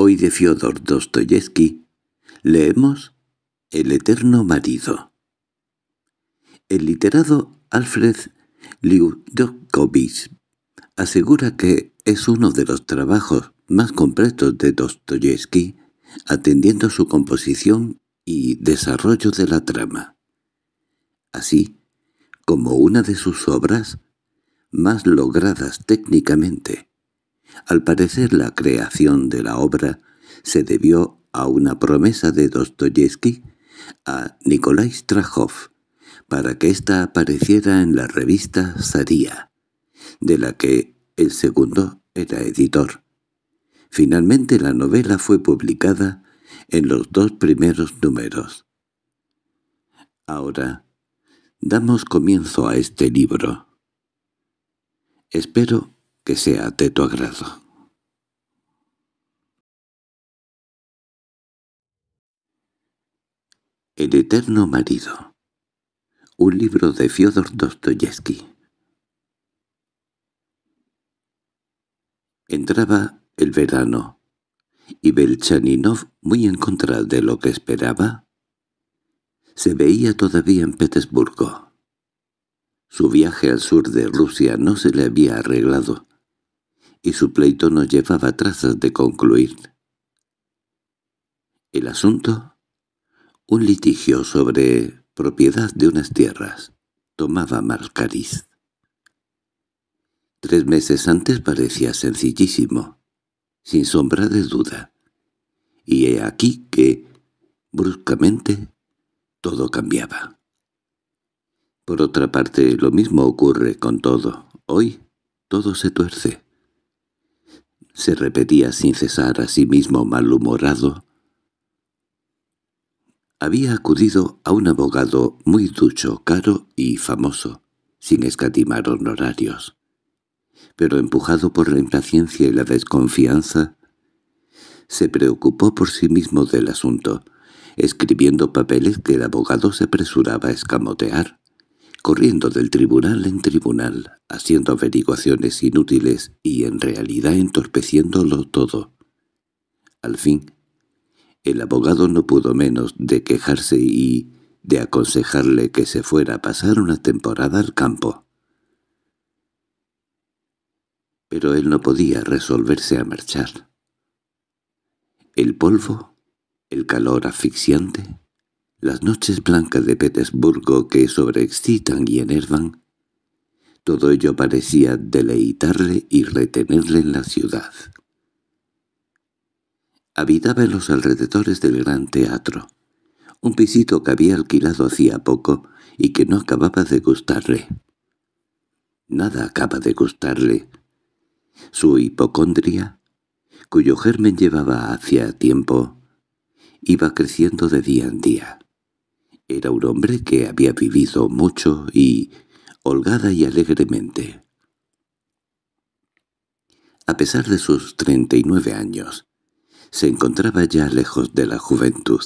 hoy de Fyodor Dostoyevsky, leemos El eterno marido. El literado Alfred Liudkovich asegura que es uno de los trabajos más completos de Dostoyevsky, atendiendo su composición y desarrollo de la trama. Así como una de sus obras más logradas técnicamente, al parecer la creación de la obra se debió a una promesa de Dostoyevsky a Nikolai Strajov para que ésta apareciera en la revista Zaria, de la que el segundo era editor. Finalmente la novela fue publicada en los dos primeros números. Ahora, damos comienzo a este libro. Espero que sea de tu agrado. El eterno marido Un libro de Fyodor Dostoyevsky Entraba el verano, y Belchaninov, muy en contra de lo que esperaba, se veía todavía en Petersburgo. Su viaje al sur de Rusia no se le había arreglado y su pleito no llevaba trazas de concluir. El asunto, un litigio sobre propiedad de unas tierras, tomaba marcariz. Tres meses antes parecía sencillísimo, sin sombra de duda. Y he aquí que, bruscamente, todo cambiaba. Por otra parte, lo mismo ocurre con todo. Hoy todo se tuerce se repetía sin cesar a sí mismo malhumorado. Había acudido a un abogado muy ducho, caro y famoso, sin escatimar honorarios. Pero empujado por la impaciencia y la desconfianza, se preocupó por sí mismo del asunto, escribiendo papeles que el abogado se apresuraba a escamotear corriendo del tribunal en tribunal, haciendo averiguaciones inútiles y en realidad entorpeciéndolo todo. Al fin, el abogado no pudo menos de quejarse y de aconsejarle que se fuera a pasar una temporada al campo. Pero él no podía resolverse a marchar. El polvo, el calor asfixiante, las noches blancas de Petersburgo que sobreexcitan y enervan, todo ello parecía deleitarle y retenerle en la ciudad. Habitaba en los alrededores del gran teatro, un pisito que había alquilado hacía poco y que no acababa de gustarle. Nada acaba de gustarle. Su hipocondria, cuyo germen llevaba hacía tiempo, iba creciendo de día en día. Era un hombre que había vivido mucho y holgada y alegremente. A pesar de sus 39 años, se encontraba ya lejos de la juventud.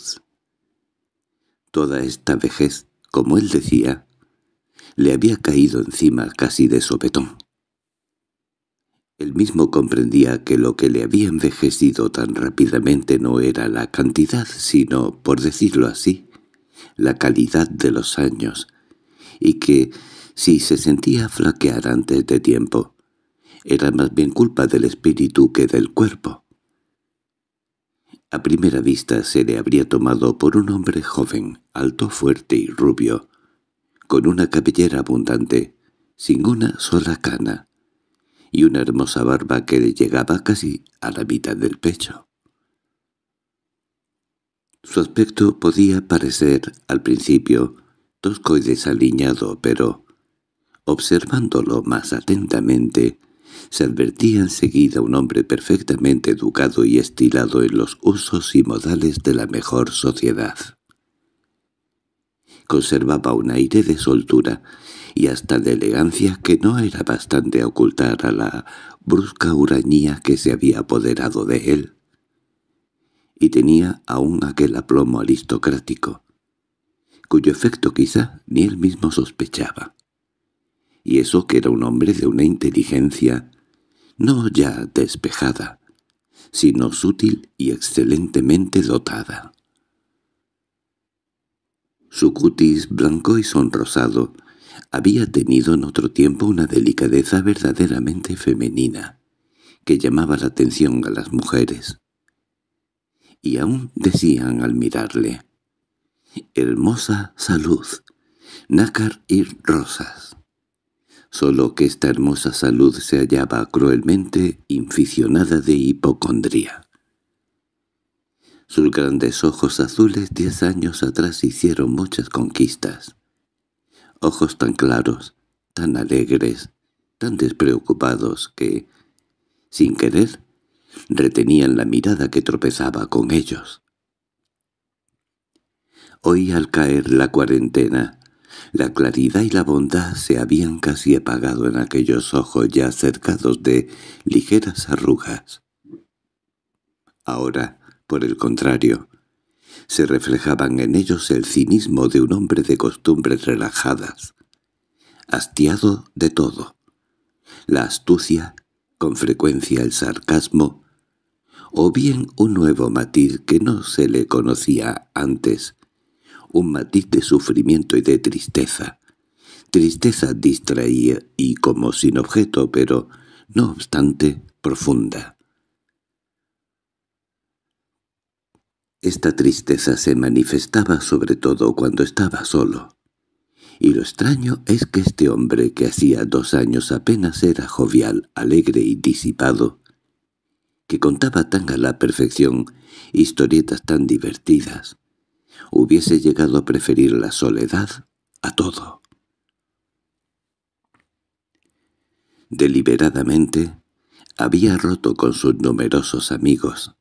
Toda esta vejez, como él decía, le había caído encima casi de sopetón. Él mismo comprendía que lo que le había envejecido tan rápidamente no era la cantidad, sino, por decirlo así, la calidad de los años, y que, si se sentía flaquear antes de tiempo, era más bien culpa del espíritu que del cuerpo. A primera vista se le habría tomado por un hombre joven, alto, fuerte y rubio, con una cabellera abundante, sin una sola cana, y una hermosa barba que le llegaba casi a la mitad del pecho. Su aspecto podía parecer, al principio, tosco y desaliñado, pero, observándolo más atentamente, se advertía enseguida un hombre perfectamente educado y estilado en los usos y modales de la mejor sociedad. Conservaba un aire de soltura y hasta de elegancia que no era bastante a ocultar a la brusca urañía que se había apoderado de él y tenía aún aquel aplomo aristocrático, cuyo efecto quizá ni él mismo sospechaba. Y eso que era un hombre de una inteligencia no ya despejada, sino sutil y excelentemente dotada. Su cutis blanco y sonrosado había tenido en otro tiempo una delicadeza verdaderamente femenina, que llamaba la atención a las mujeres y aún decían al mirarle «Hermosa salud, nácar y rosas». Solo que esta hermosa salud se hallaba cruelmente inficionada de hipocondría. Sus grandes ojos azules diez años atrás hicieron muchas conquistas. Ojos tan claros, tan alegres, tan despreocupados que, sin querer, retenían la mirada que tropezaba con ellos. Hoy al caer la cuarentena, la claridad y la bondad se habían casi apagado en aquellos ojos ya cercados de ligeras arrugas. Ahora, por el contrario, se reflejaban en ellos el cinismo de un hombre de costumbres relajadas, hastiado de todo. La astucia, con frecuencia el sarcasmo, o bien un nuevo matiz que no se le conocía antes, un matiz de sufrimiento y de tristeza. Tristeza distraía y como sin objeto, pero no obstante profunda. Esta tristeza se manifestaba sobre todo cuando estaba solo. Y lo extraño es que este hombre que hacía dos años apenas era jovial, alegre y disipado, que contaba tan a la perfección, historietas tan divertidas, hubiese llegado a preferir la soledad a todo. Deliberadamente, había roto con sus numerosos amigos,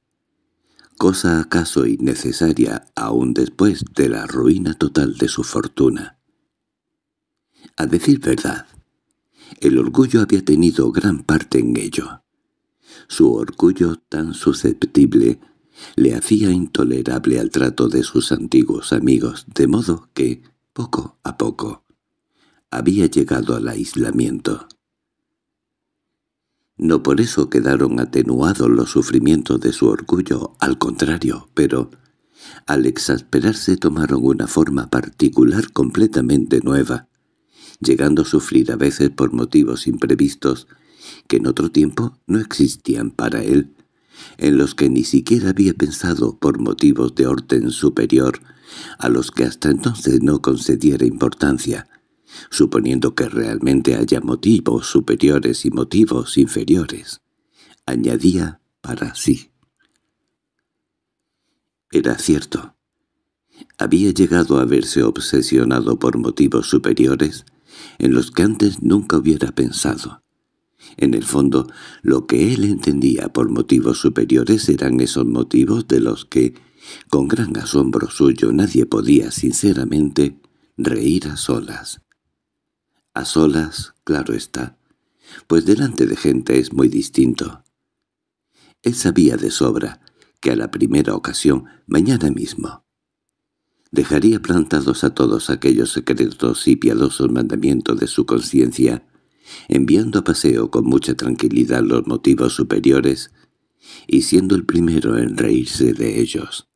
cosa acaso innecesaria aún después de la ruina total de su fortuna. A decir verdad, el orgullo había tenido gran parte en ello. Su orgullo tan susceptible le hacía intolerable al trato de sus antiguos amigos, de modo que, poco a poco, había llegado al aislamiento. No por eso quedaron atenuados los sufrimientos de su orgullo, al contrario, pero al exasperarse tomaron una forma particular completamente nueva, llegando a sufrir a veces por motivos imprevistos que en otro tiempo no existían para él, en los que ni siquiera había pensado por motivos de orden superior, a los que hasta entonces no concediera importancia, suponiendo que realmente haya motivos superiores y motivos inferiores. Añadía para sí. Era cierto. Había llegado a verse obsesionado por motivos superiores en los que antes nunca hubiera pensado. En el fondo, lo que él entendía por motivos superiores eran esos motivos de los que, con gran asombro suyo, nadie podía sinceramente reír a solas. A solas, claro está, pues delante de gente es muy distinto. Él sabía de sobra que a la primera ocasión, mañana mismo, dejaría plantados a todos aquellos secretos y piadosos mandamientos de su conciencia enviando a paseo con mucha tranquilidad los motivos superiores y siendo el primero en reírse de ellos.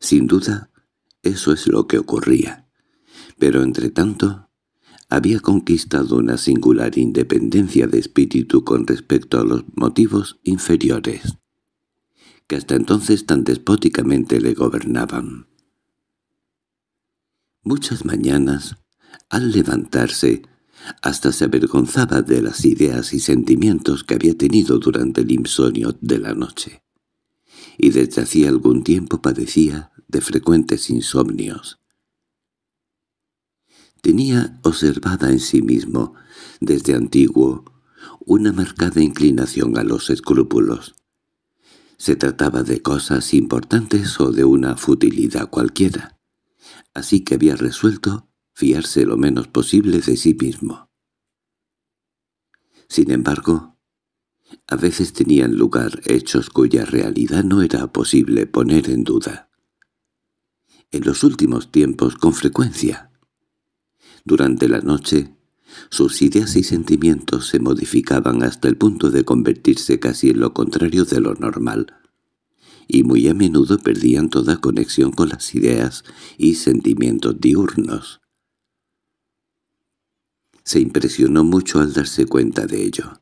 Sin duda, eso es lo que ocurría, pero entre tanto había conquistado una singular independencia de espíritu con respecto a los motivos inferiores, que hasta entonces tan despóticamente le gobernaban. Muchas mañanas al levantarse, hasta se avergonzaba de las ideas y sentimientos que había tenido durante el insomnio de la noche. Y desde hacía algún tiempo padecía de frecuentes insomnios. Tenía observada en sí mismo, desde antiguo, una marcada inclinación a los escrúpulos. Se trataba de cosas importantes o de una futilidad cualquiera. Así que había resuelto fiarse lo menos posible de sí mismo. Sin embargo, a veces tenían lugar hechos cuya realidad no era posible poner en duda. En los últimos tiempos, con frecuencia. Durante la noche, sus ideas y sentimientos se modificaban hasta el punto de convertirse casi en lo contrario de lo normal, y muy a menudo perdían toda conexión con las ideas y sentimientos diurnos. Se impresionó mucho al darse cuenta de ello.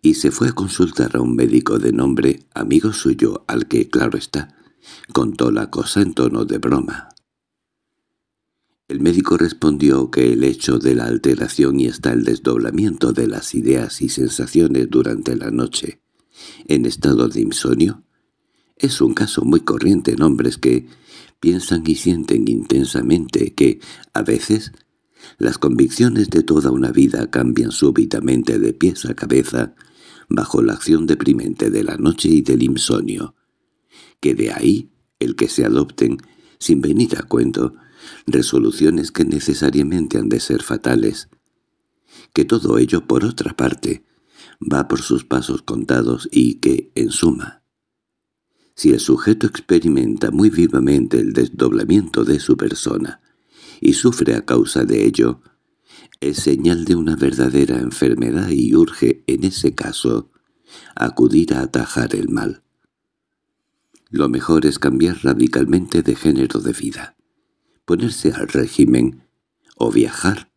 Y se fue a consultar a un médico de nombre amigo suyo al que, claro está, contó la cosa en tono de broma. El médico respondió que el hecho de la alteración y hasta el desdoblamiento de las ideas y sensaciones durante la noche en estado de insomnio es un caso muy corriente en hombres que piensan y sienten intensamente que, a veces, las convicciones de toda una vida cambian súbitamente de pies a cabeza bajo la acción deprimente de la noche y del insomnio, que de ahí el que se adopten, sin venir a cuento, resoluciones que necesariamente han de ser fatales. Que todo ello, por otra parte, va por sus pasos contados y que, en suma, si el sujeto experimenta muy vivamente el desdoblamiento de su persona, y sufre a causa de ello, es señal de una verdadera enfermedad y urge, en ese caso, acudir a atajar el mal. Lo mejor es cambiar radicalmente de género de vida, ponerse al régimen o viajar.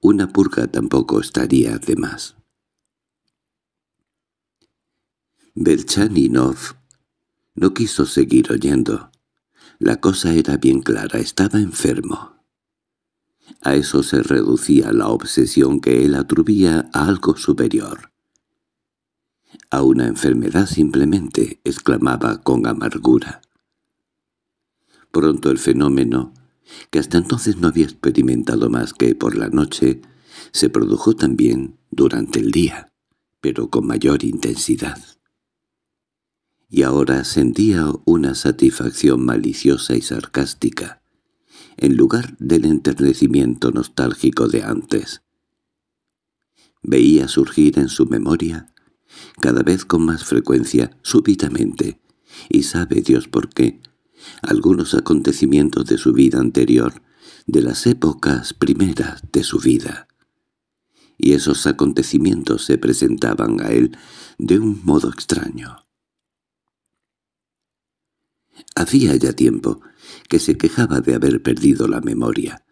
Una purga tampoco estaría de más. Belchaninov no quiso seguir oyendo. La cosa era bien clara, estaba enfermo. A eso se reducía la obsesión que él atribuía a algo superior. A una enfermedad simplemente, exclamaba con amargura. Pronto el fenómeno, que hasta entonces no había experimentado más que por la noche, se produjo también durante el día, pero con mayor intensidad. Y ahora sentía una satisfacción maliciosa y sarcástica, en lugar del enternecimiento nostálgico de antes. Veía surgir en su memoria, cada vez con más frecuencia, súbitamente, y sabe Dios por qué, algunos acontecimientos de su vida anterior, de las épocas primeras de su vida. Y esos acontecimientos se presentaban a él de un modo extraño. Hacía ya tiempo que se quejaba de haber perdido la memoria,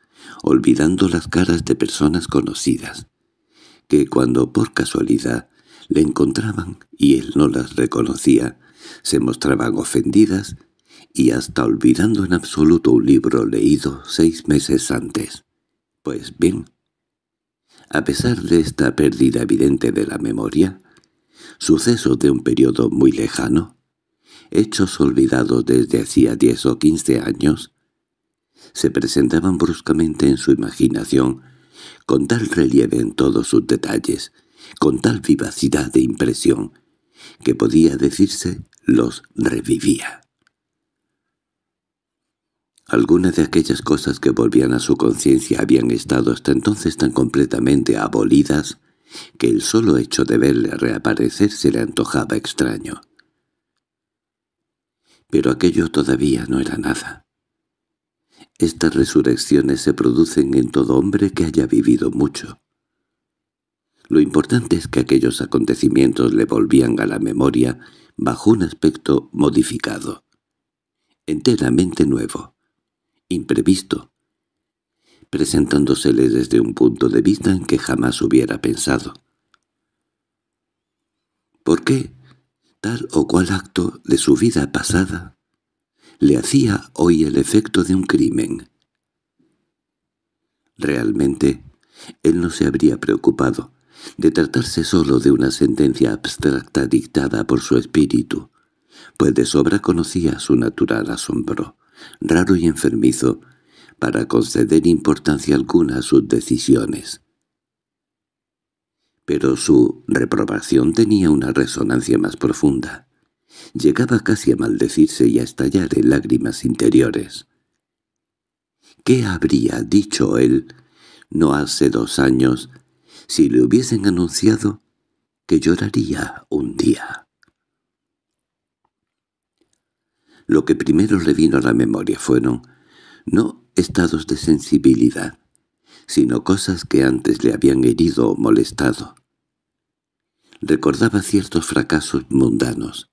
olvidando las caras de personas conocidas, que cuando por casualidad le encontraban y él no las reconocía, se mostraban ofendidas y hasta olvidando en absoluto un libro leído seis meses antes. Pues bien, a pesar de esta pérdida evidente de la memoria, suceso de un periodo muy lejano, hechos olvidados desde hacía diez o quince años, se presentaban bruscamente en su imaginación, con tal relieve en todos sus detalles, con tal vivacidad de impresión, que podía decirse los revivía. Algunas de aquellas cosas que volvían a su conciencia habían estado hasta entonces tan completamente abolidas que el solo hecho de verle reaparecer se le antojaba extraño pero aquello todavía no era nada. Estas resurrecciones se producen en todo hombre que haya vivido mucho. Lo importante es que aquellos acontecimientos le volvían a la memoria bajo un aspecto modificado, enteramente nuevo, imprevisto, presentándosele desde un punto de vista en que jamás hubiera pensado. ¿Por qué tal o cual acto de su vida pasada le hacía hoy el efecto de un crimen. Realmente, él no se habría preocupado de tratarse solo de una sentencia abstracta dictada por su espíritu, pues de sobra conocía su natural asombro, raro y enfermizo, para conceder importancia alguna a sus decisiones. Pero su reprobación tenía una resonancia más profunda. Llegaba casi a maldecirse y a estallar en lágrimas interiores. ¿Qué habría dicho él, no hace dos años, si le hubiesen anunciado que lloraría un día? Lo que primero le vino a la memoria fueron, no estados de sensibilidad, sino cosas que antes le habían herido o molestado. Recordaba ciertos fracasos mundanos,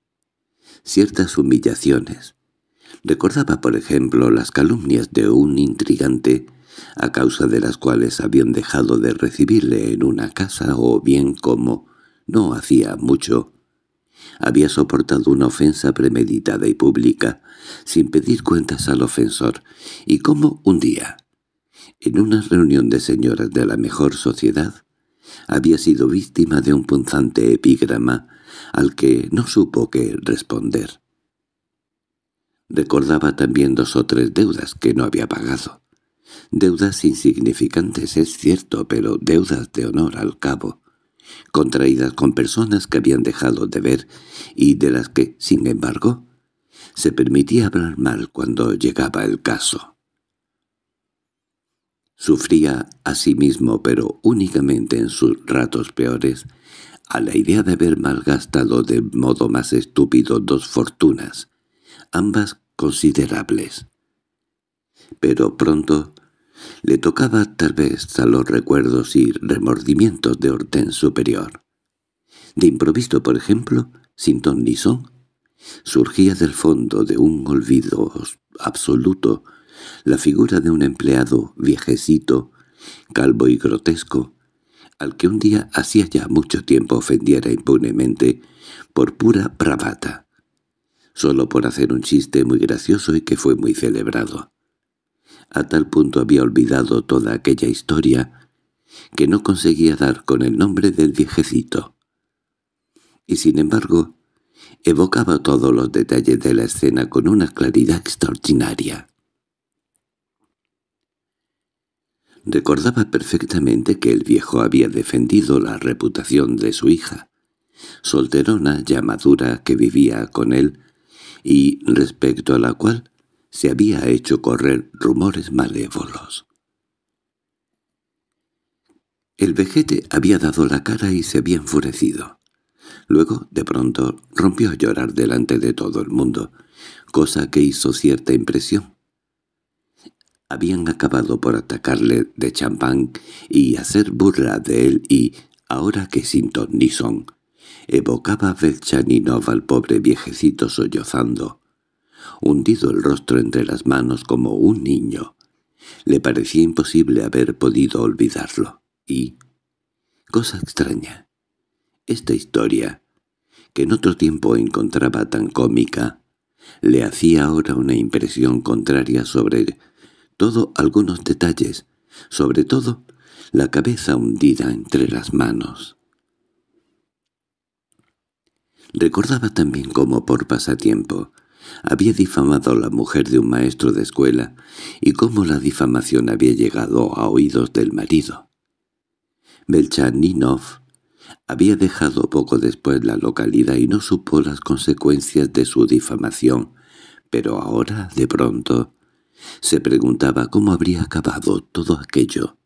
ciertas humillaciones. Recordaba, por ejemplo, las calumnias de un intrigante a causa de las cuales habían dejado de recibirle en una casa o bien como, no hacía mucho, había soportado una ofensa premeditada y pública, sin pedir cuentas al ofensor, y cómo un día, en una reunión de señoras de la mejor sociedad, había sido víctima de un punzante epígrama al que no supo qué responder. Recordaba también dos o tres deudas que no había pagado. Deudas insignificantes, es cierto, pero deudas de honor al cabo, contraídas con personas que habían dejado de ver y de las que, sin embargo, se permitía hablar mal cuando llegaba el caso. Sufría a sí mismo, pero únicamente en sus ratos peores, a la idea de haber malgastado de modo más estúpido dos fortunas, ambas considerables. Pero pronto le tocaba tal vez a los recuerdos y remordimientos de orden superior. De improviso, por ejemplo, sin ton ni son, surgía del fondo de un olvido absoluto la figura de un empleado viejecito, calvo y grotesco, al que un día hacía ya mucho tiempo ofendiera impunemente por pura bravata, solo por hacer un chiste muy gracioso y que fue muy celebrado. A tal punto había olvidado toda aquella historia que no conseguía dar con el nombre del viejecito. Y sin embargo, evocaba todos los detalles de la escena con una claridad extraordinaria. Recordaba perfectamente que el viejo había defendido la reputación de su hija, solterona ya madura que vivía con él, y respecto a la cual se había hecho correr rumores malévolos. El vejete había dado la cara y se había enfurecido. Luego, de pronto, rompió a llorar delante de todo el mundo, cosa que hizo cierta impresión habían acabado por atacarle de champán y hacer burla de él y, ahora que sin ton evocaba a Velchaninov al pobre viejecito sollozando, hundido el rostro entre las manos como un niño. Le parecía imposible haber podido olvidarlo. Y, cosa extraña, esta historia, que en otro tiempo encontraba tan cómica, le hacía ahora una impresión contraria sobre todo algunos detalles, sobre todo la cabeza hundida entre las manos. Recordaba también cómo por pasatiempo había difamado a la mujer de un maestro de escuela y cómo la difamación había llegado a oídos del marido. Belchaninov había dejado poco después la localidad y no supo las consecuencias de su difamación, pero ahora, de pronto, se preguntaba cómo habría acabado todo aquello.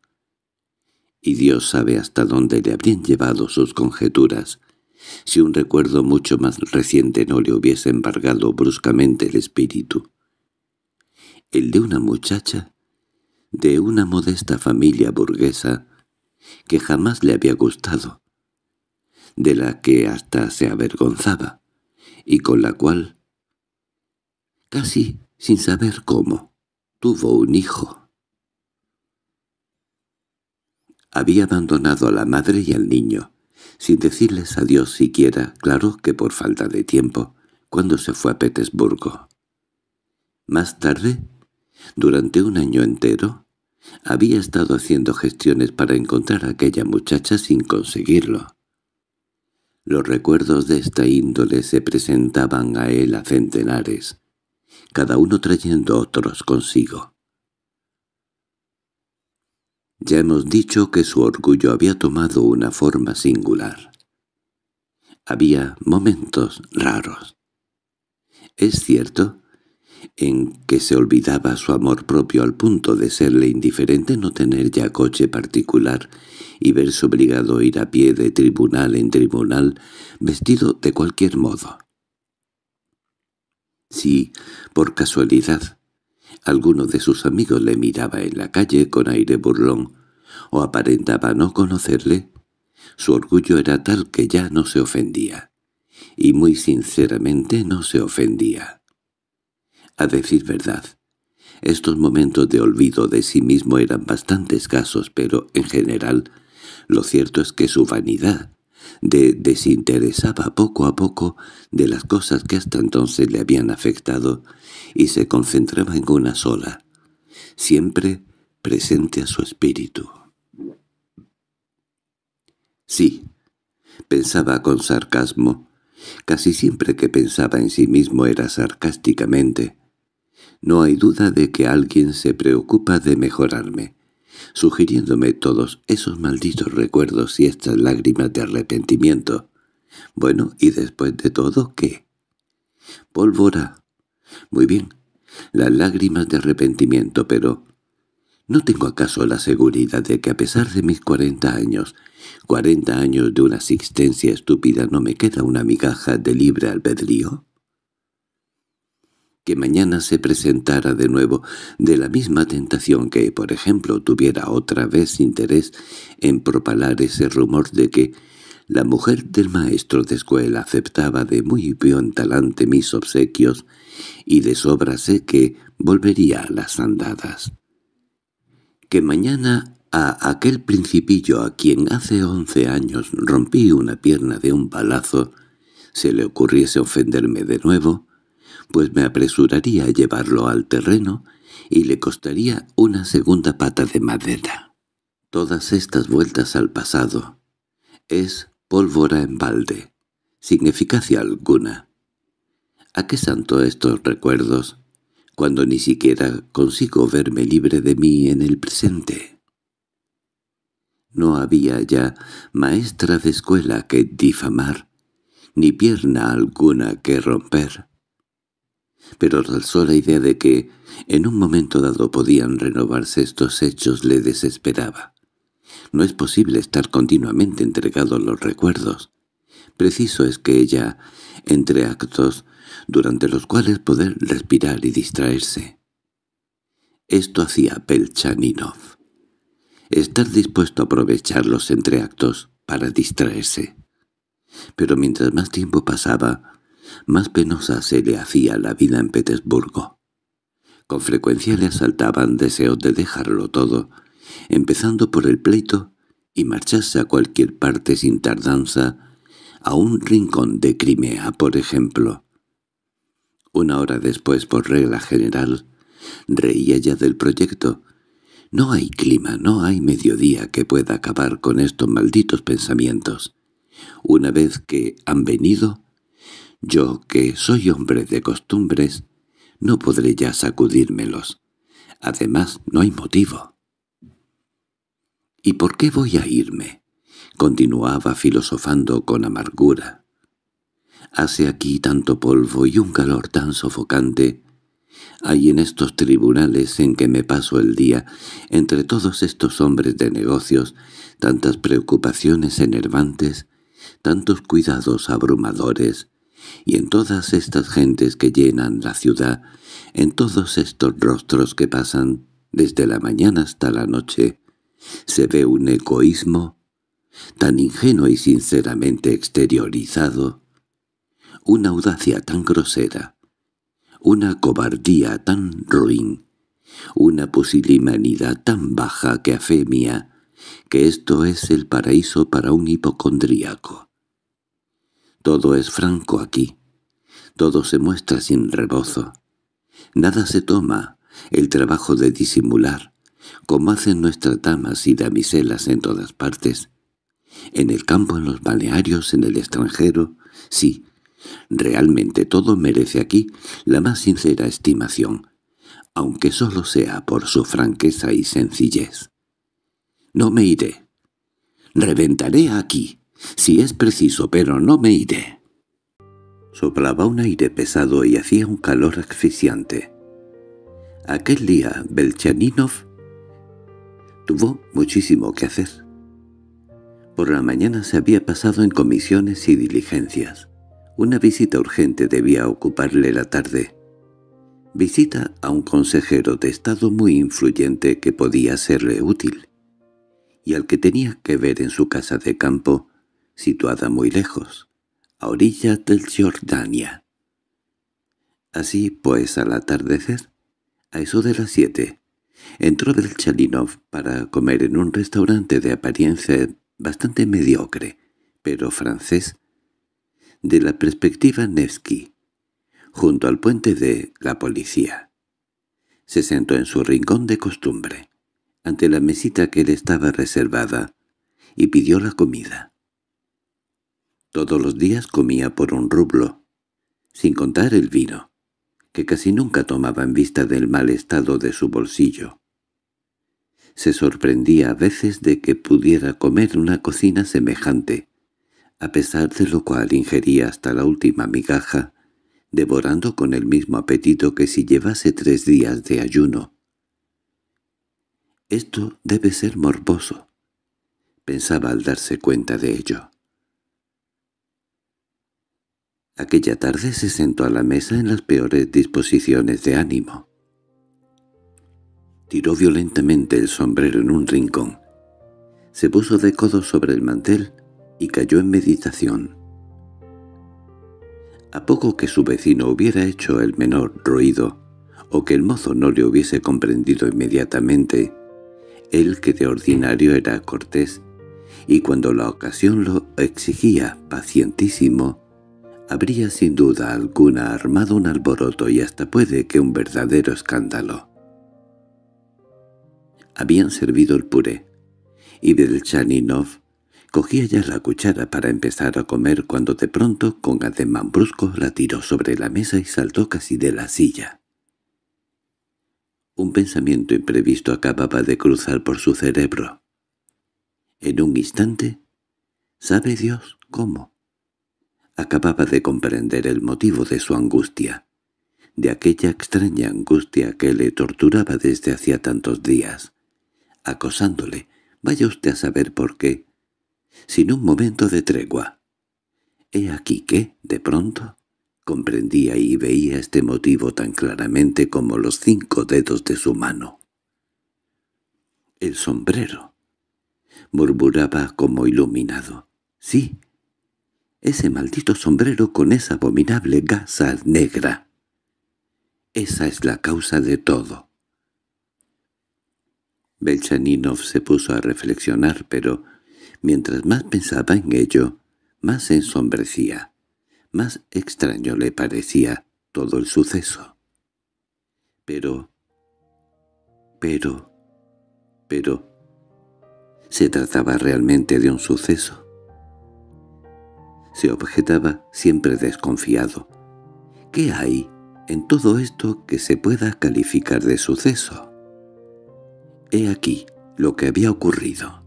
Y Dios sabe hasta dónde le habrían llevado sus conjeturas. Si un recuerdo mucho más reciente no le hubiese embargado bruscamente el espíritu. El de una muchacha, de una modesta familia burguesa, que jamás le había gustado, de la que hasta se avergonzaba, y con la cual, casi sin saber cómo, tuvo un hijo. Había abandonado a la madre y al niño, sin decirles adiós siquiera, claro que por falta de tiempo, cuando se fue a Petersburgo. Más tarde, durante un año entero, había estado haciendo gestiones para encontrar a aquella muchacha sin conseguirlo. Los recuerdos de esta índole se presentaban a él a centenares, cada uno trayendo otros consigo. Ya hemos dicho que su orgullo había tomado una forma singular. Había momentos raros. Es cierto, en que se olvidaba su amor propio al punto de serle indiferente no tener ya coche particular y verse obligado a ir a pie de tribunal en tribunal, vestido de cualquier modo. Si, por casualidad, alguno de sus amigos le miraba en la calle con aire burlón o aparentaba no conocerle, su orgullo era tal que ya no se ofendía, y muy sinceramente no se ofendía. A decir verdad, estos momentos de olvido de sí mismo eran bastante escasos, pero en general lo cierto es que su vanidad de desinteresaba poco a poco de las cosas que hasta entonces le habían afectado y se concentraba en una sola, siempre presente a su espíritu. Sí, pensaba con sarcasmo. Casi siempre que pensaba en sí mismo era sarcásticamente. No hay duda de que alguien se preocupa de mejorarme sugiriéndome todos esos malditos recuerdos y estas lágrimas de arrepentimiento. Bueno, ¿y después de todo qué? Pólvora. Muy bien, las lágrimas de arrepentimiento, pero... ¿No tengo acaso la seguridad de que a pesar de mis cuarenta años, cuarenta años de una existencia estúpida, no me queda una migaja de libre albedrío? que mañana se presentara de nuevo, de la misma tentación que, por ejemplo, tuviera otra vez interés en propalar ese rumor de que la mujer del maestro de escuela aceptaba de muy bien talante mis obsequios, y de sobra sé que volvería a las andadas. Que mañana a aquel principillo a quien hace once años rompí una pierna de un palazo se le ocurriese ofenderme de nuevo, pues me apresuraría a llevarlo al terreno y le costaría una segunda pata de madera. Todas estas vueltas al pasado es pólvora en balde, sin eficacia alguna. ¿A qué santo estos recuerdos, cuando ni siquiera consigo verme libre de mí en el presente? No había ya maestra de escuela que difamar, ni pierna alguna que romper pero realzó la idea de que, en un momento dado podían renovarse estos hechos, le desesperaba. No es posible estar continuamente entregado a los recuerdos. Preciso es que ella, entre actos, durante los cuales poder respirar y distraerse. Esto hacía Pelchaninov. Estar dispuesto a aprovechar los entreactos para distraerse. Pero mientras más tiempo pasaba, más penosa se le hacía la vida en Petersburgo. Con frecuencia le asaltaban deseos de dejarlo todo, empezando por el pleito y marcharse a cualquier parte sin tardanza, a un rincón de Crimea, por ejemplo. Una hora después, por regla general, reía ya del proyecto. No hay clima, no hay mediodía que pueda acabar con estos malditos pensamientos. Una vez que han venido, yo, que soy hombre de costumbres, no podré ya sacudírmelos. Además, no hay motivo. ¿Y por qué voy a irme? Continuaba filosofando con amargura. Hace aquí tanto polvo y un calor tan sofocante. Hay en estos tribunales en que me paso el día, entre todos estos hombres de negocios, tantas preocupaciones enervantes, tantos cuidados abrumadores, y en todas estas gentes que llenan la ciudad, en todos estos rostros que pasan desde la mañana hasta la noche, se ve un egoísmo tan ingenuo y sinceramente exteriorizado, una audacia tan grosera, una cobardía tan ruin, una pusilimanidad tan baja que afemia, que esto es el paraíso para un hipocondríaco. Todo es franco aquí. Todo se muestra sin rebozo. Nada se toma el trabajo de disimular, como hacen nuestras damas y damiselas en todas partes. En el campo, en los balnearios, en el extranjero, sí, realmente todo merece aquí la más sincera estimación, aunque solo sea por su franqueza y sencillez. No me iré. Reventaré aquí si es preciso, pero no me iré. Soplaba un aire pesado y hacía un calor asfixiante. Aquel día Belchaninov tuvo muchísimo que hacer. Por la mañana se había pasado en comisiones y diligencias. Una visita urgente debía ocuparle la tarde. Visita a un consejero de Estado muy influyente que podía serle útil, y al que tenía que ver en su casa de campo situada muy lejos, a orillas del Jordania. Así pues al atardecer, a eso de las siete, entró del Belchalinov para comer en un restaurante de apariencia bastante mediocre, pero francés, de la perspectiva Nevsky, junto al puente de la policía. Se sentó en su rincón de costumbre, ante la mesita que le estaba reservada, y pidió la comida. Todos los días comía por un rublo, sin contar el vino, que casi nunca tomaba en vista del mal estado de su bolsillo. Se sorprendía a veces de que pudiera comer una cocina semejante, a pesar de lo cual ingería hasta la última migaja, devorando con el mismo apetito que si llevase tres días de ayuno. Esto debe ser morboso, pensaba al darse cuenta de ello. Aquella tarde se sentó a la mesa en las peores disposiciones de ánimo. Tiró violentamente el sombrero en un rincón. Se puso de codo sobre el mantel y cayó en meditación. A poco que su vecino hubiera hecho el menor ruido, o que el mozo no le hubiese comprendido inmediatamente, él que de ordinario era cortés, y cuando la ocasión lo exigía pacientísimo, habría sin duda alguna armado un alboroto y hasta puede que un verdadero escándalo. Habían servido el puré, y Belchaninov cogía ya la cuchara para empezar a comer cuando de pronto, con ademán brusco, la tiró sobre la mesa y saltó casi de la silla. Un pensamiento imprevisto acababa de cruzar por su cerebro. En un instante, ¿sabe Dios cómo? Acababa de comprender el motivo de su angustia, de aquella extraña angustia que le torturaba desde hacía tantos días, acosándole, vaya usted a saber por qué, sin un momento de tregua. He aquí que, de pronto, comprendía y veía este motivo tan claramente como los cinco dedos de su mano. El sombrero. Murmuraba como iluminado. Sí, ese maldito sombrero con esa abominable gasa negra. Esa es la causa de todo. Belchaninov se puso a reflexionar, pero mientras más pensaba en ello, más ensombrecía, más extraño le parecía todo el suceso. Pero, pero, pero, ¿se trataba realmente de un suceso? se objetaba siempre desconfiado. ¿Qué hay en todo esto que se pueda calificar de suceso? He aquí lo que había ocurrido.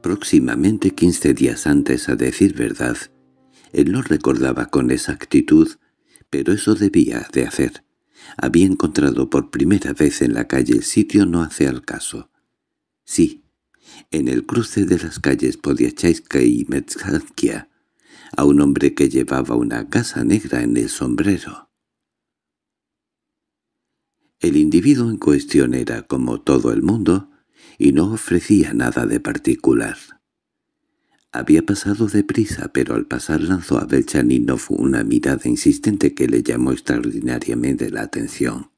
Próximamente quince días antes, a decir verdad, él no recordaba con exactitud, pero eso debía de hacer. Había encontrado por primera vez en la calle el sitio no hace al caso. Sí, en el cruce de las calles Podiachaiska y Metzalquia, a un hombre que llevaba una casa negra en el sombrero. El individuo en cuestión era como todo el mundo y no ofrecía nada de particular. Había pasado deprisa, pero al pasar lanzó a Belchaninov una mirada insistente que le llamó extraordinariamente la atención.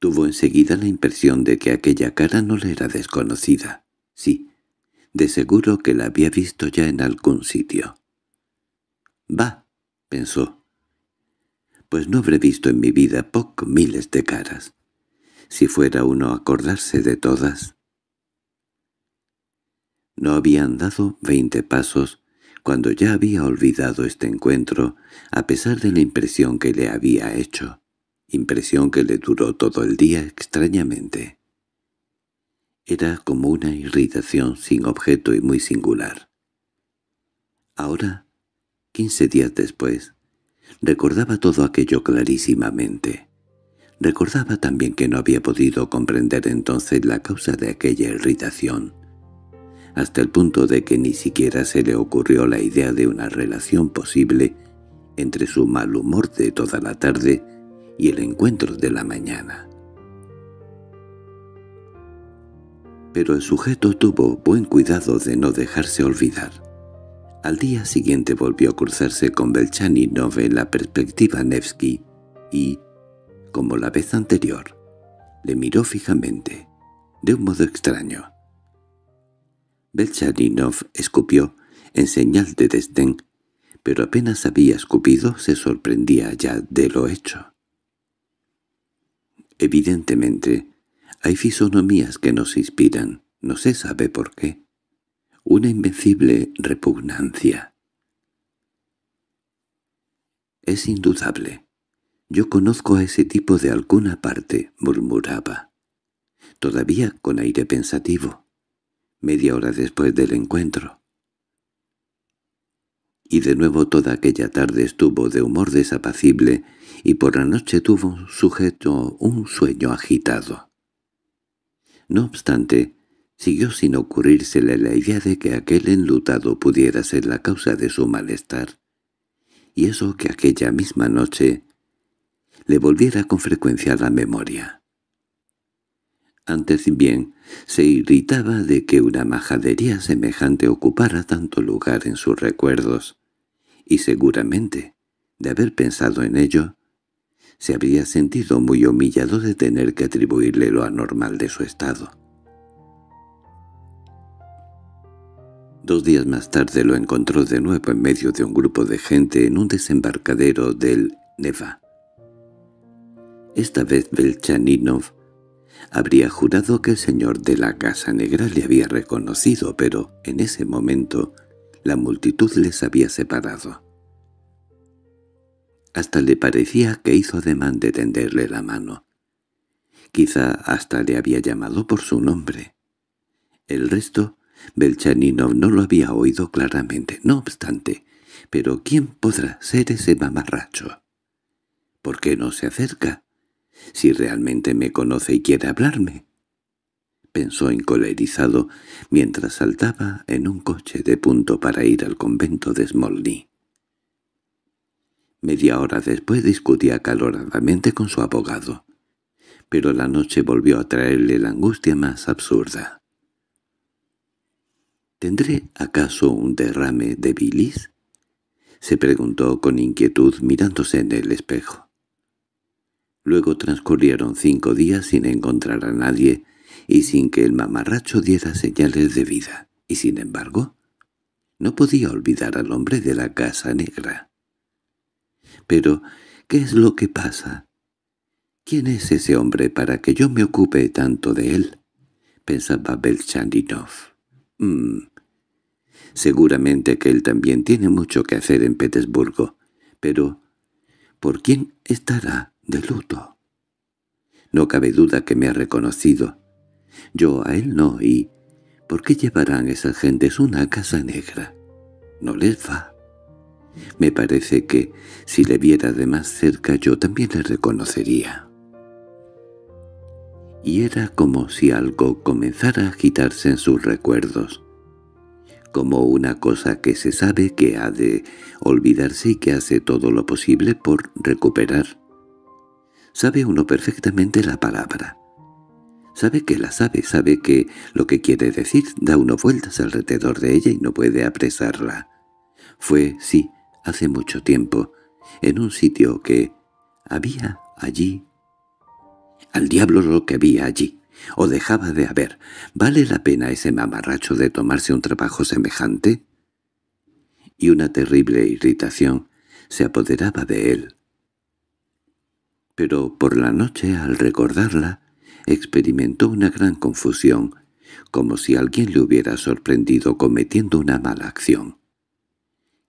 Tuvo enseguida la impresión de que aquella cara no le era desconocida. Sí, de seguro que la había visto ya en algún sitio. «Va», pensó, «pues no habré visto en mi vida poco miles de caras. Si fuera uno acordarse de todas». No habían dado veinte pasos cuando ya había olvidado este encuentro, a pesar de la impresión que le había hecho impresión que le duró todo el día extrañamente. Era como una irritación sin objeto y muy singular. Ahora, quince días después, recordaba todo aquello clarísimamente. Recordaba también que no había podido comprender entonces la causa de aquella irritación, hasta el punto de que ni siquiera se le ocurrió la idea de una relación posible entre su mal humor de toda la tarde y el encuentro de la mañana. Pero el sujeto tuvo buen cuidado de no dejarse olvidar. Al día siguiente volvió a cruzarse con Belchaninov en la perspectiva Nevsky y, como la vez anterior, le miró fijamente, de un modo extraño. Belchaninov escupió en señal de desdén, pero apenas había escupido se sorprendía ya de lo hecho. Evidentemente, hay fisonomías que nos inspiran, no se sabe por qué, una invencible repugnancia. Es indudable. Yo conozco a ese tipo de alguna parte, murmuraba. Todavía con aire pensativo. Media hora después del encuentro y de nuevo toda aquella tarde estuvo de humor desapacible y por la noche tuvo sujeto un sueño agitado. No obstante, siguió sin ocurrírsele la idea de que aquel enlutado pudiera ser la causa de su malestar, y eso que aquella misma noche le volviera con frecuencia a la memoria. Antes bien, se irritaba de que una majadería semejante ocupara tanto lugar en sus recuerdos y seguramente, de haber pensado en ello, se habría sentido muy humillado de tener que atribuirle lo anormal de su estado. Dos días más tarde lo encontró de nuevo en medio de un grupo de gente en un desembarcadero del Neva. Esta vez Belchaninov habría jurado que el señor de la Casa Negra le había reconocido, pero en ese momento la multitud les había separado. Hasta le parecía que hizo ademán de tenderle la mano. Quizá hasta le había llamado por su nombre. El resto, Belchaninov no lo había oído claramente, no obstante. Pero ¿quién podrá ser ese mamarracho? ¿Por qué no se acerca? Si realmente me conoce y quiere hablarme pensó encolerizado mientras saltaba en un coche de punto para ir al convento de Smolny. Media hora después discutía acaloradamente con su abogado, pero la noche volvió a traerle la angustia más absurda. —¿Tendré acaso un derrame de bilis? —se preguntó con inquietud mirándose en el espejo. Luego transcurrieron cinco días sin encontrar a nadie y sin que el mamarracho diera señales de vida, y sin embargo no podía olvidar al hombre de la casa negra. Pero, ¿qué es lo que pasa? ¿Quién es ese hombre para que yo me ocupe tanto de él? pensaba Belchandinov. Mm. Seguramente que él también tiene mucho que hacer en Petersburgo, pero ¿por quién estará de luto? No cabe duda que me ha reconocido, yo a él no, y ¿por qué llevarán esas gentes una casa negra? No les va. Me parece que, si le viera de más cerca, yo también le reconocería. Y era como si algo comenzara a agitarse en sus recuerdos, como una cosa que se sabe que ha de olvidarse y que hace todo lo posible por recuperar. Sabe uno perfectamente la palabra, Sabe que la sabe, sabe que lo que quiere decir da uno vueltas alrededor de ella y no puede apresarla. Fue, sí, hace mucho tiempo, en un sitio que había allí. Al diablo lo que había allí, o dejaba de haber. ¿Vale la pena ese mamarracho de tomarse un trabajo semejante? Y una terrible irritación se apoderaba de él. Pero por la noche, al recordarla, experimentó una gran confusión, como si alguien le hubiera sorprendido cometiendo una mala acción.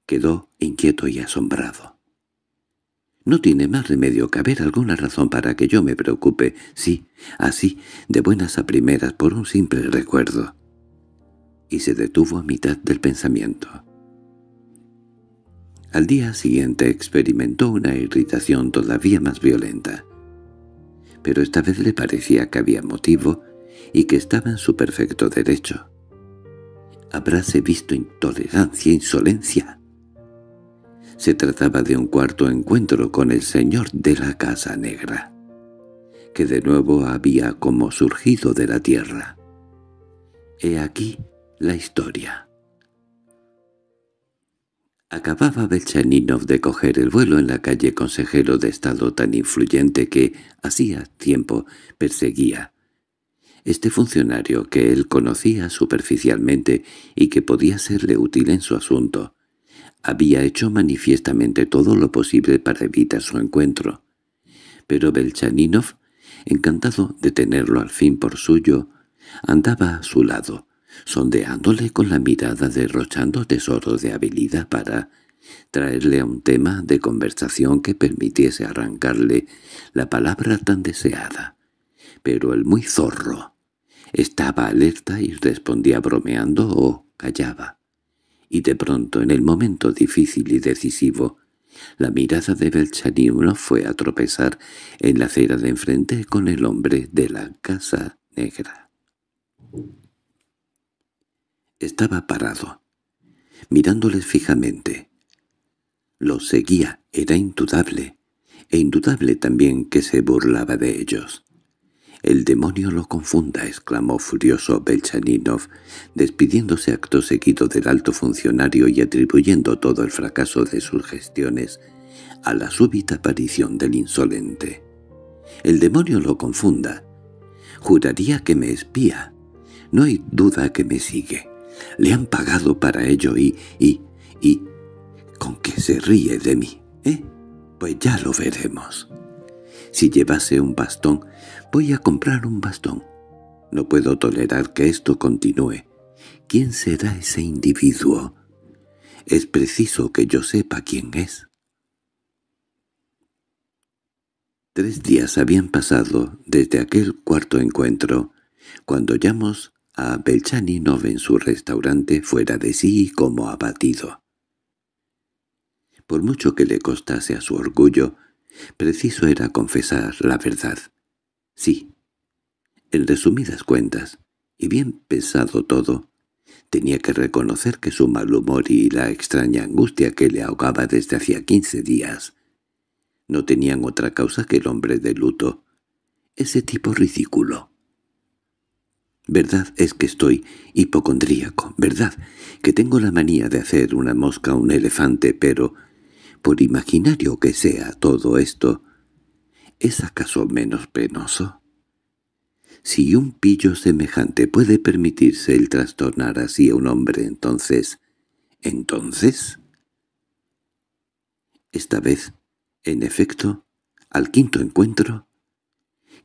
Quedó inquieto y asombrado. No tiene más remedio que haber alguna razón para que yo me preocupe, sí, así, de buenas a primeras, por un simple recuerdo. Y se detuvo a mitad del pensamiento. Al día siguiente experimentó una irritación todavía más violenta pero esta vez le parecía que había motivo y que estaba en su perfecto derecho. Habráse visto intolerancia e insolencia. Se trataba de un cuarto encuentro con el señor de la Casa Negra, que de nuevo había como surgido de la tierra. He aquí la historia. Acababa Belchaninov de coger el vuelo en la calle consejero de Estado tan influyente que, hacía tiempo, perseguía. Este funcionario que él conocía superficialmente y que podía serle útil en su asunto, había hecho manifiestamente todo lo posible para evitar su encuentro. Pero Belchaninov, encantado de tenerlo al fin por suyo, andaba a su lado, sondeándole con la mirada derrochando tesoro de habilidad para traerle a un tema de conversación que permitiese arrancarle la palabra tan deseada. Pero el muy zorro estaba alerta y respondía bromeando o callaba. Y de pronto, en el momento difícil y decisivo, la mirada de Belchanino fue a tropezar en la acera de enfrente con el hombre de la casa negra. Estaba parado, mirándoles fijamente. Los seguía, era indudable, e indudable también que se burlaba de ellos. «El demonio lo confunda», exclamó furioso Belchaninov, despidiéndose acto seguido del alto funcionario y atribuyendo todo el fracaso de sus gestiones a la súbita aparición del insolente. «El demonio lo confunda. Juraría que me espía. No hay duda que me sigue. Le han pagado para ello y... y... y... ¿Con que se ríe de mí? ¿Eh? Pues ya lo veremos. Si llevase un bastón, voy a comprar un bastón. No puedo tolerar que esto continúe. ¿Quién será ese individuo? Es preciso que yo sepa quién es. Tres días habían pasado desde aquel cuarto encuentro, cuando Llamos a ve en su restaurante fuera de sí y como abatido. Por mucho que le costase a su orgullo, preciso era confesar la verdad. Sí, en resumidas cuentas, y bien pensado todo, tenía que reconocer que su mal humor y la extraña angustia que le ahogaba desde hacía quince días no tenían otra causa que el hombre de luto, ese tipo ridículo. Verdad es que estoy hipocondríaco, verdad que tengo la manía de hacer una mosca un elefante, pero, por imaginario que sea todo esto, ¿es acaso menos penoso? Si un pillo semejante puede permitirse el trastornar así a un hombre, entonces... ¿Entonces? Esta vez, en efecto, al quinto encuentro,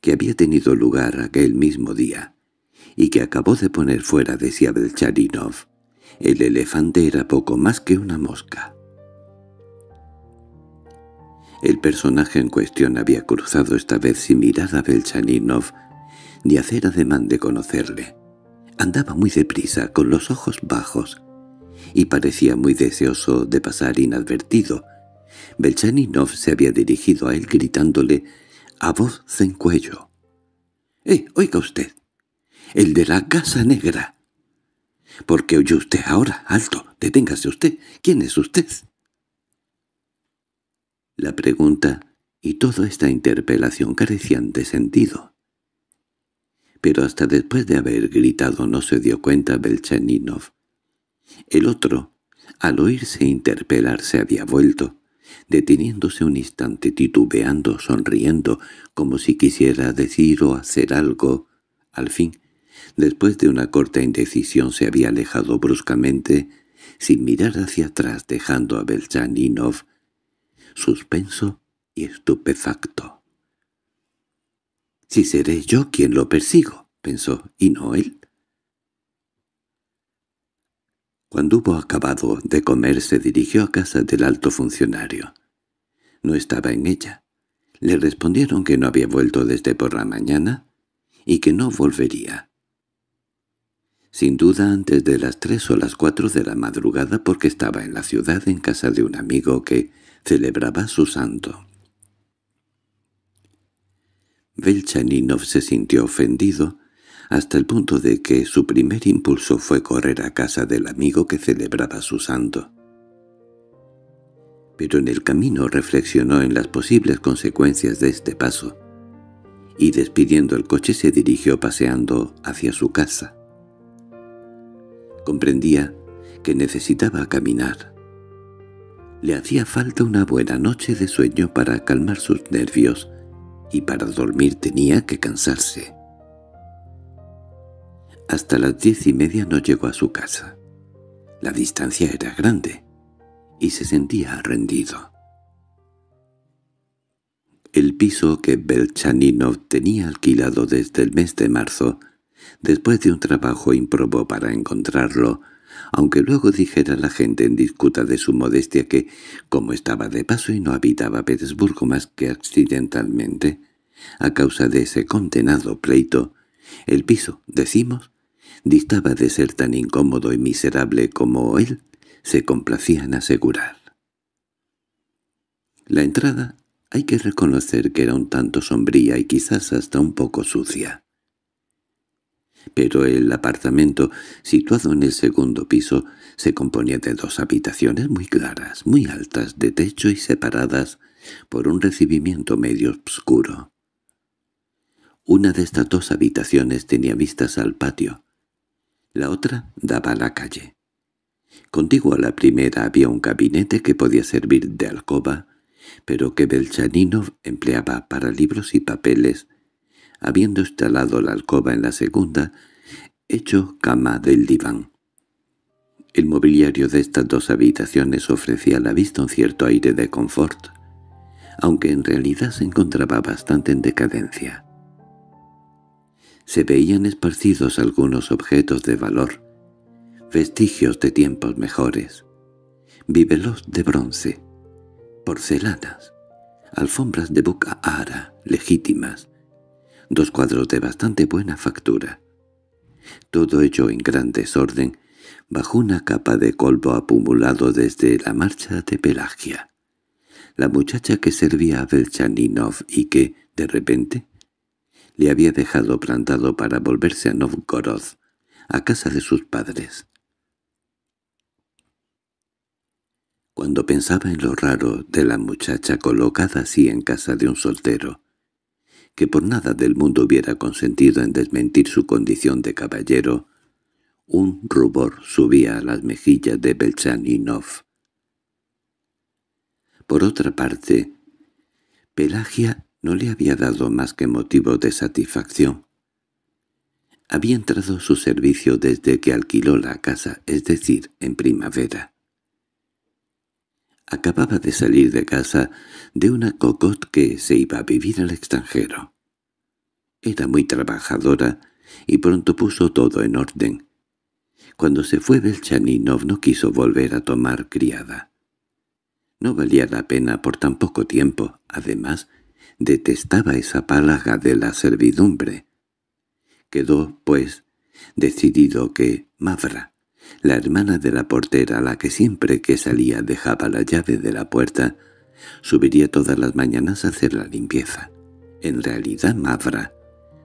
que había tenido lugar aquel mismo día, y que acabó de poner fuera de Belchaninov, El elefante era poco más que una mosca. El personaje en cuestión había cruzado esta vez sin mirar a Belchaninov ni hacer ademán de conocerle. Andaba muy deprisa, con los ojos bajos, y parecía muy deseoso de pasar inadvertido. Belchaninov se había dirigido a él gritándole a voz en cuello. —¡Eh, oiga usted! el de la Casa Negra. —¿Por qué oye usted ahora? Alto, deténgase usted. ¿Quién es usted? La pregunta y toda esta interpelación carecían de sentido. Pero hasta después de haber gritado no se dio cuenta Belchaninov. El otro, al oírse interpelar, se había vuelto, deteniéndose un instante, titubeando, sonriendo, como si quisiera decir o hacer algo. Al fin, Después de una corta indecisión se había alejado bruscamente, sin mirar hacia atrás dejando a Belchaninov suspenso y estupefacto. «Si seré yo quien lo persigo», pensó, «y no él». Cuando hubo acabado de comer se dirigió a casa del alto funcionario. No estaba en ella. Le respondieron que no había vuelto desde por la mañana y que no volvería sin duda antes de las tres o las cuatro de la madrugada porque estaba en la ciudad en casa de un amigo que celebraba su santo. Belchaninov se sintió ofendido, hasta el punto de que su primer impulso fue correr a casa del amigo que celebraba su santo. Pero en el camino reflexionó en las posibles consecuencias de este paso, y despidiendo el coche se dirigió paseando hacia su casa. Comprendía que necesitaba caminar. Le hacía falta una buena noche de sueño para calmar sus nervios y para dormir tenía que cansarse. Hasta las diez y media no llegó a su casa. La distancia era grande y se sentía rendido. El piso que Belchaninov tenía alquilado desde el mes de marzo después de un trabajo improbo para encontrarlo, aunque luego dijera la gente en disputa de su modestia que, como estaba de paso y no habitaba Petersburgo más que accidentalmente, a causa de ese condenado pleito, el piso, decimos, distaba de ser tan incómodo y miserable como él se complacía en asegurar. La entrada hay que reconocer que era un tanto sombría y quizás hasta un poco sucia pero el apartamento, situado en el segundo piso, se componía de dos habitaciones muy claras, muy altas de techo y separadas por un recibimiento medio oscuro. Una de estas dos habitaciones tenía vistas al patio. La otra daba a la calle. Contigo a la primera había un gabinete que podía servir de alcoba, pero que Belchaninov empleaba para libros y papeles, habiendo instalado la alcoba en la segunda, hecho cama del diván. El mobiliario de estas dos habitaciones ofrecía a la vista un cierto aire de confort, aunque en realidad se encontraba bastante en decadencia. Se veían esparcidos algunos objetos de valor, vestigios de tiempos mejores, vivelos de bronce, porcelanas, alfombras de boca ara legítimas, dos cuadros de bastante buena factura. Todo ello en gran desorden, bajo una capa de colvo acumulado desde la marcha de Pelagia. La muchacha que servía a Belchaninov y que, de repente, le había dejado plantado para volverse a Novgorod, a casa de sus padres. Cuando pensaba en lo raro de la muchacha colocada así en casa de un soltero, que por nada del mundo hubiera consentido en desmentir su condición de caballero, un rubor subía a las mejillas de Belchaninov. Por otra parte, Pelagia no le había dado más que motivo de satisfacción. Había entrado a su servicio desde que alquiló la casa, es decir, en primavera. Acababa de salir de casa de una cocot que se iba a vivir al extranjero. Era muy trabajadora y pronto puso todo en orden. Cuando se fue Belchaninov no quiso volver a tomar criada. No valía la pena por tan poco tiempo. Además, detestaba esa palaga de la servidumbre. Quedó, pues, decidido que Mavra la hermana de la portera, la que siempre que salía dejaba la llave de la puerta, subiría todas las mañanas a hacer la limpieza. En realidad Mavra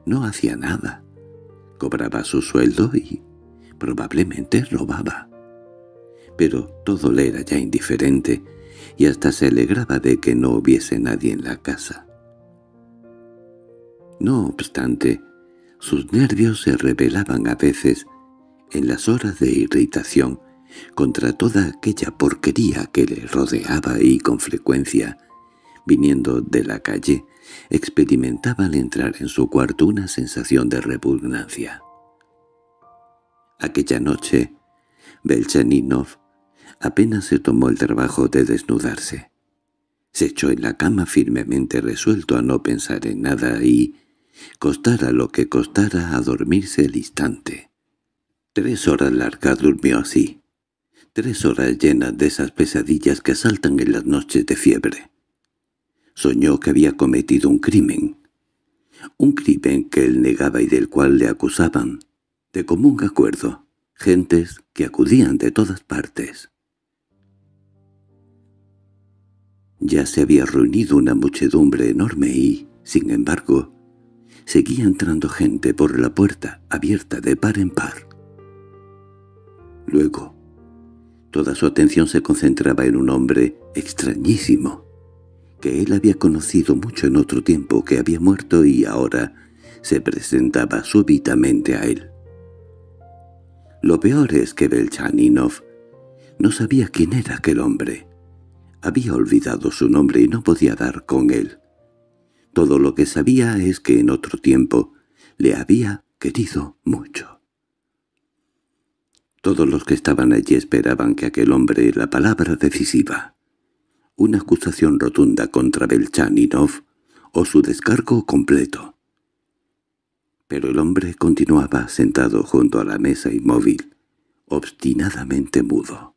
no hacía nada. Cobraba su sueldo y probablemente robaba. Pero todo le era ya indiferente y hasta se alegraba de que no hubiese nadie en la casa. No obstante, sus nervios se revelaban a veces en las horas de irritación, contra toda aquella porquería que le rodeaba y con frecuencia, viniendo de la calle, experimentaba al entrar en su cuarto una sensación de repugnancia. Aquella noche, Belchaninov apenas se tomó el trabajo de desnudarse. Se echó en la cama firmemente resuelto a no pensar en nada y, costara lo que costara, a dormirse el instante. Tres horas largas durmió así. Tres horas llenas de esas pesadillas que asaltan en las noches de fiebre. Soñó que había cometido un crimen. Un crimen que él negaba y del cual le acusaban, de común acuerdo, gentes que acudían de todas partes. Ya se había reunido una muchedumbre enorme y, sin embargo, seguía entrando gente por la puerta abierta de par en par luego. Toda su atención se concentraba en un hombre extrañísimo, que él había conocido mucho en otro tiempo, que había muerto y ahora se presentaba súbitamente a él. Lo peor es que Belchaninov no sabía quién era aquel hombre. Había olvidado su nombre y no podía dar con él. Todo lo que sabía es que en otro tiempo le había querido mucho. Todos los que estaban allí esperaban que aquel hombre la palabra decisiva. Una acusación rotunda contra Belchaninov o su descargo completo. Pero el hombre continuaba sentado junto a la mesa inmóvil, obstinadamente mudo.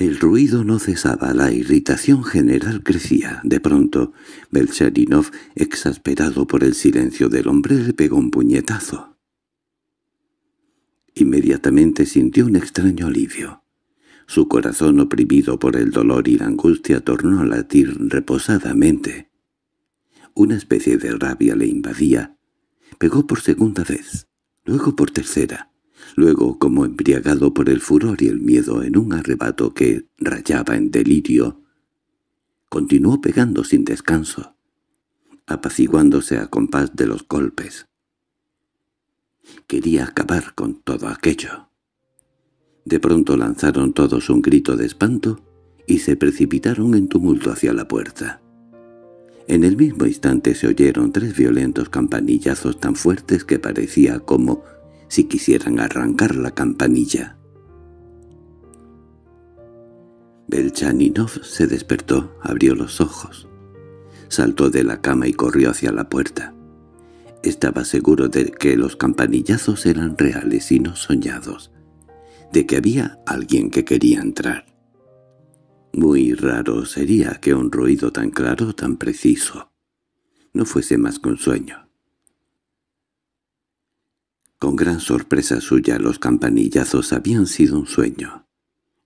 El ruido no cesaba, la irritación general crecía. De pronto, Belcherinov, exasperado por el silencio del hombre, le pegó un puñetazo. Inmediatamente sintió un extraño alivio. Su corazón oprimido por el dolor y la angustia tornó a latir reposadamente. Una especie de rabia le invadía. Pegó por segunda vez, luego por tercera. Luego, como embriagado por el furor y el miedo en un arrebato que rayaba en delirio, continuó pegando sin descanso, apaciguándose a compás de los golpes. Quería acabar con todo aquello. De pronto lanzaron todos un grito de espanto y se precipitaron en tumulto hacia la puerta. En el mismo instante se oyeron tres violentos campanillazos tan fuertes que parecía como si quisieran arrancar la campanilla. Belchaninov se despertó, abrió los ojos. Saltó de la cama y corrió hacia la puerta. Estaba seguro de que los campanillazos eran reales y no soñados, de que había alguien que quería entrar. Muy raro sería que un ruido tan claro, tan preciso, no fuese más que un sueño. Con gran sorpresa suya los campanillazos habían sido un sueño.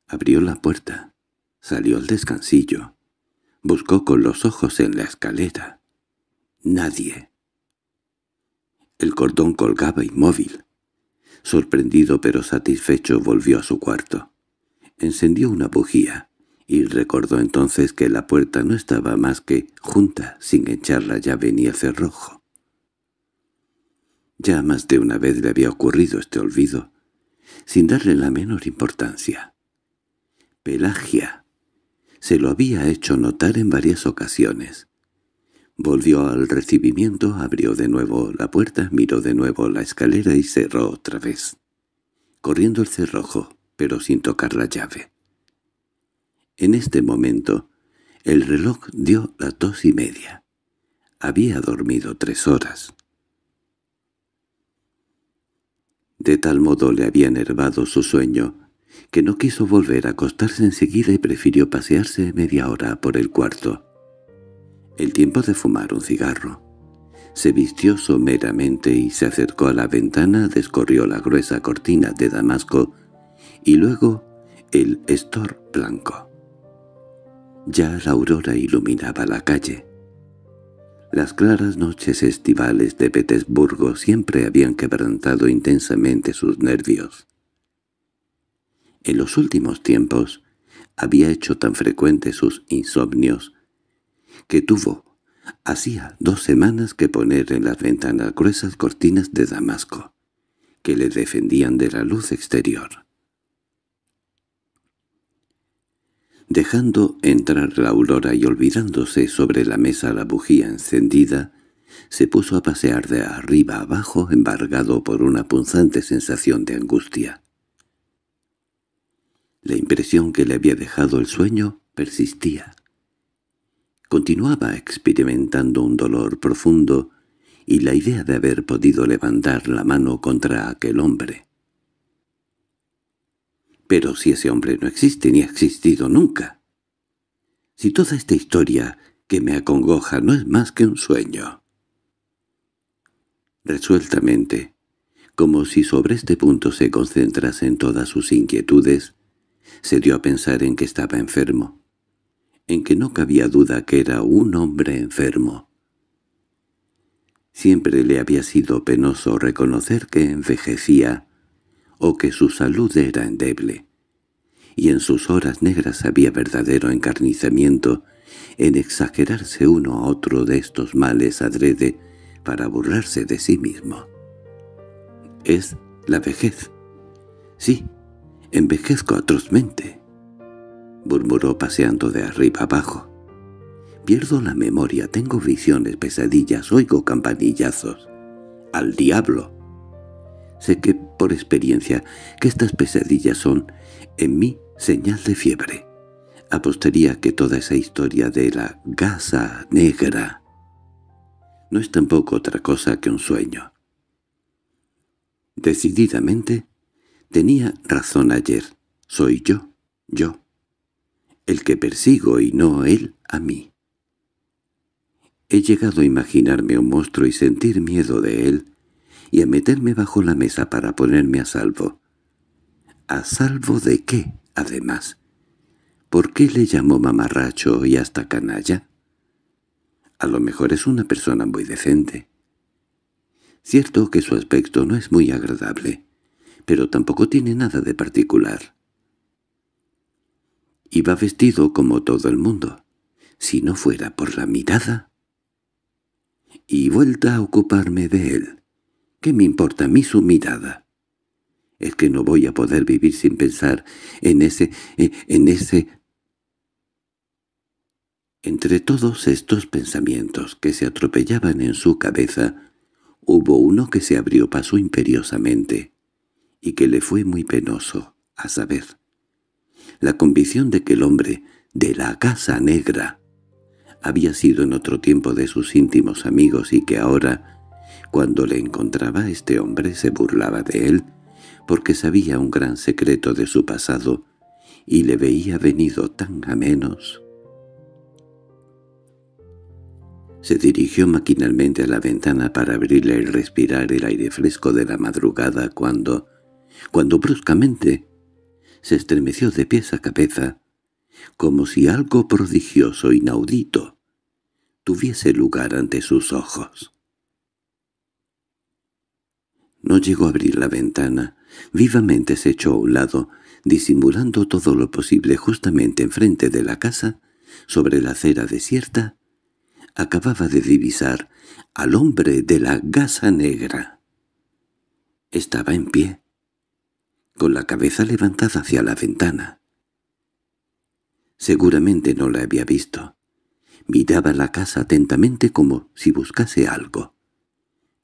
Abrió la puerta, salió al descansillo, buscó con los ojos en la escalera. Nadie. El cordón colgaba inmóvil. Sorprendido pero satisfecho volvió a su cuarto. Encendió una bujía y recordó entonces que la puerta no estaba más que junta sin echar la llave ni el cerrojo. Ya más de una vez le había ocurrido este olvido, sin darle la menor importancia. Pelagia se lo había hecho notar en varias ocasiones. Volvió al recibimiento, abrió de nuevo la puerta, miró de nuevo la escalera y cerró otra vez, corriendo el cerrojo, pero sin tocar la llave. En este momento, el reloj dio las dos y media. Había dormido tres horas. De tal modo le había enervado su sueño, que no quiso volver a acostarse enseguida y prefirió pasearse media hora por el cuarto. El tiempo de fumar un cigarro. Se vistió someramente y se acercó a la ventana, descorrió la gruesa cortina de damasco y luego el estor blanco. Ya la aurora iluminaba la calle. Las claras noches estivales de Petersburgo siempre habían quebrantado intensamente sus nervios. En los últimos tiempos había hecho tan frecuentes sus insomnios que tuvo, hacía dos semanas que poner en las ventanas gruesas cortinas de damasco, que le defendían de la luz exterior. Dejando entrar la aurora y olvidándose sobre la mesa la bujía encendida, se puso a pasear de arriba abajo embargado por una punzante sensación de angustia. La impresión que le había dejado el sueño persistía. Continuaba experimentando un dolor profundo y la idea de haber podido levantar la mano contra aquel hombre. Pero si ese hombre no existe ni ha existido nunca. Si toda esta historia que me acongoja no es más que un sueño. Resueltamente, como si sobre este punto se concentrasen todas sus inquietudes, se dio a pensar en que estaba enfermo, en que no cabía duda que era un hombre enfermo. Siempre le había sido penoso reconocer que envejecía, o que su salud era endeble. Y en sus horas negras había verdadero encarnizamiento en exagerarse uno a otro de estos males adrede para burlarse de sí mismo. Es la vejez. Sí, envejezco atrozmente, murmuró paseando de arriba abajo. Pierdo la memoria, tengo visiones, pesadillas, oigo campanillazos. ¡Al diablo! Sé que, por experiencia, que estas pesadillas son, en mí, señal de fiebre. Apostaría que toda esa historia de la gasa negra no es tampoco otra cosa que un sueño. Decididamente, tenía razón ayer. Soy yo, yo. El que persigo y no él a mí. He llegado a imaginarme un monstruo y sentir miedo de él, y a meterme bajo la mesa para ponerme a salvo. ¿A salvo de qué, además? ¿Por qué le llamó mamarracho y hasta canalla? A lo mejor es una persona muy decente. Cierto que su aspecto no es muy agradable, pero tampoco tiene nada de particular. Iba vestido como todo el mundo, si no fuera por la mirada. Y vuelta a ocuparme de él. ¿Qué me importa a mí su mirada? Es que no voy a poder vivir sin pensar en ese... Eh, en ese... Entre todos estos pensamientos que se atropellaban en su cabeza, hubo uno que se abrió paso imperiosamente, y que le fue muy penoso, a saber, la convicción de que el hombre de la Casa Negra había sido en otro tiempo de sus íntimos amigos y que ahora cuando le encontraba este hombre se burlaba de él, porque sabía un gran secreto de su pasado, y le veía venido tan a menos. Se dirigió maquinalmente a la ventana para abrirle y respirar el aire fresco de la madrugada cuando, cuando bruscamente, se estremeció de pies a cabeza, como si algo prodigioso, inaudito, tuviese lugar ante sus ojos. No llegó a abrir la ventana. Vivamente se echó a un lado, disimulando todo lo posible justamente enfrente de la casa, sobre la acera desierta. Acababa de divisar al hombre de la gasa negra. Estaba en pie, con la cabeza levantada hacia la ventana. Seguramente no la había visto. Miraba la casa atentamente como si buscase algo.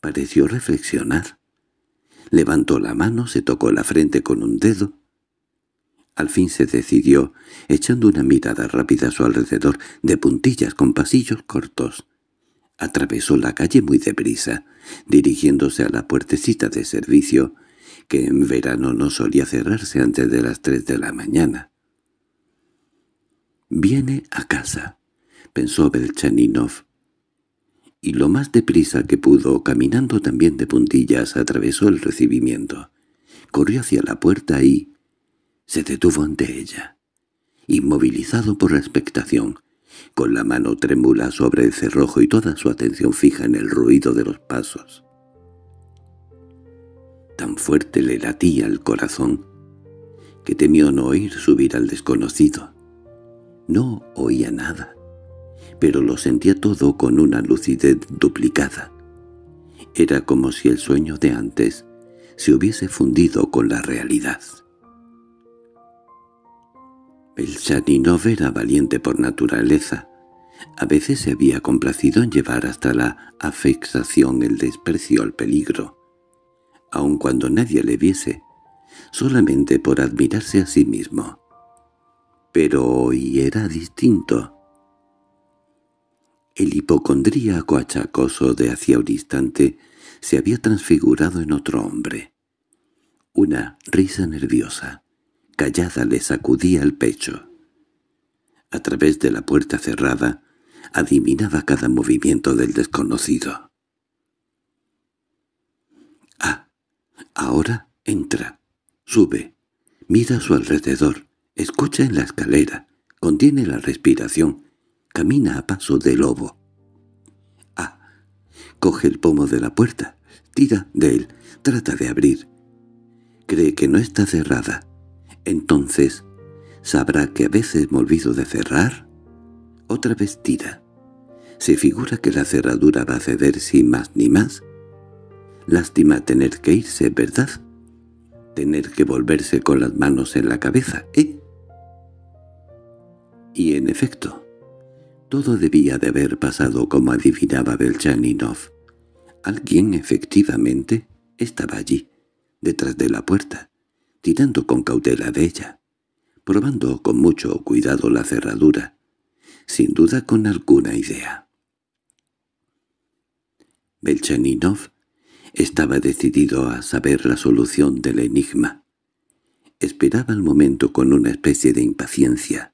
Pareció reflexionar. Levantó la mano, se tocó la frente con un dedo. Al fin se decidió, echando una mirada rápida a su alrededor, de puntillas con pasillos cortos. Atravesó la calle muy deprisa, dirigiéndose a la puertecita de servicio, que en verano no solía cerrarse antes de las tres de la mañana. «Viene a casa», pensó Belchaninov y lo más deprisa que pudo, caminando también de puntillas, atravesó el recibimiento. Corrió hacia la puerta y... se detuvo ante ella. Inmovilizado por la expectación, con la mano trémula sobre el cerrojo y toda su atención fija en el ruido de los pasos. Tan fuerte le latía el corazón que temió no oír subir al desconocido. No oía nada pero lo sentía todo con una lucidez duplicada. Era como si el sueño de antes se hubiese fundido con la realidad. El Shaninov era valiente por naturaleza. A veces se había complacido en llevar hasta la afexación el desprecio al peligro, aun cuando nadie le viese, solamente por admirarse a sí mismo. Pero hoy era distinto. El hipocondríaco achacoso de hacia un instante se había transfigurado en otro hombre. Una risa nerviosa, callada, le sacudía el pecho. A través de la puerta cerrada, adivinaba cada movimiento del desconocido. —¡Ah! Ahora entra, sube, mira a su alrededor, escucha en la escalera, contiene la respiración, Camina a paso de lobo. Ah, coge el pomo de la puerta, tira de él, trata de abrir. Cree que no está cerrada. Entonces, ¿sabrá que a veces me olvido de cerrar? Otra vez tira. ¿Se figura que la cerradura va a ceder sin más ni más? Lástima tener que irse, ¿verdad? Tener que volverse con las manos en la cabeza, ¿eh? Y en efecto, todo debía de haber pasado como adivinaba Belchaninov. Alguien, efectivamente, estaba allí, detrás de la puerta, tirando con cautela de ella, probando con mucho cuidado la cerradura, sin duda con alguna idea. Belchaninov estaba decidido a saber la solución del enigma. Esperaba el momento con una especie de impaciencia,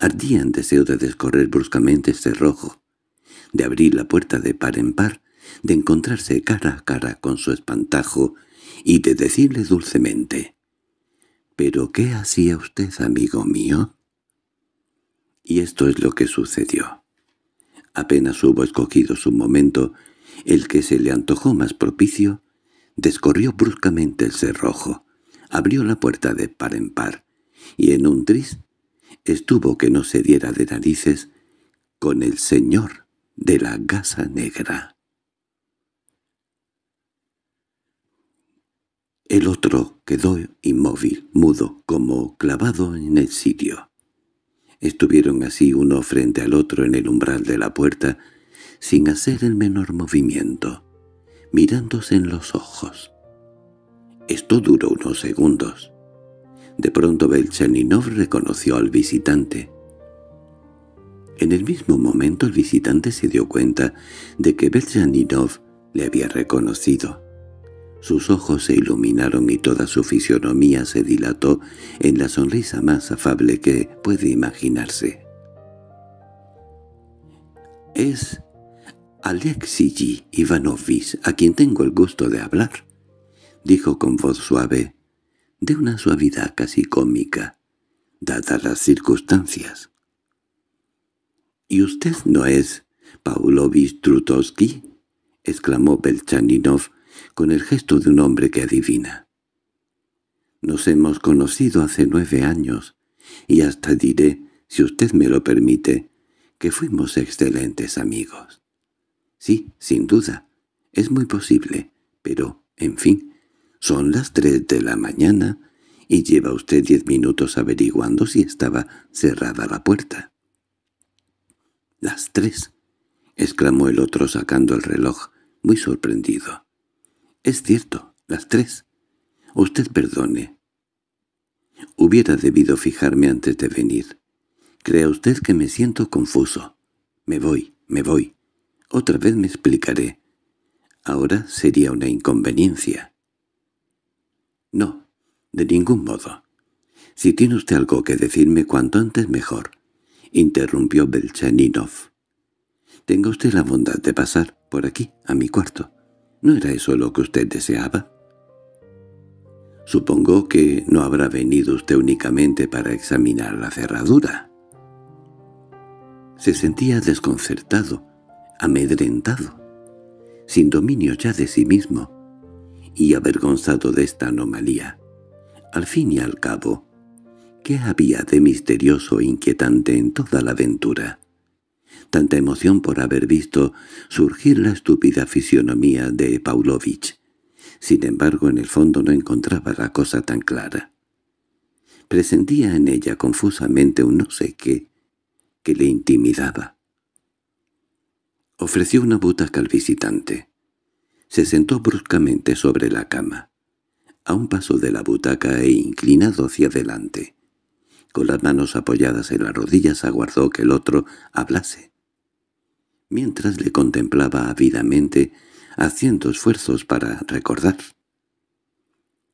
Ardía en deseo de descorrer bruscamente el este cerrojo, de abrir la puerta de par en par, de encontrarse cara a cara con su espantajo y de decirle dulcemente, «¿Pero qué hacía usted, amigo mío?» Y esto es lo que sucedió. Apenas hubo escogido su momento, el que se le antojó más propicio, descorrió bruscamente el cerrojo, abrió la puerta de par en par, y en un triste estuvo que no se diera de narices con el señor de la gasa negra. El otro quedó inmóvil, mudo, como clavado en el sitio. Estuvieron así uno frente al otro en el umbral de la puerta, sin hacer el menor movimiento, mirándose en los ojos. Esto duró unos segundos. De pronto Belchaninov reconoció al visitante. En el mismo momento el visitante se dio cuenta de que Belchaninov le había reconocido. Sus ojos se iluminaron y toda su fisionomía se dilató en la sonrisa más afable que puede imaginarse. «Es Alexey Ivanovich a quien tengo el gusto de hablar», dijo con voz suave de una suavidad casi cómica, dadas las circunstancias. —¿Y usted no es Paulovich Trutovsky, —exclamó Belchaninov con el gesto de un hombre que adivina. —Nos hemos conocido hace nueve años, y hasta diré, si usted me lo permite, que fuimos excelentes amigos. —Sí, sin duda, es muy posible, pero, en fin, son las tres de la mañana y lleva usted diez minutos averiguando si estaba cerrada la puerta. —Las tres —exclamó el otro sacando el reloj, muy sorprendido. —Es cierto, las tres. Usted perdone. Hubiera debido fijarme antes de venir. Crea usted que me siento confuso. Me voy, me voy. Otra vez me explicaré. Ahora sería una inconveniencia. No, de ningún modo. Si tiene usted algo que decirme cuanto antes mejor, interrumpió Belchaninov. Tenga usted la bondad de pasar por aquí, a mi cuarto. ¿No era eso lo que usted deseaba? Supongo que no habrá venido usted únicamente para examinar la cerradura. Se sentía desconcertado, amedrentado, sin dominio ya de sí mismo, y avergonzado de esta anomalía. Al fin y al cabo, ¿qué había de misterioso e inquietante en toda la aventura? Tanta emoción por haber visto surgir la estúpida fisionomía de Paulovich. Sin embargo, en el fondo no encontraba la cosa tan clara. Presentía en ella confusamente un no sé qué que le intimidaba. Ofreció una butaca al visitante. Se sentó bruscamente sobre la cama, a un paso de la butaca e inclinado hacia adelante. Con las manos apoyadas en las rodillas aguardó que el otro hablase. Mientras le contemplaba ávidamente, haciendo esfuerzos para recordar.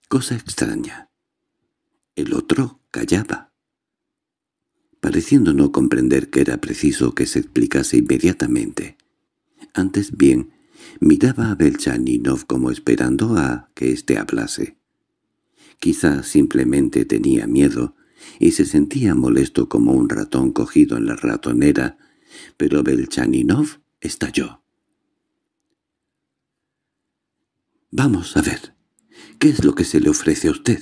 Cosa extraña. El otro callaba. Pareciendo no comprender que era preciso que se explicase inmediatamente. Antes bien, Miraba a Belchaninov como esperando a que éste hablase. Quizá simplemente tenía miedo y se sentía molesto como un ratón cogido en la ratonera, pero Belchaninov estalló. «Vamos a ver, ¿qué es lo que se le ofrece a usted?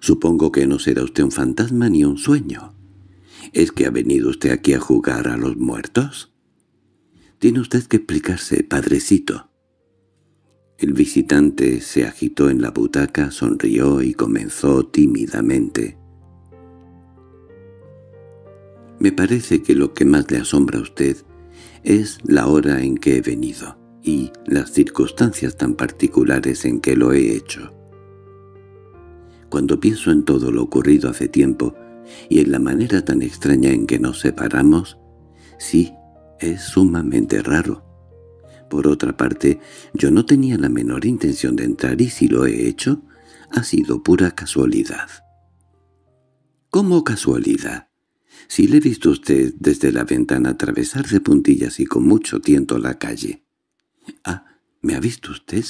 Supongo que no será usted un fantasma ni un sueño. ¿Es que ha venido usted aquí a jugar a los muertos?» —Tiene usted que explicarse, padrecito. El visitante se agitó en la butaca, sonrió y comenzó tímidamente. —Me parece que lo que más le asombra a usted es la hora en que he venido y las circunstancias tan particulares en que lo he hecho. Cuando pienso en todo lo ocurrido hace tiempo y en la manera tan extraña en que nos separamos, sí es sumamente raro. Por otra parte, yo no tenía la menor intención de entrar y si lo he hecho, ha sido pura casualidad. ¿Cómo casualidad? Si le he visto usted desde la ventana atravesar de puntillas y con mucho tiento la calle. Ah, ¿me ha visto usted?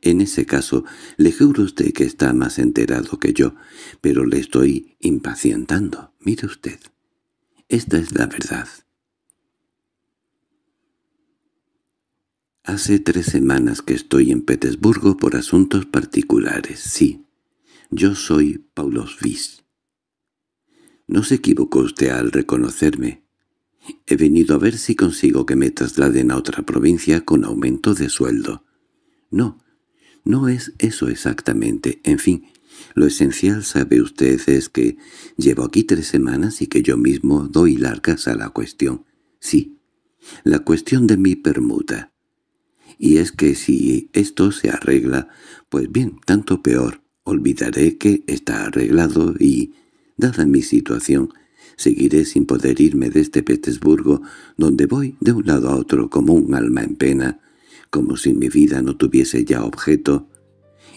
En ese caso, le juro usted que está más enterado que yo, pero le estoy impacientando. Mire usted. Esta es la verdad. Hace tres semanas que estoy en Petersburgo por asuntos particulares, sí. Yo soy Viz. No se equivocó usted al reconocerme. He venido a ver si consigo que me trasladen a otra provincia con aumento de sueldo. No, no es eso exactamente. En fin, lo esencial, sabe usted, es que llevo aquí tres semanas y que yo mismo doy largas a la cuestión. Sí, la cuestión de mi permuta y es que si esto se arregla, pues bien, tanto peor, olvidaré que está arreglado y, dada mi situación, seguiré sin poder irme de este Petersburgo, donde voy de un lado a otro como un alma en pena, como si mi vida no tuviese ya objeto,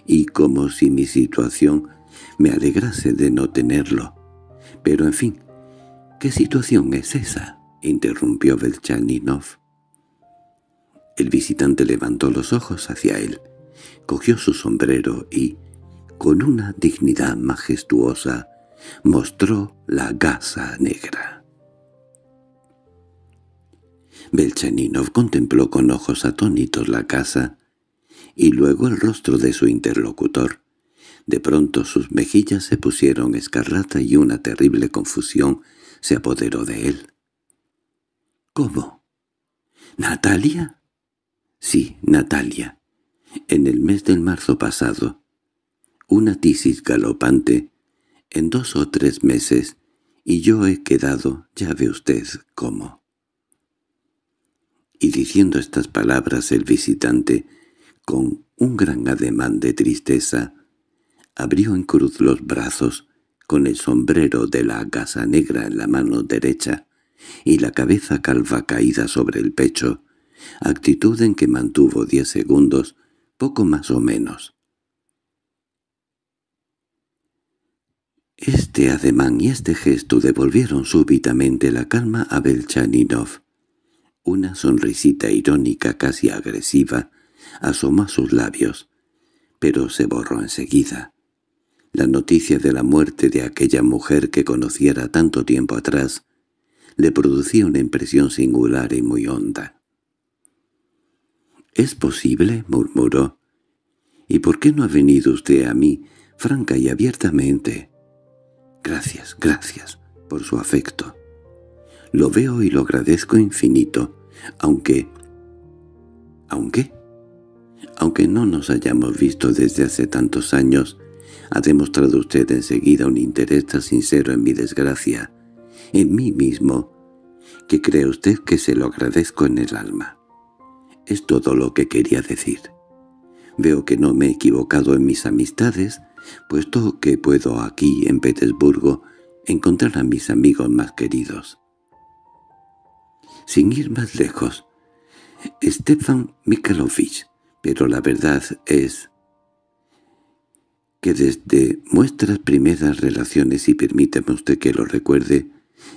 y como si mi situación me alegrase de no tenerlo. Pero en fin, ¿qué situación es esa? interrumpió Belchaninov. El visitante levantó los ojos hacia él, cogió su sombrero y, con una dignidad majestuosa, mostró la gasa negra. Belcheninov contempló con ojos atónitos la casa y luego el rostro de su interlocutor. De pronto sus mejillas se pusieron escarlata y una terrible confusión se apoderó de él. —¿Cómo? —¿Natalia? Sí, Natalia. En el mes del marzo pasado. Una tisis galopante. En dos o tres meses. Y yo he quedado, ya ve usted cómo. Y diciendo estas palabras el visitante, con un gran ademán de tristeza, abrió en cruz los brazos, con el sombrero de la gasa negra en la mano derecha y la cabeza calva caída sobre el pecho, actitud en que mantuvo diez segundos, poco más o menos. Este ademán y este gesto devolvieron súbitamente la calma a Belchaninov. Una sonrisita irónica casi agresiva asomó a sus labios, pero se borró enseguida. La noticia de la muerte de aquella mujer que conociera tanto tiempo atrás le producía una impresión singular y muy honda. —¿Es posible? —murmuró. —¿Y por qué no ha venido usted a mí, franca y abiertamente? —Gracias, gracias por su afecto. Lo veo y lo agradezco infinito, aunque... —¿Aunque? Aunque no nos hayamos visto desde hace tantos años, ha demostrado usted enseguida un interés tan sincero en mi desgracia, en mí mismo, que cree usted que se lo agradezco en el alma. Es todo lo que quería decir. Veo que no me he equivocado en mis amistades, puesto que puedo aquí, en Petersburgo, encontrar a mis amigos más queridos. Sin ir más lejos, Stefan Mikhailovich, pero la verdad es que desde nuestras primeras relaciones, y permítame usted que lo recuerde,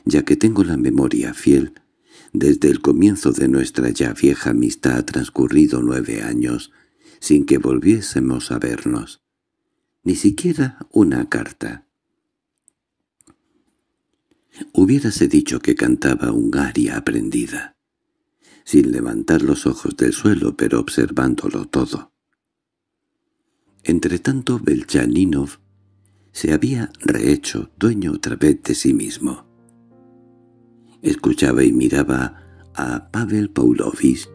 ya que tengo la memoria fiel, desde el comienzo de nuestra ya vieja amistad ha transcurrido nueve años sin que volviésemos a vernos. Ni siquiera una carta. Hubiérase dicho que cantaba un aria aprendida, sin levantar los ojos del suelo pero observándolo todo. Entretanto Belchaninov se había rehecho dueño otra vez de sí mismo. Escuchaba y miraba a Pavel Paulovich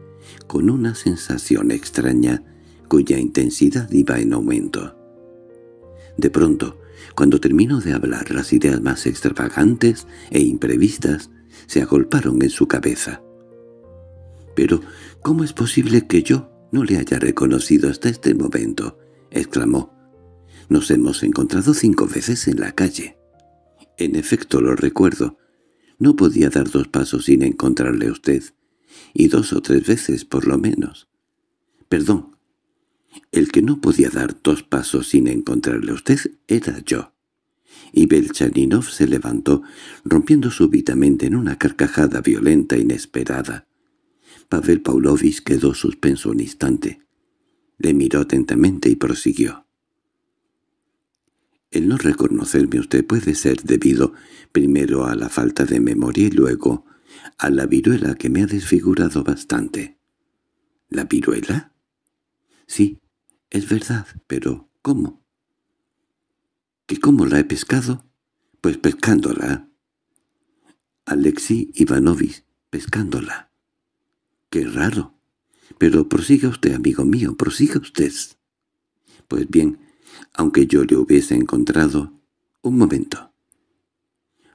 con una sensación extraña cuya intensidad iba en aumento. De pronto, cuando terminó de hablar, las ideas más extravagantes e imprevistas se agolparon en su cabeza. «Pero, ¿cómo es posible que yo no le haya reconocido hasta este momento?» exclamó. «Nos hemos encontrado cinco veces en la calle». En efecto, lo recuerdo. No podía dar dos pasos sin encontrarle a usted, y dos o tres veces por lo menos. Perdón, el que no podía dar dos pasos sin encontrarle a usted era yo. Y Belchaninov se levantó, rompiendo súbitamente en una carcajada violenta e inesperada. Pavel Pavlovich quedó suspenso un instante. Le miró atentamente y prosiguió. El no reconocerme usted puede ser debido primero a la falta de memoria y luego a la viruela que me ha desfigurado bastante. ¿La viruela? Sí, es verdad, pero ¿cómo? ¿Que cómo la he pescado? Pues pescándola. Alexis Ivanovich, pescándola. Qué raro. Pero prosiga usted, amigo mío, prosiga usted. Pues bien, aunque yo le hubiese encontrado. Un momento.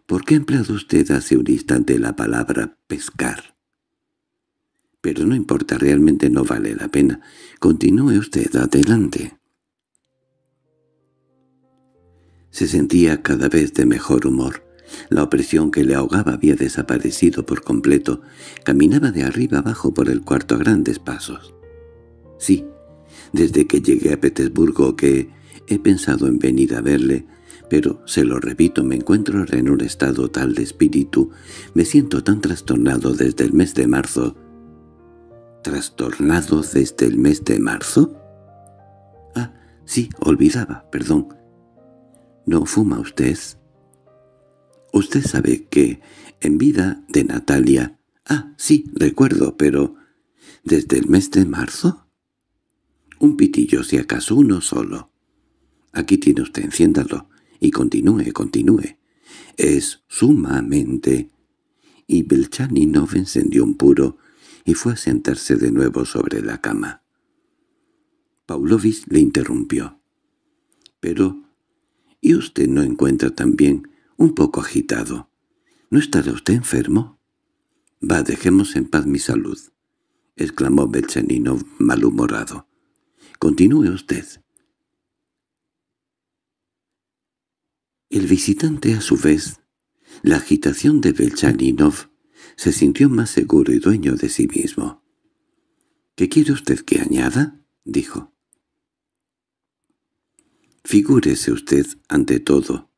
¿Por qué ha empleado usted hace un instante la palabra pescar? Pero no importa, realmente no vale la pena. Continúe usted adelante. Se sentía cada vez de mejor humor. La opresión que le ahogaba había desaparecido por completo. Caminaba de arriba abajo por el cuarto a grandes pasos. Sí, desde que llegué a Petersburgo que He pensado en venir a verle, pero, se lo repito, me encuentro en un estado tal de espíritu, me siento tan trastornado desde el mes de marzo. —¿Trastornado desde el mes de marzo? —Ah, sí, olvidaba, perdón. —¿No fuma usted? —Usted sabe que, en vida de Natalia... —Ah, sí, recuerdo, pero... —¿Desde el mes de marzo? —Un pitillo, si acaso uno solo. Aquí tiene usted, enciéndalo. Y continúe, continúe. Es sumamente... Y Belchaninov encendió un puro y fue a sentarse de nuevo sobre la cama. Paulovich le interrumpió. —Pero... ¿Y usted no encuentra también un poco agitado? ¿No estará usted enfermo? —Va, dejemos en paz mi salud —exclamó Belchaninov malhumorado. —Continúe usted. El visitante, a su vez, la agitación de Belchaninov, se sintió más seguro y dueño de sí mismo. —¿Qué quiere usted que añada? —dijo. —Figúrese usted, ante todo,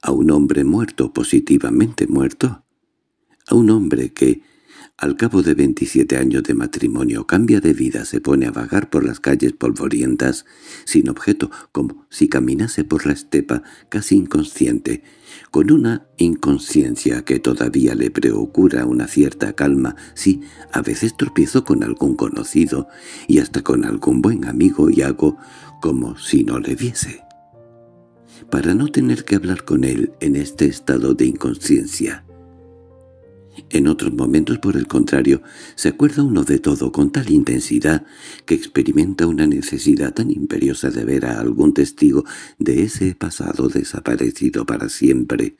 a un hombre muerto, positivamente muerto, a un hombre que al cabo de 27 años de matrimonio cambia de vida, se pone a vagar por las calles polvorientas, sin objeto, como si caminase por la estepa, casi inconsciente, con una inconsciencia que todavía le procura una cierta calma, sí, a veces tropiezo con algún conocido y hasta con algún buen amigo y hago como si no le viese. Para no tener que hablar con él en este estado de inconsciencia, en otros momentos, por el contrario, se acuerda uno de todo con tal intensidad que experimenta una necesidad tan imperiosa de ver a algún testigo de ese pasado desaparecido para siempre.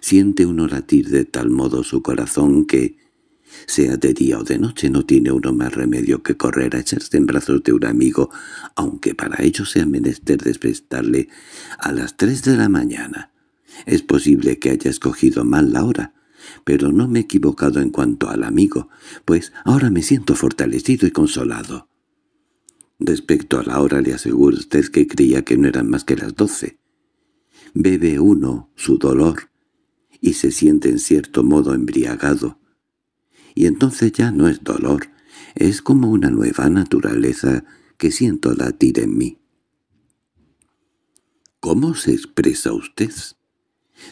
Siente uno latir de tal modo su corazón que, sea de día o de noche, no tiene uno más remedio que correr a echarse en brazos de un amigo, aunque para ello sea menester desprestarle a las tres de la mañana. Es posible que haya escogido mal la hora, pero no me he equivocado en cuanto al amigo, pues ahora me siento fortalecido y consolado. Respecto a la hora le aseguro a usted que creía que no eran más que las doce. Bebe uno su dolor y se siente en cierto modo embriagado. Y entonces ya no es dolor, es como una nueva naturaleza que siento latir en mí. —¿Cómo se expresa usted?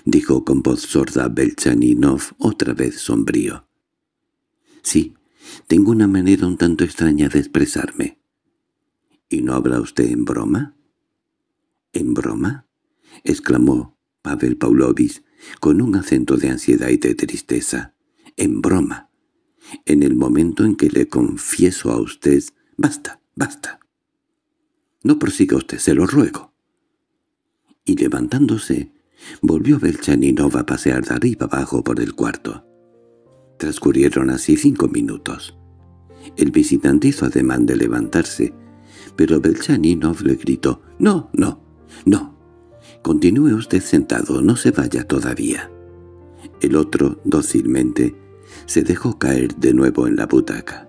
—dijo con voz sorda Belchaninov, otra vez sombrío. —Sí, tengo una manera un tanto extraña de expresarme. —¿Y no habla usted en broma? —¿En broma? —exclamó Pavel Pavlovich con un acento de ansiedad y de tristeza. —En broma. En el momento en que le confieso a usted... —Basta, basta. —No prosiga usted, se lo ruego. Y levantándose, Volvió Belchaninov a pasear de arriba abajo por el cuarto. Transcurrieron así cinco minutos. El visitante hizo ademán de levantarse, pero Belchaninov le gritó, «¡No, no, no! Continúe usted sentado, no se vaya todavía». El otro, dócilmente, se dejó caer de nuevo en la butaca.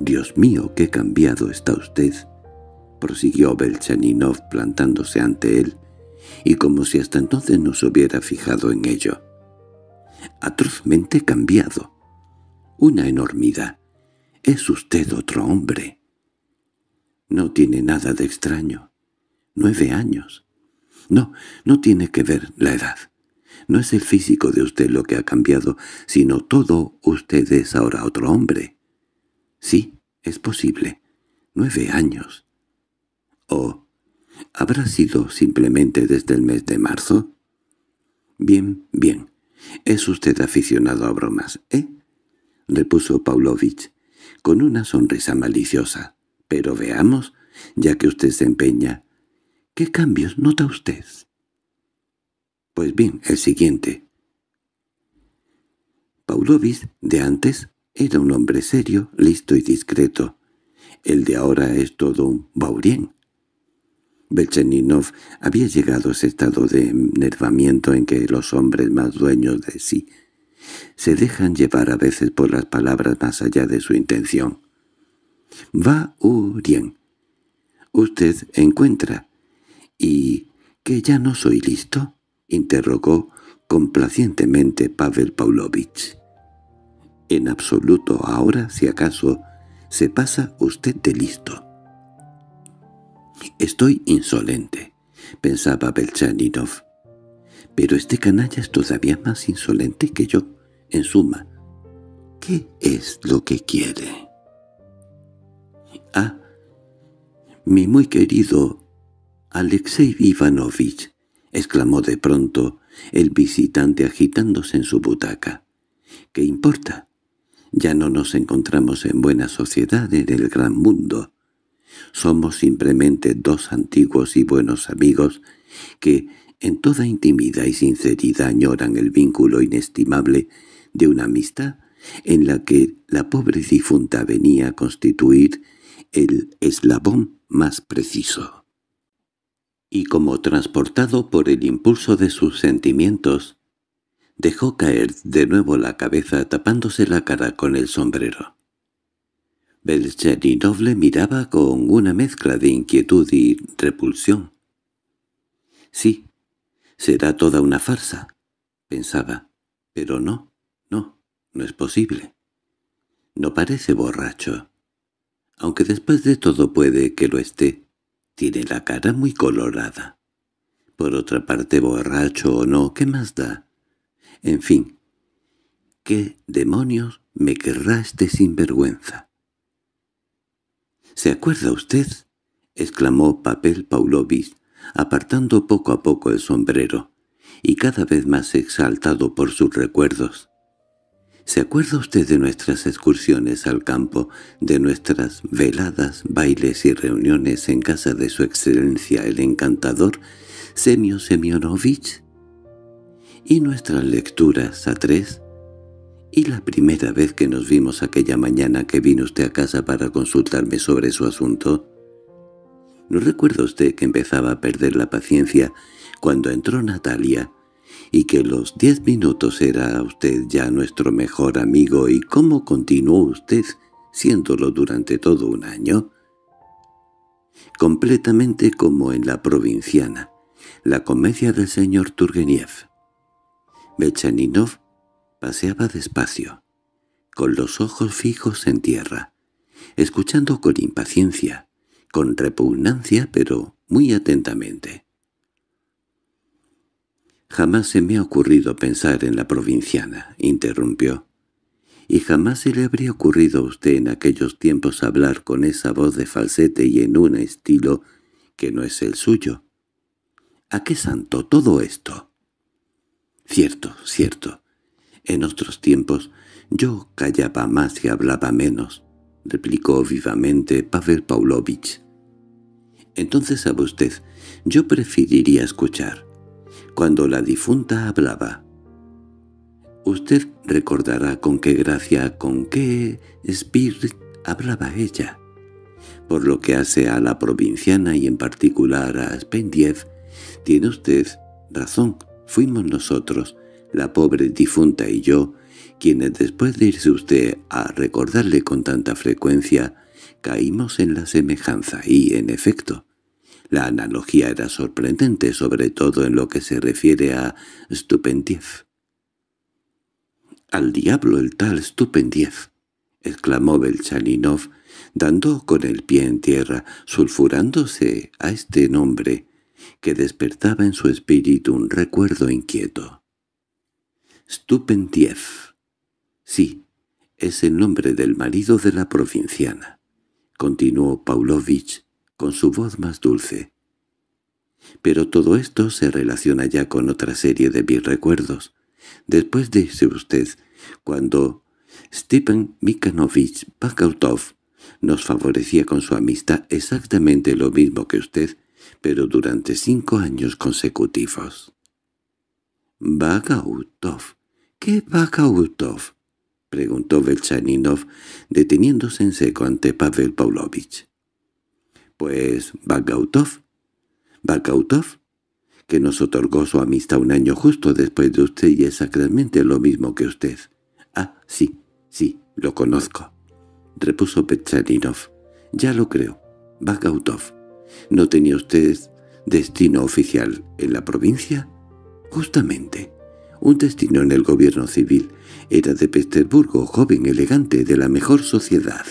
«Dios mío, qué cambiado está usted», prosiguió Belchaninov plantándose ante él, y como si hasta entonces no se hubiera fijado en ello. Atrozmente cambiado. Una enormidad. Es usted otro hombre. No tiene nada de extraño. Nueve años. No, no tiene que ver la edad. No es el físico de usted lo que ha cambiado, sino todo usted es ahora otro hombre. Sí, es posible. Nueve años. O... Oh, ¿Habrá sido simplemente desde el mes de marzo? Bien, bien. Es usted aficionado a bromas, ¿eh? repuso Paulovich, con una sonrisa maliciosa. Pero veamos, ya que usted se empeña. ¿Qué cambios nota usted? Pues bien, el siguiente. Paulovich, de antes, era un hombre serio, listo y discreto. El de ahora es todo un baurien, Belcheninov había llegado a ese estado de enervamiento en que los hombres más dueños de sí se dejan llevar a veces por las palabras más allá de su intención. «Va Urien. Usted encuentra. ¿Y que ya no soy listo?» interrogó complacientemente Pavel Pavlovich. «En absoluto ahora, si acaso, se pasa usted de listo». Estoy insolente, pensaba Belchaninov. Pero este canalla es todavía más insolente que yo. En suma, ¿qué es lo que quiere? Ah, mi muy querido Alexei Ivanovich, exclamó de pronto el visitante agitándose en su butaca. ¿Qué importa? Ya no nos encontramos en buena sociedad en el gran mundo. Somos simplemente dos antiguos y buenos amigos que, en toda intimidad y sinceridad, añoran el vínculo inestimable de una amistad en la que la pobre difunta venía a constituir el eslabón más preciso. Y como transportado por el impulso de sus sentimientos, dejó caer de nuevo la cabeza tapándose la cara con el sombrero. Belcherinov le miraba con una mezcla de inquietud y repulsión. «Sí, será toda una farsa», pensaba, «pero no, no, no es posible. No parece borracho. Aunque después de todo puede que lo esté, tiene la cara muy colorada. Por otra parte, borracho o no, ¿qué más da? En fin, ¿qué demonios me querrá este sinvergüenza?» —¿Se acuerda usted? —exclamó Papel Paulovich, apartando poco a poco el sombrero, y cada vez más exaltado por sus recuerdos. —¿Se acuerda usted de nuestras excursiones al campo, de nuestras veladas, bailes y reuniones en casa de su excelencia el encantador Semio Semionovich? ¿Y nuestras lecturas a tres? Y la primera vez que nos vimos aquella mañana que vino usted a casa para consultarme sobre su asunto, ¿no recuerda usted que empezaba a perder la paciencia cuando entró Natalia y que los diez minutos era usted ya nuestro mejor amigo y cómo continuó usted siéndolo durante todo un año? Completamente como en la provinciana, la comedia del señor Turgeniev. Bechaninov Paseaba despacio, con los ojos fijos en tierra, escuchando con impaciencia, con repugnancia, pero muy atentamente. «Jamás se me ha ocurrido pensar en la provinciana», interrumpió. «Y jamás se le habría ocurrido a usted en aquellos tiempos hablar con esa voz de falsete y en un estilo que no es el suyo. ¿A qué santo todo esto?» «Cierto, cierto. En otros tiempos yo callaba más y hablaba menos, replicó vivamente Pavel Pavlovich. Entonces sabe usted, yo preferiría escuchar. Cuando la difunta hablaba, usted recordará con qué gracia, con qué espíritu hablaba ella. Por lo que hace a la provinciana y en particular a Spendiev, tiene usted razón, fuimos nosotros, la pobre difunta y yo, quienes después de irse usted a recordarle con tanta frecuencia, caímos en la semejanza y, en efecto, la analogía era sorprendente, sobre todo en lo que se refiere a Stupendief. —¡Al diablo el tal Stupendief! —exclamó Belchaninov, dando con el pie en tierra, sulfurándose a este nombre, que despertaba en su espíritu un recuerdo inquieto. Stupentiev. Sí, es el nombre del marido de la provinciana, continuó Pavlovich con su voz más dulce. Pero todo esto se relaciona ya con otra serie de mis recuerdos. Después de usted, cuando Stepan Mikanovich Bakautov nos favorecía con su amistad exactamente lo mismo que usted, pero durante cinco años consecutivos. —Bagautov. ¿Qué Bagautov? —preguntó Belchaninov deteniéndose en seco ante Pavel Pavlovich. —Pues Bagautov. Bagautov, que nos otorgó su amistad un año justo después de usted y exactamente lo mismo que usted. —Ah, sí, sí, lo conozco —repuso Belchaninov. —Ya lo creo. Bagautov. ¿No tenía usted destino oficial en la provincia? Justamente, un destino en el gobierno civil. Era de Petersburgo, joven, elegante, de la mejor sociedad.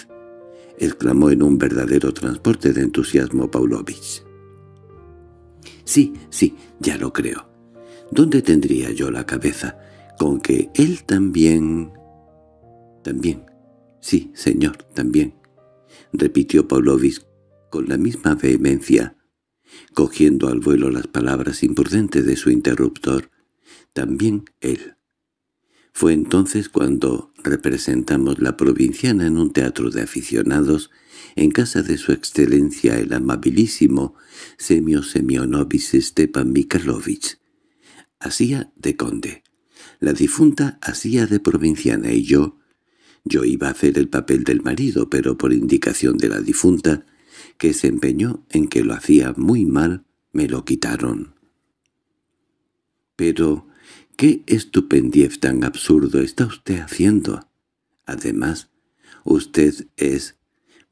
Exclamó en un verdadero transporte de entusiasmo Paulovich. Sí, sí, ya lo creo. ¿Dónde tendría yo la cabeza? Con que él también... También. Sí, señor, también. Repitió Pavlovich con la misma vehemencia cogiendo al vuelo las palabras imprudentes de su interruptor, también él. Fue entonces cuando representamos La Provinciana en un teatro de aficionados, en casa de su excelencia el amabilísimo Semio Semionovich Stepan Mikhailovich. Hacía de conde. La difunta hacía de provinciana y yo... Yo iba a hacer el papel del marido, pero por indicación de la difunta que se empeñó en que lo hacía muy mal, me lo quitaron. Pero, ¿qué estupendiez tan absurdo está usted haciendo? Además, usted es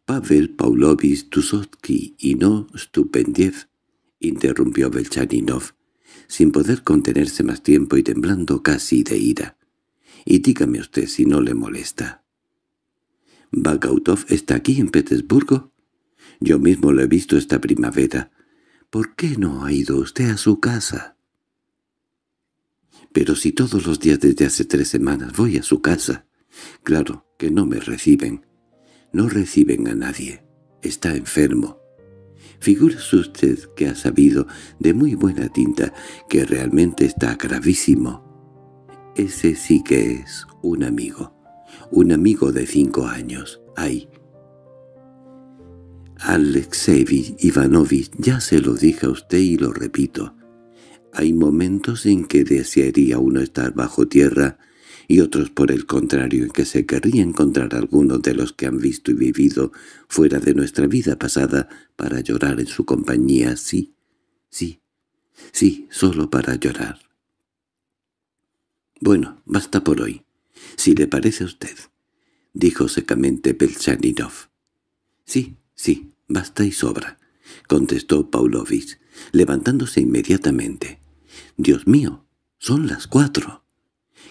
Pavel Paulovich Tusotsky y no Stupendiev, interrumpió Belchaninov, sin poder contenerse más tiempo y temblando casi de ira. Y dígame usted si no le molesta. —¿Bagautov está aquí en Petersburgo? Yo mismo lo he visto esta primavera. ¿Por qué no ha ido usted a su casa? Pero si todos los días desde hace tres semanas voy a su casa. Claro que no me reciben. No reciben a nadie. Está enfermo. Figúrese usted que ha sabido de muy buena tinta que realmente está gravísimo. Ese sí que es un amigo. Un amigo de cinco años. Ay, Alexey Ivanovich, ya se lo dije a usted y lo repito. Hay momentos en que desearía uno estar bajo tierra y otros por el contrario en que se querría encontrar algunos de los que han visto y vivido fuera de nuestra vida pasada para llorar en su compañía, sí, sí, sí, solo para llorar. Bueno, basta por hoy, si le parece a usted, dijo secamente Belchaninov, Sí, sí, Basta y sobra, contestó Paulovich, levantándose inmediatamente. Dios mío, son las cuatro.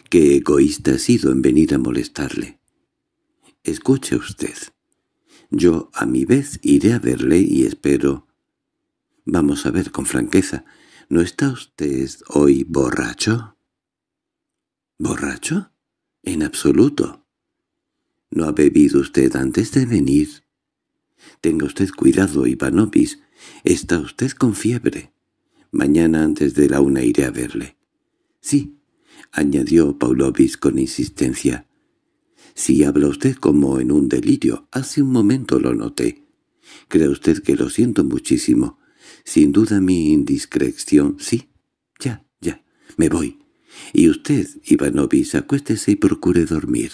Qué egoísta ha sido en venir a molestarle. Escuche usted. Yo a mi vez iré a verle y espero... Vamos a ver con franqueza, ¿no está usted hoy borracho? ¿Borracho? En absoluto. ¿No ha bebido usted antes de venir? Tenga usted cuidado, Ivanovich. Está usted con fiebre. Mañana antes de la una iré a verle. —Sí —añadió Paulovis con insistencia—. Si habla usted como en un delirio, hace un momento lo noté. ¿Cree usted que lo siento muchísimo. Sin duda mi indiscreción, sí. Ya, ya, me voy. Y usted, Ivanovich, acuéstese y procure dormir.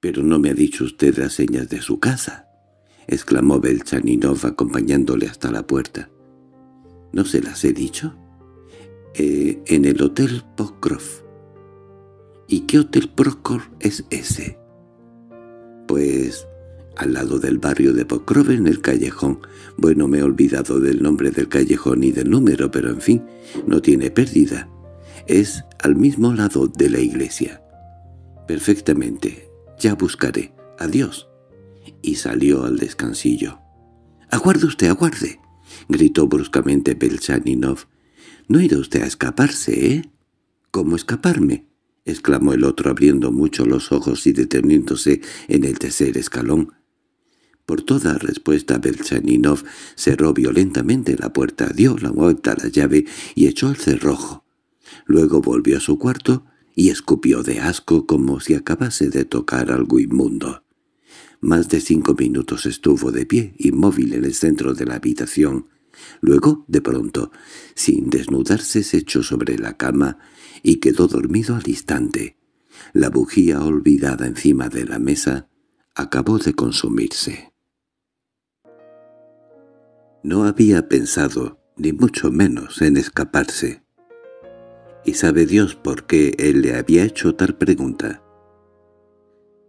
—Pero no me ha dicho usted las señas de su casa. —exclamó Belchaninov acompañándole hasta la puerta. —¿No se las he dicho? Eh, en el Hotel Pokrov. —¿Y qué Hotel Pokrov es ese? —Pues al lado del barrio de Pokrov en el callejón. Bueno, me he olvidado del nombre del callejón y del número, pero en fin, no tiene pérdida. Es al mismo lado de la iglesia. —Perfectamente. Ya buscaré. Adiós y salió al descansillo. —¡Aguarde usted, aguarde! —gritó bruscamente Belchaninov. —No irá usted a escaparse, ¿eh? —¿Cómo escaparme? —exclamó el otro abriendo mucho los ojos y deteniéndose en el tercer escalón. Por toda respuesta Belchaninov cerró violentamente la puerta, dio la vuelta a la llave y echó el cerrojo. Luego volvió a su cuarto y escupió de asco como si acabase de tocar algo inmundo. Más de cinco minutos estuvo de pie, inmóvil en el centro de la habitación. Luego, de pronto, sin desnudarse, se echó sobre la cama y quedó dormido al instante. La bujía olvidada encima de la mesa acabó de consumirse. No había pensado, ni mucho menos, en escaparse. Y sabe Dios por qué él le había hecho tal pregunta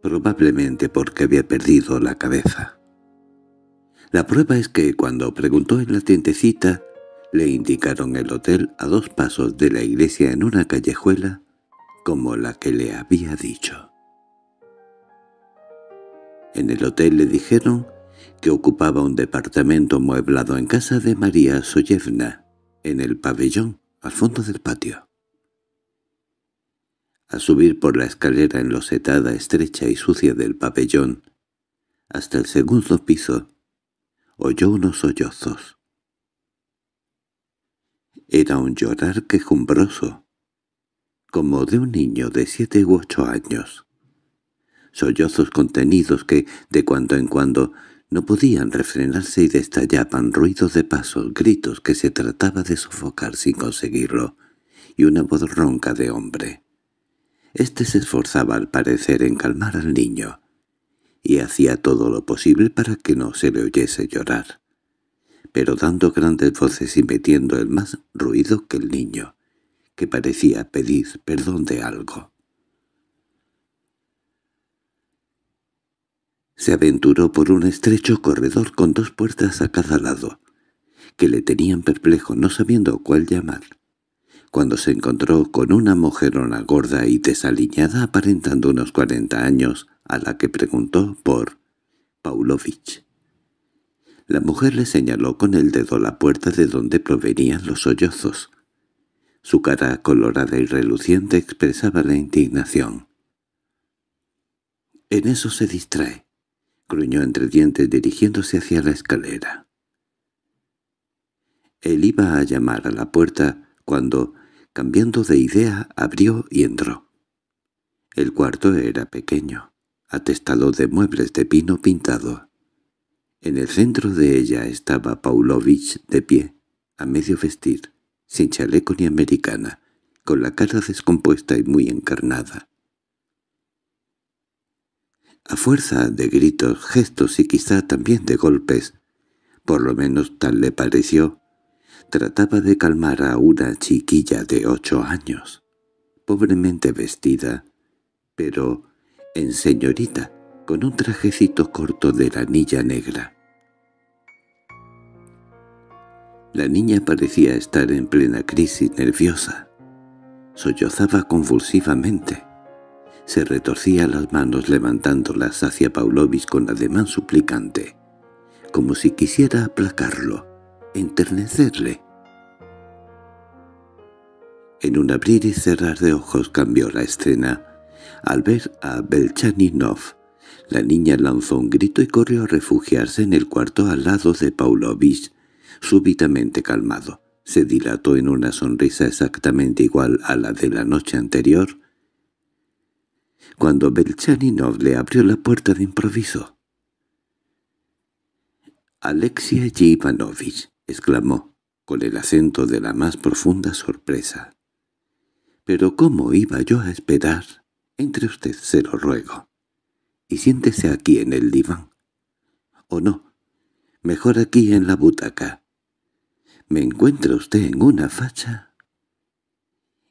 probablemente porque había perdido la cabeza. La prueba es que cuando preguntó en la tientecita, le indicaron el hotel a dos pasos de la iglesia en una callejuela como la que le había dicho. En el hotel le dijeron que ocupaba un departamento mueblado en casa de María Soyevna, en el pabellón, al fondo del patio a subir por la escalera enlosetada, estrecha y sucia del pabellón, hasta el segundo piso, oyó unos sollozos. Era un llorar quejumbroso, como de un niño de siete u ocho años. Sollozos contenidos que, de cuando en cuando, no podían refrenarse y destallaban ruidos de pasos, gritos que se trataba de sofocar sin conseguirlo, y una voz ronca de hombre. Este se esforzaba al parecer en calmar al niño, y hacía todo lo posible para que no se le oyese llorar, pero dando grandes voces y metiendo el más ruido que el niño, que parecía pedir perdón de algo. Se aventuró por un estrecho corredor con dos puertas a cada lado, que le tenían perplejo no sabiendo cuál llamar cuando se encontró con una mujerona gorda y desaliñada aparentando unos cuarenta años, a la que preguntó por Paulovich. La mujer le señaló con el dedo la puerta de donde provenían los sollozos. Su cara colorada y reluciente expresaba la indignación. —En eso se distrae —gruñó entre dientes dirigiéndose hacia la escalera. Él iba a llamar a la puerta cuando Cambiando de idea, abrió y entró. El cuarto era pequeño, atestado de muebles de pino pintado. En el centro de ella estaba Paulovich de pie, a medio vestir, sin chaleco ni americana, con la cara descompuesta y muy encarnada. A fuerza de gritos, gestos y quizá también de golpes, por lo menos tal le pareció, trataba de calmar a una chiquilla de ocho años, pobremente vestida, pero en señorita, con un trajecito corto de lanilla negra. La niña parecía estar en plena crisis nerviosa. Sollozaba convulsivamente. Se retorcía las manos levantándolas hacia Paulovis con ademán suplicante, como si quisiera aplacarlo enternecerle. En un abrir y cerrar de ojos cambió la escena. Al ver a Belchaninov, la niña lanzó un grito y corrió a refugiarse en el cuarto al lado de Paulovich, súbitamente calmado. Se dilató en una sonrisa exactamente igual a la de la noche anterior, cuando Belchaninov le abrió la puerta de improviso. Alexia Ivanovich —exclamó, con el acento de la más profunda sorpresa. —¿Pero cómo iba yo a esperar? Entre usted, se lo ruego. Y siéntese aquí en el diván. —O no, mejor aquí en la butaca. —¿Me encuentra usted en una facha?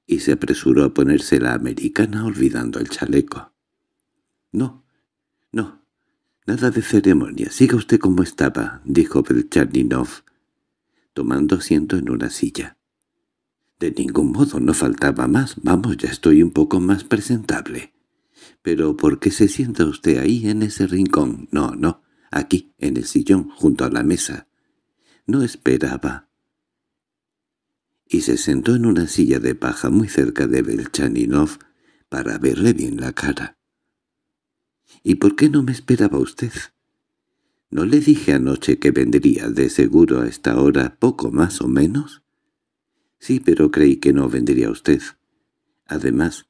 y se apresuró a ponerse la americana olvidando el chaleco. —No, no, nada de ceremonia, siga usted como estaba —dijo Belchaninov tomando asiento en una silla. —De ningún modo, no faltaba más. Vamos, ya estoy un poco más presentable. —¿Pero por qué se sienta usted ahí, en ese rincón? —No, no, aquí, en el sillón, junto a la mesa. No esperaba. Y se sentó en una silla de paja muy cerca de Belchaninov para verle bien la cara. —¿Y por qué no me esperaba usted? ¿No le dije anoche que vendría de seguro a esta hora poco más o menos? Sí, pero creí que no vendría usted. Además,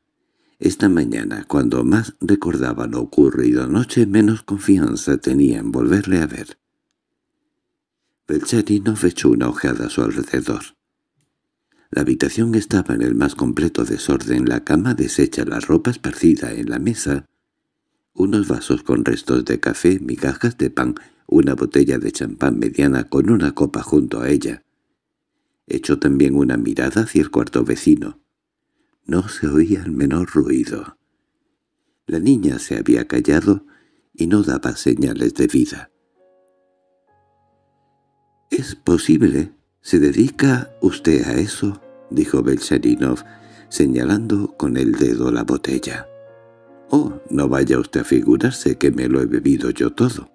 esta mañana, cuando más recordaba lo ocurrido anoche, menos confianza tenía en volverle a ver. no fechó una ojeada a su alrededor. La habitación estaba en el más completo desorden, la cama deshecha, la ropa esparcida en la mesa, unos vasos con restos de café, migajas de pan, una botella de champán mediana con una copa junto a ella. Echó también una mirada hacia el cuarto vecino. No se oía el menor ruido. La niña se había callado y no daba señales de vida. —Es posible. ¿Se dedica usted a eso? —dijo Belcharinov, señalando con el dedo la botella. —Oh, no vaya usted a figurarse que me lo he bebido yo todo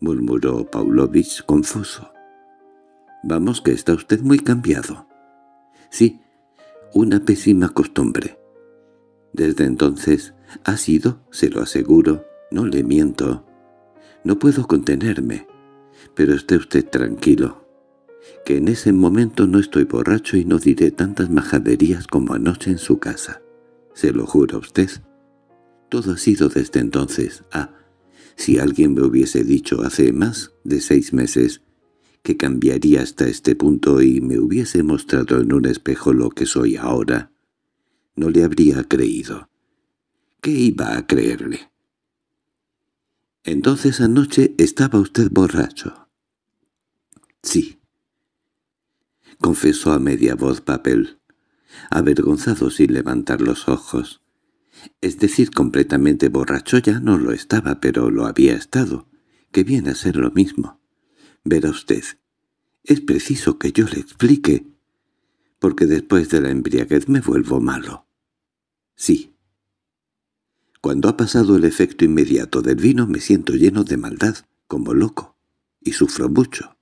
—murmuró Paulovich confuso. —Vamos que está usted muy cambiado. —Sí, una pésima costumbre. Desde entonces ha sido, se lo aseguro, no le miento. No puedo contenerme, pero esté usted tranquilo, que en ese momento no estoy borracho y no diré tantas majaderías como anoche en su casa. Se lo juro a usted. Todo ha sido desde entonces. Ah, si alguien me hubiese dicho hace más de seis meses que cambiaría hasta este punto y me hubiese mostrado en un espejo lo que soy ahora, no le habría creído. ¿Qué iba a creerle? Entonces anoche estaba usted borracho. Sí. Confesó a media voz papel, avergonzado sin levantar los ojos. Es decir, completamente borracho ya no lo estaba, pero lo había estado, que viene a ser lo mismo. Verá usted, es preciso que yo le explique, porque después de la embriaguez me vuelvo malo. Sí. Cuando ha pasado el efecto inmediato del vino me siento lleno de maldad, como loco, y sufro mucho.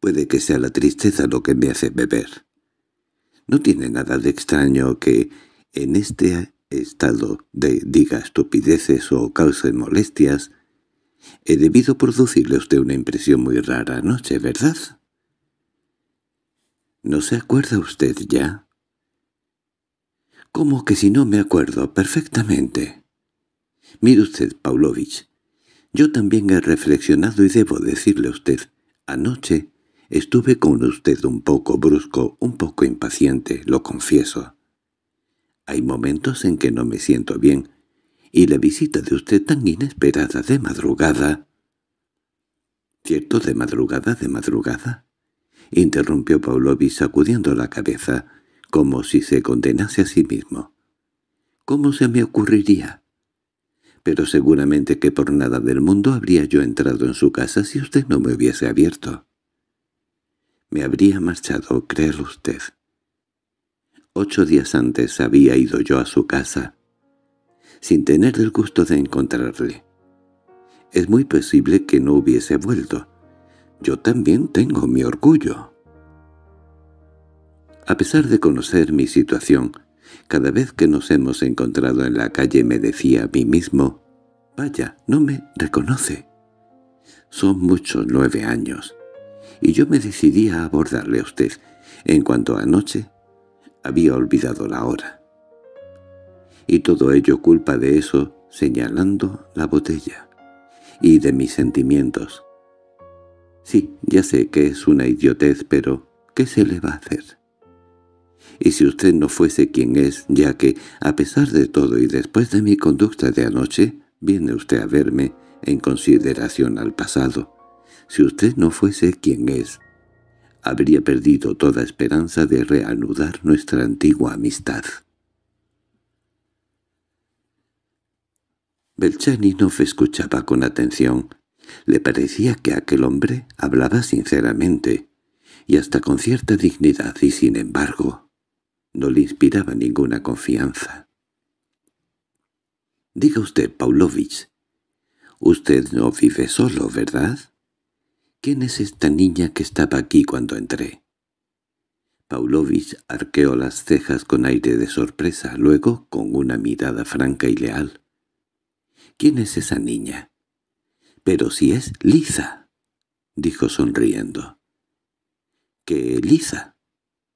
Puede que sea la tristeza lo que me hace beber. No tiene nada de extraño que en este estado de diga estupideces o cause molestias, he debido producirle a usted una impresión muy rara anoche, ¿verdad? ¿No se acuerda usted ya? —¿Cómo que si no me acuerdo? Perfectamente. —Mire usted, Pavlovich, yo también he reflexionado y debo decirle a usted, anoche estuve con usted un poco brusco, un poco impaciente, lo confieso. Hay momentos en que no me siento bien, y la visita de usted tan inesperada de madrugada... —¿Cierto de madrugada, de madrugada? —interrumpió Pavlovich sacudiendo la cabeza, como si se condenase a sí mismo. —¿Cómo se me ocurriría? Pero seguramente que por nada del mundo habría yo entrado en su casa si usted no me hubiese abierto. Me habría marchado, creer usted. Ocho días antes había ido yo a su casa, sin tener el gusto de encontrarle. Es muy posible que no hubiese vuelto. Yo también tengo mi orgullo. A pesar de conocer mi situación, cada vez que nos hemos encontrado en la calle me decía a mí mismo, «Vaya, no me reconoce». Son muchos nueve años, y yo me decidí a abordarle a usted. En cuanto anoche, había olvidado la hora. Y todo ello culpa de eso, señalando la botella. Y de mis sentimientos. Sí, ya sé que es una idiotez, pero ¿qué se le va a hacer? Y si usted no fuese quien es, ya que, a pesar de todo y después de mi conducta de anoche, viene usted a verme en consideración al pasado. Si usted no fuese quien es, habría perdido toda esperanza de reanudar nuestra antigua amistad. no escuchaba con atención. Le parecía que aquel hombre hablaba sinceramente, y hasta con cierta dignidad, y sin embargo, no le inspiraba ninguna confianza. —Diga usted, Pavlovich, usted no vive solo, ¿verdad? «¿Quién es esta niña que estaba aquí cuando entré?» Paulovich arqueó las cejas con aire de sorpresa, luego con una mirada franca y leal. «¿Quién es esa niña?» «Pero si es Liza», dijo sonriendo. «¿Qué Liza?»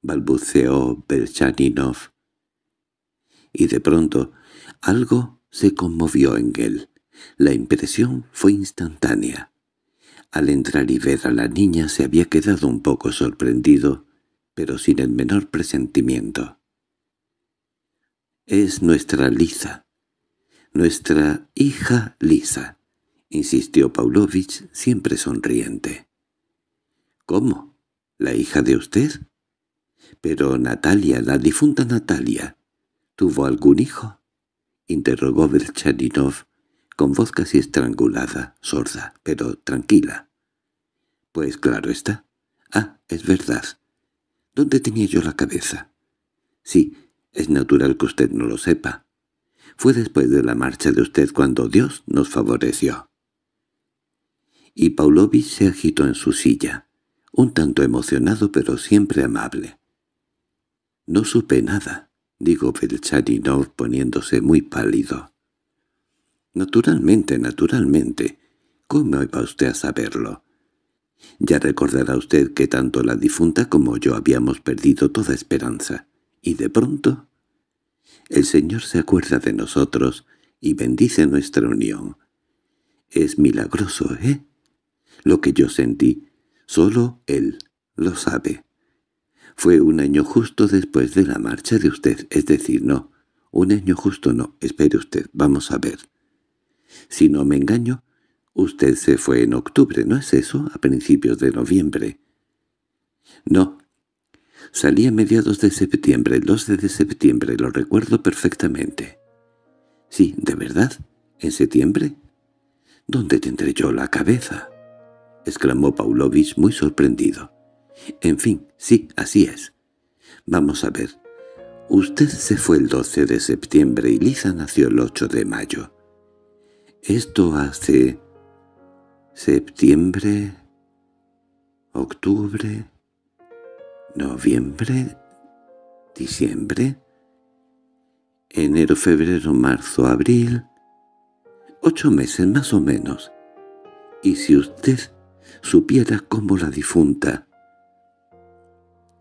balbuceó Belchaninov. Y de pronto algo se conmovió en él. La impresión fue instantánea. Al entrar y ver a la niña se había quedado un poco sorprendido, pero sin el menor presentimiento. —Es nuestra Lisa. nuestra hija Lisa —insistió Paulovich, siempre sonriente. —¿Cómo? ¿La hija de usted? —Pero Natalia, la difunta Natalia, ¿tuvo algún hijo? —interrogó Berchaninov con voz casi estrangulada, sorda, pero tranquila. —Pues claro está. Ah, es verdad. ¿Dónde tenía yo la cabeza? —Sí, es natural que usted no lo sepa. Fue después de la marcha de usted cuando Dios nos favoreció. Y Paulovich se agitó en su silla, un tanto emocionado pero siempre amable. —No supe nada —dijo Belcharinov poniéndose muy pálido. —Naturalmente, naturalmente. ¿Cómo iba usted a saberlo? Ya recordará usted que tanto la difunta como yo habíamos perdido toda esperanza. Y de pronto... El Señor se acuerda de nosotros y bendice nuestra unión. Es milagroso, ¿eh? Lo que yo sentí, solo Él lo sabe. Fue un año justo después de la marcha de usted, es decir, no, un año justo no, espere usted, vamos a ver. Si no me engaño, usted se fue en octubre, ¿no es eso? A principios de noviembre. No. Salí a mediados de septiembre, el 12 de septiembre, lo recuerdo perfectamente. Sí, ¿de verdad? ¿En septiembre? ¿Dónde tendré yo la cabeza? exclamó Paulovich muy sorprendido. En fin, sí, así es. Vamos a ver. Usted se fue el 12 de septiembre y Lisa nació el 8 de mayo. Esto hace septiembre, octubre, noviembre, diciembre, enero, febrero, marzo, abril, ocho meses más o menos. Y si usted supiera cómo la difunta...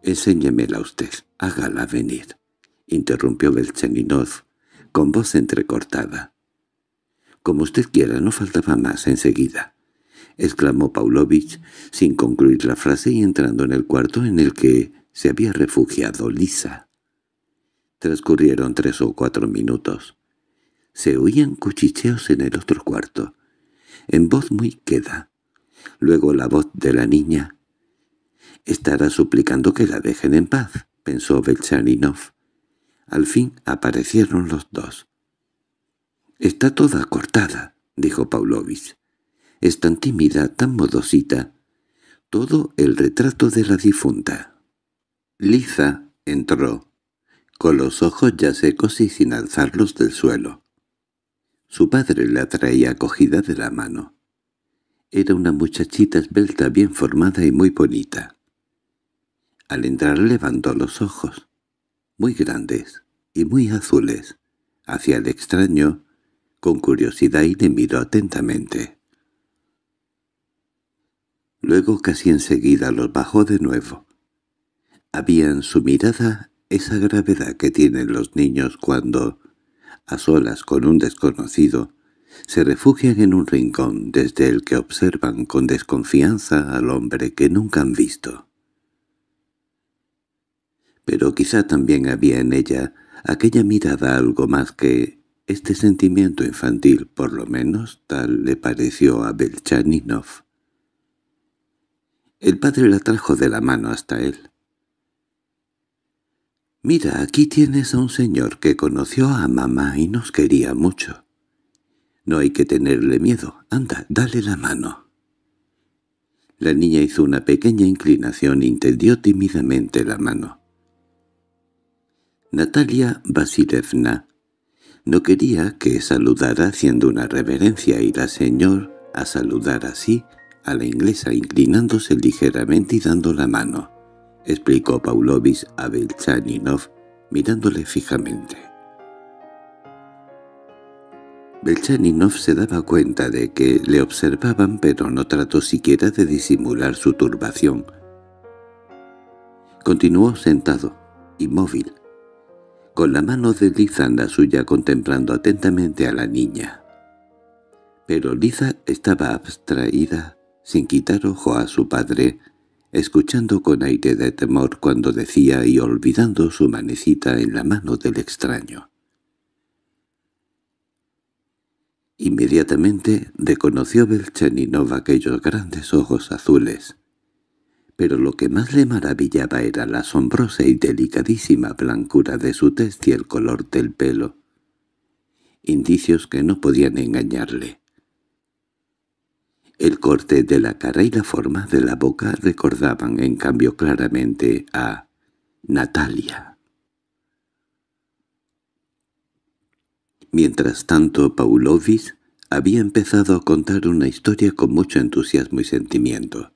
—Enséñemela usted, hágala venir —interrumpió Belcheninov con voz entrecortada. —Como usted quiera, no faltaba más enseguida —exclamó Pavlovich, sin concluir la frase y entrando en el cuarto en el que se había refugiado Lisa. Transcurrieron tres o cuatro minutos. Se oían cuchicheos en el otro cuarto, en voz muy queda. Luego la voz de la niña. «Estará suplicando que la dejen en paz», pensó Belchaninov. Al fin aparecieron los dos. —Está toda cortada —dijo Paulovich. —Es tan tímida, tan modosita. Todo el retrato de la difunta. Liza entró, con los ojos ya secos y sin alzarlos del suelo. Su padre la traía cogida de la mano. Era una muchachita esbelta, bien formada y muy bonita. Al entrar levantó los ojos, muy grandes y muy azules, hacia el extraño, con curiosidad y le miró atentamente. Luego casi enseguida los bajó de nuevo. Había en su mirada esa gravedad que tienen los niños cuando, a solas con un desconocido, se refugian en un rincón desde el que observan con desconfianza al hombre que nunca han visto. Pero quizá también había en ella aquella mirada algo más que este sentimiento infantil, por lo menos, tal le pareció a Belchaninov. El padre la trajo de la mano hasta él. «Mira, aquí tienes a un señor que conoció a mamá y nos quería mucho. No hay que tenerle miedo. Anda, dale la mano». La niña hizo una pequeña inclinación e tendió tímidamente la mano. Natalia Vasilevna no quería que saludara haciendo una reverencia y la señor a saludar así a la inglesa inclinándose ligeramente y dando la mano, explicó Paulovich a Belchaninov mirándole fijamente. Belchaninov se daba cuenta de que le observaban pero no trató siquiera de disimular su turbación. Continuó sentado, inmóvil, con la mano de Liza en la suya contemplando atentamente a la niña. Pero Liza estaba abstraída, sin quitar ojo a su padre, escuchando con aire de temor cuando decía y olvidando su manecita en la mano del extraño. Inmediatamente reconoció Belcheninov aquellos grandes ojos azules, pero lo que más le maravillaba era la asombrosa y delicadísima blancura de su tez y el color del pelo. Indicios que no podían engañarle. El corte de la cara y la forma de la boca recordaban en cambio claramente a Natalia. Mientras tanto, Paulovis había empezado a contar una historia con mucho entusiasmo y sentimiento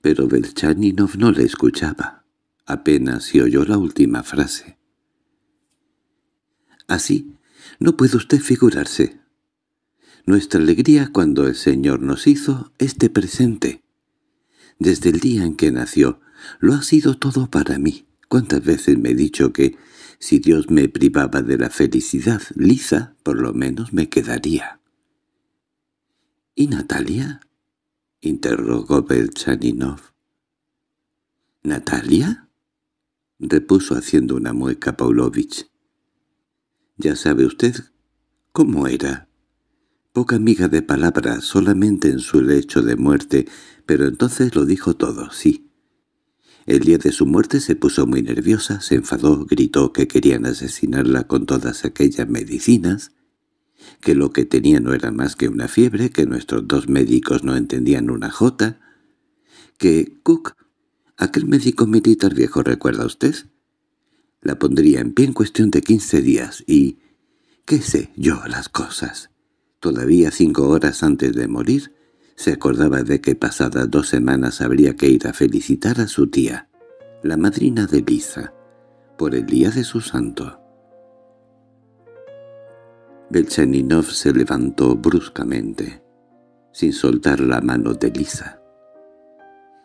pero Belchaninov no le escuchaba. Apenas se oyó la última frase. «Así, no puede usted figurarse. Nuestra alegría cuando el Señor nos hizo este presente. Desde el día en que nació, lo ha sido todo para mí. ¿Cuántas veces me he dicho que, si Dios me privaba de la felicidad lisa, por lo menos me quedaría? ¿Y Natalia? —interrogó Belchaninov. —¿Natalia? —repuso haciendo una mueca Paulovich. —Ya sabe usted cómo era. Poca amiga de palabras, solamente en su lecho de muerte, pero entonces lo dijo todo, sí. El día de su muerte se puso muy nerviosa, se enfadó, gritó que querían asesinarla con todas aquellas medicinas, que lo que tenía no era más que una fiebre, que nuestros dos médicos no entendían una jota, que Cook, aquel médico militar viejo, ¿recuerda usted? La pondría en pie en cuestión de quince días y... qué sé yo las cosas. Todavía cinco horas antes de morir, se acordaba de que pasadas dos semanas habría que ir a felicitar a su tía, la madrina de Lisa, por el día de su santo. Belchaninov se levantó bruscamente, sin soltar la mano de Lisa.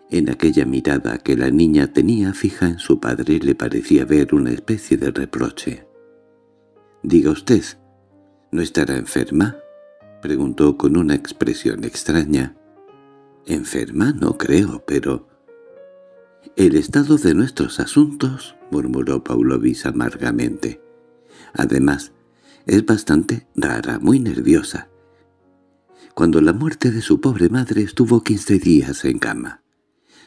En aquella mirada que la niña tenía fija en su padre le parecía ver una especie de reproche. —Diga usted, ¿no estará enferma? —preguntó con una expresión extraña. —Enferma no creo, pero... —El estado de nuestros asuntos —murmuró Paulovis amargamente. Además, es bastante rara, muy nerviosa. Cuando la muerte de su pobre madre estuvo quince días en cama.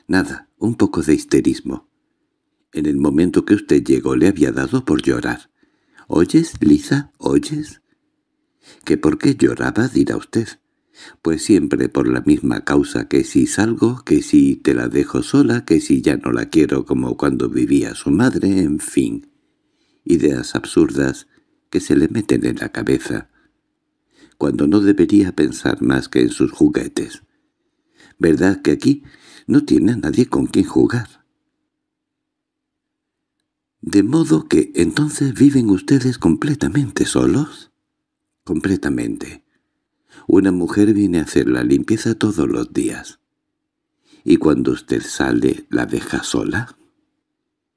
Nada, un poco de histerismo. En el momento que usted llegó le había dado por llorar. —¿Oyes, Lisa, ¿Oyes? —¿Que por qué lloraba? dirá usted. Pues siempre por la misma causa que si salgo, que si te la dejo sola, que si ya no la quiero como cuando vivía su madre, en fin. Ideas absurdas se le meten en la cabeza, cuando no debería pensar más que en sus juguetes. ¿Verdad que aquí no tiene a nadie con quien jugar? —¿De modo que entonces viven ustedes completamente solos? —Completamente. Una mujer viene a hacer la limpieza todos los días. —¿Y cuando usted sale, la deja sola?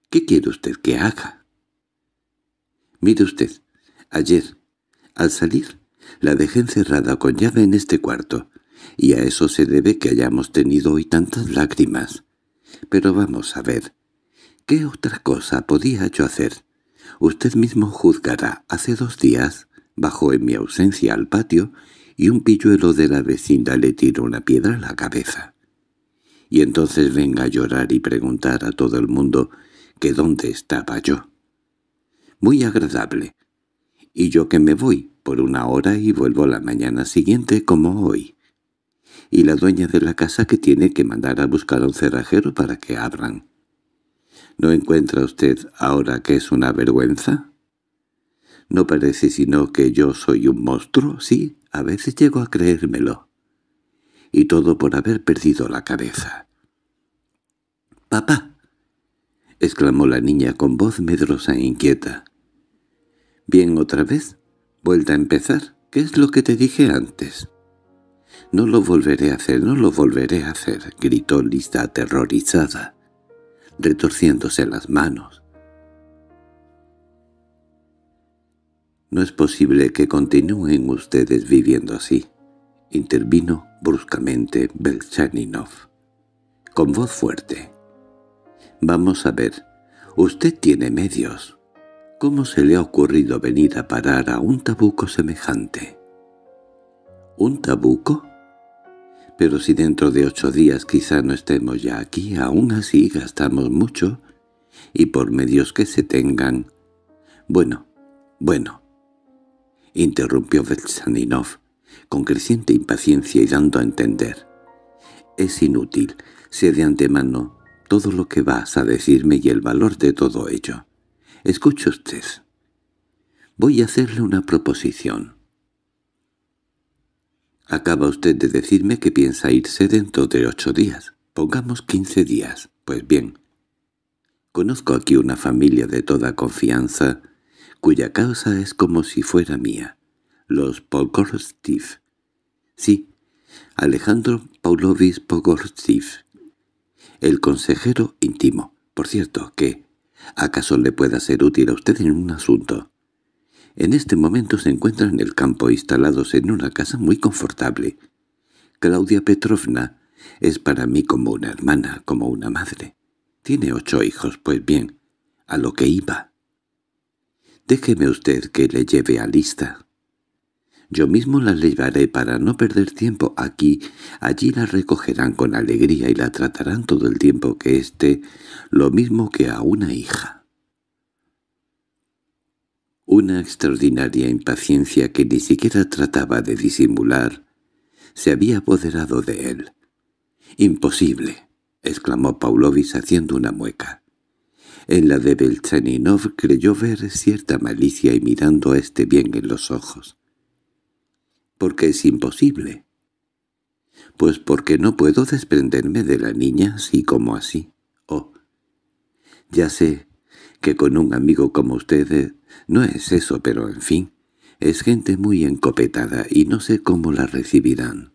—¿Qué quiere usted que haga? —Mire usted, Ayer, al salir, la dejé encerrada con llave en este cuarto, y a eso se debe que hayamos tenido hoy tantas lágrimas. Pero vamos a ver, ¿qué otra cosa podía yo hacer? Usted mismo juzgará. Hace dos días bajó en mi ausencia al patio y un pilluelo de la vecindad le tiró una piedra a la cabeza. Y entonces venga a llorar y preguntar a todo el mundo que dónde estaba yo. Muy agradable, y yo que me voy por una hora y vuelvo la mañana siguiente como hoy. Y la dueña de la casa que tiene que mandar a buscar a un cerrajero para que abran. ¿No encuentra usted ahora que es una vergüenza? ¿No parece sino que yo soy un monstruo? Sí, a veces llego a creérmelo. Y todo por haber perdido la cabeza. —¡Papá! —exclamó la niña con voz medrosa e inquieta. Bien, otra vez. Vuelta a empezar. ¿Qué es lo que te dije antes? —No lo volveré a hacer, no lo volveré a hacer —gritó Lisa aterrorizada, retorciéndose las manos. —No es posible que continúen ustedes viviendo así —intervino bruscamente Belchaninov, con voz fuerte. —Vamos a ver, usted tiene medios. ¿Cómo se le ha ocurrido venir a parar a un tabuco semejante? ¿Un tabuco? Pero si dentro de ocho días quizá no estemos ya aquí, aún así gastamos mucho, y por medios que se tengan... Bueno, bueno, interrumpió Veltsaninov, con creciente impaciencia y dando a entender. Es inútil, sé de antemano todo lo que vas a decirme y el valor de todo ello. Escuche usted. Voy a hacerle una proposición. Acaba usted de decirme que piensa irse dentro de ocho días. Pongamos quince días. Pues bien. Conozco aquí una familia de toda confianza, cuya causa es como si fuera mía. Los Pogorstiv. Sí, Alejandro Paulovich Pogorstiv. el consejero íntimo. Por cierto, que ¿Acaso le pueda ser útil a usted en un asunto? En este momento se encuentra en el campo instalados en una casa muy confortable. Claudia Petrovna es para mí como una hermana, como una madre. Tiene ocho hijos, pues bien, a lo que iba. Déjeme usted que le lleve a lista. Yo mismo la llevaré para no perder tiempo aquí. Allí la recogerán con alegría y la tratarán todo el tiempo que esté, lo mismo que a una hija. Una extraordinaria impaciencia que ni siquiera trataba de disimular se había apoderado de él. —¡Imposible! —exclamó Paulovis haciendo una mueca. En la de Belchaninov creyó ver cierta malicia y mirando a este bien en los ojos porque es imposible. Pues porque no puedo desprenderme de la niña así como así. Oh, ya sé que con un amigo como usted eh, no es eso, pero en fin, es gente muy encopetada y no sé cómo la recibirán.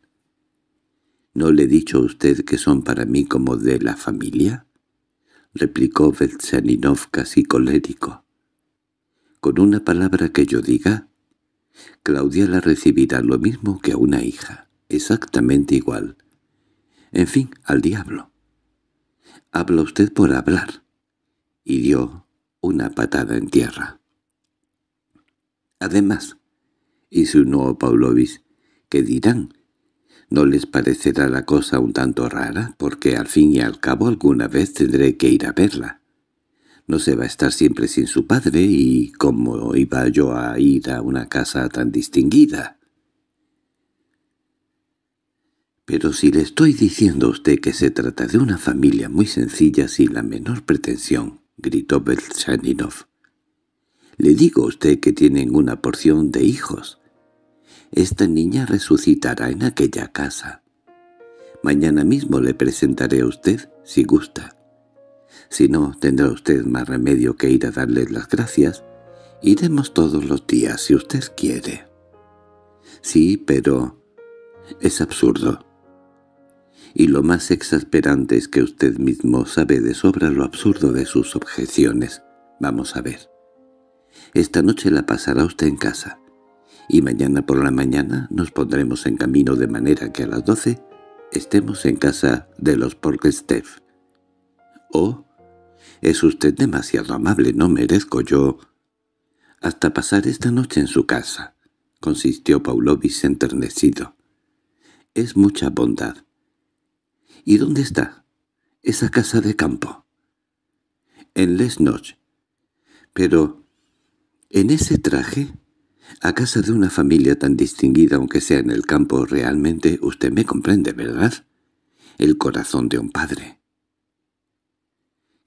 —¿No le he dicho a usted que son para mí como de la familia? —replicó Veltsaninov casi colérico. —Con una palabra que yo diga, Claudia la recibirá lo mismo que a una hija, exactamente igual. En fin, al diablo. Habla usted por hablar. Y dio una patada en tierra. Además, insinuó Paulovis, ¿qué dirán? ¿No les parecerá la cosa un tanto rara? Porque al fin y al cabo alguna vez tendré que ir a verla. No se va a estar siempre sin su padre y cómo iba yo a ir a una casa tan distinguida. Pero si le estoy diciendo a usted que se trata de una familia muy sencilla sin la menor pretensión, gritó Belchaninov. Le digo a usted que tienen una porción de hijos. Esta niña resucitará en aquella casa. Mañana mismo le presentaré a usted, si gusta. Si no, tendrá usted más remedio que ir a darles las gracias. Iremos todos los días, si usted quiere. Sí, pero... es absurdo. Y lo más exasperante es que usted mismo sabe de sobra lo absurdo de sus objeciones. Vamos a ver. Esta noche la pasará usted en casa. Y mañana por la mañana nos pondremos en camino de manera que a las doce estemos en casa de los Porkestev. O «Es usted demasiado amable, no merezco yo...» «Hasta pasar esta noche en su casa», consistió Paulovis enternecido. «Es mucha bondad». «¿Y dónde está?» «Esa casa de campo». «En Lesnoch». «Pero... ¿en ese traje?» «A casa de una familia tan distinguida aunque sea en el campo realmente, usted me comprende, ¿verdad?» «El corazón de un padre».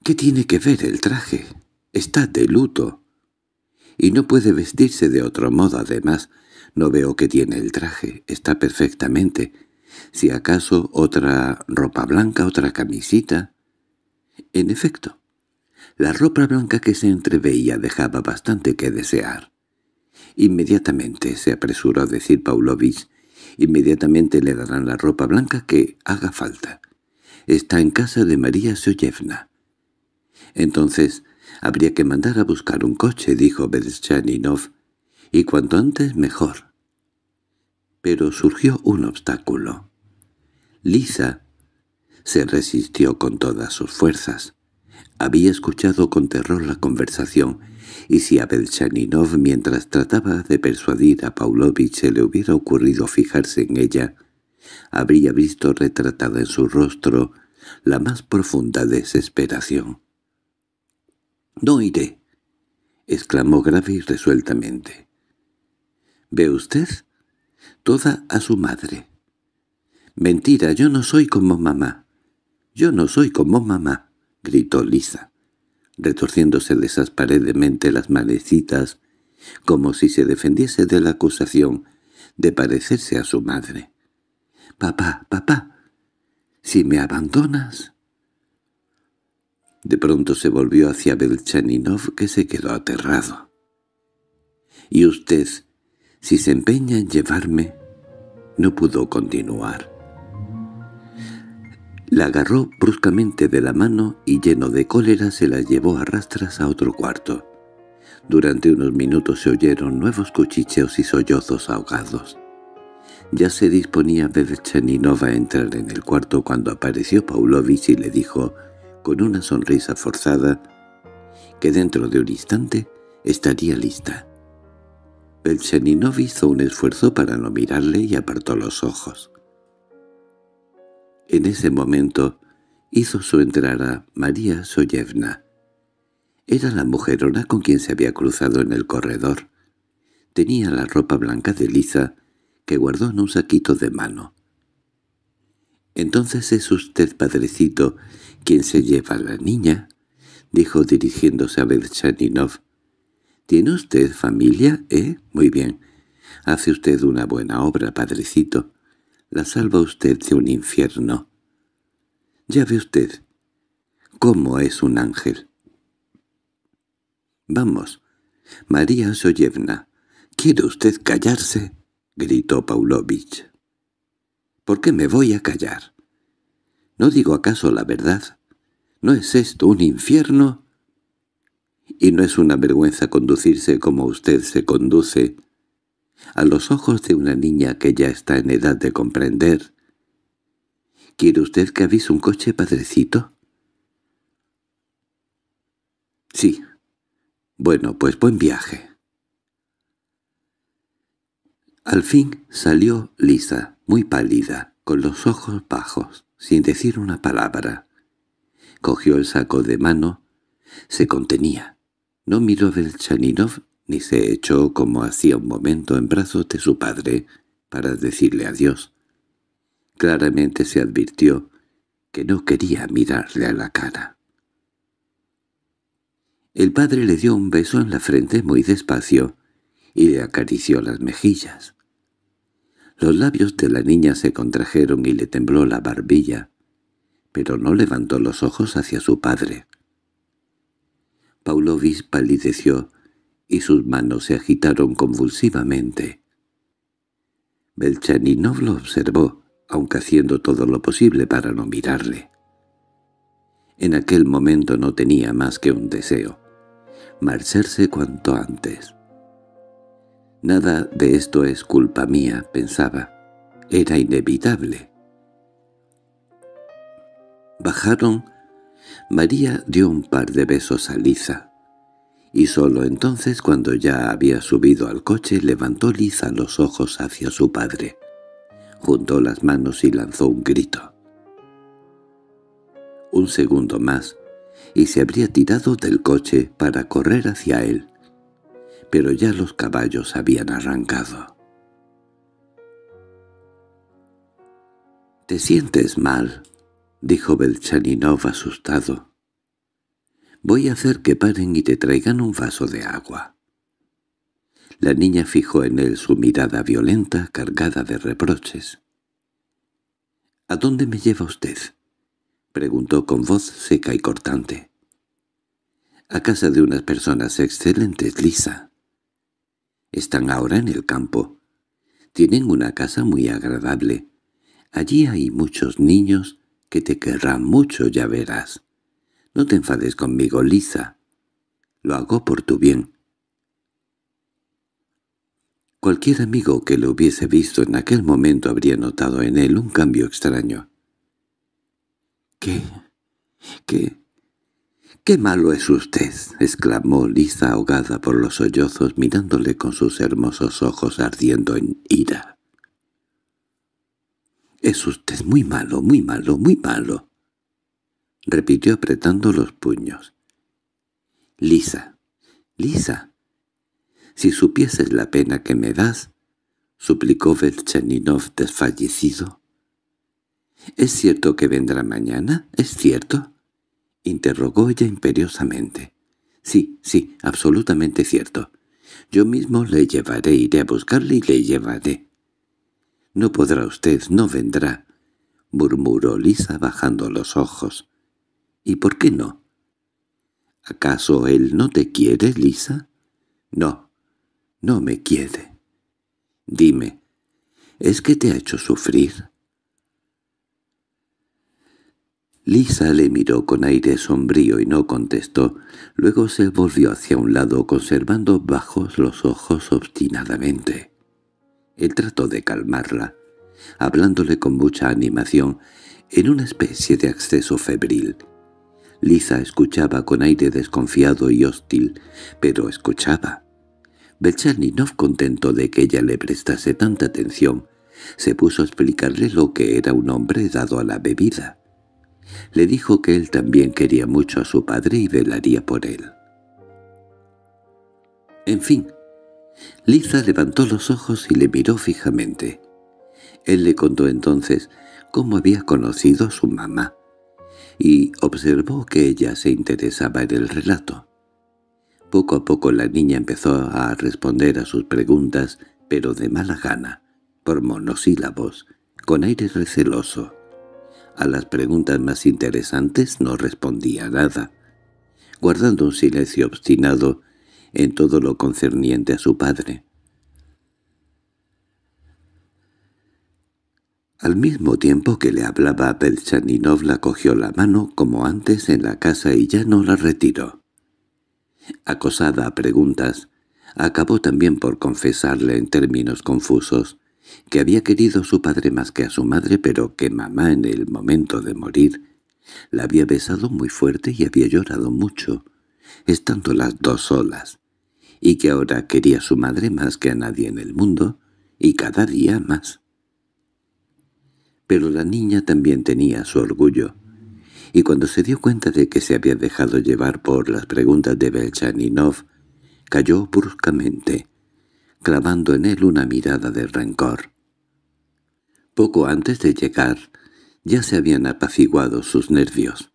—¿Qué tiene que ver el traje? Está de luto. Y no puede vestirse de otro modo, además. No veo que tiene el traje. Está perfectamente. Si acaso otra ropa blanca, otra camisita. En efecto, la ropa blanca que se entreveía dejaba bastante que desear. Inmediatamente se apresuró a decir Paulovich, inmediatamente le darán la ropa blanca que haga falta. Está en casa de María Soyevna. Entonces, habría que mandar a buscar un coche, dijo Berchaninov, y cuanto antes mejor. Pero surgió un obstáculo. Lisa se resistió con todas sus fuerzas. Había escuchado con terror la conversación, y si a Belchaninov mientras trataba de persuadir a Paulovich se le hubiera ocurrido fijarse en ella, habría visto retratada en su rostro la más profunda desesperación. —No iré —exclamó grave y resueltamente. —¿Ve usted? Toda a su madre. —Mentira, yo no soy como mamá. —Yo no soy como mamá —gritó Lisa, retorciéndose desasparedemente las manecitas, como si se defendiese de la acusación de parecerse a su madre. —Papá, papá, si me abandonas... De pronto se volvió hacia Belchaninov, que se quedó aterrado. —Y usted, si se empeña en llevarme... No pudo continuar. La agarró bruscamente de la mano y lleno de cólera se la llevó a rastras a otro cuarto. Durante unos minutos se oyeron nuevos cuchicheos y sollozos ahogados. Ya se disponía Belchaninov a entrar en el cuarto cuando apareció Paulovich y le dijo con una sonrisa forzada que dentro de un instante estaría lista. Belcheninov hizo un esfuerzo para no mirarle y apartó los ojos. En ese momento hizo su entrada María Soyevna. Era la mujerona con quien se había cruzado en el corredor. Tenía la ropa blanca de liza que guardó en un saquito de mano. —Entonces es usted, padrecito, —¿Quién se lleva a la niña? —dijo dirigiéndose a Berchaninov. —¿Tiene usted familia, eh? Muy bien. Hace usted una buena obra, padrecito. La salva usted de un infierno. Ya ve usted cómo es un ángel. —Vamos, María Soyevna, ¿quiere usted callarse? —gritó Paulovich. —¿Por qué me voy a callar? —¿No digo acaso la verdad? ¿No es esto un infierno? Y no es una vergüenza conducirse como usted se conduce. A los ojos de una niña que ya está en edad de comprender. ¿Quiere usted que avise un coche, padrecito? Sí. Bueno, pues buen viaje. Al fin salió Lisa, muy pálida, con los ojos bajos, sin decir una palabra. Cogió el saco de mano. Se contenía. No miró a Belchaninov ni se echó como hacía un momento en brazos de su padre para decirle adiós. Claramente se advirtió que no quería mirarle a la cara. El padre le dio un beso en la frente muy despacio y le acarició las mejillas. Los labios de la niña se contrajeron y le tembló la barbilla pero no levantó los ojos hacia su padre. Paulovis palideció y sus manos se agitaron convulsivamente. Belchaninov lo observó, aunque haciendo todo lo posible para no mirarle. En aquel momento no tenía más que un deseo, marcharse cuanto antes. Nada de esto es culpa mía, pensaba. Era inevitable. Bajaron. María dio un par de besos a Liza. Y solo entonces, cuando ya había subido al coche, levantó Liza los ojos hacia su padre. Juntó las manos y lanzó un grito. Un segundo más, y se habría tirado del coche para correr hacia él. Pero ya los caballos habían arrancado. —¿Te sientes mal? —dijo Belchaninov asustado. —Voy a hacer que paren y te traigan un vaso de agua. La niña fijó en él su mirada violenta cargada de reproches. —¿A dónde me lleva usted? —preguntó con voz seca y cortante. —A casa de unas personas excelentes, Lisa. Están ahora en el campo. Tienen una casa muy agradable. Allí hay muchos niños que te querrá mucho, ya verás. No te enfades conmigo, Lisa. Lo hago por tu bien. Cualquier amigo que lo hubiese visto en aquel momento habría notado en él un cambio extraño. —¿Qué? ¿Qué? —¡Qué malo es usted! —exclamó Lisa ahogada por los sollozos mirándole con sus hermosos ojos ardiendo en ira. —Es usted muy malo, muy malo, muy malo —repitió apretando los puños. —Lisa, Lisa, si supieses la pena que me das —suplicó Belchaninov desfallecido. —¿Es cierto que vendrá mañana? ¿Es cierto? —interrogó ella imperiosamente. —Sí, sí, absolutamente cierto. Yo mismo le llevaré, iré a buscarle y le llevaré. —No podrá usted, no vendrá —murmuró Lisa bajando los ojos. —¿Y por qué no? —¿Acaso él no te quiere, Lisa? —No, no me quiere. —Dime, ¿es que te ha hecho sufrir? Lisa le miró con aire sombrío y no contestó. Luego se volvió hacia un lado conservando bajos los ojos obstinadamente. Él trató de calmarla, hablándole con mucha animación, en una especie de acceso febril. Lisa escuchaba con aire desconfiado y hostil, pero escuchaba. Belchaninov, contento de que ella le prestase tanta atención, se puso a explicarle lo que era un hombre dado a la bebida. Le dijo que él también quería mucho a su padre y velaría por él. En fin, Liza levantó los ojos y le miró fijamente. Él le contó entonces cómo había conocido a su mamá, y observó que ella se interesaba en el relato. Poco a poco la niña empezó a responder a sus preguntas, pero de mala gana, por monosílabos, con aire receloso. A las preguntas más interesantes no respondía nada, guardando un silencio obstinado en todo lo concerniente a su padre. Al mismo tiempo que le hablaba a la cogió la mano como antes en la casa y ya no la retiró. Acosada a preguntas, acabó también por confesarle en términos confusos que había querido a su padre más que a su madre, pero que mamá en el momento de morir la había besado muy fuerte y había llorado mucho, estando las dos solas, y que ahora quería a su madre más que a nadie en el mundo, y cada día más. Pero la niña también tenía su orgullo, y cuando se dio cuenta de que se había dejado llevar por las preguntas de Belchaninov, cayó bruscamente, clavando en él una mirada de rencor. Poco antes de llegar, ya se habían apaciguado sus nervios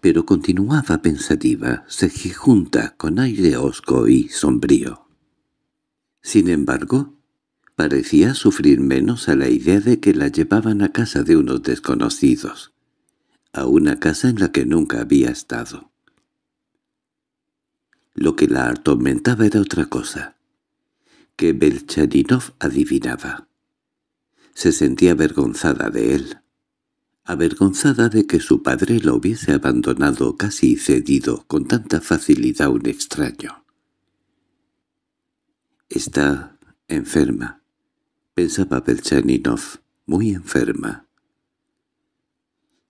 pero continuaba pensativa, sejijunta, con aire hosco y sombrío. Sin embargo, parecía sufrir menos a la idea de que la llevaban a casa de unos desconocidos, a una casa en la que nunca había estado. Lo que la atormentaba era otra cosa, que Belcharinov adivinaba. Se sentía avergonzada de él. Avergonzada de que su padre la hubiese abandonado casi cedido con tanta facilidad un extraño. «Está enferma», pensaba Belchaninov, «muy enferma».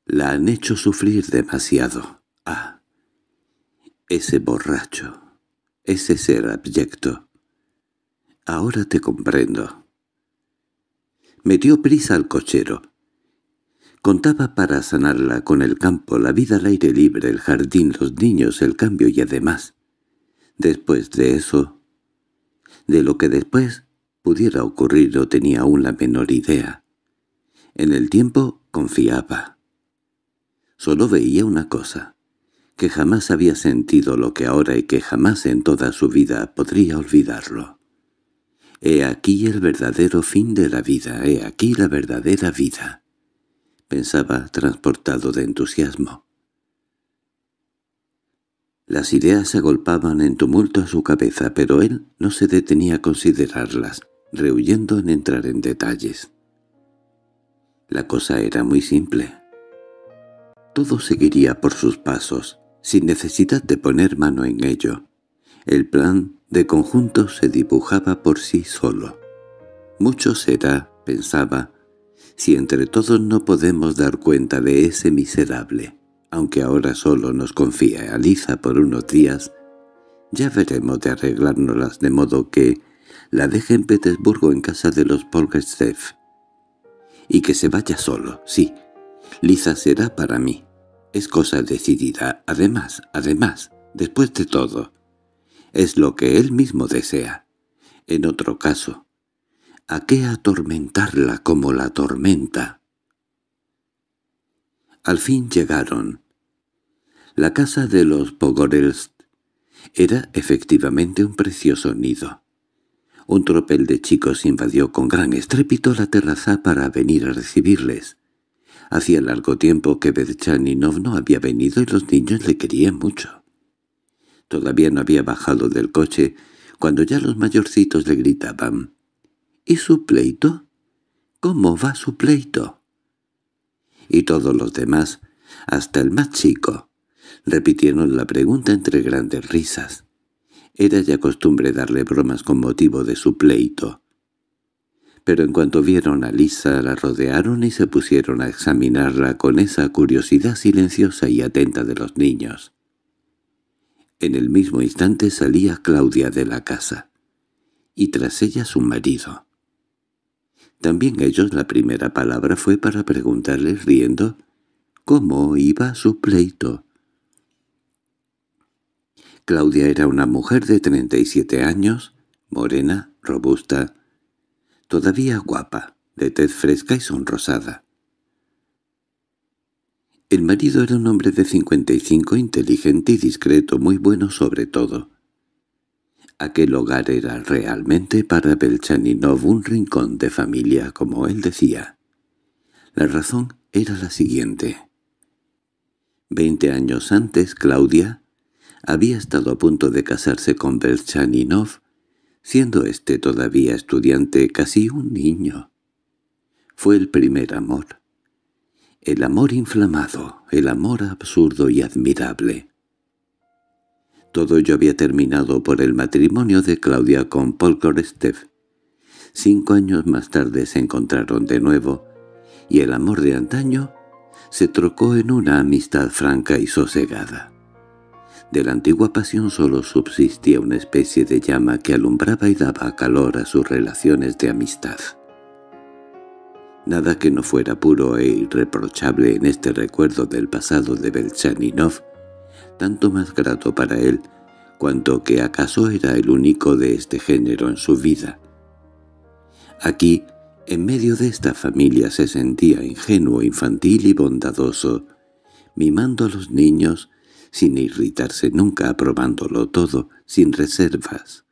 «La han hecho sufrir demasiado. Ah, ese borracho, ese ser abyecto. Ahora te comprendo». Me dio prisa al cochero. Contaba para sanarla con el campo, la vida al aire libre, el jardín, los niños, el cambio y además, después de eso, de lo que después pudiera ocurrir no tenía aún la menor idea. En el tiempo confiaba. Solo veía una cosa, que jamás había sentido lo que ahora y que jamás en toda su vida podría olvidarlo. He aquí el verdadero fin de la vida, he aquí la verdadera vida pensaba transportado de entusiasmo. Las ideas se agolpaban en tumulto a su cabeza, pero él no se detenía a considerarlas, rehuyendo en entrar en detalles. La cosa era muy simple. Todo seguiría por sus pasos, sin necesidad de poner mano en ello. El plan de conjunto se dibujaba por sí solo. Mucho será, pensaba, si entre todos no podemos dar cuenta de ese miserable, aunque ahora solo nos confía a Lisa por unos días, ya veremos de arreglárnoslas de modo que la deje en Petersburgo en casa de los Polgerstev. Y que se vaya solo, sí. Liza será para mí. Es cosa decidida. Además, además, después de todo, es lo que él mismo desea. En otro caso, ¿A qué atormentarla como la tormenta? Al fin llegaron. La casa de los Pogorelst era efectivamente un precioso nido. Un tropel de chicos invadió con gran estrépito la terraza para venir a recibirles. Hacía largo tiempo que Berchaninov no había venido y los niños le querían mucho. Todavía no había bajado del coche cuando ya los mayorcitos le gritaban —¿Y su pleito? ¿Cómo va su pleito? Y todos los demás, hasta el más chico, repitieron la pregunta entre grandes risas. Era ya costumbre darle bromas con motivo de su pleito. Pero en cuanto vieron a Lisa, la rodearon y se pusieron a examinarla con esa curiosidad silenciosa y atenta de los niños. En el mismo instante salía Claudia de la casa, y tras ella su marido. También ellos la primera palabra fue para preguntarles riendo cómo iba su pleito. Claudia era una mujer de 37 años, morena, robusta, todavía guapa, de tez fresca y sonrosada. El marido era un hombre de 55, inteligente y discreto, muy bueno sobre todo. Aquel hogar era realmente para Belchaninov un rincón de familia, como él decía. La razón era la siguiente. Veinte años antes, Claudia había estado a punto de casarse con Belchaninov, siendo éste todavía estudiante casi un niño. Fue el primer amor. El amor inflamado, el amor absurdo y admirable. Todo ello había terminado por el matrimonio de Claudia con Paul Cinco años más tarde se encontraron de nuevo, y el amor de antaño se trocó en una amistad franca y sosegada. De la antigua pasión solo subsistía una especie de llama que alumbraba y daba calor a sus relaciones de amistad. Nada que no fuera puro e irreprochable en este recuerdo del pasado de Belchaninov tanto más grato para él, cuanto que acaso era el único de este género en su vida. Aquí, en medio de esta familia se sentía ingenuo, infantil y bondadoso, mimando a los niños, sin irritarse nunca, aprobándolo todo, sin reservas.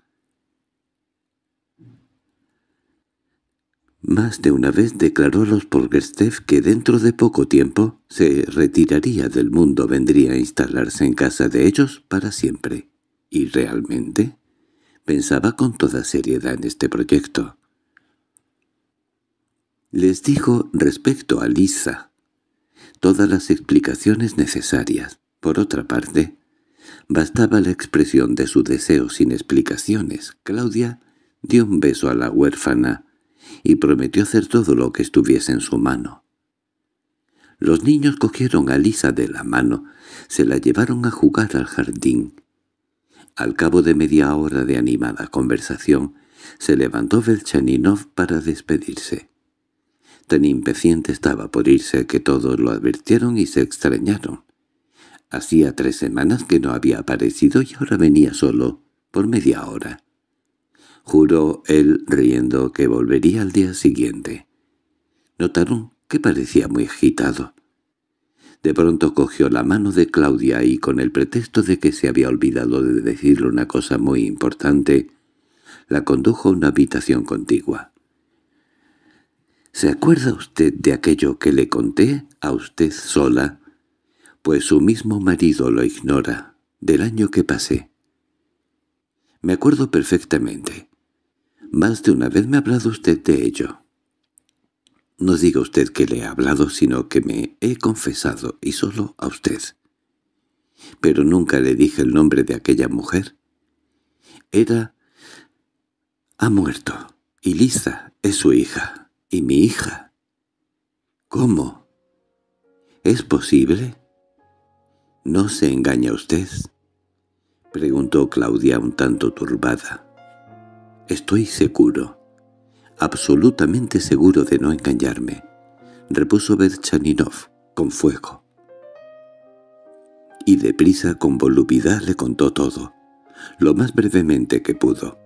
Más de una vez declaró a los Polgersteff que dentro de poco tiempo se retiraría del mundo, vendría a instalarse en casa de ellos para siempre. Y realmente pensaba con toda seriedad en este proyecto. Les dijo respecto a Lisa todas las explicaciones necesarias. Por otra parte, bastaba la expresión de su deseo sin explicaciones. Claudia dio un beso a la huérfana, y prometió hacer todo lo que estuviese en su mano. Los niños cogieron a Lisa de la mano, se la llevaron a jugar al jardín. Al cabo de media hora de animada conversación, se levantó Velchaninov para despedirse. Tan impaciente estaba por irse que todos lo advirtieron y se extrañaron. Hacía tres semanas que no había aparecido y ahora venía solo, por media hora juró él riendo que volvería al día siguiente. Notaron que parecía muy agitado. De pronto cogió la mano de Claudia y, con el pretexto de que se había olvidado de decirle una cosa muy importante, la condujo a una habitación contigua. —¿Se acuerda usted de aquello que le conté a usted sola? Pues su mismo marido lo ignora, del año que pasé. —Me acuerdo perfectamente. Más de una vez me ha hablado usted de ello. No diga usted que le he hablado, sino que me he confesado, y solo a usted. Pero nunca le dije el nombre de aquella mujer. Era... ha muerto, y Lisa es su hija, y mi hija. ¿Cómo? ¿Es posible? —¿No se engaña usted? —preguntó Claudia un tanto turbada. Estoy seguro, absolutamente seguro de no engañarme, repuso Belchaninov con fuego. Y deprisa con volubilidad le contó todo, lo más brevemente que pudo.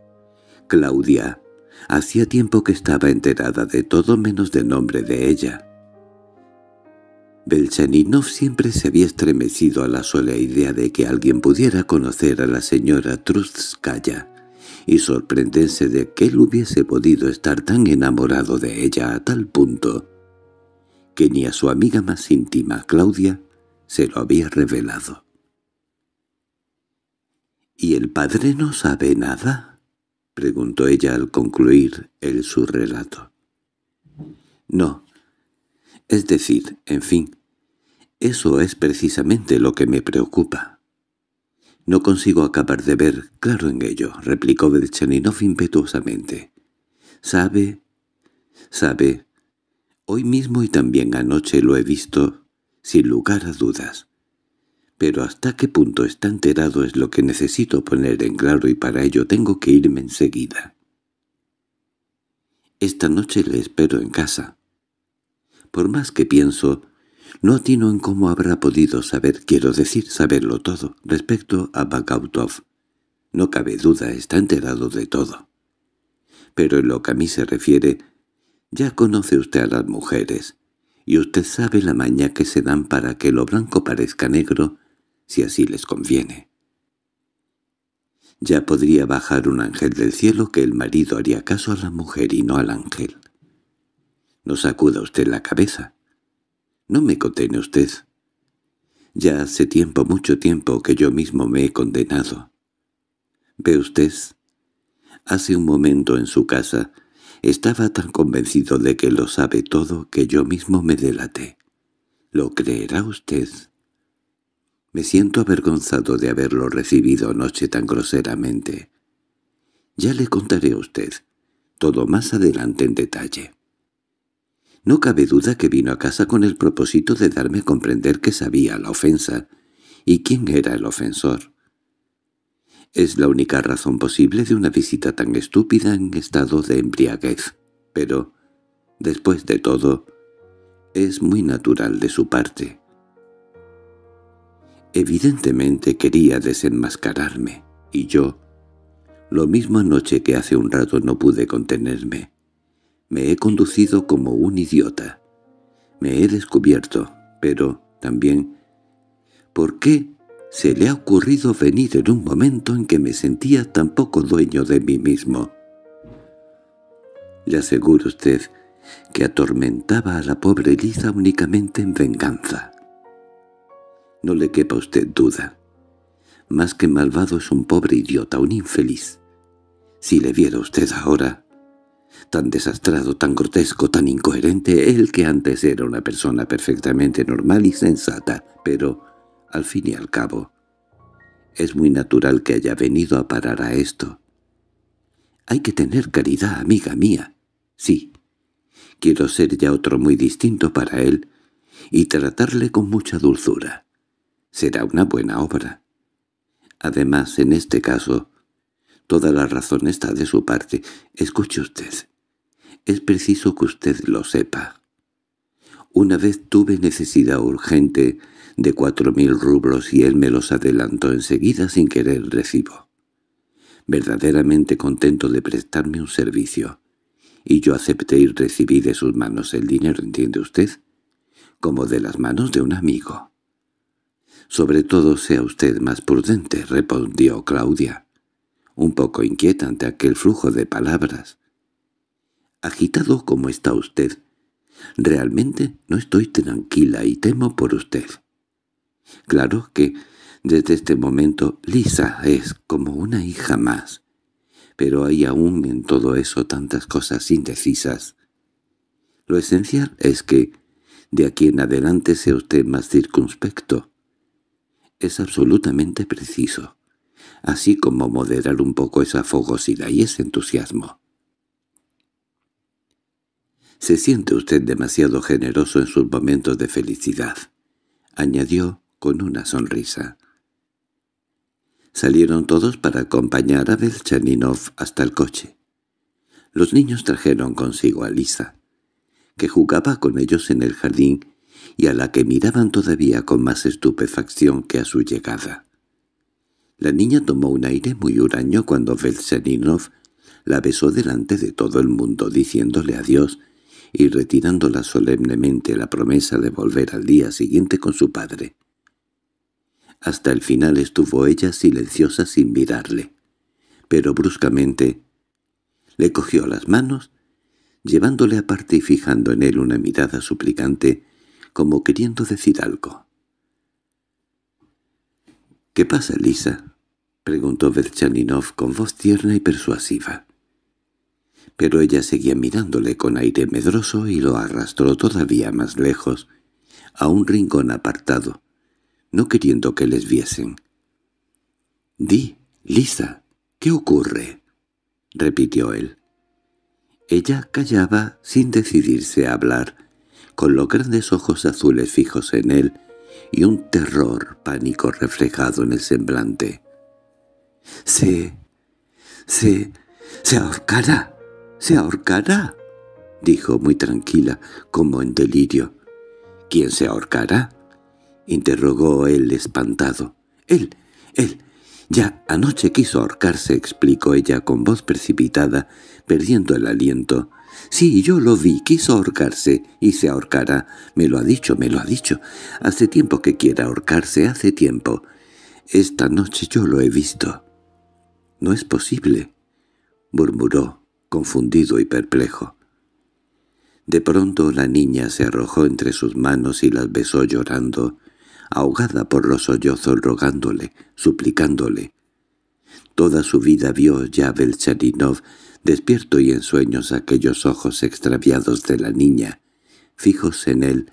Claudia hacía tiempo que estaba enterada de todo menos del nombre de ella. Belchaninov siempre se había estremecido a la sola idea de que alguien pudiera conocer a la señora Truskaya y sorprenderse de que él hubiese podido estar tan enamorado de ella a tal punto que ni a su amiga más íntima, Claudia, se lo había revelado. —¿Y el padre no sabe nada? —preguntó ella al concluir el su relato. —No. Es decir, en fin, eso es precisamente lo que me preocupa. No consigo acabar de ver claro en ello, replicó Belchaninov impetuosamente. ¿Sabe? ¿Sabe? Hoy mismo y también anoche lo he visto, sin lugar a dudas. Pero hasta qué punto está enterado es lo que necesito poner en claro y para ello tengo que irme enseguida. Esta noche le espero en casa. Por más que pienso, no atino en cómo habrá podido saber, quiero decir, saberlo todo, respecto a Bagautov. No cabe duda, está enterado de todo. Pero en lo que a mí se refiere, ya conoce usted a las mujeres, y usted sabe la maña que se dan para que lo blanco parezca negro, si así les conviene. Ya podría bajar un ángel del cielo que el marido haría caso a la mujer y no al ángel. No sacuda usted la cabeza. No me contene usted. Ya hace tiempo, mucho tiempo, que yo mismo me he condenado. ¿Ve usted? Hace un momento en su casa estaba tan convencido de que lo sabe todo que yo mismo me delaté. ¿Lo creerá usted? Me siento avergonzado de haberlo recibido anoche tan groseramente. Ya le contaré a usted, todo más adelante en detalle. No cabe duda que vino a casa con el propósito de darme a comprender que sabía la ofensa y quién era el ofensor. Es la única razón posible de una visita tan estúpida en estado de embriaguez, pero, después de todo, es muy natural de su parte. Evidentemente quería desenmascararme, y yo, lo mismo anoche que hace un rato no pude contenerme, me he conducido como un idiota. Me he descubierto, pero también... ¿Por qué se le ha ocurrido venir en un momento en que me sentía tan poco dueño de mí mismo? Le aseguro usted que atormentaba a la pobre Elisa únicamente en venganza. No le quepa usted duda. Más que malvado es un pobre idiota, un infeliz. Si le viera usted ahora, tan desastrado, tan grotesco, tan incoherente, él que antes era una persona perfectamente normal y sensata, pero, al fin y al cabo, es muy natural que haya venido a parar a esto. Hay que tener caridad, amiga mía. Sí, quiero ser ya otro muy distinto para él y tratarle con mucha dulzura. Será una buena obra. Además, en este caso, toda la razón está de su parte. Escuche usted. Es preciso que usted lo sepa. Una vez tuve necesidad urgente de cuatro mil rublos y él me los adelantó enseguida sin querer recibo. Verdaderamente contento de prestarme un servicio. Y yo acepté y recibí de sus manos el dinero, ¿entiende usted? Como de las manos de un amigo. Sobre todo sea usted más prudente, respondió Claudia, un poco inquieta ante aquel flujo de palabras agitado como está usted. Realmente no estoy tranquila y temo por usted. Claro que desde este momento Lisa es como una hija más, pero hay aún en todo eso tantas cosas indecisas. Lo esencial es que de aquí en adelante sea usted más circunspecto. Es absolutamente preciso, así como moderar un poco esa fogosidad y ese entusiasmo. «Se siente usted demasiado generoso en sus momentos de felicidad», añadió con una sonrisa. Salieron todos para acompañar a Belchaninov hasta el coche. Los niños trajeron consigo a Lisa, que jugaba con ellos en el jardín y a la que miraban todavía con más estupefacción que a su llegada. La niña tomó un aire muy huraño cuando Belchaninov la besó delante de todo el mundo diciéndole adiós y retirándola solemnemente la promesa de volver al día siguiente con su padre. Hasta el final estuvo ella silenciosa sin mirarle, pero bruscamente le cogió las manos, llevándole aparte y fijando en él una mirada suplicante, como queriendo decir algo. —¿Qué pasa, Lisa? —preguntó Berchaninov con voz tierna y persuasiva pero ella seguía mirándole con aire medroso y lo arrastró todavía más lejos, a un rincón apartado, no queriendo que les viesen. —Di, Lisa, ¿qué ocurre? —repitió él. Ella callaba sin decidirse a hablar, con los grandes ojos azules fijos en él y un terror pánico reflejado en el semblante. —Se... se... se ahorcará —¡Se ahorcará! —dijo muy tranquila, como en delirio. —¿Quién se ahorcará? —interrogó él espantado. —Él, él. Ya anoche quiso ahorcarse —explicó ella con voz precipitada, perdiendo el aliento. —Sí, yo lo vi, quiso ahorcarse, y se ahorcará. Me lo ha dicho, me lo ha dicho. Hace tiempo que quiere ahorcarse, hace tiempo. Esta noche yo lo he visto. —No es posible —murmuró confundido y perplejo. De pronto la niña se arrojó entre sus manos y las besó llorando, ahogada por los sollozos rogándole, suplicándole. Toda su vida vio ya Belcharinov despierto y en sueños aquellos ojos extraviados de la niña, fijos en él,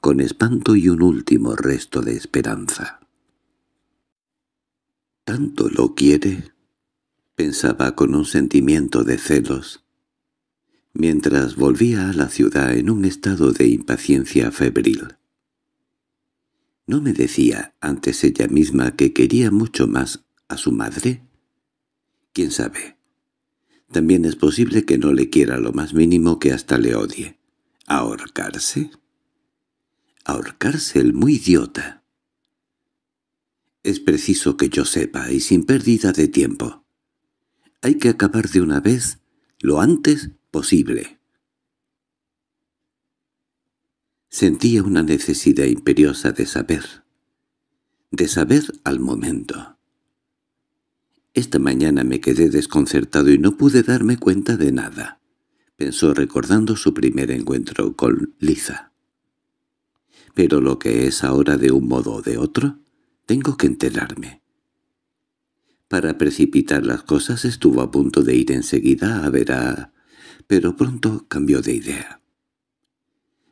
con espanto y un último resto de esperanza. —¿Tanto lo quiere? pensaba con un sentimiento de celos. Mientras volvía a la ciudad en un estado de impaciencia febril. ¿No me decía antes ella misma que quería mucho más a su madre? ¿Quién sabe? También es posible que no le quiera lo más mínimo que hasta le odie. ¿Ahorcarse? Ahorcarse el muy idiota. Es preciso que yo sepa, y sin pérdida de tiempo. Hay que acabar de una vez, lo antes posible. Sentía una necesidad imperiosa de saber. De saber al momento. Esta mañana me quedé desconcertado y no pude darme cuenta de nada, pensó recordando su primer encuentro con Lisa. Pero lo que es ahora de un modo o de otro, tengo que enterarme. Para precipitar las cosas estuvo a punto de ir enseguida a ver a... pero pronto cambió de idea.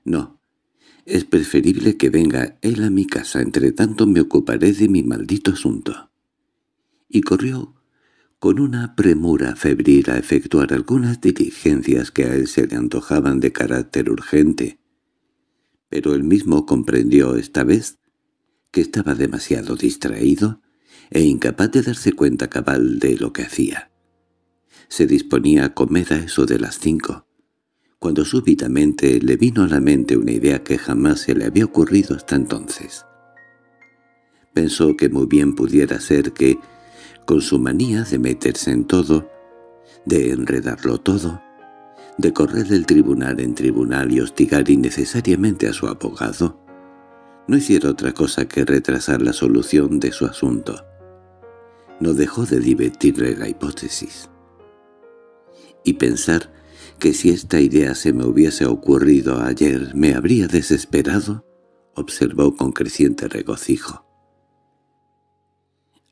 «No, es preferible que venga él a mi casa, entre tanto me ocuparé de mi maldito asunto». Y corrió con una premura febril a efectuar algunas diligencias que a él se le antojaban de carácter urgente. Pero él mismo comprendió esta vez que estaba demasiado distraído e incapaz de darse cuenta cabal de lo que hacía. Se disponía a comer a eso de las cinco, cuando súbitamente le vino a la mente una idea que jamás se le había ocurrido hasta entonces. Pensó que muy bien pudiera ser que, con su manía de meterse en todo, de enredarlo todo, de correr del tribunal en tribunal y hostigar innecesariamente a su abogado, no hiciera otra cosa que retrasar la solución de su asunto no dejó de divertirle la hipótesis. Y pensar que si esta idea se me hubiese ocurrido ayer me habría desesperado, observó con creciente regocijo.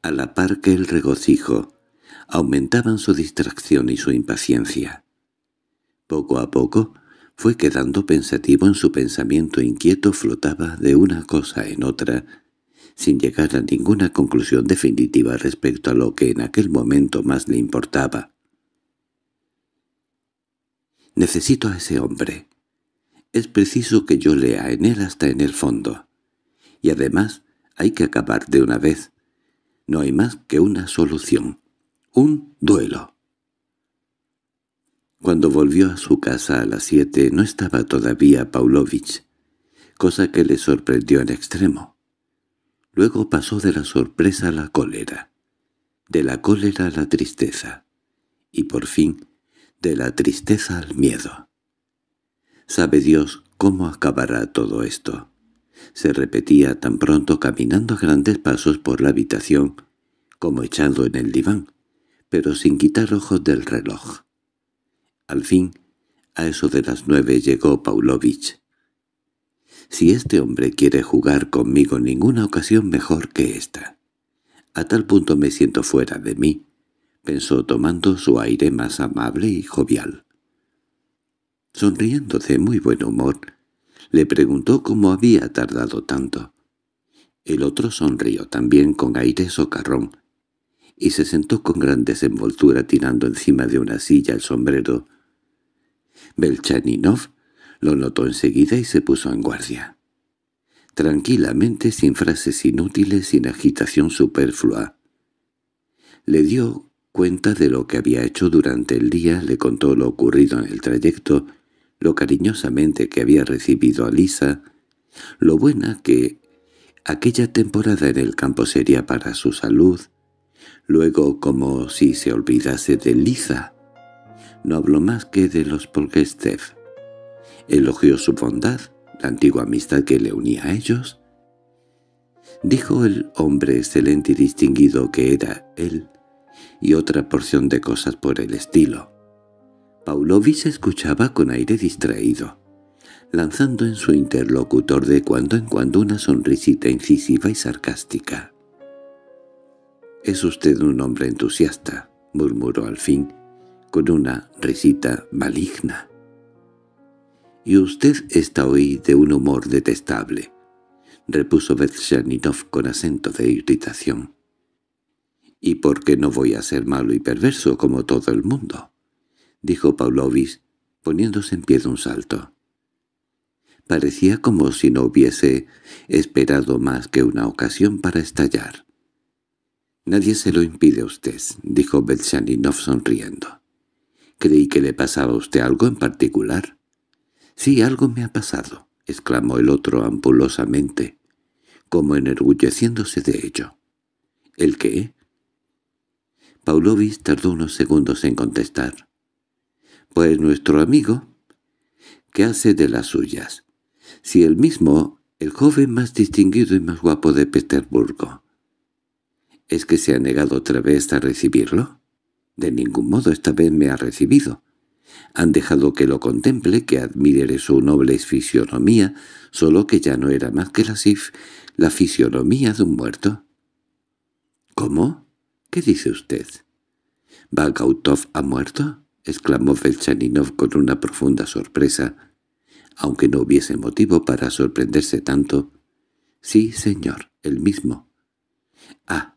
A la par que el regocijo, aumentaban su distracción y su impaciencia. Poco a poco fue quedando pensativo en su pensamiento inquieto flotaba de una cosa en otra, sin llegar a ninguna conclusión definitiva respecto a lo que en aquel momento más le importaba. Necesito a ese hombre. Es preciso que yo lea en él hasta en el fondo. Y además hay que acabar de una vez. No hay más que una solución. Un duelo. Cuando volvió a su casa a las siete no estaba todavía Paulovich, cosa que le sorprendió en extremo. Luego pasó de la sorpresa a la cólera, de la cólera a la tristeza, y por fin de la tristeza al miedo. ¿Sabe Dios cómo acabará todo esto? Se repetía tan pronto caminando a grandes pasos por la habitación, como echando en el diván, pero sin quitar ojos del reloj. Al fin, a eso de las nueve llegó Paulovich. Si este hombre quiere jugar conmigo ninguna ocasión mejor que esta. A tal punto me siento fuera de mí, pensó tomando su aire más amable y jovial. Sonriéndose muy buen humor, le preguntó cómo había tardado tanto. El otro sonrió también con aire socarrón, y se sentó con gran desenvoltura tirando encima de una silla el sombrero. Belchaninov lo notó enseguida y se puso en guardia. Tranquilamente, sin frases inútiles, sin agitación superflua. Le dio cuenta de lo que había hecho durante el día, le contó lo ocurrido en el trayecto, lo cariñosamente que había recibido a Lisa, lo buena que aquella temporada en el campo sería para su salud, luego como si se olvidase de lisa No habló más que de los Polkestev. Elogió su bondad, la antigua amistad que le unía a ellos. Dijo el hombre excelente y distinguido que era él, y otra porción de cosas por el estilo. se escuchaba con aire distraído, lanzando en su interlocutor de cuando en cuando una sonrisita incisiva y sarcástica. «Es usted un hombre entusiasta», murmuró al fin, con una risita maligna. —Y usted está hoy de un humor detestable —repuso Berchaninoff con acento de irritación. —¿Y por qué no voy a ser malo y perverso como todo el mundo? —dijo Pavlovich, poniéndose en pie de un salto. Parecía como si no hubiese esperado más que una ocasión para estallar. —Nadie se lo impide a usted —dijo Berchaninov sonriendo. —Creí que le pasaba a usted algo en particular. —Sí, algo me ha pasado —exclamó el otro ampulosamente, como enorgulleciéndose de ello. —¿El qué? Paulovis tardó unos segundos en contestar. —Pues nuestro amigo, —¿Qué hace de las suyas. Si el mismo, el joven más distinguido y más guapo de Petersburgo. —¿Es que se ha negado otra vez a recibirlo? —De ningún modo esta vez me ha recibido. Han dejado que lo contemple, que admire su noble fisionomía, solo que ya no era más que la sif, la fisionomía de un muerto. —¿Cómo? ¿Qué dice usted? —¿Bagautov ha muerto? —exclamó Belchaninov con una profunda sorpresa. Aunque no hubiese motivo para sorprenderse tanto. —Sí, señor, el mismo. —Ah,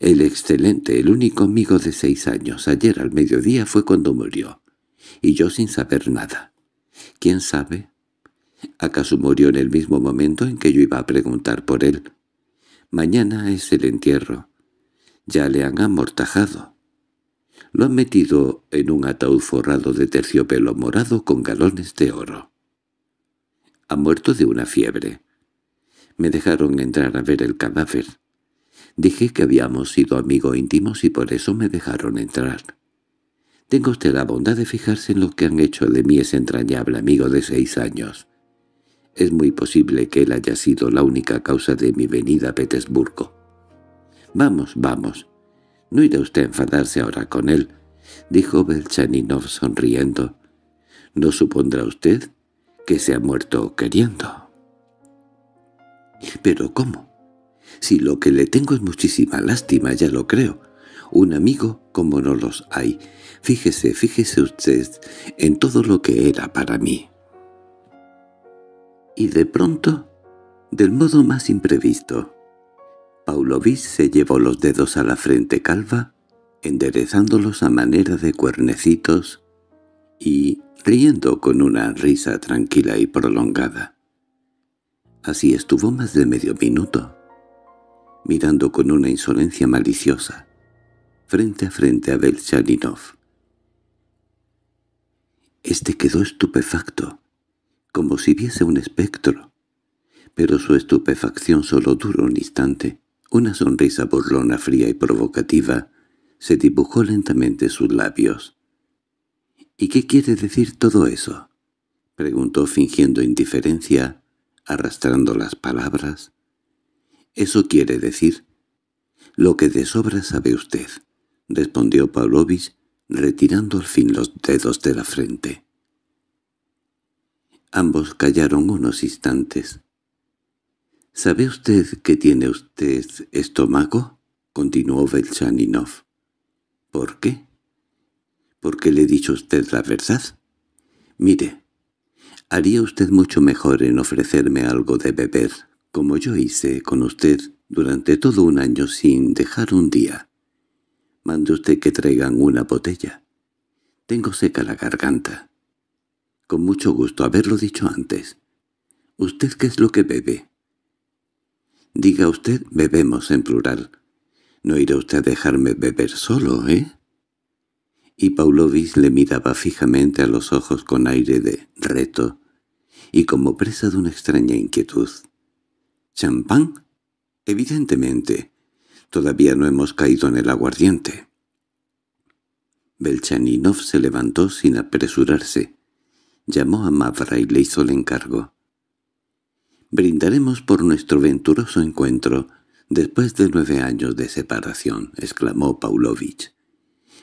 el excelente, el único amigo de seis años. Ayer al mediodía fue cuando murió y yo sin saber nada. ¿Quién sabe? ¿Acaso murió en el mismo momento en que yo iba a preguntar por él? Mañana es el entierro. Ya le han amortajado. Lo han metido en un ataúd forrado de terciopelo morado con galones de oro. Ha muerto de una fiebre. Me dejaron entrar a ver el cadáver. Dije que habíamos sido amigos íntimos y por eso me dejaron entrar. Tenga usted la bondad de fijarse en lo que han hecho de mí ese entrañable amigo de seis años. Es muy posible que él haya sido la única causa de mi venida a Petersburgo. —Vamos, vamos. No irá usted a enfadarse ahora con él —dijo Belchaninov sonriendo. —¿No supondrá usted que se ha muerto queriendo? —¿Pero cómo? Si lo que le tengo es muchísima lástima, ya lo creo un amigo como no los hay. Fíjese, fíjese usted en todo lo que era para mí. Y de pronto, del modo más imprevisto, Paulo Vis se llevó los dedos a la frente calva, enderezándolos a manera de cuernecitos y riendo con una risa tranquila y prolongada. Así estuvo más de medio minuto, mirando con una insolencia maliciosa, frente a frente a Belchalinov. Este quedó estupefacto, como si viese un espectro. Pero su estupefacción solo duró un instante. Una sonrisa burlona fría y provocativa se dibujó lentamente sus labios. —¿Y qué quiere decir todo eso? —preguntó fingiendo indiferencia, arrastrando las palabras. —Eso quiere decir lo que de sobra sabe usted. —respondió Pavlovich, retirando al fin los dedos de la frente. Ambos callaron unos instantes. —¿Sabe usted que tiene usted estómago? —continuó Belchaninov. —¿Por qué? ¿Por qué le he dicho usted la verdad. —Mire, haría usted mucho mejor en ofrecerme algo de beber, como yo hice con usted durante todo un año sin dejar un día. Mande usted que traigan una botella. Tengo seca la garganta. Con mucho gusto haberlo dicho antes. ¿Usted qué es lo que bebe? Diga usted bebemos en plural. No irá usted a dejarme beber solo, ¿eh? Y Paulovis le miraba fijamente a los ojos con aire de reto y como presa de una extraña inquietud. —¿Champán? —Evidentemente. Todavía no hemos caído en el aguardiente. Belchaninov se levantó sin apresurarse. Llamó a Mavra y le hizo el encargo. «Brindaremos por nuestro venturoso encuentro después de nueve años de separación», exclamó Pavlovich,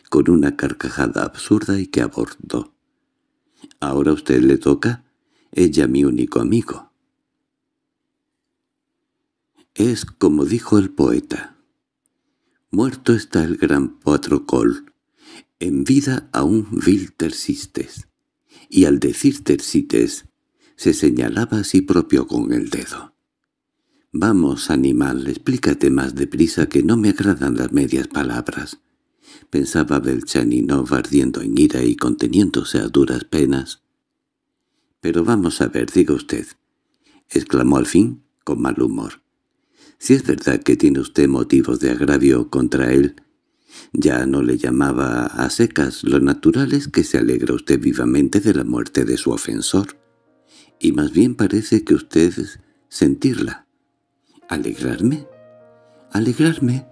con una carcajada absurda y que abordó. «¿Ahora a usted le toca? Ella mi único amigo». Es como dijo el poeta, Muerto está el gran Patrocol, en vida aún vil tercistes, y al decir Tersites se señalaba a sí propio con el dedo. «Vamos, animal, explícate más deprisa que no me agradan las medias palabras», pensaba Belchaninov ardiendo en ira y conteniéndose a duras penas. «Pero vamos a ver, diga usted», exclamó al fin con mal humor. Si es verdad que tiene usted motivos de agravio contra él, ya no le llamaba a secas, lo natural es que se alegra usted vivamente de la muerte de su ofensor, y más bien parece que usted sentirla. ¿Alegrarme? ¿Alegrarme?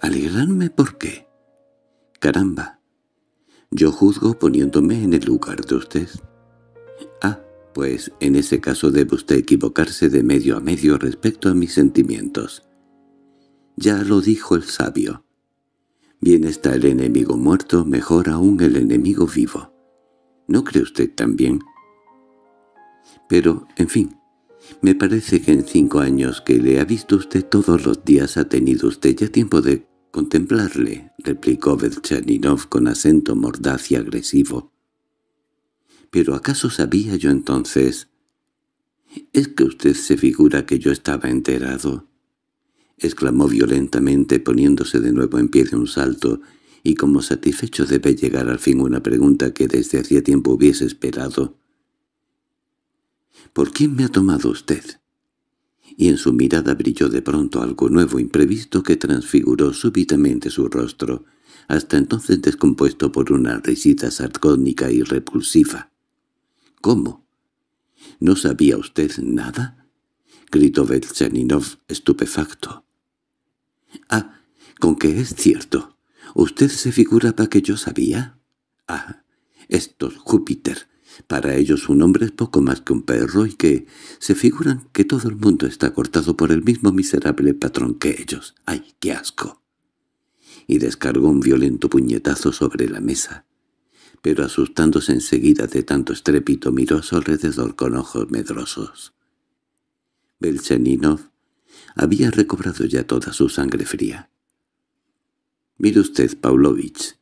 ¿Alegrarme por qué? Caramba, yo juzgo poniéndome en el lugar de usted pues en ese caso debe usted equivocarse de medio a medio respecto a mis sentimientos. Ya lo dijo el sabio. Bien está el enemigo muerto, mejor aún el enemigo vivo. ¿No cree usted también? Pero, en fin, me parece que en cinco años que le ha visto usted todos los días ha tenido usted ya tiempo de contemplarle, replicó Velchaninov con acento mordaz y agresivo. Pero ¿acaso sabía yo entonces? —¿Es que usted se figura que yo estaba enterado? —exclamó violentamente poniéndose de nuevo en pie de un salto, y como satisfecho de ver llegar al fin una pregunta que desde hacía tiempo hubiese esperado. —¿Por quién me ha tomado usted? Y en su mirada brilló de pronto algo nuevo imprevisto que transfiguró súbitamente su rostro, hasta entonces descompuesto por una risita sarcónica y repulsiva. ¿Cómo? —¿No sabía usted nada? —gritó Belchaninov estupefacto. —Ah, con que es cierto. ¿Usted se figuraba que yo sabía? —Ah, estos Júpiter. Para ellos un hombre es poco más que un perro y que se figuran que todo el mundo está cortado por el mismo miserable patrón que ellos. ¡Ay, qué asco! Y descargó un violento puñetazo sobre la mesa pero asustándose enseguida de tanto estrépito miró a su alrededor con ojos medrosos. Belcheninov había recobrado ya toda su sangre fría. —Mire usted, Pavlovich,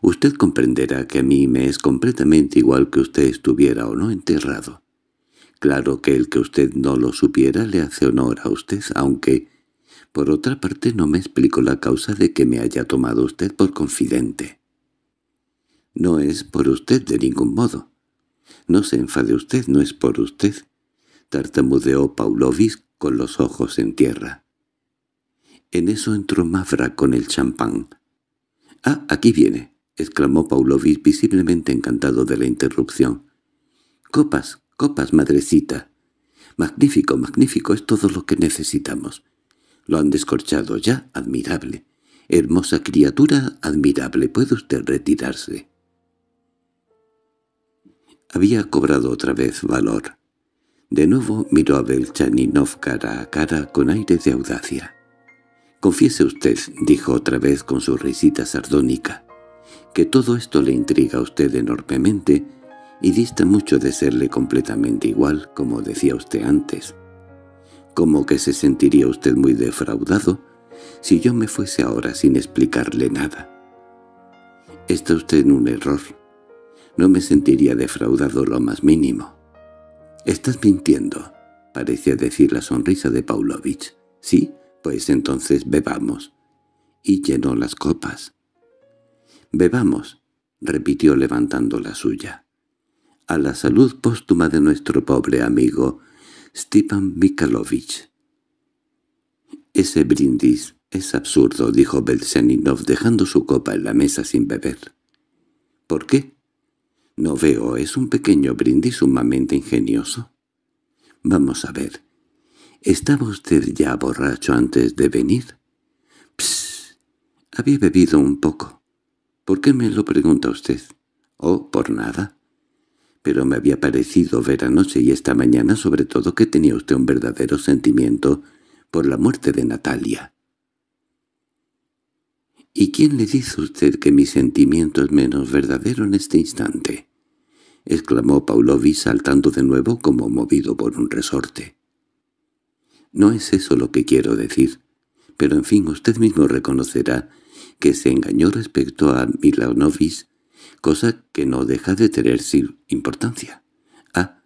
usted comprenderá que a mí me es completamente igual que usted estuviera o no enterrado. Claro que el que usted no lo supiera le hace honor a usted, aunque, por otra parte, no me explico la causa de que me haya tomado usted por confidente. No es por usted de ningún modo. No se enfade usted, no es por usted. Tartamudeó Paulovis con los ojos en tierra. En eso entró Mavra con el champán. —¡Ah, aquí viene! —exclamó Paulovis visiblemente encantado de la interrupción. —Copas, copas, madrecita. —Magnífico, magnífico, es todo lo que necesitamos. —Lo han descorchado ya, admirable. —Hermosa criatura, admirable, puede usted retirarse. Había cobrado otra vez valor. De nuevo miró a Belchaninov cara a cara con aire de audacia. «Confiese usted», dijo otra vez con su risita sardónica, «que todo esto le intriga a usted enormemente y dista mucho de serle completamente igual, como decía usted antes. Como que se sentiría usted muy defraudado si yo me fuese ahora sin explicarle nada. Está usted en un error. No me sentiría defraudado lo más mínimo. —Estás mintiendo —parecía decir la sonrisa de Paulovich. —Sí, pues entonces bebamos. Y llenó las copas. —Bebamos —repitió levantando la suya—. A la salud póstuma de nuestro pobre amigo Stepan Mikhailovich. —Ese brindis es absurdo —dijo Belseninov dejando su copa en la mesa sin beber. —¿Por qué? No veo, es un pequeño brindis sumamente ingenioso. Vamos a ver. ¿Estaba usted ya borracho antes de venir? Psst. Había bebido un poco. ¿Por qué me lo pregunta usted? Oh, por nada. Pero me había parecido ver anoche y esta mañana sobre todo que tenía usted un verdadero sentimiento por la muerte de Natalia. ¿Y quién le dice usted que mi sentimiento es menos verdadero en este instante? —exclamó Paulovi saltando de nuevo como movido por un resorte. —No es eso lo que quiero decir. Pero en fin, usted mismo reconocerá que se engañó respecto a Milanovis, cosa que no deja de tener importancia. Ah,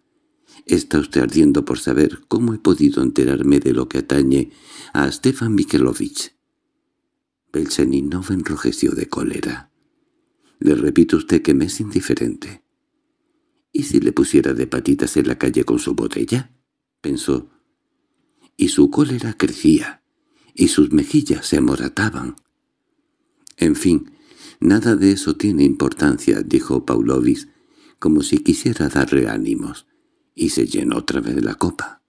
está usted ardiendo por saber cómo he podido enterarme de lo que atañe a Stefan Mikelovich. Belcheninov enrojeció de cólera. —Le repito usted que me es indiferente. ¿Y si le pusiera de patitas en la calle con su botella? pensó. Y su cólera crecía, y sus mejillas se amorataban. En fin, nada de eso tiene importancia, dijo Paulovis, como si quisiera darle ánimos, y se llenó otra vez la copa.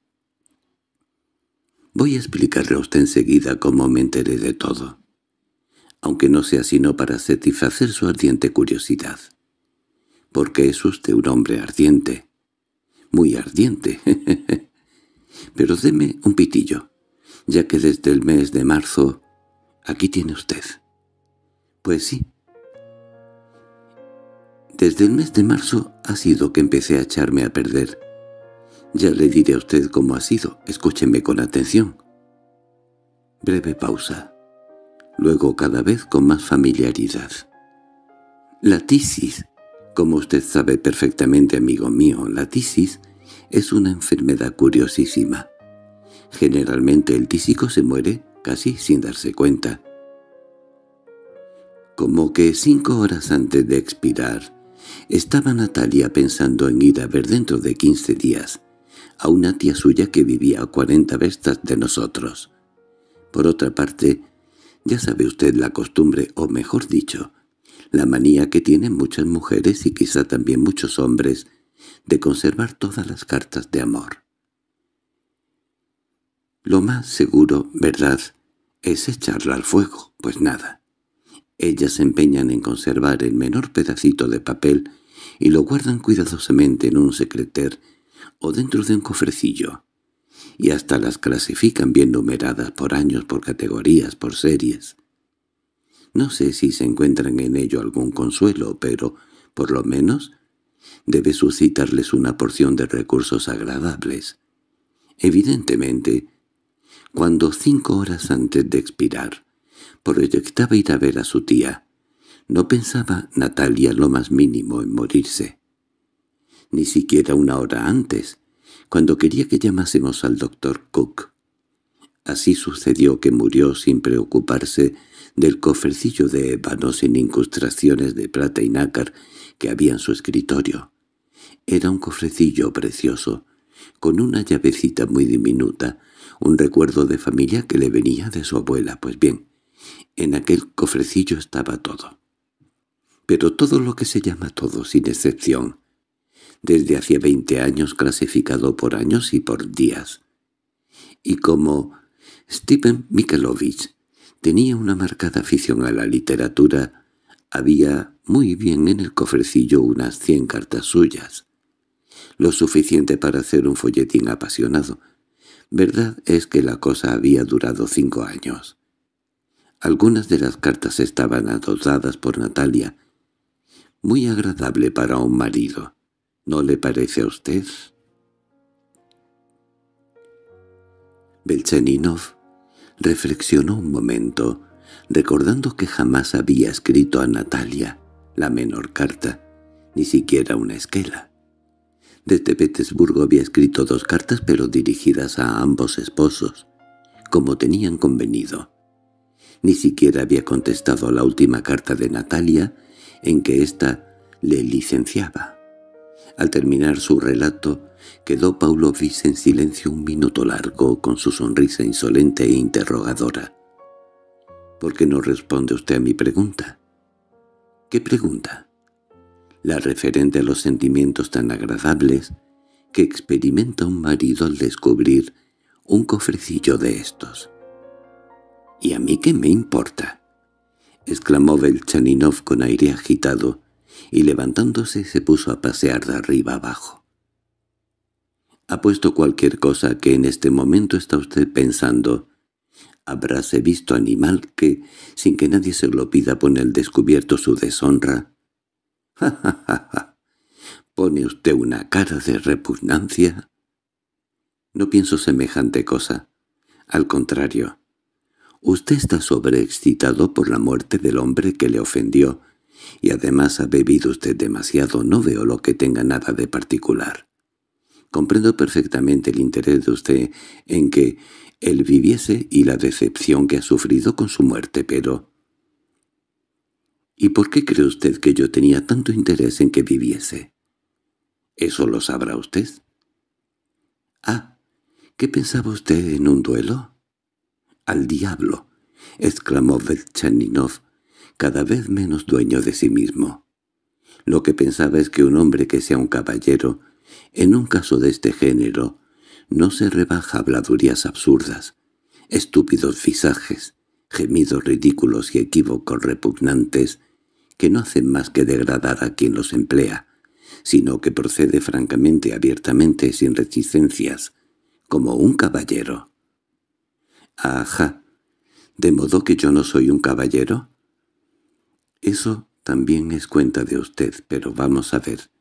Voy a explicarle a usted enseguida cómo me enteré de todo, aunque no sea sino para satisfacer su ardiente curiosidad porque es usted un hombre ardiente. Muy ardiente. Pero deme un pitillo, ya que desde el mes de marzo... Aquí tiene usted. Pues sí. Desde el mes de marzo ha sido que empecé a echarme a perder. Ya le diré a usted cómo ha sido. Escúcheme con atención. Breve pausa. Luego cada vez con más familiaridad. La tisis como usted sabe perfectamente, amigo mío, la tisis es una enfermedad curiosísima. Generalmente el tísico se muere casi sin darse cuenta. Como que cinco horas antes de expirar, estaba Natalia pensando en ir a ver dentro de quince días a una tía suya que vivía a cuarenta verstas de nosotros. Por otra parte, ya sabe usted la costumbre, o mejor dicho, la manía que tienen muchas mujeres y quizá también muchos hombres de conservar todas las cartas de amor. Lo más seguro, ¿verdad?, es echarla al fuego, pues nada. Ellas se empeñan en conservar el menor pedacito de papel y lo guardan cuidadosamente en un secreter o dentro de un cofrecillo, y hasta las clasifican bien numeradas por años, por categorías, por series. No sé si se encuentran en ello algún consuelo, pero, por lo menos, debe suscitarles una porción de recursos agradables. Evidentemente, cuando cinco horas antes de expirar, proyectaba ir a ver a su tía, no pensaba Natalia lo más mínimo en morirse. Ni siquiera una hora antes, cuando quería que llamásemos al doctor Cook. Así sucedió que murió sin preocuparse del cofrecillo de ébano sin incrustaciones de plata y nácar que había en su escritorio. Era un cofrecillo precioso, con una llavecita muy diminuta, un recuerdo de familia que le venía de su abuela. Pues bien, en aquel cofrecillo estaba todo. Pero todo lo que se llama todo, sin excepción. Desde hacía veinte años clasificado por años y por días. Y como Stephen Mikelovich Tenía una marcada afición a la literatura. Había muy bien en el cofrecillo unas cien cartas suyas. Lo suficiente para hacer un folletín apasionado. Verdad es que la cosa había durado cinco años. Algunas de las cartas estaban adosadas por Natalia. Muy agradable para un marido. ¿No le parece a usted? Belcheninov Reflexionó un momento, recordando que jamás había escrito a Natalia la menor carta, ni siquiera una esquela. Desde Petersburgo había escrito dos cartas pero dirigidas a ambos esposos, como tenían convenido. Ni siquiera había contestado a la última carta de Natalia en que ésta le licenciaba. Al terminar su relato, Quedó Paulo Viz en silencio un minuto largo con su sonrisa insolente e interrogadora. —¿Por qué no responde usted a mi pregunta? —¿Qué pregunta? —La referente a los sentimientos tan agradables que experimenta un marido al descubrir un cofrecillo de estos. —¿Y a mí qué me importa? —exclamó Belchaninov con aire agitado, y levantándose se puso a pasear de arriba abajo. Apuesto cualquier cosa que en este momento está usted pensando. Habráse visto animal que, sin que nadie se lo pida, pone al descubierto su deshonra. ¡Ja, pone usted una cara de repugnancia? No pienso semejante cosa. Al contrario, usted está sobreexcitado por la muerte del hombre que le ofendió, y además ha bebido usted demasiado, no veo lo que tenga nada de particular. Comprendo perfectamente el interés de usted en que él viviese y la decepción que ha sufrido con su muerte, pero... ¿Y por qué cree usted que yo tenía tanto interés en que viviese? ¿Eso lo sabrá usted? Ah, ¿qué pensaba usted en un duelo? —¡Al diablo! —exclamó Velchaninov, cada vez menos dueño de sí mismo. Lo que pensaba es que un hombre que sea un caballero en un caso de este género, no se rebaja habladurías absurdas, estúpidos visajes, gemidos ridículos y equívocos repugnantes que no hacen más que degradar a quien los emplea, sino que procede francamente, abiertamente, sin reticencias, como un caballero. —Ajá, ¿de modo que yo no soy un caballero? —Eso también es cuenta de usted, pero vamos a ver.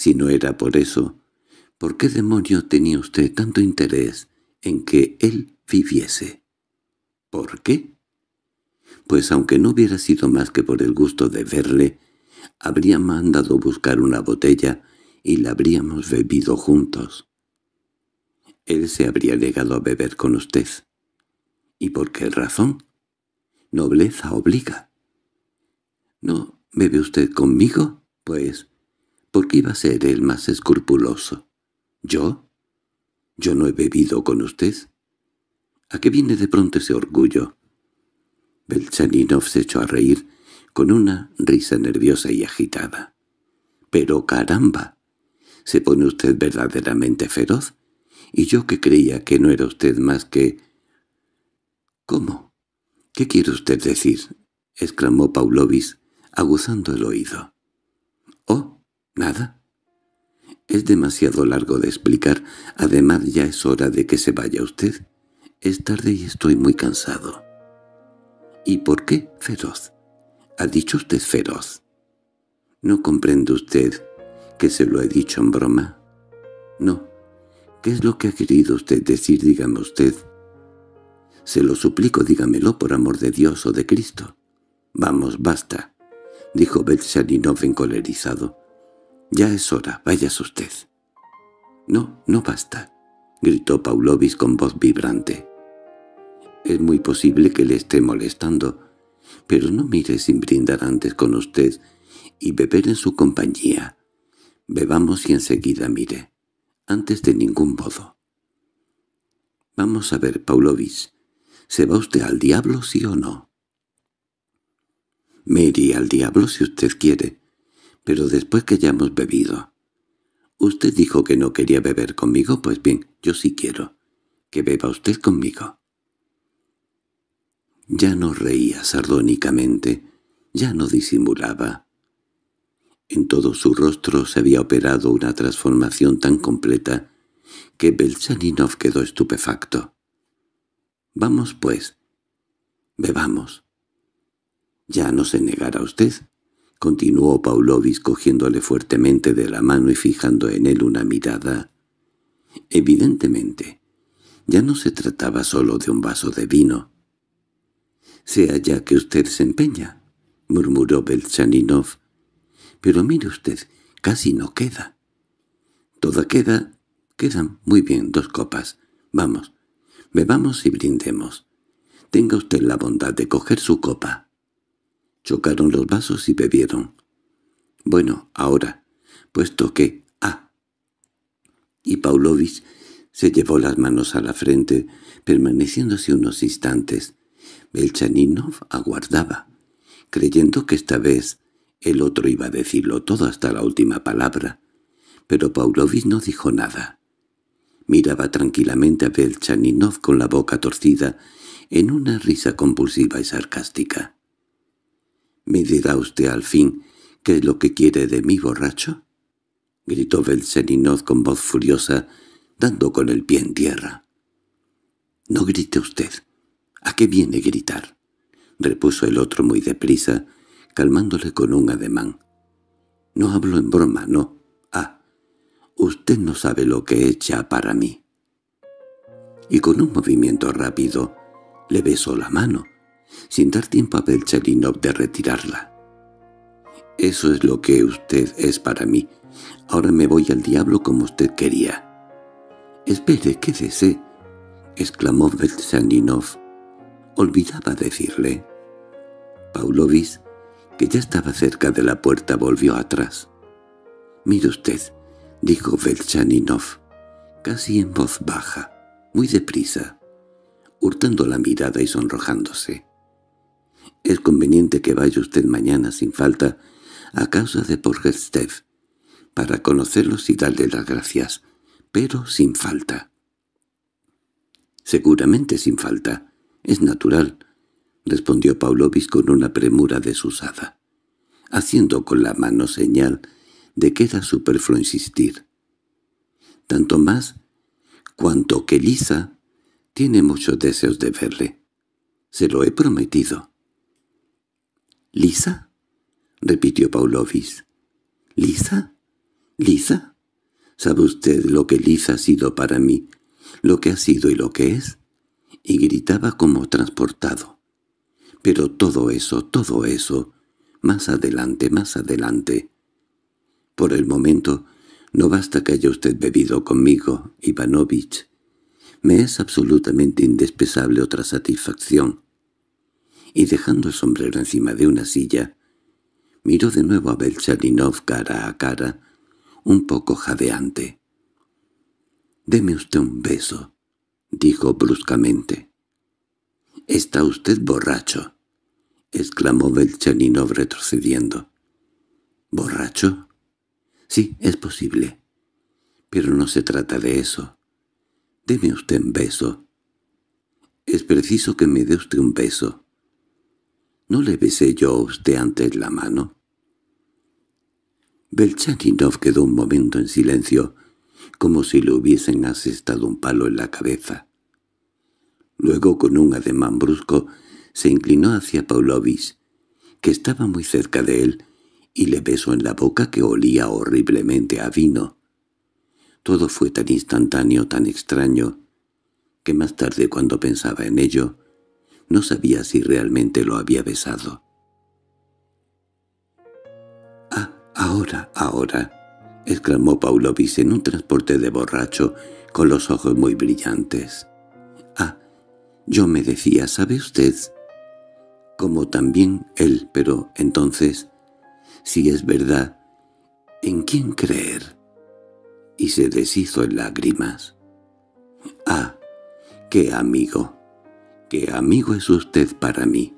Si no era por eso, ¿por qué demonio tenía usted tanto interés en que él viviese? ¿Por qué? Pues aunque no hubiera sido más que por el gusto de verle, habría mandado buscar una botella y la habríamos bebido juntos. Él se habría negado a beber con usted. ¿Y por qué razón? Nobleza obliga. ¿No bebe usted conmigo? Pues qué iba a ser el más escrupuloso. —¿Yo? —¿Yo no he bebido con usted? —¿A qué viene de pronto ese orgullo? Belchaninov se echó a reír con una risa nerviosa y agitada. —¡Pero caramba! ¿Se pone usted verdaderamente feroz? Y yo que creía que no era usted más que... —¿Cómo? ¿Qué quiere usted decir? —exclamó Paulovis, aguzando el oído. —¡Oh! ¿Nada? Es demasiado largo de explicar. Además ya es hora de que se vaya usted. Es tarde y estoy muy cansado. ¿Y por qué feroz? ¿Ha dicho usted feroz? ¿No comprende usted que se lo he dicho en broma? No. ¿Qué es lo que ha querido usted decir, dígame usted? Se lo suplico, dígamelo por amor de Dios o de Cristo. Vamos, basta, dijo Sharinov encolerizado. Ya es hora, vayas usted. —No, no basta —gritó Paulovis con voz vibrante. —Es muy posible que le esté molestando, pero no mire sin brindar antes con usted y beber en su compañía. Bebamos y enseguida mire, antes de ningún modo. —Vamos a ver, Paulovis, ¿se va usted al diablo sí o no? —Me iría al diablo si usted quiere pero después que hayamos bebido. Usted dijo que no quería beber conmigo, pues bien, yo sí quiero. Que beba usted conmigo. Ya no reía sardónicamente, ya no disimulaba. En todo su rostro se había operado una transformación tan completa que Belchaninov quedó estupefacto. «Vamos, pues. Bebamos. Ya no se negará usted» continuó Paulovis cogiéndole fuertemente de la mano y fijando en él una mirada. Evidentemente, ya no se trataba solo de un vaso de vino. —Sea ya que usted se empeña —murmuró Belchaninov—, pero mire usted, casi no queda. —Toda queda. Quedan muy bien dos copas. Vamos, bebamos y brindemos. Tenga usted la bondad de coger su copa. Chocaron los vasos y bebieron. Bueno, ahora, puesto que... ¡Ah! Y Paulovich se llevó las manos a la frente, permaneciéndose unos instantes. Belchaninov aguardaba, creyendo que esta vez el otro iba a decirlo todo hasta la última palabra, pero Paulovich no dijo nada. Miraba tranquilamente a Belchaninov con la boca torcida, en una risa compulsiva y sarcástica. —¿Me dirá usted al fin qué es lo que quiere de mí, borracho? —gritó Belseninoz con voz furiosa, dando con el pie en tierra. —No grite usted. ¿A qué viene gritar? —repuso el otro muy deprisa, calmándole con un ademán. —No hablo en broma, no. Ah, usted no sabe lo que echa para mí. Y con un movimiento rápido le besó la mano sin dar tiempo a Belchaninov de retirarla. «Eso es lo que usted es para mí. Ahora me voy al diablo como usted quería». «Espere, quédese», exclamó Belchaninov. Olvidaba decirle. Paulovis, que ya estaba cerca de la puerta, volvió atrás. «Mire usted», dijo Belchaninov, casi en voz baja, muy deprisa, hurtando la mirada y sonrojándose. Es conveniente que vaya usted mañana sin falta a casa de Porgerstev, para conocerlos y darle las gracias, pero sin falta. —Seguramente sin falta. Es natural —respondió Paulovis con una premura desusada, haciendo con la mano señal de que era superfluo insistir. Tanto más cuanto que Lisa tiene muchos deseos de verle. Se lo he prometido. —¿Lisa? —repitió Paulovis. —¿Lisa? —¿Lisa? ¿Sabe usted lo que Lisa ha sido para mí, lo que ha sido y lo que es? Y gritaba como transportado. Pero todo eso, todo eso, más adelante, más adelante. Por el momento, no basta que haya usted bebido conmigo, Ivanovich. Me es absolutamente indispensable otra satisfacción y dejando el sombrero encima de una silla, miró de nuevo a Belchaninov cara a cara, un poco jadeante. «Deme usted un beso», dijo bruscamente. «Está usted borracho», exclamó Belchaninov retrocediendo. «¿Borracho?» «Sí, es posible. Pero no se trata de eso. Deme usted un beso». «Es preciso que me dé usted un beso», ¿No le besé yo a usted antes la mano? Belchaninov quedó un momento en silencio, como si le hubiesen asestado un palo en la cabeza. Luego, con un ademán brusco, se inclinó hacia Paulovich, que estaba muy cerca de él, y le besó en la boca que olía horriblemente a vino. Todo fue tan instantáneo, tan extraño, que más tarde cuando pensaba en ello, no sabía si realmente lo había besado. —¡Ah, ahora, ahora! —exclamó Paulovis en un transporte de borracho, con los ojos muy brillantes. —Ah, yo me decía, ¿sabe usted? Como también él, pero entonces, si es verdad, ¿en quién creer? Y se deshizo en lágrimas. —¡Ah, qué amigo! —¡Qué amigo es usted para mí!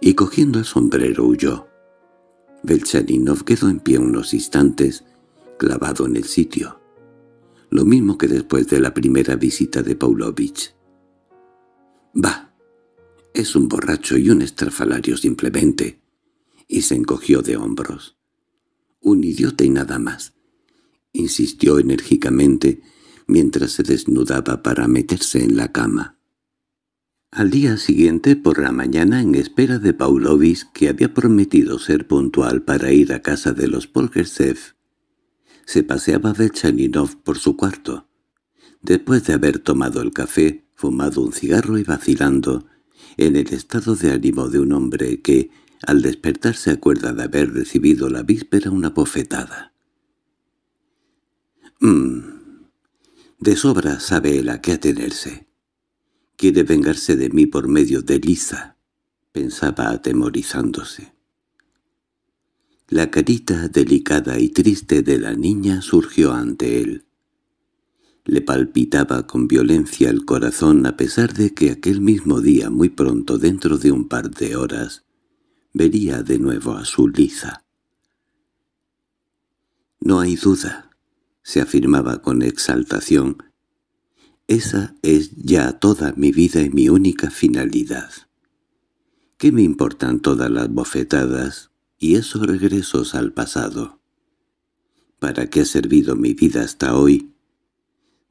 Y cogiendo el sombrero huyó. Belchaninov quedó en pie unos instantes, clavado en el sitio. Lo mismo que después de la primera visita de Paulovich. —¡Bah! Es un borracho y un estrafalario simplemente. Y se encogió de hombros. —Un idiota y nada más —insistió enérgicamente— mientras se desnudaba para meterse en la cama. Al día siguiente, por la mañana, en espera de Paulovis, que había prometido ser puntual para ir a casa de los Polgersev, se paseaba Velchaninov por su cuarto. Después de haber tomado el café, fumado un cigarro y vacilando, en el estado de ánimo de un hombre que, al despertarse, se acuerda de haber recibido la víspera una bofetada. «Mmm, de sobra sabe él a qué atenerse», quiere vengarse de mí por medio de Lisa, pensaba atemorizándose. La carita delicada y triste de la niña surgió ante él. Le palpitaba con violencia el corazón a pesar de que aquel mismo día muy pronto dentro de un par de horas vería de nuevo a su Lisa. No hay duda, se afirmaba con exaltación, esa es ya toda mi vida y mi única finalidad. ¿Qué me importan todas las bofetadas y esos regresos al pasado? ¿Para qué ha servido mi vida hasta hoy?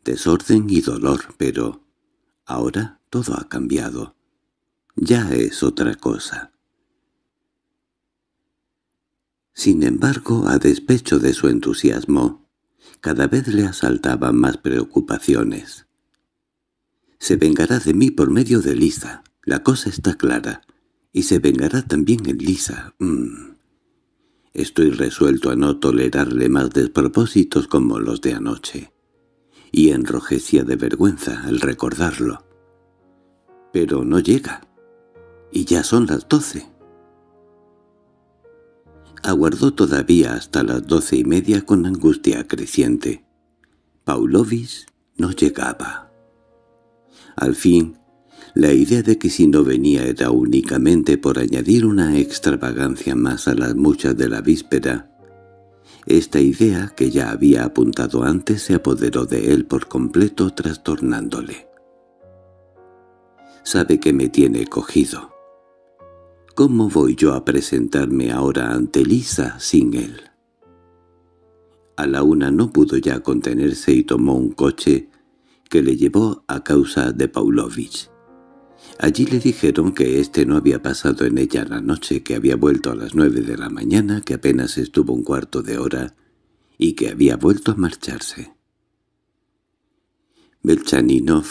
Desorden y dolor, pero ahora todo ha cambiado. Ya es otra cosa. Sin embargo, a despecho de su entusiasmo, cada vez le asaltaban más preocupaciones. Se vengará de mí por medio de Lisa. La cosa está clara. Y se vengará también en Lisa. Mm. Estoy resuelto a no tolerarle más despropósitos como los de anoche. Y enrojecía de vergüenza al recordarlo. Pero no llega. Y ya son las doce. Aguardó todavía hasta las doce y media con angustia creciente. Paulovis no llegaba. Al fin, la idea de que si no venía era únicamente por añadir una extravagancia más a las muchas de la víspera. Esta idea, que ya había apuntado antes, se apoderó de él por completo trastornándole. Sabe que me tiene cogido. ¿Cómo voy yo a presentarme ahora ante Lisa sin él? A la una no pudo ya contenerse y tomó un coche que le llevó a causa de Paulovich. Allí le dijeron que éste no había pasado en ella la noche, que había vuelto a las nueve de la mañana, que apenas estuvo un cuarto de hora, y que había vuelto a marcharse. Belchaninov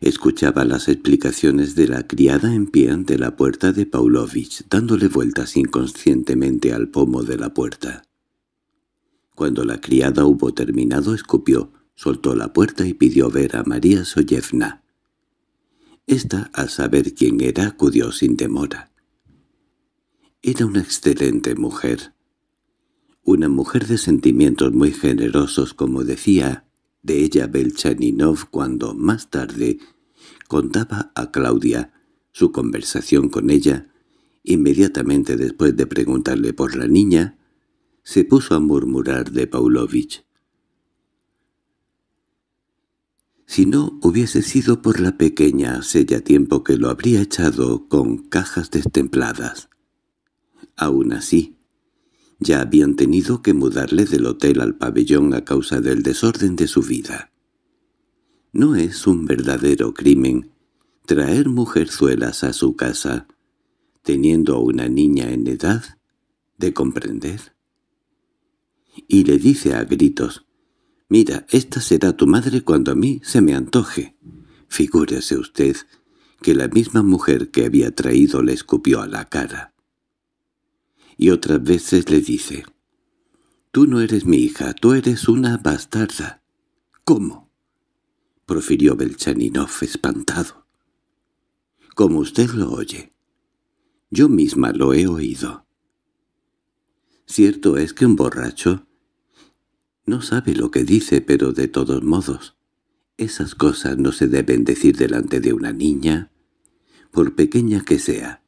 escuchaba las explicaciones de la criada en pie ante la puerta de Paulovich, dándole vueltas inconscientemente al pomo de la puerta. Cuando la criada hubo terminado, escupió soltó la puerta y pidió ver a María Soyevna. Esta, al saber quién era, acudió sin demora. Era una excelente mujer. Una mujer de sentimientos muy generosos, como decía de ella Belchaninov cuando, más tarde, contaba a Claudia su conversación con ella, inmediatamente después de preguntarle por la niña, se puso a murmurar de Paulovich. Si no hubiese sido por la pequeña, hace ya tiempo que lo habría echado con cajas destempladas. Aún así, ya habían tenido que mudarle del hotel al pabellón a causa del desorden de su vida. No es un verdadero crimen traer mujerzuelas a su casa, teniendo a una niña en edad de comprender. Y le dice a gritos, Mira, esta será tu madre cuando a mí se me antoje. Figúrese usted que la misma mujer que había traído le escupió a la cara. Y otras veces le dice, «Tú no eres mi hija, tú eres una bastarda». «¿Cómo?» profirió Belchaninov espantado. «Como usted lo oye. Yo misma lo he oído». Cierto es que un borracho no sabe lo que dice, pero de todos modos, esas cosas no se deben decir delante de una niña, por pequeña que sea.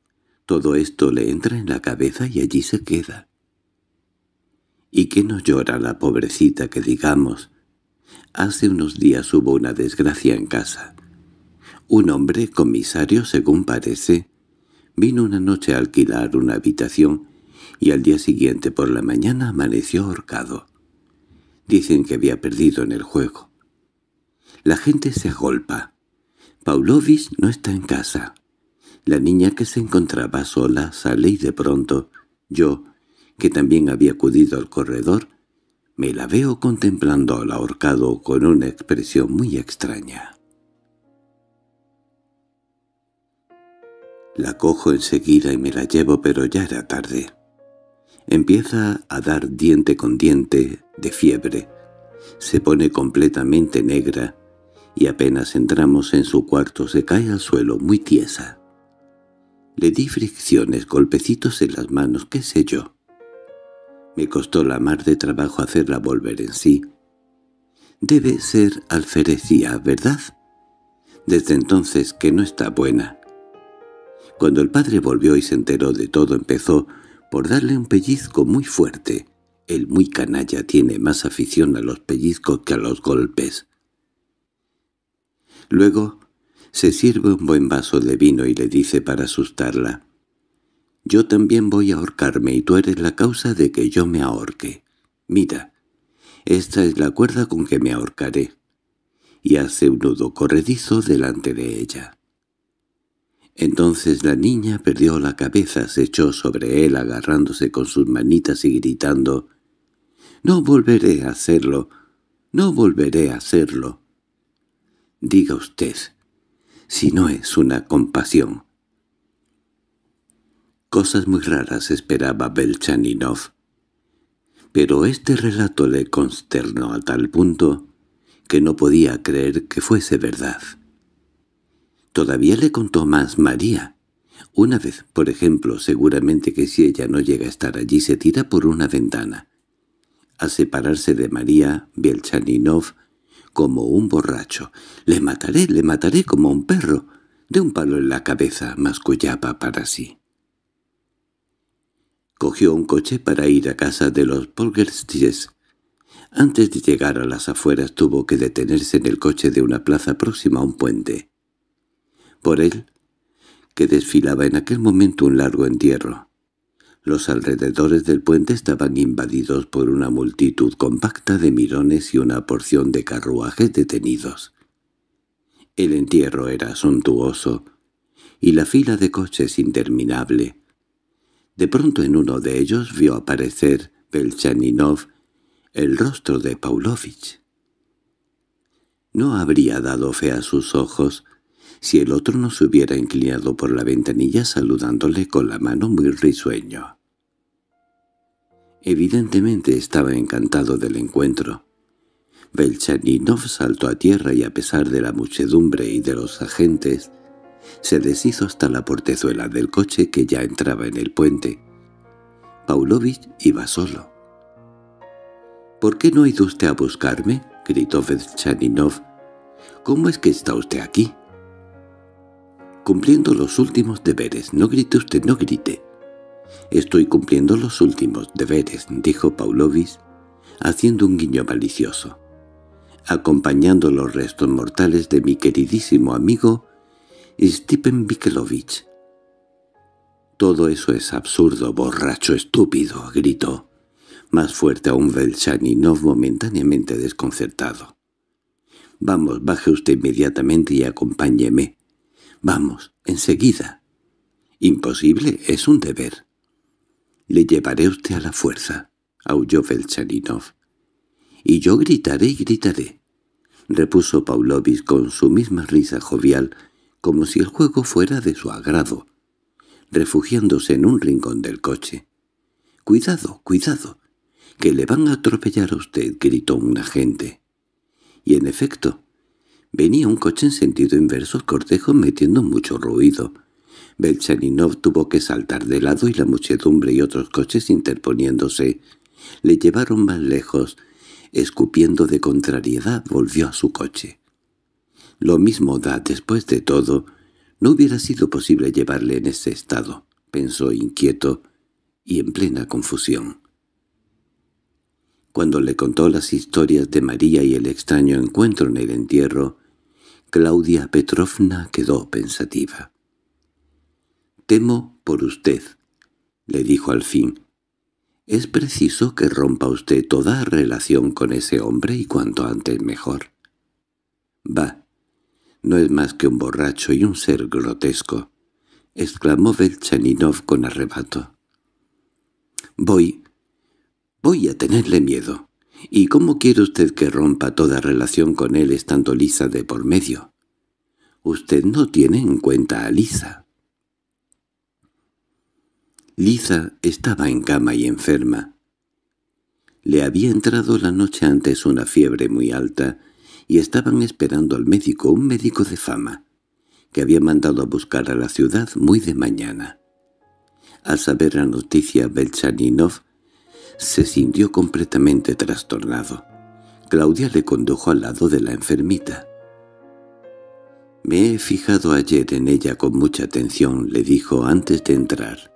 Todo esto le entra en la cabeza y allí se queda. ¿Y qué no llora la pobrecita que digamos? Hace unos días hubo una desgracia en casa. Un hombre, comisario según parece, vino una noche a alquilar una habitación y al día siguiente por la mañana amaneció ahorcado. Dicen que había perdido en el juego. La gente se agolpa. Paulovich no está en casa. La niña que se encontraba sola sale y de pronto yo, que también había acudido al corredor, me la veo contemplando al ahorcado con una expresión muy extraña. La cojo enseguida y me la llevo, pero ya era tarde. Empieza a dar diente con diente de fiebre. Se pone completamente negra y apenas entramos en su cuarto se cae al suelo muy tiesa. Le di fricciones, golpecitos en las manos, qué sé yo. Me costó la mar de trabajo hacerla volver en sí. Debe ser alferecía, ¿verdad? Desde entonces que no está buena. Cuando el padre volvió y se enteró de todo empezó por darle un pellizco muy fuerte. El muy canalla tiene más afición a los pellizcos que a los golpes. Luego se sirve un buen vaso de vino y le dice para asustarla, «Yo también voy a ahorcarme y tú eres la causa de que yo me ahorque. Mira, esta es la cuerda con que me ahorcaré». Y hace un nudo corredizo delante de ella. Entonces la niña perdió la cabeza, se echó sobre él agarrándose con sus manitas y gritando «¡No volveré a hacerlo! ¡No volveré a hacerlo!» Diga usted, si no es una compasión. Cosas muy raras esperaba Belchaninov, pero este relato le consternó a tal punto que no podía creer que fuese verdad. Todavía le contó más María. Una vez, por ejemplo, seguramente que si ella no llega a estar allí se tira por una ventana. Al separarse de María, Bielchaninov, como un borracho, «Le mataré, le mataré como un perro», de un palo en la cabeza mascullaba para sí. Cogió un coche para ir a casa de los Polgerstiers. Antes de llegar a las afueras tuvo que detenerse en el coche de una plaza próxima a un puente por él, que desfilaba en aquel momento un largo entierro. Los alrededores del puente estaban invadidos por una multitud compacta de mirones y una porción de carruajes detenidos. El entierro era suntuoso, y la fila de coches interminable. De pronto en uno de ellos vio aparecer Belchaninov el rostro de Paulovich. No habría dado fe a sus ojos si el otro no se hubiera inclinado por la ventanilla saludándole con la mano muy risueño. Evidentemente estaba encantado del encuentro. Belchaninov saltó a tierra y a pesar de la muchedumbre y de los agentes, se deshizo hasta la portezuela del coche que ya entraba en el puente. Paulovich iba solo. —¿Por qué no ha ido usted a buscarme? —gritó Velchaninov. —¿Cómo es que está usted aquí? cumpliendo los últimos deberes. No grite usted, no grite. Estoy cumpliendo los últimos deberes, dijo Paulovis, haciendo un guiño malicioso, acompañando los restos mortales de mi queridísimo amigo Stephen Vikelovich. «Todo eso es absurdo, borracho estúpido», gritó, más fuerte aún no momentáneamente desconcertado. «Vamos, baje usted inmediatamente y acompáñeme. Vamos, enseguida. Imposible, es un deber. Le llevaré usted a la fuerza, aulló Belchaninov. Y yo gritaré y gritaré, repuso Paulovis con su misma risa jovial, como si el juego fuera de su agrado, refugiándose en un rincón del coche. «Cuidado, cuidado, que le van a atropellar a usted», gritó un agente. Y en efecto, Venía un coche en sentido inverso, cortejo metiendo mucho ruido. Belchaninov tuvo que saltar de lado y la muchedumbre y otros coches interponiéndose. Le llevaron más lejos. Escupiendo de contrariedad, volvió a su coche. Lo mismo da, después de todo, no hubiera sido posible llevarle en ese estado, pensó inquieto y en plena confusión. Cuando le contó las historias de María y el extraño encuentro en el entierro, Claudia Petrovna quedó pensativa. «Temo por usted», le dijo al fin. «Es preciso que rompa usted toda relación con ese hombre y cuanto antes mejor». «Va, no es más que un borracho y un ser grotesco», exclamó Belchaninov con arrebato. «Voy, voy a tenerle miedo». ¿Y cómo quiere usted que rompa toda relación con él estando Lisa de por medio? Usted no tiene en cuenta a Lisa. Lisa estaba en cama y enferma. Le había entrado la noche antes una fiebre muy alta y estaban esperando al médico, un médico de fama, que había mandado a buscar a la ciudad muy de mañana. Al saber la noticia, Belchaninov se sintió completamente trastornado. Claudia le condujo al lado de la enfermita. «Me he fijado ayer en ella con mucha atención», le dijo antes de entrar.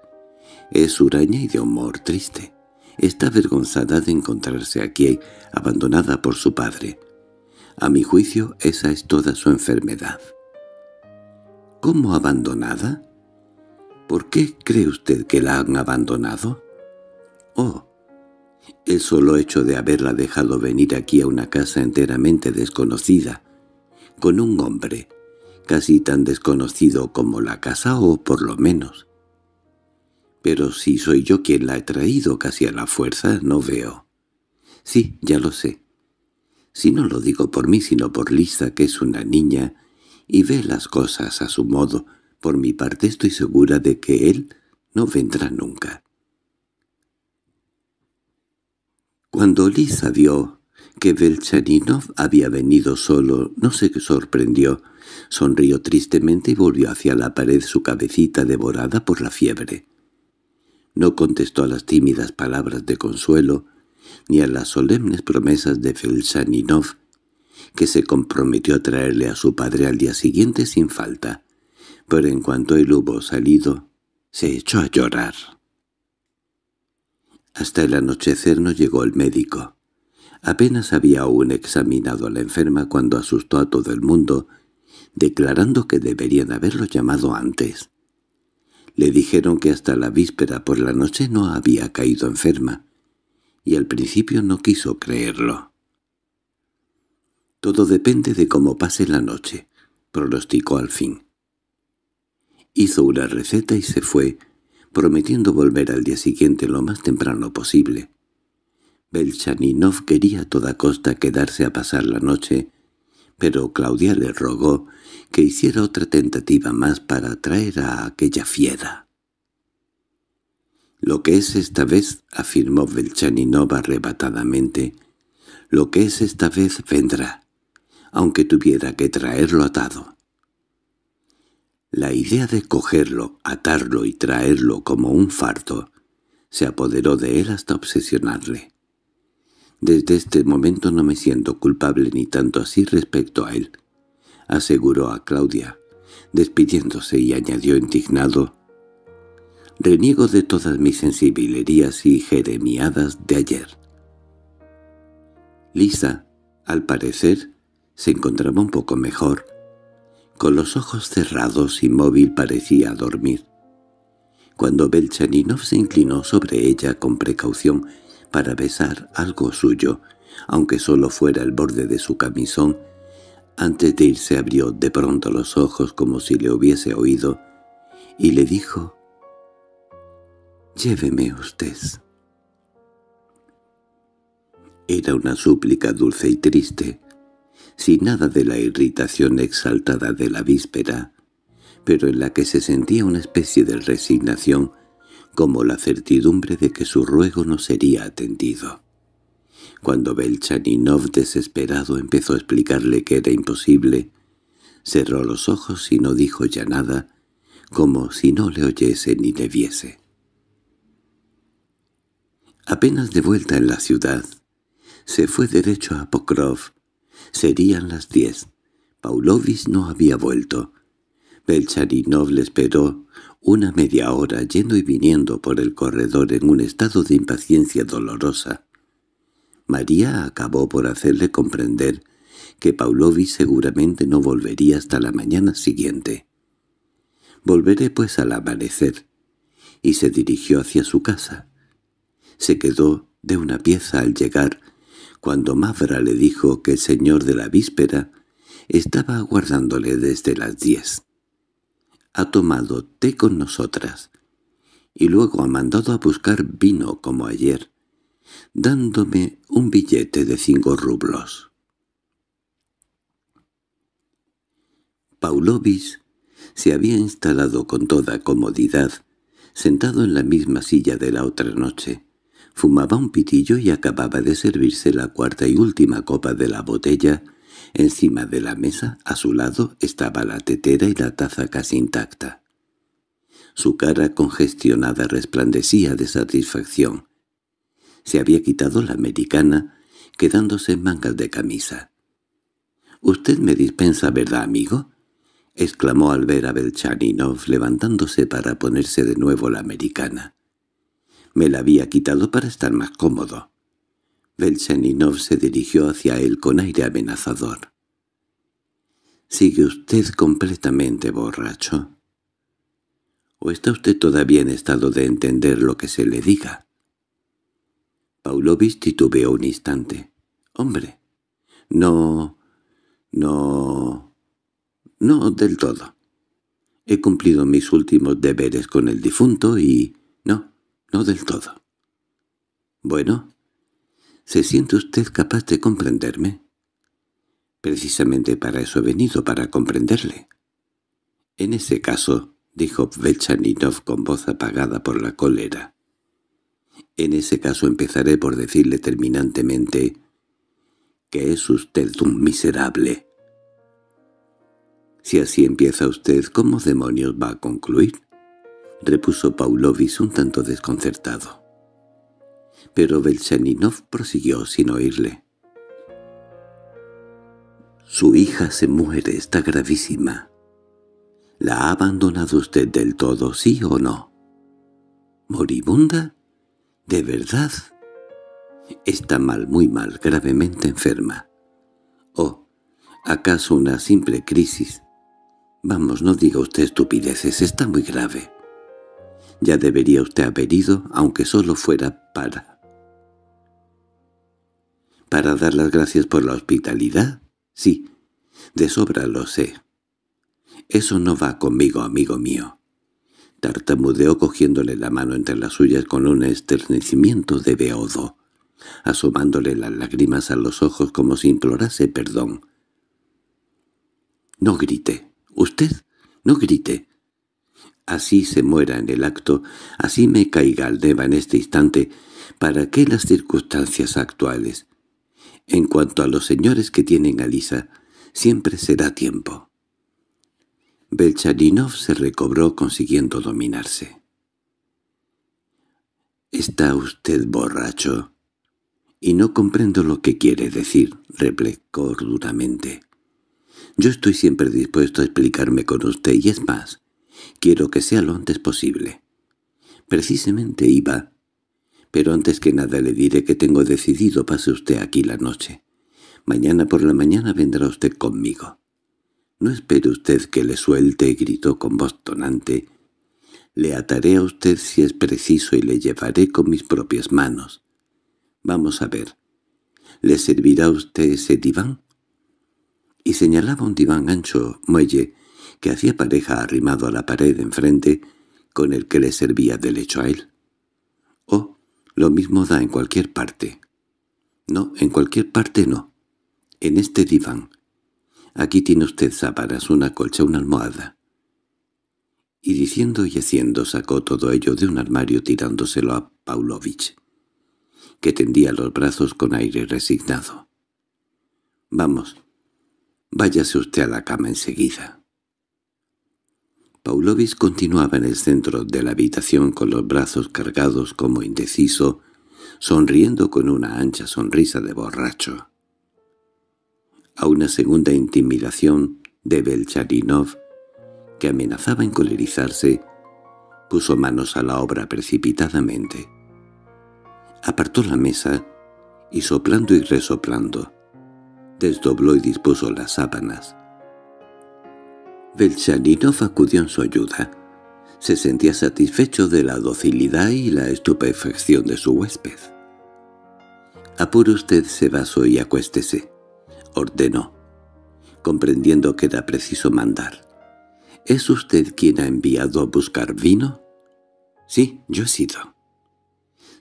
«Es huraña y de humor triste. Está avergonzada de encontrarse aquí, abandonada por su padre. A mi juicio, esa es toda su enfermedad». «¿Cómo abandonada? ¿Por qué cree usted que la han abandonado?» «Oh, el solo hecho de haberla dejado venir aquí a una casa enteramente desconocida, con un hombre, casi tan desconocido como la casa o por lo menos. Pero si soy yo quien la he traído casi a la fuerza, no veo. Sí, ya lo sé. Si no lo digo por mí, sino por Lisa, que es una niña, y ve las cosas a su modo, por mi parte estoy segura de que él no vendrá nunca. Cuando Lisa vio que Belchaninov había venido solo, no se sorprendió. Sonrió tristemente y volvió hacia la pared su cabecita devorada por la fiebre. No contestó a las tímidas palabras de consuelo, ni a las solemnes promesas de Felsaninov, que se comprometió a traerle a su padre al día siguiente sin falta, pero en cuanto él hubo salido, se echó a llorar. Hasta el anochecer no llegó el médico. Apenas había aún examinado a la enferma cuando asustó a todo el mundo, declarando que deberían haberlo llamado antes. Le dijeron que hasta la víspera por la noche no había caído enferma, y al principio no quiso creerlo. «Todo depende de cómo pase la noche», pronosticó al fin. Hizo una receta y se fue, prometiendo volver al día siguiente lo más temprano posible. Belchaninov quería a toda costa quedarse a pasar la noche, pero Claudia le rogó que hiciera otra tentativa más para atraer a aquella fiera. «Lo que es esta vez», afirmó Belchaninov arrebatadamente, «lo que es esta vez vendrá, aunque tuviera que traerlo atado». La idea de cogerlo, atarlo y traerlo como un farto, se apoderó de él hasta obsesionarle. «Desde este momento no me siento culpable ni tanto así respecto a él», aseguró a Claudia, despidiéndose y añadió indignado. «Reniego de todas mis sensibilerías y jeremiadas de ayer». Lisa, al parecer, se encontraba un poco mejor, con los ojos cerrados, inmóvil, parecía dormir. Cuando Belchaninov se inclinó sobre ella con precaución para besar algo suyo, aunque solo fuera el borde de su camisón, antes de irse abrió de pronto los ojos como si le hubiese oído, y le dijo, «Lléveme usted». Era una súplica dulce y triste, sin nada de la irritación exaltada de la víspera, pero en la que se sentía una especie de resignación, como la certidumbre de que su ruego no sería atendido. Cuando Belchaninov, desesperado, empezó a explicarle que era imposible, cerró los ojos y no dijo ya nada, como si no le oyese ni le viese. Apenas de vuelta en la ciudad, se fue derecho a Pokrov, Serían las diez. Paulovis no había vuelto. Belcharinov le esperó una media hora yendo y viniendo por el corredor en un estado de impaciencia dolorosa. María acabó por hacerle comprender que Paulovis seguramente no volvería hasta la mañana siguiente. «Volveré pues al amanecer», y se dirigió hacia su casa. Se quedó de una pieza al llegar cuando Mavra le dijo que el señor de la víspera estaba aguardándole desde las diez. Ha tomado té con nosotras, y luego ha mandado a buscar vino como ayer, dándome un billete de cinco rublos. Paulovis se había instalado con toda comodidad, sentado en la misma silla de la otra noche, Fumaba un pitillo y acababa de servirse la cuarta y última copa de la botella. Encima de la mesa, a su lado, estaba la tetera y la taza casi intacta. Su cara congestionada resplandecía de satisfacción. Se había quitado la americana, quedándose en mangas de camisa. —¿Usted me dispensa, verdad, amigo? —exclamó al ver a Belchaninov levantándose para ponerse de nuevo la americana. Me la había quitado para estar más cómodo. Belcheninov se dirigió hacia él con aire amenazador. —¿Sigue usted completamente borracho? ¿O está usted todavía en estado de entender lo que se le diga? Paulo titubeó un instante. —Hombre, no... no... no del todo. He cumplido mis últimos deberes con el difunto y... no, no del todo. Bueno, ¿se siente usted capaz de comprenderme? Precisamente para eso he venido, para comprenderle. En ese caso, dijo Velchaninov con voz apagada por la cólera, en ese caso empezaré por decirle terminantemente que es usted un miserable. Si así empieza usted, ¿cómo demonios va a concluir? —repuso Paulovis un tanto desconcertado. Pero Belchaninov prosiguió sin oírle. —Su hija se muere, está gravísima. —¿La ha abandonado usted del todo, sí o no? —¿Moribunda? ¿De verdad? —Está mal, muy mal, gravemente enferma. ¿O oh, ¿acaso una simple crisis? Vamos, no diga usted estupideces, está muy grave. Ya debería usted haber ido, aunque solo fuera para... —¿Para dar las gracias por la hospitalidad? —Sí, de sobra lo sé. —Eso no va conmigo, amigo mío. Tartamudeó cogiéndole la mano entre las suyas con un esternecimiento de beodo, asomándole las lágrimas a los ojos como si implorase perdón. —No grite. Usted, no grite así se muera en el acto, así me caiga al deba en este instante, ¿para qué las circunstancias actuales? En cuanto a los señores que tienen a Lisa, siempre será tiempo. Belcharinov se recobró consiguiendo dominarse. —Está usted borracho. —Y no comprendo lo que quiere decir —replicó duramente. —Yo estoy siempre dispuesto a explicarme con usted, y es más, Quiero que sea lo antes posible. Precisamente iba. Pero antes que nada le diré que tengo decidido pase usted aquí la noche. Mañana por la mañana vendrá usted conmigo. No espere usted que le suelte, gritó con voz tonante. Le ataré a usted si es preciso y le llevaré con mis propias manos. Vamos a ver. ¿Le servirá usted ese diván? Y señalaba un diván ancho, muelle, que hacía pareja arrimado a la pared enfrente con el que le servía de lecho a él. Oh, lo mismo da en cualquier parte. No, en cualquier parte no. En este diván. Aquí tiene usted sábanas, una colcha, una almohada. Y diciendo y haciendo sacó todo ello de un armario tirándoselo a Paulovich, que tendía los brazos con aire resignado. —Vamos, váyase usted a la cama enseguida. Paulovis continuaba en el centro de la habitación con los brazos cargados como indeciso, sonriendo con una ancha sonrisa de borracho. A una segunda intimidación de Belcharinov, que amenazaba encolerizarse, puso manos a la obra precipitadamente. Apartó la mesa y soplando y resoplando, desdobló y dispuso las sábanas, Belchaninov acudió en su ayuda. Se sentía satisfecho de la docilidad y la estupefacción de su huésped. «Apure usted ese vaso y acuéstese», ordenó, comprendiendo que era preciso mandar. «¿Es usted quien ha enviado a buscar vino?» «Sí, yo he sido».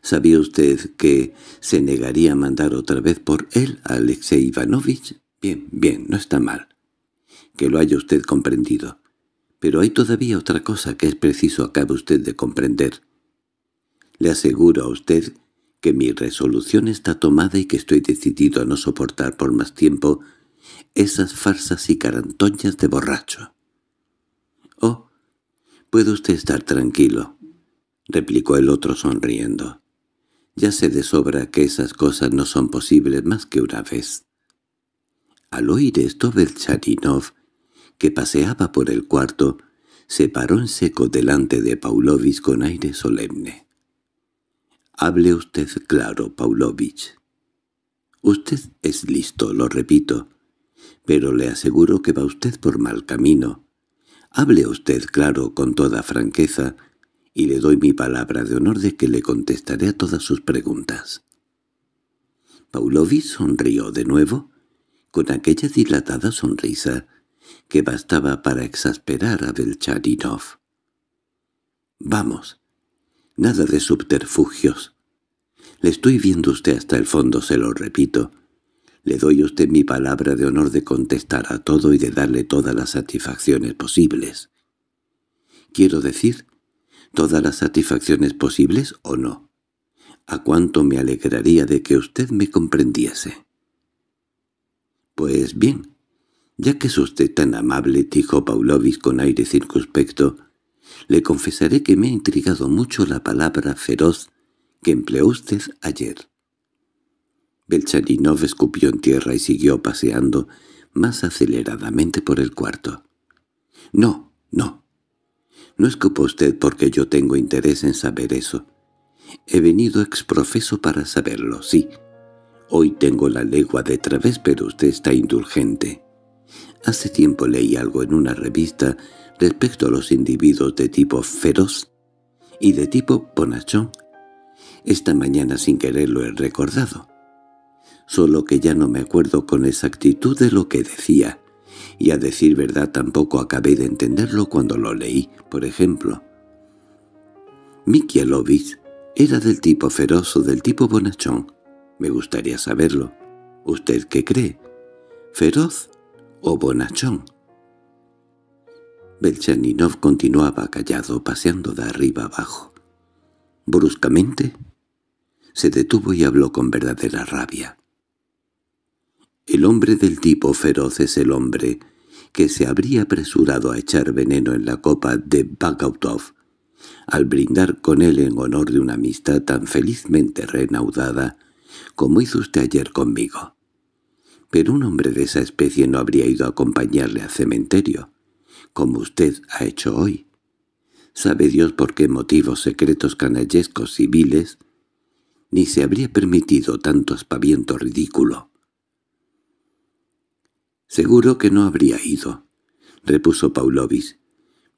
¿Sabía usted que se negaría a mandar otra vez por él a Alexei Ivanovich? Bien, bien, no está mal que lo haya usted comprendido. Pero hay todavía otra cosa que es preciso acabe usted de comprender. Le aseguro a usted que mi resolución está tomada y que estoy decidido a no soportar por más tiempo esas farsas y carantoñas de borracho. —Oh, puede usted estar tranquilo —replicó el otro sonriendo. —Ya se de sobra que esas cosas no son posibles más que una vez. Al oír esto, Belcharinov que paseaba por el cuarto, se paró en seco delante de Paulovich con aire solemne. «Hable usted claro, Paulovich. Usted es listo, lo repito, pero le aseguro que va usted por mal camino. Hable usted claro con toda franqueza, y le doy mi palabra de honor de que le contestaré a todas sus preguntas». Paulovich sonrió de nuevo, con aquella dilatada sonrisa que bastaba para exasperar a Belcharinov. «Vamos, nada de subterfugios. Le estoy viendo usted hasta el fondo, se lo repito. Le doy a usted mi palabra de honor de contestar a todo y de darle todas las satisfacciones posibles. Quiero decir, todas las satisfacciones posibles o no. ¿A cuánto me alegraría de que usted me comprendiese? Pues bien, ya que es usted tan amable, dijo Paulovis con aire circunspecto, le confesaré que me ha intrigado mucho la palabra feroz que empleó usted ayer. Belchaninov escupió en tierra y siguió paseando más aceleradamente por el cuarto. —No, no. No escupo usted porque yo tengo interés en saber eso. He venido exprofeso para saberlo, sí. Hoy tengo la legua de través, pero usted está indulgente. Hace tiempo leí algo en una revista respecto a los individuos de tipo feroz y de tipo bonachón. Esta mañana sin querer lo he recordado. Solo que ya no me acuerdo con exactitud de lo que decía, y a decir verdad tampoco acabé de entenderlo cuando lo leí, por ejemplo. Lovis era del tipo feroz o del tipo bonachón. Me gustaría saberlo. ¿Usted qué cree? ¿Feroz o bonachón. Belchaninov continuaba callado, paseando de arriba abajo. Bruscamente se detuvo y habló con verdadera rabia. El hombre del tipo feroz es el hombre que se habría apresurado a echar veneno en la copa de Bagautov al brindar con él en honor de una amistad tan felizmente renaudada como hizo usted ayer conmigo pero un hombre de esa especie no habría ido a acompañarle al cementerio, como usted ha hecho hoy. Sabe Dios por qué motivos secretos canallescos y viles, ni se habría permitido tanto espaviento ridículo. —Seguro que no habría ido —repuso Paulovis—,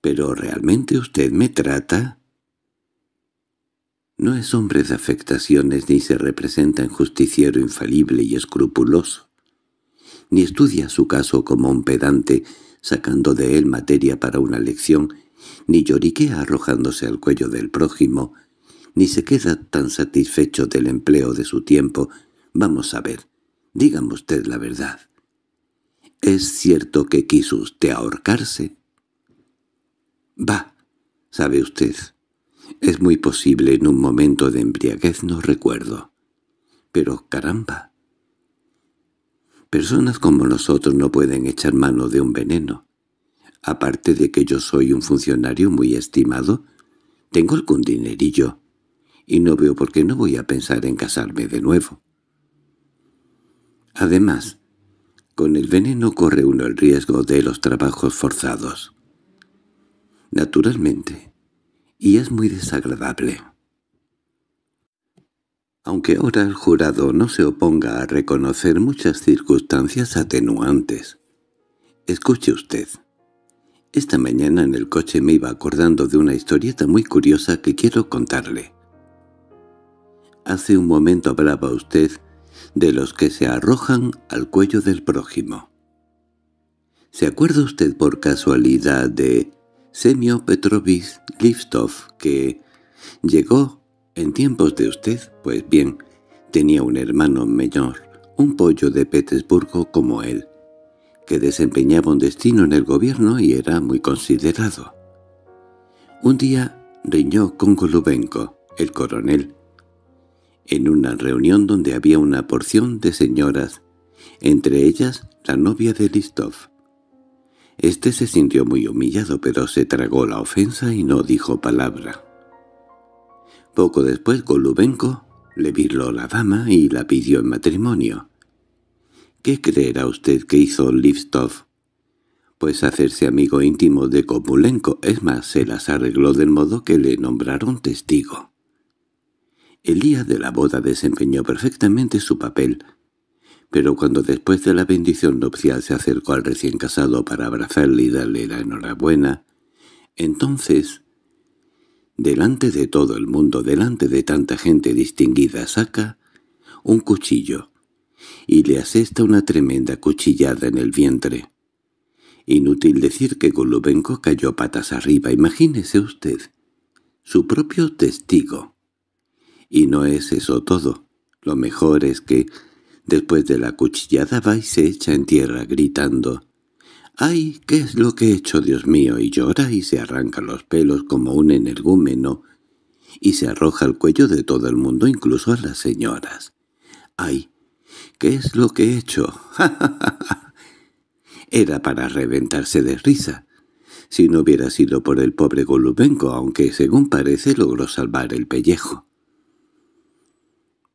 pero ¿realmente usted me trata? No es hombre de afectaciones ni se representa en justiciero infalible y escrupuloso ni estudia su caso como un pedante, sacando de él materia para una lección, ni lloriquea arrojándose al cuello del prójimo, ni se queda tan satisfecho del empleo de su tiempo. Vamos a ver, dígame usted la verdad. ¿Es cierto que quiso usted ahorcarse? Va, sabe usted, es muy posible en un momento de embriaguez, no recuerdo. Pero caramba, Personas como nosotros no pueden echar mano de un veneno. Aparte de que yo soy un funcionario muy estimado, tengo algún dinerillo, y no veo por qué no voy a pensar en casarme de nuevo. Además, con el veneno corre uno el riesgo de los trabajos forzados. Naturalmente, y es muy desagradable aunque ahora el jurado no se oponga a reconocer muchas circunstancias atenuantes. Escuche usted. Esta mañana en el coche me iba acordando de una historieta muy curiosa que quiero contarle. Hace un momento hablaba usted de los que se arrojan al cuello del prójimo. ¿Se acuerda usted por casualidad de Semio Petrovich Liftoff que llegó en tiempos de usted, pues bien, tenía un hermano menor, un pollo de Petersburgo como él, que desempeñaba un destino en el gobierno y era muy considerado. Un día riñó con Golubenko, el coronel, en una reunión donde había una porción de señoras, entre ellas la novia de Listov. Este se sintió muy humillado, pero se tragó la ofensa y no dijo palabra. Poco después Golubenko le virló la dama y la pidió en matrimonio. ¿Qué creerá usted que hizo Livstov? Pues hacerse amigo íntimo de Golubenko es más, se las arregló del modo que le nombraron testigo. El día de la boda desempeñó perfectamente su papel, pero cuando después de la bendición nupcial se acercó al recién casado para abrazarle y darle la enhorabuena, entonces delante de todo el mundo, delante de tanta gente distinguida, saca un cuchillo y le asesta una tremenda cuchillada en el vientre. Inútil decir que Golubenko cayó patas arriba, imagínese usted, su propio testigo. Y no es eso todo. Lo mejor es que, después de la cuchillada, va y se echa en tierra gritando «¡Ay, qué es lo que he hecho, Dios mío!» y llora y se arranca los pelos como un energúmeno y se arroja al cuello de todo el mundo, incluso a las señoras. «¡Ay, qué es lo que he hecho! Era para reventarse de risa. Si no hubiera sido por el pobre Golubenko, aunque según parece logró salvar el pellejo.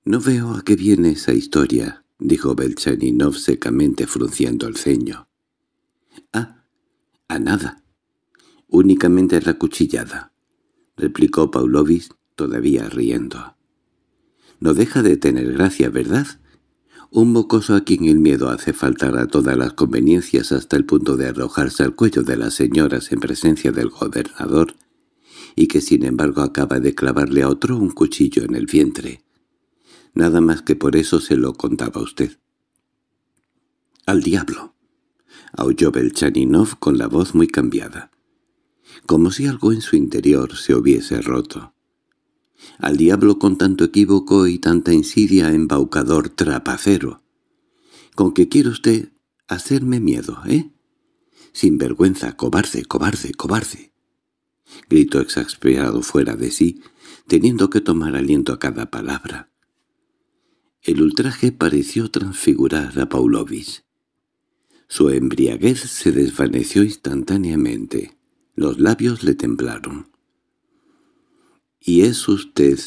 «No veo a qué viene esa historia», dijo Belchaninov secamente frunciendo el ceño. —Ah, a nada. Únicamente la cuchillada —replicó Paulovis, todavía riendo. —No deja de tener gracia, ¿verdad? Un mocoso a quien el miedo hace faltar a todas las conveniencias hasta el punto de arrojarse al cuello de las señoras en presencia del gobernador, y que sin embargo acaba de clavarle a otro un cuchillo en el vientre. Nada más que por eso se lo contaba usted. —¡Al diablo! aulló Belchaninov con la voz muy cambiada, como si algo en su interior se hubiese roto. Al diablo con tanto equívoco y tanta insidia embaucador trapacero. Con qué quiere usted hacerme miedo, ¿eh? Sin vergüenza, cobarde, cobarde, cobarde. Gritó exasperado fuera de sí, teniendo que tomar aliento a cada palabra. El ultraje pareció transfigurar a Paulovich. Su embriaguez se desvaneció instantáneamente. Los labios le temblaron. —¿Y es usted,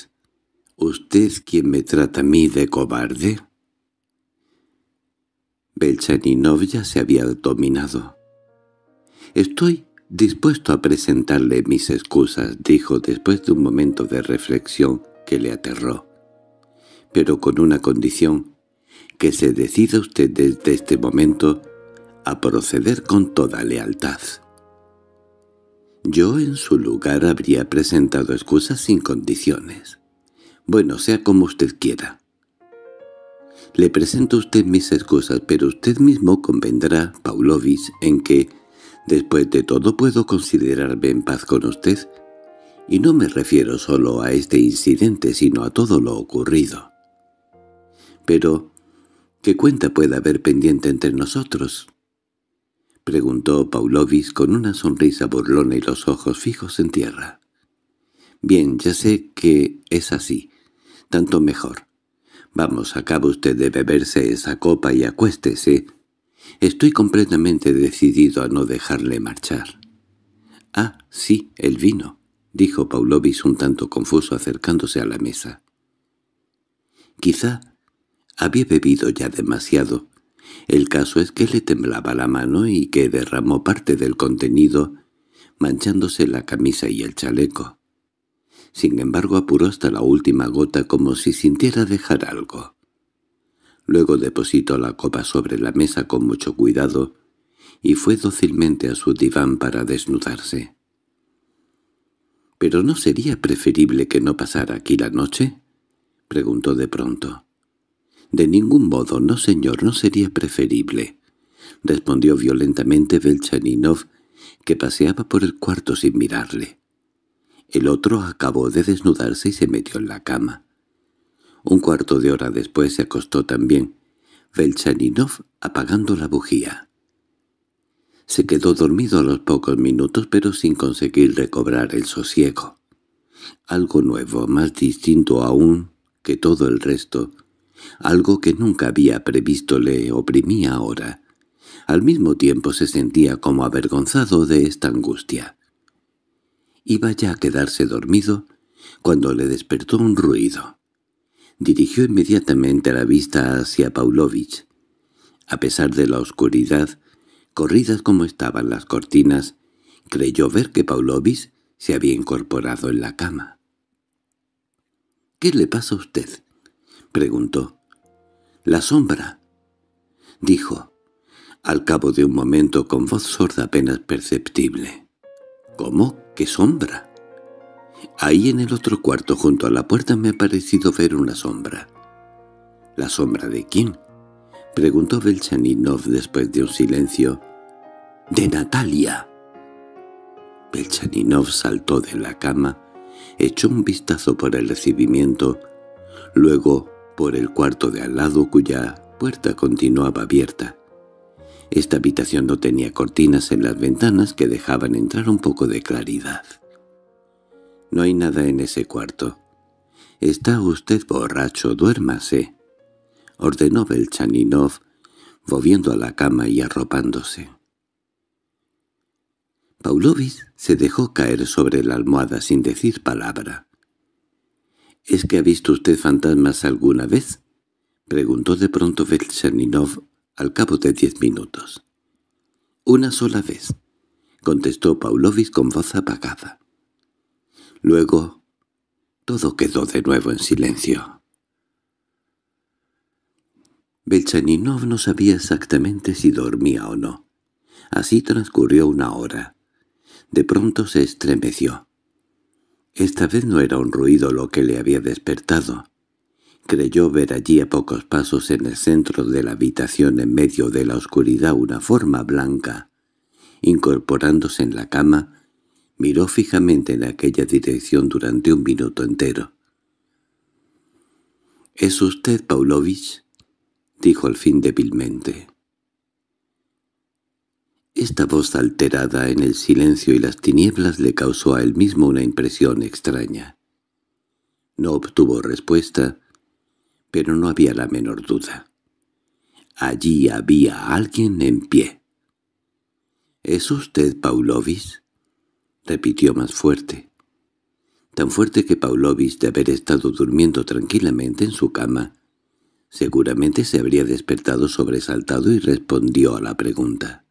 usted quien me trata a mí de cobarde? Belchaninov ya se había dominado. —Estoy dispuesto a presentarle mis excusas —dijo después de un momento de reflexión que le aterró—, pero con una condición, que se decida usted desde este momento a proceder con toda lealtad. Yo en su lugar habría presentado excusas sin condiciones. Bueno, sea como usted quiera. Le presento usted mis excusas, pero usted mismo convendrá, Paulovich, en que, después de todo, puedo considerarme en paz con usted. Y no me refiero solo a este incidente, sino a todo lo ocurrido. Pero, ¿qué cuenta puede haber pendiente entre nosotros? —preguntó Paulovis con una sonrisa burlona y los ojos fijos en tierra. —Bien, ya sé que es así. Tanto mejor. Vamos, acaba usted de beberse esa copa y acuéstese. Estoy completamente decidido a no dejarle marchar. —Ah, sí, el vino —dijo Paulovis un tanto confuso acercándose a la mesa. Quizá había bebido ya demasiado el caso es que le temblaba la mano y que derramó parte del contenido, manchándose la camisa y el chaleco. Sin embargo apuró hasta la última gota como si sintiera dejar algo. Luego depositó la copa sobre la mesa con mucho cuidado y fue dócilmente a su diván para desnudarse. —¿Pero no sería preferible que no pasara aquí la noche? —preguntó de pronto. —De ningún modo, no señor, no sería preferible —respondió violentamente Belchaninov, que paseaba por el cuarto sin mirarle. El otro acabó de desnudarse y se metió en la cama. Un cuarto de hora después se acostó también, Belchaninov apagando la bujía. Se quedó dormido a los pocos minutos pero sin conseguir recobrar el sosiego. Algo nuevo, más distinto aún que todo el resto, algo que nunca había previsto le oprimía ahora. Al mismo tiempo se sentía como avergonzado de esta angustia. Iba ya a quedarse dormido cuando le despertó un ruido. Dirigió inmediatamente la vista hacia Paulovich. A pesar de la oscuridad, corridas como estaban las cortinas, creyó ver que Paulovich se había incorporado en la cama. —¿Qué le pasa a usted? preguntó. —La sombra —dijo, al cabo de un momento con voz sorda apenas perceptible. —¿Cómo? ¿Qué sombra? Ahí en el otro cuarto junto a la puerta me ha parecido ver una sombra. —¿La sombra de quién? —preguntó Belchaninov después de un silencio. —¡De Natalia! Belchaninov saltó de la cama, echó un vistazo por el recibimiento, luego por el cuarto de al lado cuya puerta continuaba abierta. Esta habitación no tenía cortinas en las ventanas que dejaban entrar un poco de claridad. No hay nada en ese cuarto. —Está usted borracho, duérmase —ordenó Belchaninov, volviendo a la cama y arropándose. Paulovis se dejó caer sobre la almohada sin decir palabra. —¿Es que ha visto usted fantasmas alguna vez? —preguntó de pronto Belchaninov al cabo de diez minutos. —Una sola vez —contestó Paulovis con voz apagada. Luego todo quedó de nuevo en silencio. Belchaninov no sabía exactamente si dormía o no. Así transcurrió una hora. De pronto se estremeció. Esta vez no era un ruido lo que le había despertado. Creyó ver allí a pocos pasos en el centro de la habitación en medio de la oscuridad una forma blanca. Incorporándose en la cama, miró fijamente en aquella dirección durante un minuto entero. —¿Es usted, Paulovich? —dijo al fin débilmente. Esta voz alterada en el silencio y las tinieblas le causó a él mismo una impresión extraña. No obtuvo respuesta, pero no había la menor duda. Allí había alguien en pie. —¿Es usted Paulovis? —repitió más fuerte. Tan fuerte que Paulovis, de haber estado durmiendo tranquilamente en su cama, seguramente se habría despertado sobresaltado y respondió a la pregunta.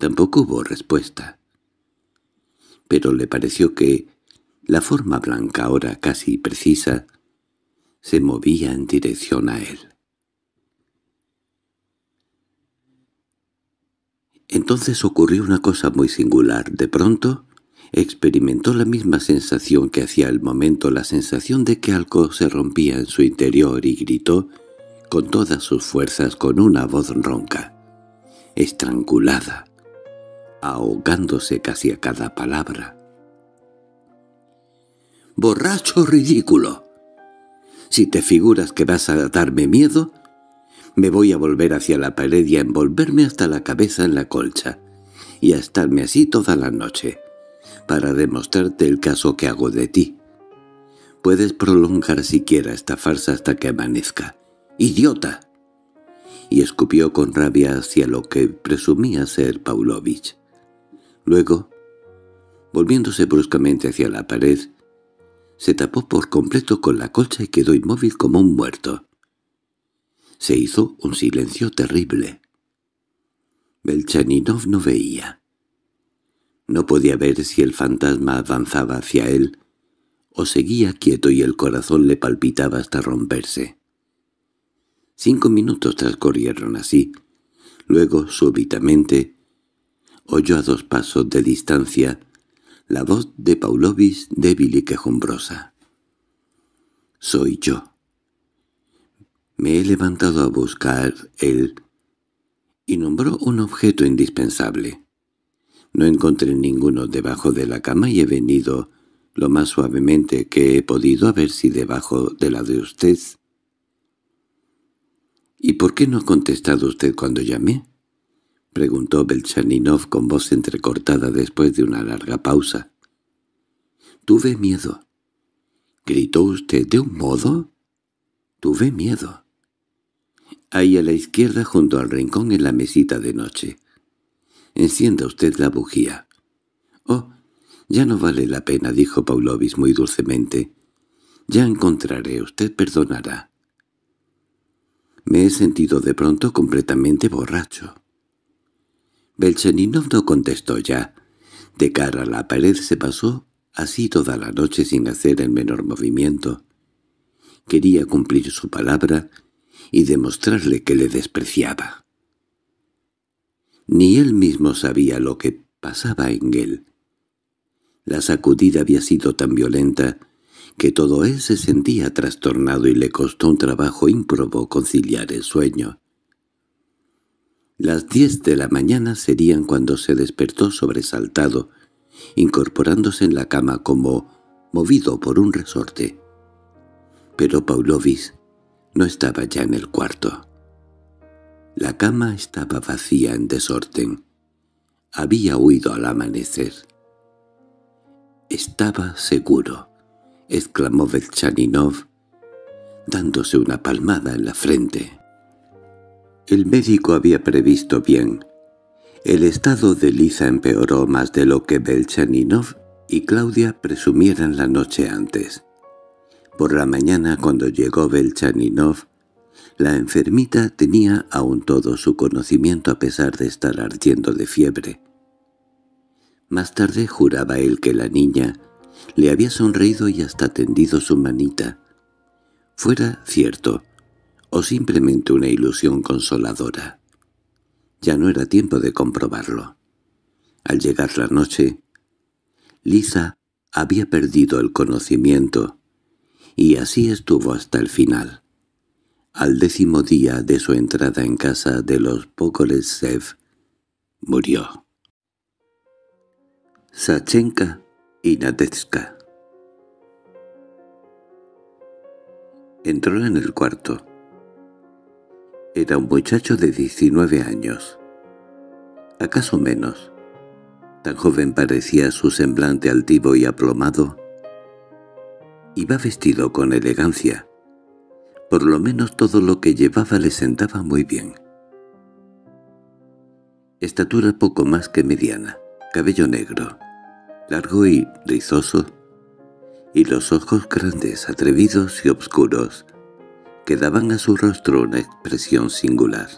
Tampoco hubo respuesta. Pero le pareció que la forma blanca ahora casi precisa se movía en dirección a él. Entonces ocurrió una cosa muy singular. De pronto experimentó la misma sensación que hacía el momento, la sensación de que algo se rompía en su interior y gritó con todas sus fuerzas con una voz ronca, estrangulada ahogándose casi a cada palabra. —¡Borracho ridículo! Si te figuras que vas a darme miedo, me voy a volver hacia la pared y a envolverme hasta la cabeza en la colcha, y a estarme así toda la noche, para demostrarte el caso que hago de ti. Puedes prolongar siquiera esta farsa hasta que amanezca. —¡Idiota! y escupió con rabia hacia lo que presumía ser Paulovich. Luego, volviéndose bruscamente hacia la pared, se tapó por completo con la colcha y quedó inmóvil como un muerto. Se hizo un silencio terrible. Belchaninov no veía. No podía ver si el fantasma avanzaba hacia él o seguía quieto y el corazón le palpitaba hasta romperse. Cinco minutos transcurrieron así. Luego, súbitamente, oyó a dos pasos de distancia la voz de Paulovis débil y quejumbrosa. «Soy yo. Me he levantado a buscar él». Y nombró un objeto indispensable. No encontré ninguno debajo de la cama y he venido lo más suavemente que he podido a ver si debajo de la de usted. —¿Y por qué no ha contestado usted cuando llamé? preguntó Belchaninov con voz entrecortada después de una larga pausa. —Tuve miedo. —¿Gritó usted de un modo? —Tuve miedo. —Ahí a la izquierda junto al rincón en la mesita de noche. —Encienda usted la bujía. —Oh, ya no vale la pena —dijo Paulovis muy dulcemente—. Ya encontraré, usted perdonará. Me he sentido de pronto completamente borracho. Belcheninov no contestó ya. De cara a la pared se pasó así toda la noche sin hacer el menor movimiento. Quería cumplir su palabra y demostrarle que le despreciaba. Ni él mismo sabía lo que pasaba en él. La sacudida había sido tan violenta que todo él se sentía trastornado y le costó un trabajo ímprobo conciliar el sueño. Las diez de la mañana serían cuando se despertó sobresaltado, incorporándose en la cama como movido por un resorte. Pero Paulovis no estaba ya en el cuarto. La cama estaba vacía en desorden. Había huido al amanecer. «Estaba seguro», exclamó Velchaninov, dándose una palmada en la frente. El médico había previsto bien. El estado de Liza empeoró más de lo que Belchaninov y Claudia presumieran la noche antes. Por la mañana, cuando llegó Belchaninov, la enfermita tenía aún todo su conocimiento a pesar de estar ardiendo de fiebre. Más tarde juraba él que la niña le había sonreído y hasta tendido su manita. Fuera cierto, o simplemente una ilusión consoladora. Ya no era tiempo de comprobarlo. Al llegar la noche, Lisa había perdido el conocimiento, y así estuvo hasta el final. Al décimo día de su entrada en casa de los Pokolesev, murió. Sachenka y Entró en el cuarto. Era un muchacho de 19 años. ¿Acaso menos? Tan joven parecía su semblante altivo y aplomado. Iba vestido con elegancia. Por lo menos todo lo que llevaba le sentaba muy bien. Estatura poco más que mediana, cabello negro, largo y rizoso, y los ojos grandes, atrevidos y oscuros, que daban a su rostro una expresión singular.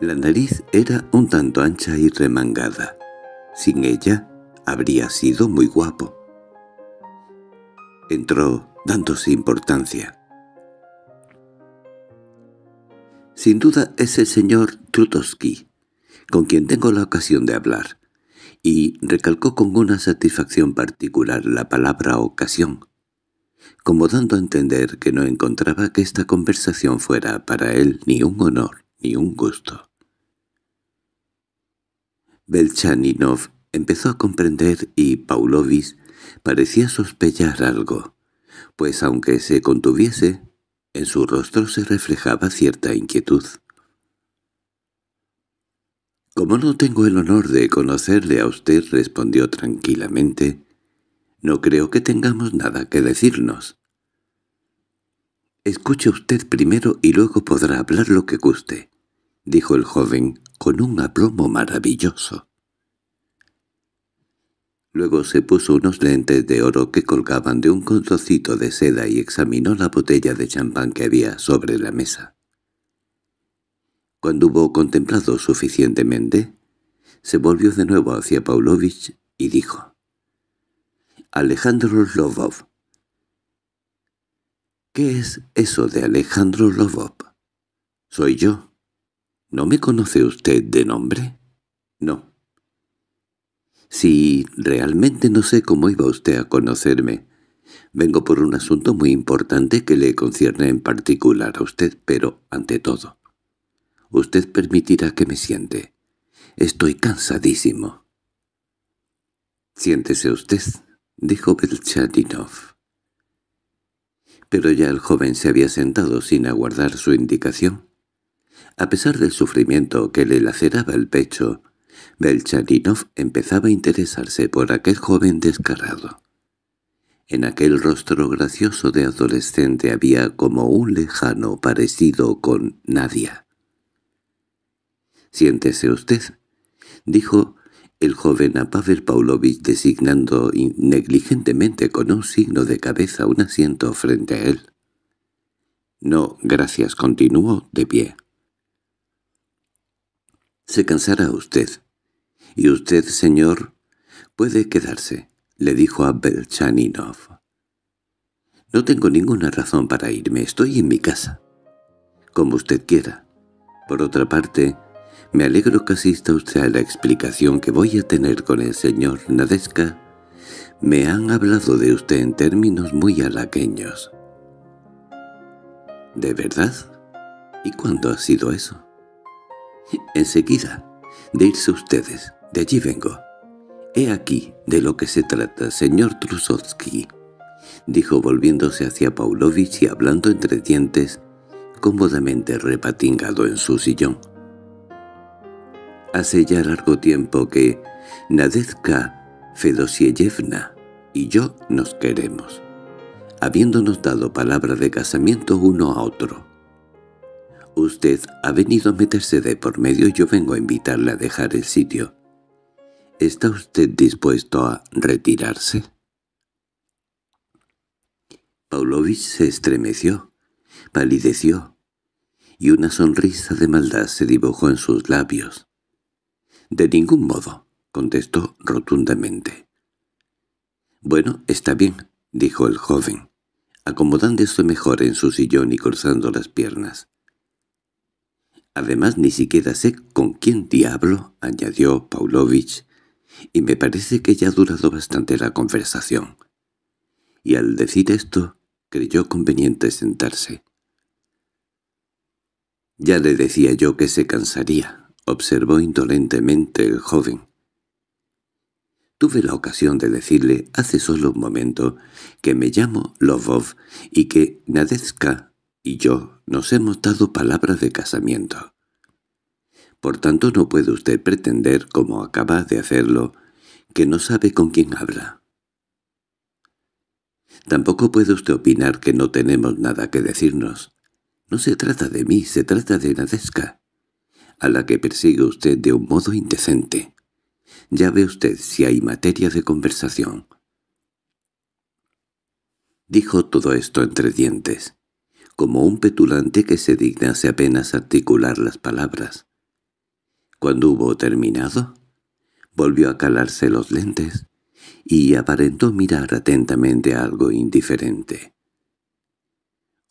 La nariz era un tanto ancha y remangada. Sin ella habría sido muy guapo. Entró dándose importancia. Sin duda es el señor Trutowski, con quien tengo la ocasión de hablar, y recalcó con una satisfacción particular la palabra ocasión, como dando a entender que no encontraba que esta conversación fuera para él ni un honor ni un gusto. Belchaninov empezó a comprender y Paulovis parecía sospechar algo, pues aunque se contuviese, en su rostro se reflejaba cierta inquietud. —Como no tengo el honor de conocerle a usted —respondió tranquilamente— no creo que tengamos nada que decirnos. —Escuche usted primero y luego podrá hablar lo que guste —dijo el joven con un aplomo maravilloso. Luego se puso unos lentes de oro que colgaban de un contocito de seda y examinó la botella de champán que había sobre la mesa. Cuando hubo contemplado suficientemente, se volvió de nuevo hacia Pavlovich y dijo Alejandro Lobov ¿Qué es eso de Alejandro Lobov? Soy yo. ¿No me conoce usted de nombre? No. Si sí, realmente no sé cómo iba usted a conocerme. Vengo por un asunto muy importante que le concierne en particular a usted, pero ante todo. Usted permitirá que me siente. Estoy cansadísimo. Siéntese usted dijo Belchadinov. Pero ya el joven se había sentado sin aguardar su indicación. A pesar del sufrimiento que le laceraba el pecho, Belchadinov empezaba a interesarse por aquel joven descarado. En aquel rostro gracioso de adolescente había como un lejano parecido con Nadia. «Siéntese usted», dijo el joven a Pavel Pavlovich designando negligentemente con un signo de cabeza un asiento frente a él. —No, gracias —continuó de pie. —Se cansará usted. Y usted, señor, puede quedarse —le dijo a Belchaninov. —No tengo ninguna razón para irme, estoy en mi casa. —Como usted quiera. Por otra parte, me alegro que asista usted a la explicación que voy a tener con el señor Nadeska. Me han hablado de usted en términos muy alaqueños. —¿De verdad? ¿Y cuándo ha sido eso? —Enseguida, de irse ustedes. De allí vengo. —He aquí de lo que se trata, señor Trusovsky —dijo volviéndose hacia Paulovich y hablando entre dientes, cómodamente repatingado en su sillón—. Hace ya largo tiempo que Nadezka Fedosyevna y yo nos queremos, habiéndonos dado palabra de casamiento uno a otro. Usted ha venido a meterse de por medio y yo vengo a invitarle a dejar el sitio. ¿Está usted dispuesto a retirarse? Paulovich se estremeció, palideció, y una sonrisa de maldad se dibujó en sus labios. —De ningún modo —contestó rotundamente. —Bueno, está bien —dijo el joven, acomodándose mejor en su sillón y cruzando las piernas. —Además ni siquiera sé con quién diablo —añadió Paulovich—, y me parece que ya ha durado bastante la conversación. Y al decir esto, creyó conveniente sentarse. —Ya le decía yo que se cansaría —observó indolentemente el joven. Tuve la ocasión de decirle hace solo un momento que me llamo Lovov y que Nadezka y yo nos hemos dado palabras de casamiento. Por tanto no puede usted pretender, como acaba de hacerlo, que no sabe con quién habla. Tampoco puede usted opinar que no tenemos nada que decirnos. No se trata de mí, se trata de Nadezka a la que persigue usted de un modo indecente. Ya ve usted si hay materia de conversación. Dijo todo esto entre dientes, como un petulante que se dignase apenas articular las palabras. Cuando hubo terminado, volvió a calarse los lentes y aparentó mirar atentamente algo indiferente.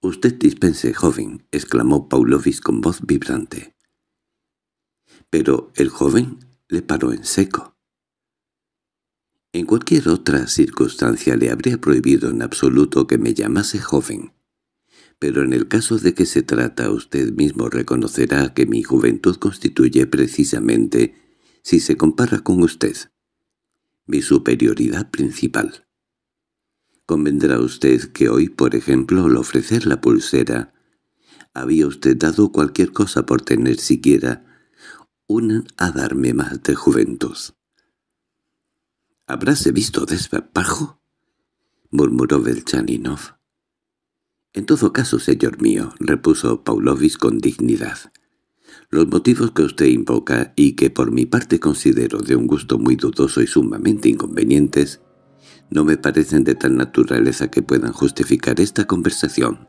—Usted dispense, joven —exclamó Paulovis con voz vibrante pero el joven le paró en seco. En cualquier otra circunstancia le habría prohibido en absoluto que me llamase joven. Pero en el caso de que se trata usted mismo reconocerá que mi juventud constituye precisamente, si se compara con usted, mi superioridad principal. Convendrá usted que hoy, por ejemplo, al ofrecer la pulsera, había usted dado cualquier cosa por tener siquiera unan a darme más de juventud. —¿Habráse visto despajo? —murmuró Belchaninov. —En todo caso, señor mío —repuso Paulovis con dignidad—, los motivos que usted invoca y que por mi parte considero de un gusto muy dudoso y sumamente inconvenientes, no me parecen de tal naturaleza que puedan justificar esta conversación.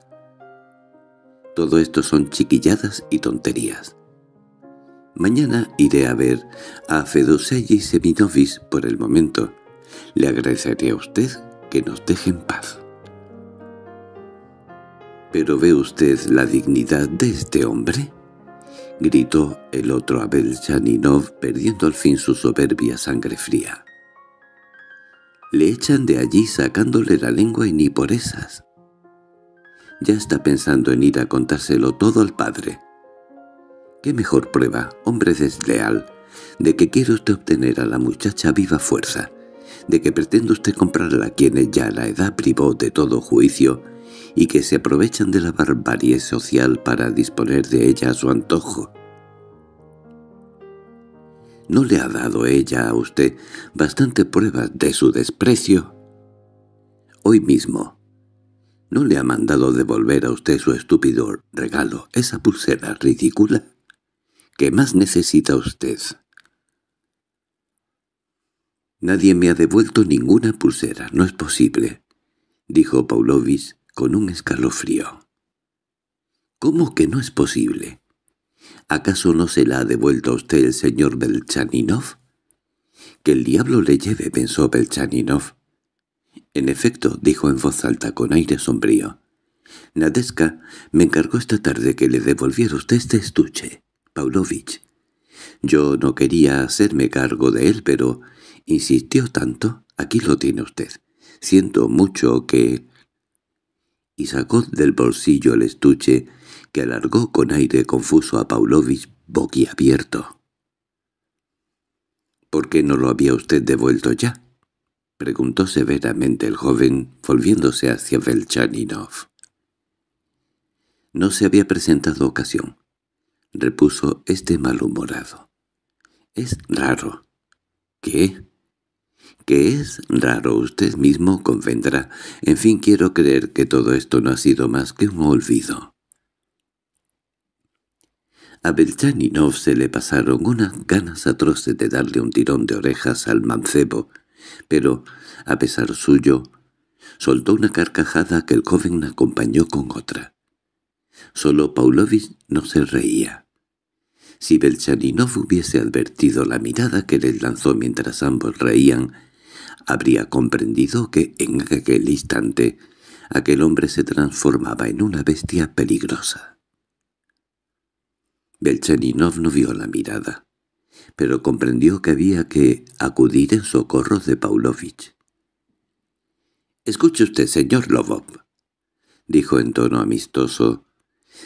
Todo esto son chiquilladas y tonterías. Mañana iré a ver a y Seminovis por el momento. Le agradeceré a usted que nos deje en paz. —¿Pero ve usted la dignidad de este hombre? —gritó el otro Abel Chaninov, perdiendo al fin su soberbia sangre fría. Le echan de allí sacándole la lengua y ni por esas. Ya está pensando en ir a contárselo todo al padre. ¿Qué mejor prueba, hombre desleal, de que quiere usted obtener a la muchacha viva fuerza, de que pretende usted comprarla a quienes ya la edad privó de todo juicio y que se aprovechan de la barbarie social para disponer de ella a su antojo? ¿No le ha dado ella a usted bastante pruebas de su desprecio? Hoy mismo, ¿no le ha mandado devolver a usted su estúpido regalo, esa pulsera ridícula? —¿Qué más necesita usted. «Nadie me ha devuelto ninguna pulsera, no es posible», dijo Paulovis con un escalofrío. «¿Cómo que no es posible? ¿Acaso no se la ha devuelto a usted el señor Belchaninov?» «Que el diablo le lleve», pensó Belchaninov. «En efecto», dijo en voz alta con aire sombrío. «Nadeska me encargó esta tarde que le devolviera usted este estuche». Pavlovich. Yo no quería hacerme cargo de él, pero insistió tanto. Aquí lo tiene usted. Siento mucho que... Y sacó del bolsillo el estuche que alargó con aire confuso a Pavlovich boquiabierto. —¿Por qué no lo había usted devuelto ya? —preguntó severamente el joven, volviéndose hacia Velchaninov. No se había presentado ocasión. —repuso este malhumorado. —Es raro. —¿Qué? —Que es raro, usted mismo convendrá. En fin, quiero creer que todo esto no ha sido más que un olvido. A Belchaninov se le pasaron unas ganas atroces de darle un tirón de orejas al mancebo, pero, a pesar suyo, soltó una carcajada que el joven acompañó con otra. Solo Paulovich no se reía. Si Belchaninov hubiese advertido la mirada que les lanzó mientras ambos reían, habría comprendido que en aquel instante aquel hombre se transformaba en una bestia peligrosa. Belchaninov no vio la mirada, pero comprendió que había que acudir en socorro de Paulovich. —Escuche usted, señor Lobov —dijo en tono amistoso,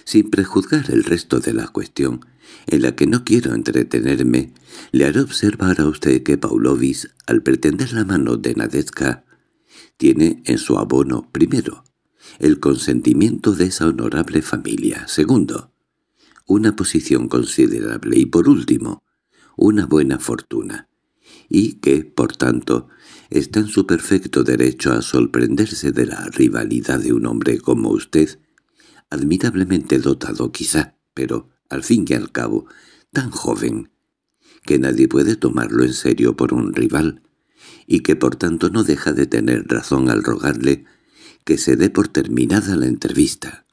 sin prejuzgar el resto de la cuestión— en la que no quiero entretenerme, le haré observar a usted que Paulovis, al pretender la mano de Nadezka, tiene en su abono, primero, el consentimiento de esa honorable familia, segundo, una posición considerable y, por último, una buena fortuna, y que, por tanto, está en su perfecto derecho a sorprenderse de la rivalidad de un hombre como usted, admirablemente dotado quizá, pero al fin y al cabo, tan joven, que nadie puede tomarlo en serio por un rival, y que por tanto no deja de tener razón al rogarle que se dé por terminada la entrevista.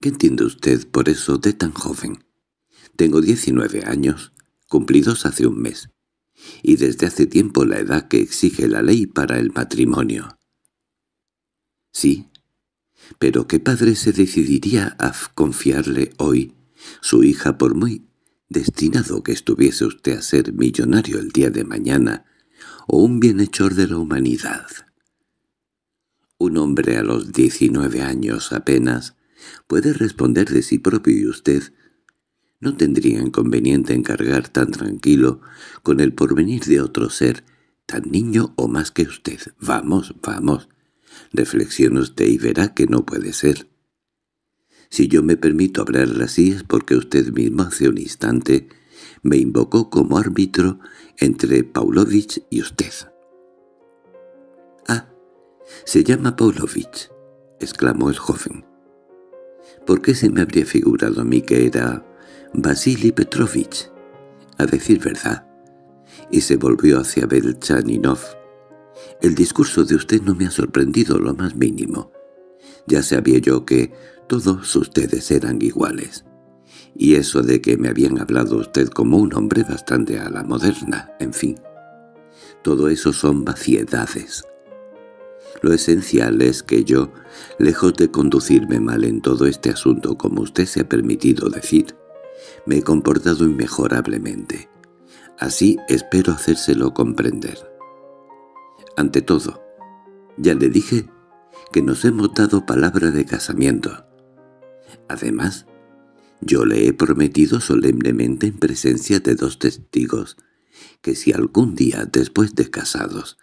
—¿Qué entiende usted por eso de tan joven? Tengo 19 años, cumplidos hace un mes, y desde hace tiempo la edad que exige la ley para el matrimonio. —Sí, pero ¿qué padre se decidiría a confiarle hoy su hija por muy destinado que estuviese usted a ser millonario el día de mañana o un bienhechor de la humanidad? Un hombre a los diecinueve años apenas puede responder de sí propio y usted no tendría inconveniente encargar tan tranquilo con el porvenir de otro ser, tan niño o más que usted. Vamos, vamos, Reflexione usted y verá que no puede ser. Si yo me permito hablar así es porque usted mismo hace un instante me invocó como árbitro entre Paulovich y usted. —Ah, se llama Paulovich —exclamó el joven. —¿Por qué se me habría figurado a mí que era Vasily Petrovich? A decir verdad. Y se volvió hacia Belchaninov el discurso de usted no me ha sorprendido lo más mínimo. Ya sabía yo que todos ustedes eran iguales. Y eso de que me habían hablado usted como un hombre bastante a la moderna, en fin. Todo eso son vaciedades. Lo esencial es que yo, lejos de conducirme mal en todo este asunto como usted se ha permitido decir, me he comportado inmejorablemente. Así espero hacérselo comprender ante todo. Ya le dije que nos hemos dado palabra de casamiento. Además, yo le he prometido solemnemente en presencia de dos testigos que si algún día después de casados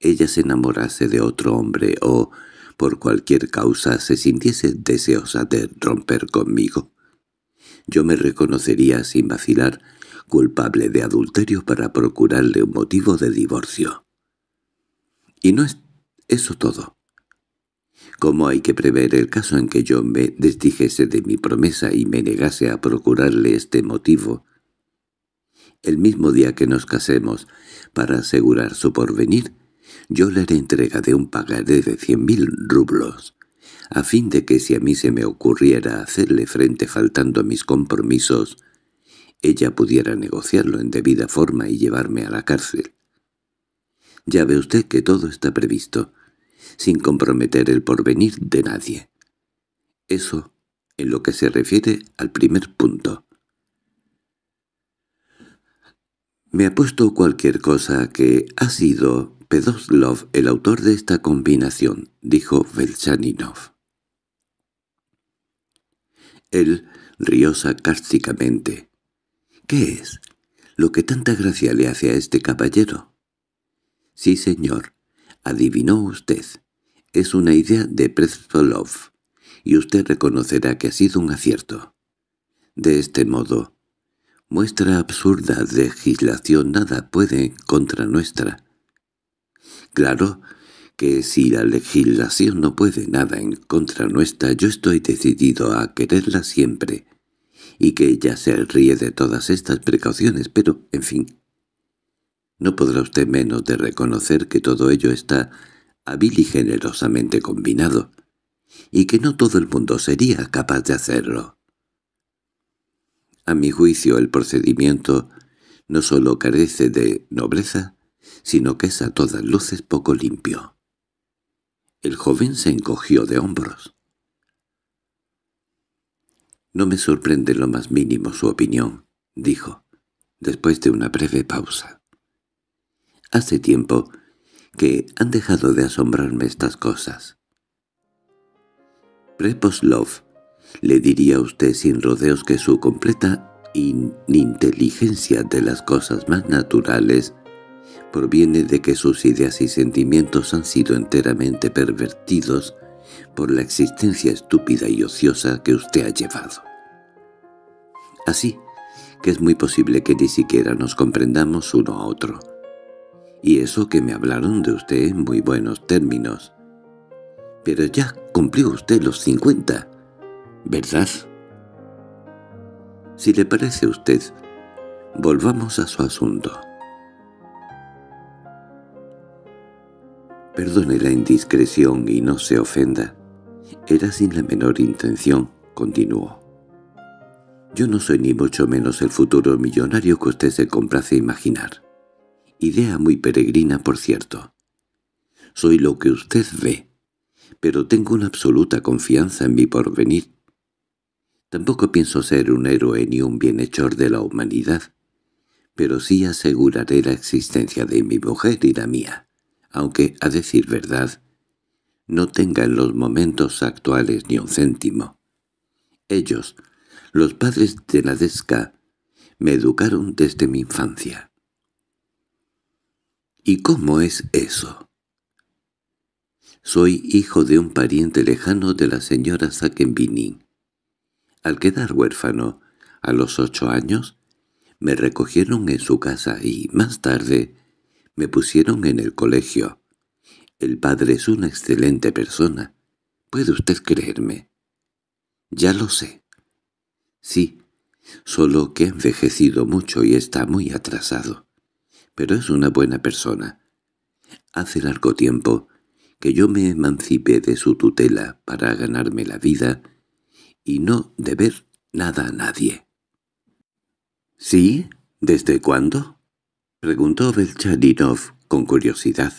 ella se enamorase de otro hombre o, por cualquier causa, se sintiese deseosa de romper conmigo, yo me reconocería sin vacilar culpable de adulterio para procurarle un motivo de divorcio. Y no es eso todo. ¿Cómo hay que prever el caso en que yo me desdijese de mi promesa y me negase a procurarle este motivo? El mismo día que nos casemos, para asegurar su porvenir, yo le haré entrega de un pagaré de cien mil rublos, a fin de que si a mí se me ocurriera hacerle frente faltando a mis compromisos, ella pudiera negociarlo en debida forma y llevarme a la cárcel. Ya ve usted que todo está previsto, sin comprometer el porvenir de nadie. Eso en lo que se refiere al primer punto. Me apuesto cualquier cosa que ha sido Pedoslov el autor de esta combinación, dijo Velchaninov. Él rió sarcásticamente. ¿Qué es lo que tanta gracia le hace a este caballero? Sí, señor, adivinó usted. Es una idea de Pretzolov, y usted reconocerá que ha sido un acierto. De este modo, muestra absurda legislación nada puede contra nuestra. Claro que si la legislación no puede nada en contra nuestra, yo estoy decidido a quererla siempre, y que ella se ríe de todas estas precauciones, pero, en fin, no podrá usted menos de reconocer que todo ello está hábil y generosamente combinado, y que no todo el mundo sería capaz de hacerlo. A mi juicio el procedimiento no solo carece de nobleza, sino que es a todas luces poco limpio. El joven se encogió de hombros. «No me sorprende lo más mínimo su opinión», dijo, después de una breve pausa. Hace tiempo que han dejado de asombrarme estas cosas. Preposlov le diría a usted sin rodeos que su completa ininteligencia de las cosas más naturales proviene de que sus ideas y sentimientos han sido enteramente pervertidos por la existencia estúpida y ociosa que usted ha llevado. Así que es muy posible que ni siquiera nos comprendamos uno a otro y eso que me hablaron de usted en muy buenos términos. Pero ya cumplió usted los cincuenta, ¿verdad? Si le parece a usted, volvamos a su asunto. Perdone la indiscreción y no se ofenda. Era sin la menor intención, continuó. Yo no soy ni mucho menos el futuro millonario que usted se complace imaginar. Idea muy peregrina, por cierto. Soy lo que usted ve, pero tengo una absoluta confianza en mi porvenir. Tampoco pienso ser un héroe ni un bienhechor de la humanidad, pero sí aseguraré la existencia de mi mujer y la mía, aunque, a decir verdad, no tenga en los momentos actuales ni un céntimo. Ellos, los padres de la desca, me educaron desde mi infancia. ¿Y cómo es eso? Soy hijo de un pariente lejano de la señora Sakenbinin. Al quedar huérfano, a los ocho años, me recogieron en su casa y, más tarde, me pusieron en el colegio. El padre es una excelente persona. ¿Puede usted creerme? Ya lo sé. Sí, solo que ha envejecido mucho y está muy atrasado pero es una buena persona. Hace largo tiempo que yo me emancipé de su tutela para ganarme la vida y no deber nada a nadie. —¿Sí? ¿Desde cuándo? —preguntó Belcharinov con curiosidad.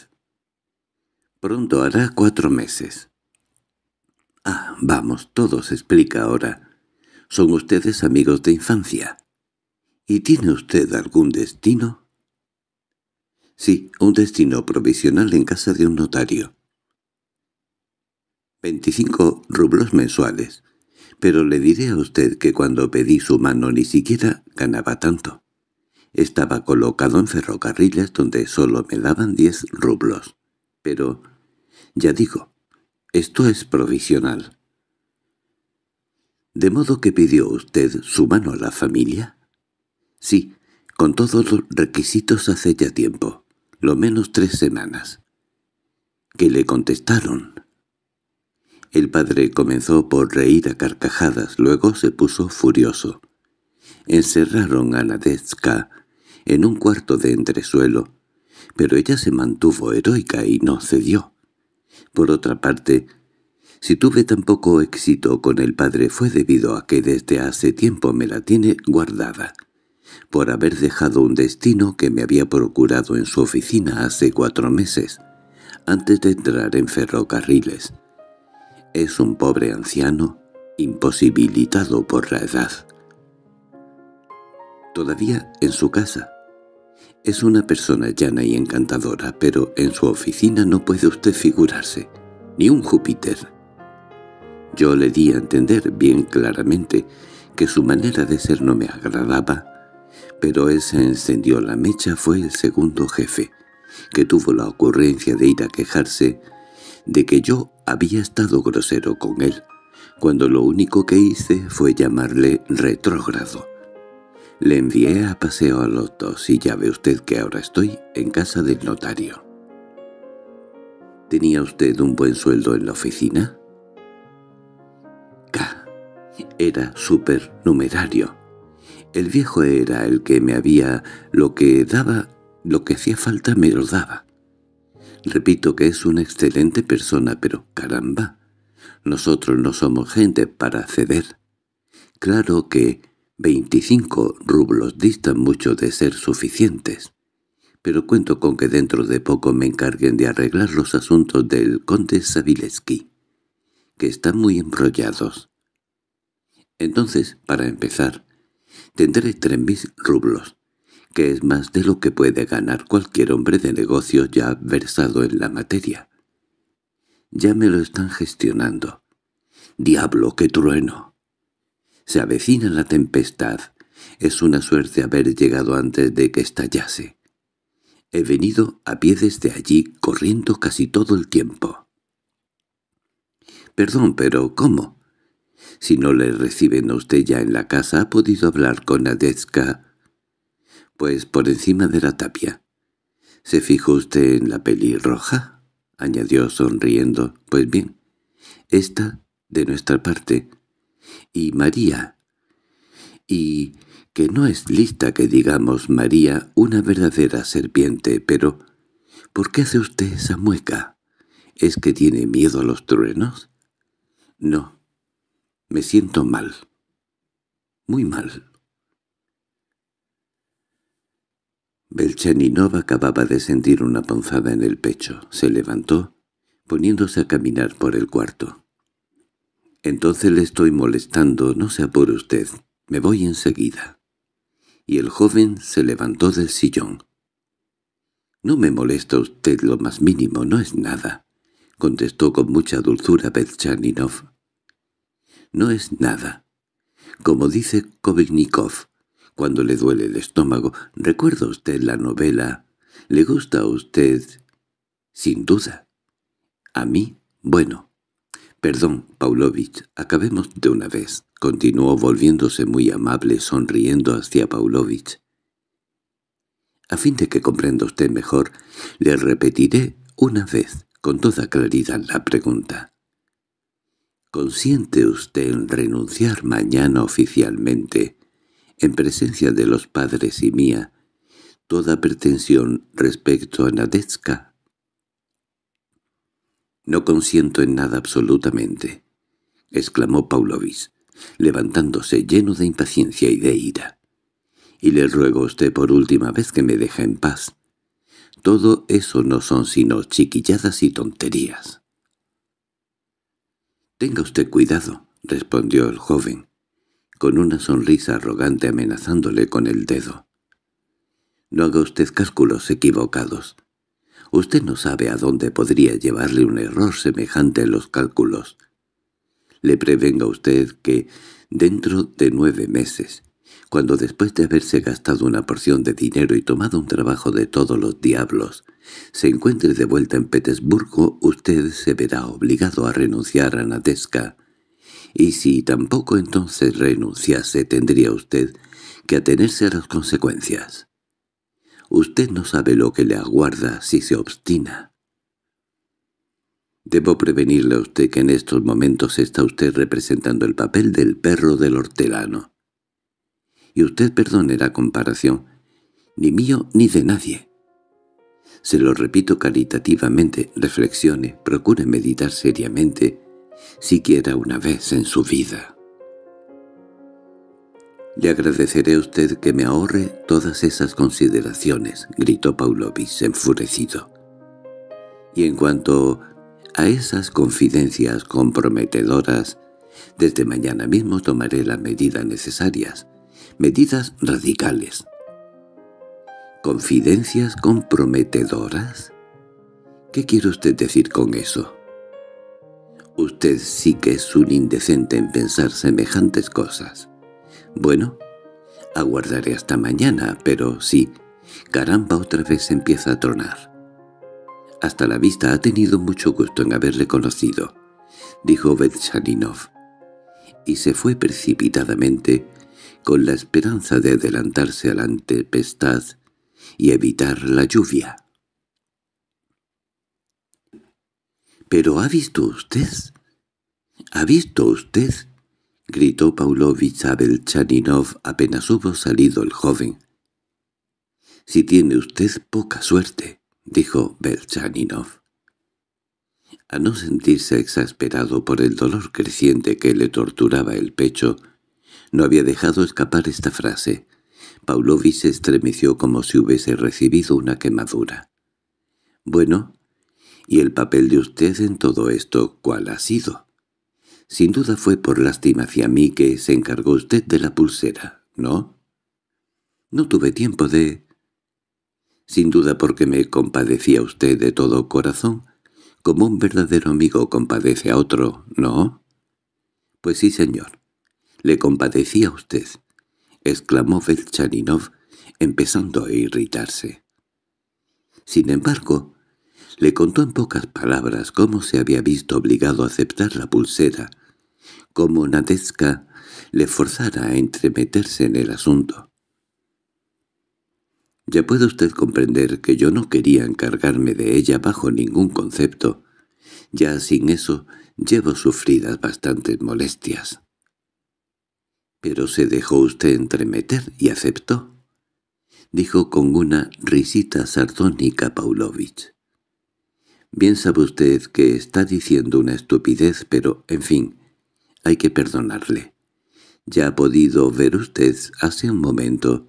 —Pronto hará cuatro meses. —Ah, vamos, todo se explica ahora. Son ustedes amigos de infancia. —¿Y tiene usted algún destino? Sí, un destino provisional en casa de un notario. 25 rublos mensuales. Pero le diré a usted que cuando pedí su mano ni siquiera ganaba tanto. Estaba colocado en ferrocarriles donde solo me daban 10 rublos. Pero, ya digo, esto es provisional. —¿De modo que pidió usted su mano a la familia? —Sí, con todos los requisitos hace ya tiempo lo menos tres semanas. ¿Qué le contestaron? El padre comenzó por reír a carcajadas, luego se puso furioso. Encerraron a desca en un cuarto de entresuelo, pero ella se mantuvo heroica y no cedió. Por otra parte, si tuve tan poco éxito con el padre fue debido a que desde hace tiempo me la tiene guardada por haber dejado un destino que me había procurado en su oficina hace cuatro meses, antes de entrar en ferrocarriles. Es un pobre anciano, imposibilitado por la edad. Todavía en su casa. Es una persona llana y encantadora, pero en su oficina no puede usted figurarse, ni un Júpiter. Yo le di a entender bien claramente que su manera de ser no me agradaba pero ese encendió la mecha fue el segundo jefe, que tuvo la ocurrencia de ir a quejarse de que yo había estado grosero con él, cuando lo único que hice fue llamarle retrógrado. Le envié a paseo a los dos y ya ve usted que ahora estoy en casa del notario. ¿Tenía usted un buen sueldo en la oficina? K. Era supernumerario. El viejo era el que me había... Lo que daba, lo que hacía falta me lo daba. Repito que es una excelente persona, pero caramba, nosotros no somos gente para ceder. Claro que 25 rublos distan mucho de ser suficientes, pero cuento con que dentro de poco me encarguen de arreglar los asuntos del conde Savileski, que están muy enrollados. Entonces, para empezar, Tendré tres mil rublos, que es más de lo que puede ganar cualquier hombre de negocio ya versado en la materia. Ya me lo están gestionando. ¡Diablo, qué trueno! Se avecina la tempestad. Es una suerte haber llegado antes de que estallase. He venido a pie desde allí, corriendo casi todo el tiempo. —Perdón, pero ¿cómo? Si no le reciben a usted ya en la casa, ¿ha podido hablar con Adezka? Pues por encima de la tapia. ¿Se fijó usted en la peli roja añadió sonriendo. Pues bien, esta de nuestra parte. Y María. Y que no es lista que digamos María una verdadera serpiente, pero ¿por qué hace usted esa mueca? ¿Es que tiene miedo a los truenos? No, me siento mal. Muy mal. Belchaninov acababa de sentir una ponzada en el pecho. Se levantó, poniéndose a caminar por el cuarto. «Entonces le estoy molestando, no se por usted. Me voy enseguida». Y el joven se levantó del sillón. «No me molesta usted lo más mínimo, no es nada», contestó con mucha dulzura Belchaninov no es nada. Como dice Kovlnikov, cuando le duele el estómago, ¿recuerda usted la novela? ¿Le gusta a usted? Sin duda. A mí, bueno. Perdón, Paulovich, acabemos de una vez. Continuó volviéndose muy amable, sonriendo hacia Paulovich. A fin de que comprenda usted mejor, le repetiré una vez, con toda claridad, la pregunta. ¿Consiente usted en renunciar mañana oficialmente, en presencia de los padres y mía, toda pretensión respecto a Nadezka? —No consiento en nada absolutamente —exclamó Paulovis, levantándose lleno de impaciencia y de ira. —Y le ruego a usted por última vez que me deje en paz. Todo eso no son sino chiquilladas y tonterías. —Tenga usted cuidado —respondió el joven, con una sonrisa arrogante amenazándole con el dedo. —No haga usted cálculos equivocados. Usted no sabe a dónde podría llevarle un error semejante a los cálculos. Le prevenga usted que, dentro de nueve meses, cuando después de haberse gastado una porción de dinero y tomado un trabajo de todos los diablos, se encuentre de vuelta en Petersburgo, usted se verá obligado a renunciar a Nadeska. Y si tampoco entonces renunciase, tendría usted que atenerse a las consecuencias. Usted no sabe lo que le aguarda si se obstina. Debo prevenirle a usted que en estos momentos está usted representando el papel del perro del hortelano. Y usted perdone la comparación, ni mío ni de nadie. Se lo repito caritativamente, reflexione, procure meditar seriamente, siquiera una vez en su vida. «Le agradeceré a usted que me ahorre todas esas consideraciones», gritó Paulovis, enfurecido. Y en cuanto a esas confidencias comprometedoras, desde mañana mismo tomaré las medidas necesarias, medidas radicales, ¿Confidencias comprometedoras? ¿Qué quiere usted decir con eso? Usted sí que es un indecente en pensar semejantes cosas. Bueno, aguardaré hasta mañana, pero sí, caramba otra vez empieza a tronar. Hasta la vista ha tenido mucho gusto en haberle conocido, dijo Betchaninov, y se fue precipitadamente con la esperanza de adelantarse a la tempestad y evitar la lluvia. —¿Pero ha visto usted? —¿Ha visto usted? —gritó Paulovich a Belchaninov apenas hubo salido el joven. —Si tiene usted poca suerte —dijo Belchaninov. A no sentirse exasperado por el dolor creciente que le torturaba el pecho, no había dejado escapar esta frase. Paulovis se estremeció como si hubiese recibido una quemadura. —Bueno, ¿y el papel de usted en todo esto cuál ha sido? Sin duda fue por lástima hacia mí que se encargó usted de la pulsera, ¿no? No tuve tiempo de... Sin duda porque me compadecía usted de todo corazón, como un verdadero amigo compadece a otro, ¿no? Pues sí, señor. Le compadecía a usted. —exclamó Belchaninov, empezando a irritarse. Sin embargo, le contó en pocas palabras cómo se había visto obligado a aceptar la pulsera, cómo Nadezka le forzara a entremeterse en el asunto. Ya puede usted comprender que yo no quería encargarme de ella bajo ningún concepto. Ya sin eso llevo sufridas bastantes molestias. —Pero se dejó usted entremeter y aceptó —dijo con una risita sardónica Paulovich. —Bien sabe usted que está diciendo una estupidez, pero, en fin, hay que perdonarle. Ya ha podido ver usted hace un momento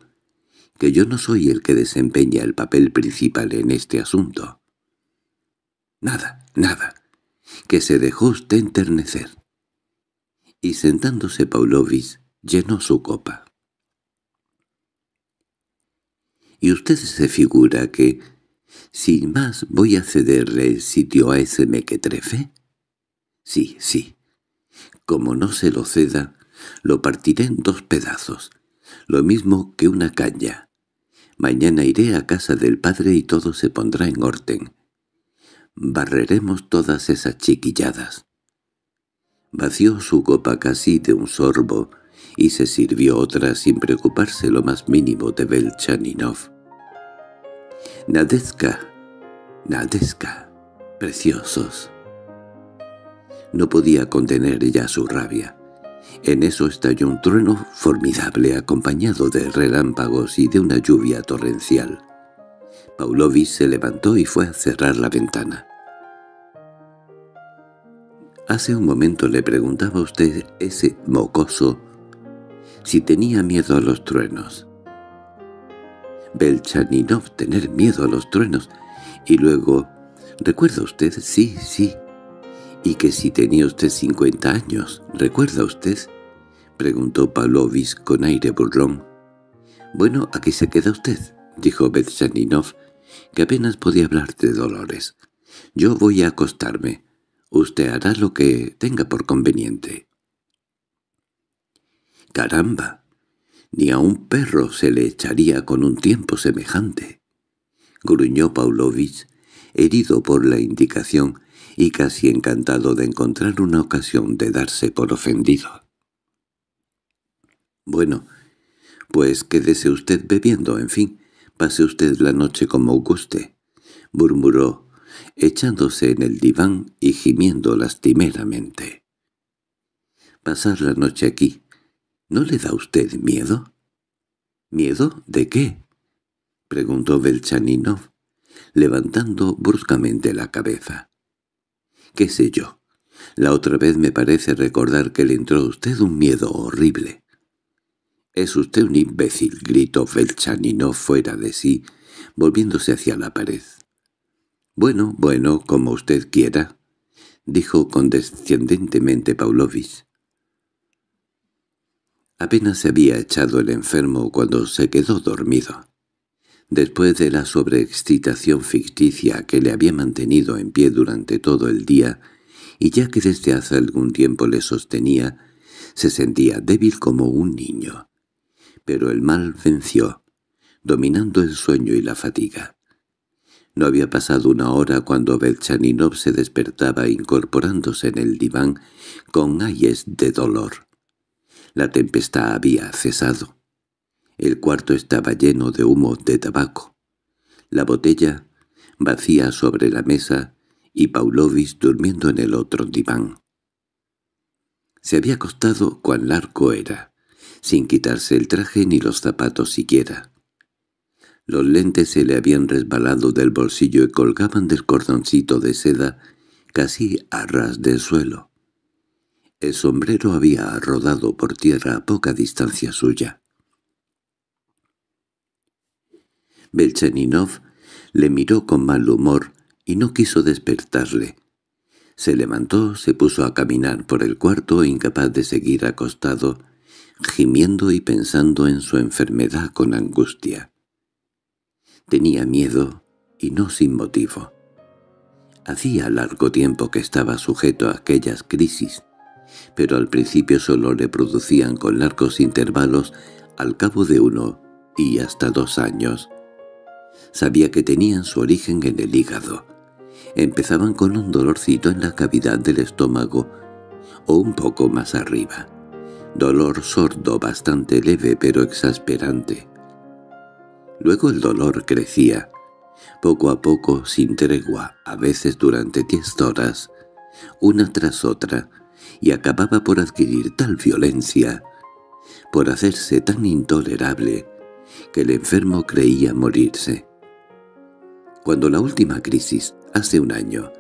que yo no soy el que desempeña el papel principal en este asunto. —Nada, nada. —Que se dejó usted enternecer. Y sentándose Paulovich, llenó su copa. Y usted se figura que, sin más, voy a cederle el sitio a ese mequetrefe. Sí, sí. Como no se lo ceda, lo partiré en dos pedazos, lo mismo que una caña. Mañana iré a casa del padre y todo se pondrá en orden. Barreremos todas esas chiquilladas. Vació su copa casi de un sorbo, y se sirvió otra sin preocuparse lo más mínimo de Belchaninov. Nadezka, Nadezka, preciosos. No podía contener ya su rabia. En eso estalló un trueno formidable acompañado de relámpagos y de una lluvia torrencial. Paulovis se levantó y fue a cerrar la ventana. Hace un momento le preguntaba a usted ese mocoso si tenía miedo a los truenos. Belchaninov tener miedo a los truenos. Y luego, ¿recuerda usted? Sí, sí. ¿Y que si tenía usted cincuenta años, recuerda usted? Preguntó Pavlovich con aire burlón. Bueno, aquí se queda usted, dijo Belchaninov, que apenas podía hablar de dolores. Yo voy a acostarme. Usted hará lo que tenga por conveniente. Caramba, ni a un perro se le echaría con un tiempo semejante. Gruñó Paulovich, herido por la indicación y casi encantado de encontrar una ocasión de darse por ofendido. Bueno, pues quédese usted bebiendo, en fin, pase usted la noche como guste, murmuró, echándose en el diván y gimiendo lastimeramente. Pasar la noche aquí, ¿No le da usted miedo? —¿Miedo de qué? —preguntó Belchaninov, levantando bruscamente la cabeza. —¿Qué sé yo? La otra vez me parece recordar que le entró a usted un miedo horrible. —Es usted un imbécil —gritó Belchaninov fuera de sí, volviéndose hacia la pared. —Bueno, bueno, como usted quiera —dijo condescendentemente Pavlovich. Apenas se había echado el enfermo cuando se quedó dormido. Después de la sobreexcitación ficticia que le había mantenido en pie durante todo el día, y ya que desde hace algún tiempo le sostenía, se sentía débil como un niño. Pero el mal venció, dominando el sueño y la fatiga. No había pasado una hora cuando Belchaninov se despertaba incorporándose en el diván con ayes de dolor. La tempestad había cesado. El cuarto estaba lleno de humo de tabaco. La botella vacía sobre la mesa y Paulovis durmiendo en el otro diván. Se había acostado cuán largo era, sin quitarse el traje ni los zapatos siquiera. Los lentes se le habían resbalado del bolsillo y colgaban del cordoncito de seda casi a ras del suelo. El sombrero había rodado por tierra a poca distancia suya. Belcheninov le miró con mal humor y no quiso despertarle. Se levantó, se puso a caminar por el cuarto, incapaz de seguir acostado, gimiendo y pensando en su enfermedad con angustia. Tenía miedo, y no sin motivo. Hacía largo tiempo que estaba sujeto a aquellas crisis, pero al principio solo le producían con largos intervalos al cabo de uno y hasta dos años. Sabía que tenían su origen en el hígado. Empezaban con un dolorcito en la cavidad del estómago o un poco más arriba. Dolor sordo bastante leve pero exasperante. Luego el dolor crecía, poco a poco, sin tregua, a veces durante diez horas, una tras otra, y acababa por adquirir tal violencia, por hacerse tan intolerable, que el enfermo creía morirse. Cuando la última crisis, hace un año,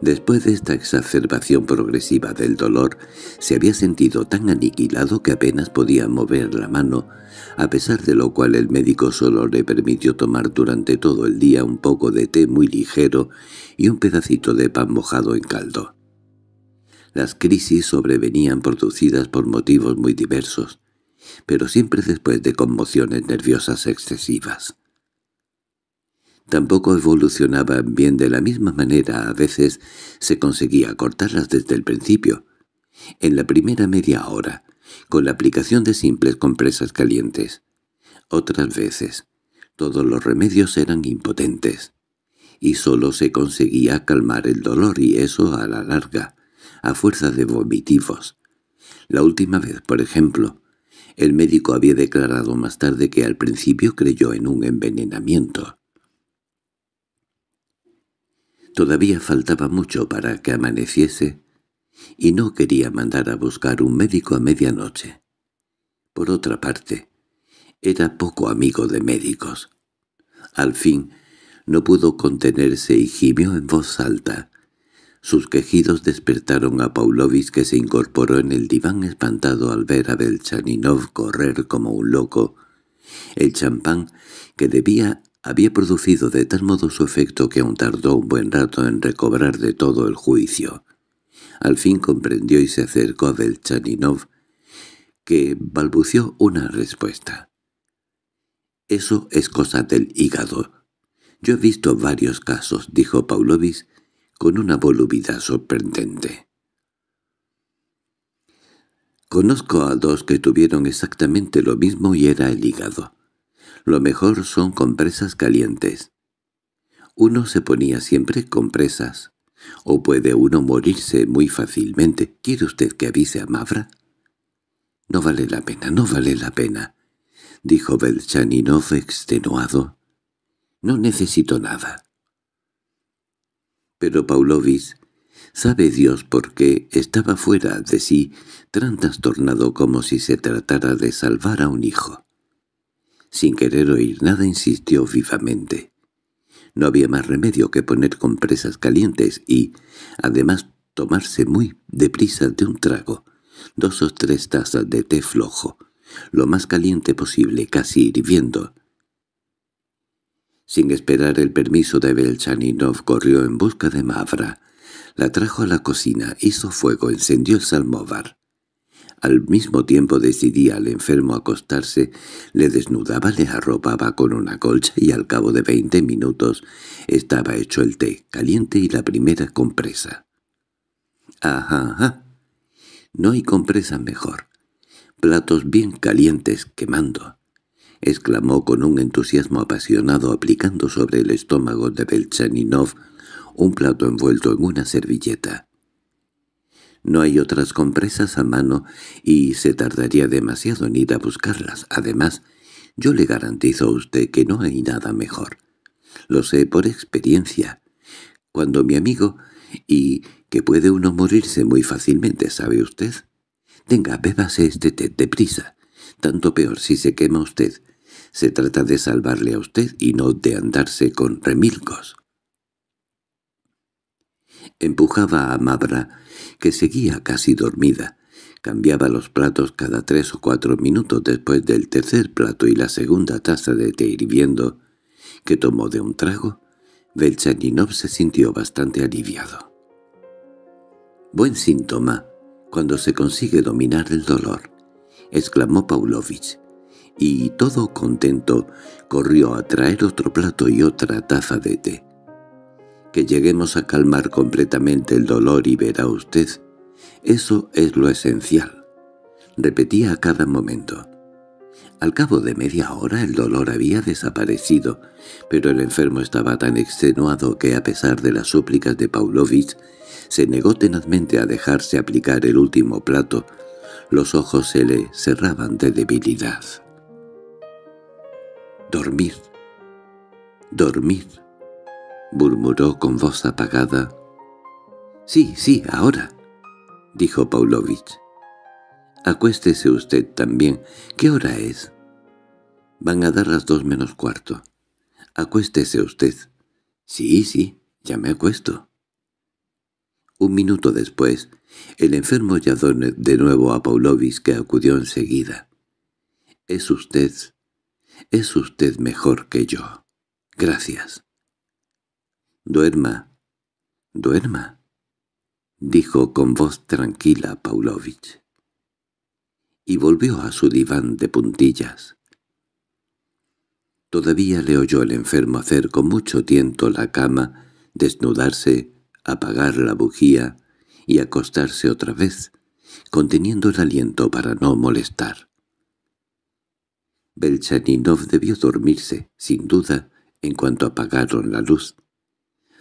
después de esta exacerbación progresiva del dolor, se había sentido tan aniquilado que apenas podía mover la mano, a pesar de lo cual el médico solo le permitió tomar durante todo el día un poco de té muy ligero y un pedacito de pan mojado en caldo. Las crisis sobrevenían producidas por motivos muy diversos, pero siempre después de conmociones nerviosas excesivas. Tampoco evolucionaban bien de la misma manera, a veces se conseguía cortarlas desde el principio, en la primera media hora, con la aplicación de simples compresas calientes. Otras veces, todos los remedios eran impotentes, y sólo se conseguía calmar el dolor y eso a la larga a fuerza de vomitivos. La última vez, por ejemplo, el médico había declarado más tarde que al principio creyó en un envenenamiento. Todavía faltaba mucho para que amaneciese, y no quería mandar a buscar un médico a medianoche. Por otra parte, era poco amigo de médicos. Al fin, no pudo contenerse y gimió en voz alta. Sus quejidos despertaron a Paulovich que se incorporó en el diván espantado al ver a Belchaninov correr como un loco. El champán que debía había producido de tal modo su efecto que aún tardó un buen rato en recobrar de todo el juicio. Al fin comprendió y se acercó a Belchaninov, que balbució una respuesta. «Eso es cosa del hígado. Yo he visto varios casos», dijo Paulovich, con una volubilidad sorprendente. Conozco a dos que tuvieron exactamente lo mismo y era el hígado. Lo mejor son compresas calientes. Uno se ponía siempre compresas, o puede uno morirse muy fácilmente. ¿Quiere usted que avise a Mavra? No vale la pena, no vale la pena, dijo Belchaninov extenuado. No necesito nada. Pero Paulovis, sabe Dios por qué, estaba fuera de sí, tan trastornado como si se tratara de salvar a un hijo. Sin querer oír nada insistió vivamente. No había más remedio que poner compresas calientes y, además, tomarse muy deprisa de un trago, dos o tres tazas de té flojo, lo más caliente posible, casi hirviendo, sin esperar el permiso de Belchaninov corrió en busca de Mavra. La trajo a la cocina, hizo fuego, encendió el salmóvar. Al mismo tiempo decidía al enfermo acostarse, le desnudaba, le arropaba con una colcha y al cabo de veinte minutos estaba hecho el té, caliente y la primera compresa. Ajá, ajá. No hay compresa mejor. Platos bien calientes quemando exclamó con un entusiasmo apasionado aplicando sobre el estómago de Belchaninov un plato envuelto en una servilleta. No hay otras compresas a mano y se tardaría demasiado en ir a buscarlas. Además, yo le garantizo a usted que no hay nada mejor. Lo sé por experiencia. Cuando mi amigo... y que puede uno morirse muy fácilmente, ¿sabe usted? Tenga, bébase este té, deprisa. Tanto peor si se quema usted. Se trata de salvarle a usted y no de andarse con remilgos. Empujaba a Mabra, que seguía casi dormida. Cambiaba los platos cada tres o cuatro minutos después del tercer plato y la segunda taza de té hirviendo, que tomó de un trago, Belchaninov se sintió bastante aliviado. «Buen síntoma», cuando se consigue dominar el dolor, exclamó Pavlovich y, todo contento, corrió a traer otro plato y otra taza de té. Que lleguemos a calmar completamente el dolor y verá usted. Eso es lo esencial. Repetía a cada momento. Al cabo de media hora el dolor había desaparecido, pero el enfermo estaba tan extenuado que a pesar de las súplicas de Paulovich, se negó tenazmente a dejarse aplicar el último plato. Los ojos se le cerraban de debilidad. Dormir. Dormir. murmuró con voz apagada. Sí, sí, ahora, dijo Paulovich. Acuéstese usted también. ¿Qué hora es? Van a dar las dos menos cuarto. Acuéstese usted. Sí, sí, ya me acuesto. Un minuto después, el enfermo llamó de nuevo a Paulovich que acudió enseguida. —¿Es usted es usted mejor que yo. Gracias. —Duerma, duerma —dijo con voz tranquila Paulovich. Y volvió a su diván de puntillas. Todavía le oyó el enfermo hacer con mucho tiento la cama, desnudarse, apagar la bujía y acostarse otra vez, conteniendo el aliento para no molestar. Belchaninov debió dormirse, sin duda, en cuanto apagaron la luz.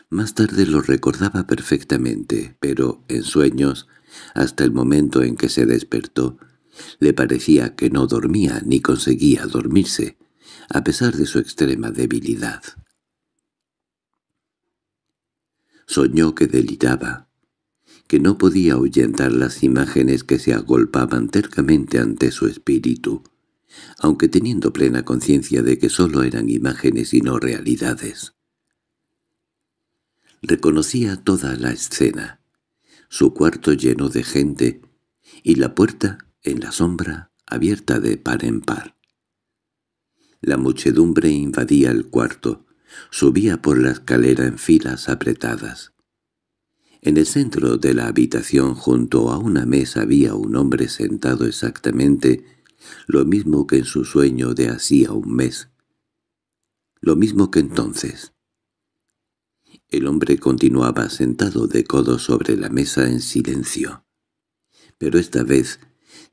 Más tarde lo recordaba perfectamente, pero en sueños, hasta el momento en que se despertó, le parecía que no dormía ni conseguía dormirse, a pesar de su extrema debilidad. Soñó que deliraba, que no podía ahuyentar las imágenes que se agolpaban tercamente ante su espíritu, aunque teniendo plena conciencia de que sólo eran imágenes y no realidades. Reconocía toda la escena, su cuarto lleno de gente y la puerta, en la sombra, abierta de par en par. La muchedumbre invadía el cuarto, subía por la escalera en filas apretadas. En el centro de la habitación junto a una mesa había un hombre sentado exactamente lo mismo que en su sueño de hacía un mes, lo mismo que entonces. El hombre continuaba sentado de codo sobre la mesa en silencio, pero esta vez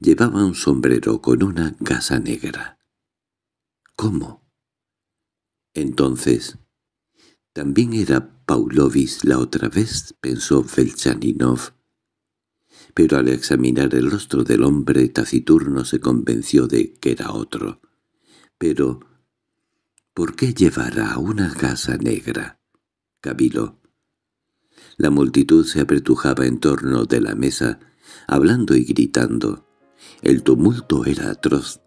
llevaba un sombrero con una casa negra. ¿Cómo? Entonces, ¿también era Paulovis la otra vez? pensó Velchaninov pero al examinar el rostro del hombre taciturno se convenció de que era otro. Pero, ¿por qué llevará una casa negra? Cabiló. La multitud se apretujaba en torno de la mesa, hablando y gritando. El tumulto era atroz.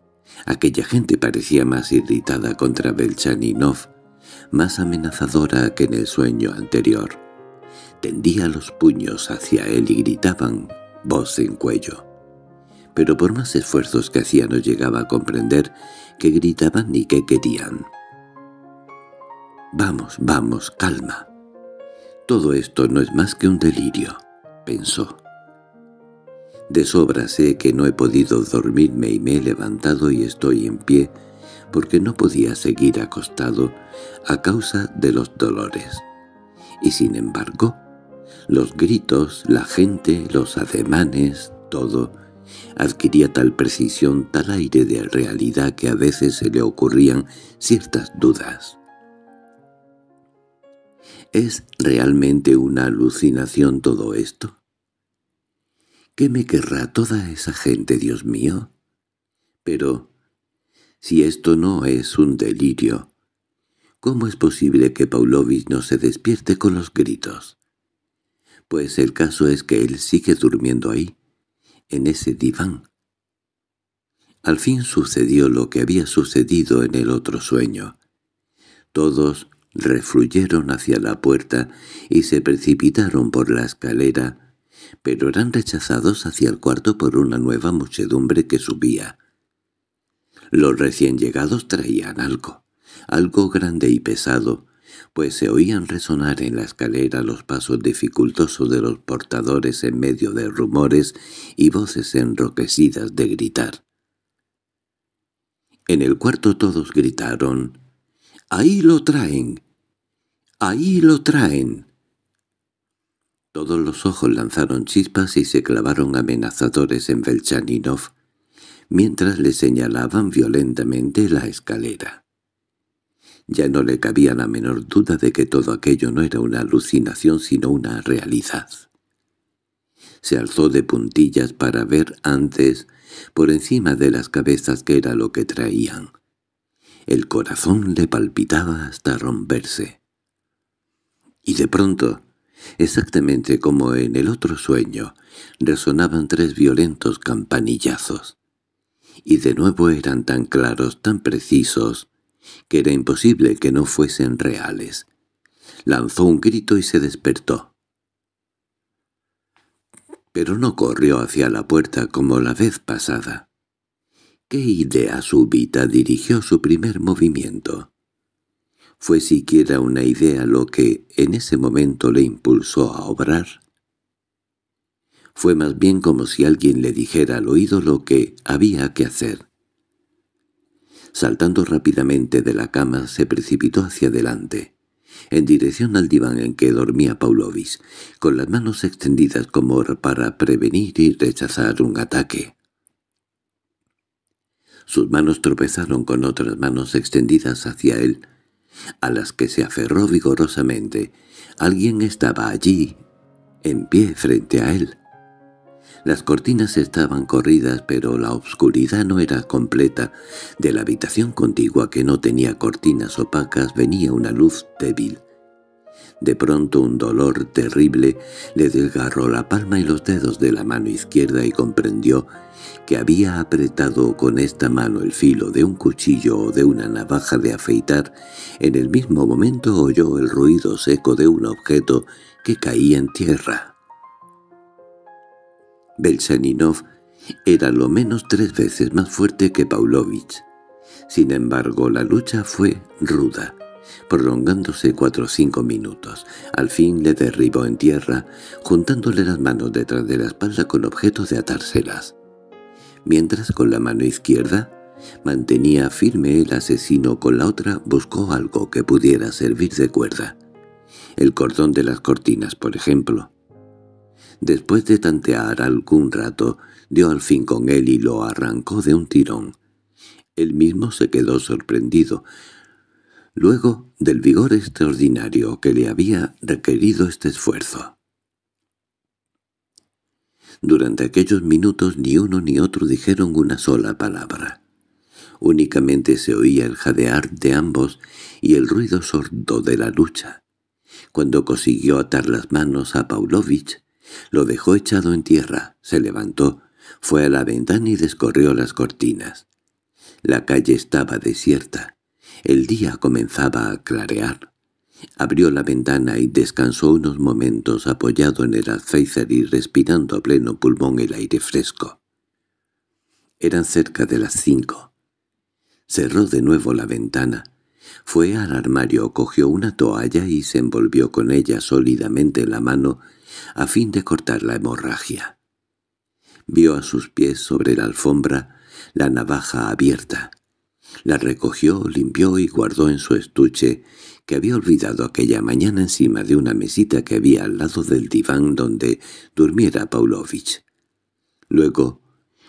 Aquella gente parecía más irritada contra Belchaninov, más amenazadora que en el sueño anterior. Tendía los puños hacia él y gritaban voz en cuello. Pero por más esfuerzos que hacía no llegaba a comprender qué gritaban ni qué querían. «Vamos, vamos, calma. Todo esto no es más que un delirio», pensó. De sobra sé que no he podido dormirme y me he levantado y estoy en pie, porque no podía seguir acostado a causa de los dolores. Y sin embargo, los gritos, la gente, los ademanes, todo, adquiría tal precisión, tal aire de realidad que a veces se le ocurrían ciertas dudas. ¿Es realmente una alucinación todo esto? ¿Qué me querrá toda esa gente, Dios mío? Pero, si esto no es un delirio, ¿cómo es posible que Paulovich no se despierte con los gritos? Pues el caso es que él sigue durmiendo ahí, en ese diván. Al fin sucedió lo que había sucedido en el otro sueño. Todos refluyeron hacia la puerta y se precipitaron por la escalera, pero eran rechazados hacia el cuarto por una nueva muchedumbre que subía. Los recién llegados traían algo, algo grande y pesado, pues se oían resonar en la escalera los pasos dificultosos de los portadores en medio de rumores y voces enroquecidas de gritar. En el cuarto todos gritaron, «¡Ahí lo traen! ¡Ahí lo traen!» Todos los ojos lanzaron chispas y se clavaron amenazadores en Belchaninov, mientras le señalaban violentamente la escalera. Ya no le cabía la menor duda de que todo aquello no era una alucinación sino una realidad. Se alzó de puntillas para ver antes por encima de las cabezas qué era lo que traían. El corazón le palpitaba hasta romperse. Y de pronto, exactamente como en el otro sueño, resonaban tres violentos campanillazos. Y de nuevo eran tan claros, tan precisos, que era imposible que no fuesen reales. Lanzó un grito y se despertó. Pero no corrió hacia la puerta como la vez pasada. ¿Qué idea súbita dirigió su primer movimiento? ¿Fue siquiera una idea lo que en ese momento le impulsó a obrar? Fue más bien como si alguien le dijera al oído lo que había que hacer. Saltando rápidamente de la cama, se precipitó hacia adelante, en dirección al diván en que dormía Paulovis, con las manos extendidas como para prevenir y rechazar un ataque. Sus manos tropezaron con otras manos extendidas hacia él, a las que se aferró vigorosamente. Alguien estaba allí, en pie frente a él. Las cortinas estaban corridas, pero la obscuridad no era completa. De la habitación contigua que no tenía cortinas opacas venía una luz débil. De pronto un dolor terrible le desgarró la palma y los dedos de la mano izquierda y comprendió que había apretado con esta mano el filo de un cuchillo o de una navaja de afeitar. En el mismo momento oyó el ruido seco de un objeto que caía en tierra. Belchaninov era lo menos tres veces más fuerte que Paulovich. Sin embargo, la lucha fue ruda, prolongándose cuatro o cinco minutos. Al fin le derribó en tierra, juntándole las manos detrás de la espalda con objeto de atárselas. Mientras con la mano izquierda mantenía firme el asesino, con la otra buscó algo que pudiera servir de cuerda. El cordón de las cortinas, por ejemplo. Después de tantear algún rato, dio al fin con él y lo arrancó de un tirón. Él mismo se quedó sorprendido. Luego, del vigor extraordinario que le había requerido este esfuerzo. Durante aquellos minutos ni uno ni otro dijeron una sola palabra. Únicamente se oía el jadear de ambos y el ruido sordo de la lucha. Cuando consiguió atar las manos a Paulovich, lo dejó echado en tierra, se levantó, fue a la ventana y descorrió las cortinas. La calle estaba desierta. El día comenzaba a clarear. Abrió la ventana y descansó unos momentos apoyado en el alféizar y respirando a pleno pulmón el aire fresco. Eran cerca de las cinco. Cerró de nuevo la ventana. Fue al armario, cogió una toalla y se envolvió con ella sólidamente la mano a fin de cortar la hemorragia. Vio a sus pies sobre la alfombra la navaja abierta. La recogió, limpió y guardó en su estuche, que había olvidado aquella mañana encima de una mesita que había al lado del diván donde durmiera Paulovich. Luego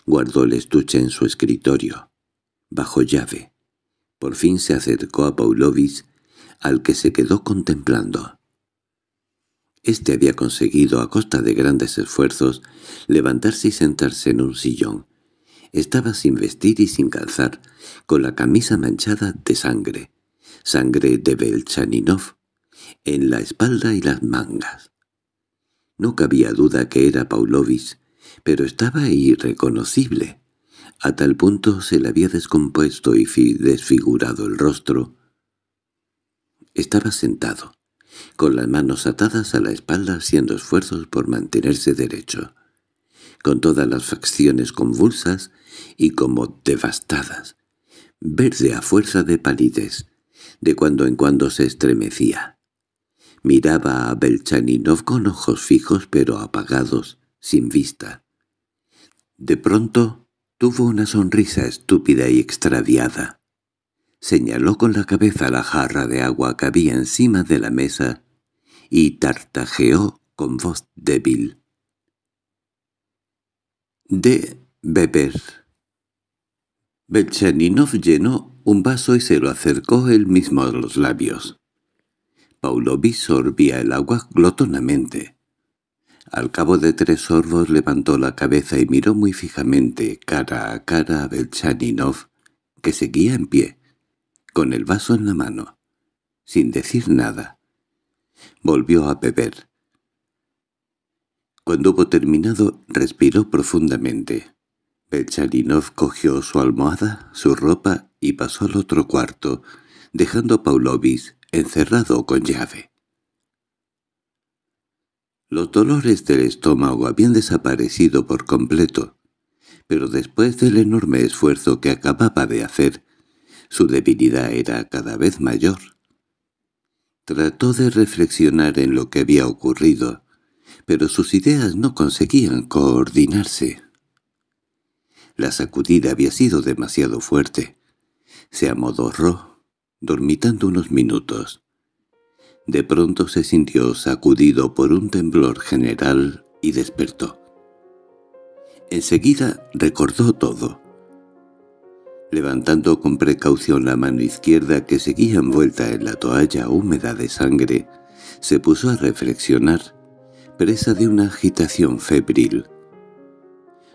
guardó el estuche en su escritorio, bajo llave. Por fin se acercó a Paulovich, al que se quedó contemplando. Este había conseguido, a costa de grandes esfuerzos, levantarse y sentarse en un sillón. Estaba sin vestir y sin calzar, con la camisa manchada de sangre, sangre de Belchaninov, en la espalda y las mangas. No cabía duda que era Paulovich, pero estaba irreconocible. A tal punto se le había descompuesto y desfigurado el rostro. Estaba sentado, con las manos atadas a la espalda haciendo esfuerzos por mantenerse derecho, con todas las facciones convulsas y como devastadas, verde a fuerza de palidez, de cuando en cuando se estremecía. Miraba a Belchaninov con ojos fijos pero apagados, sin vista. De pronto tuvo una sonrisa estúpida y extraviada señaló con la cabeza la jarra de agua que había encima de la mesa y tartajeó con voz débil. «De beber». Belchaninov llenó un vaso y se lo acercó él mismo a los labios. Paulovi sorbía el agua glotonamente. Al cabo de tres sorbos levantó la cabeza y miró muy fijamente, cara a cara, a Belchaninov, que seguía en pie con el vaso en la mano, sin decir nada. Volvió a beber. Cuando hubo terminado, respiró profundamente. Belcharinov cogió su almohada, su ropa y pasó al otro cuarto, dejando a Paulovis encerrado con llave. Los dolores del estómago habían desaparecido por completo, pero después del enorme esfuerzo que acababa de hacer, su debilidad era cada vez mayor. Trató de reflexionar en lo que había ocurrido, pero sus ideas no conseguían coordinarse. La sacudida había sido demasiado fuerte. Se amodorró, dormitando unos minutos. De pronto se sintió sacudido por un temblor general y despertó. Enseguida recordó todo levantando con precaución la mano izquierda que seguía envuelta en la toalla húmeda de sangre, se puso a reflexionar, presa de una agitación febril.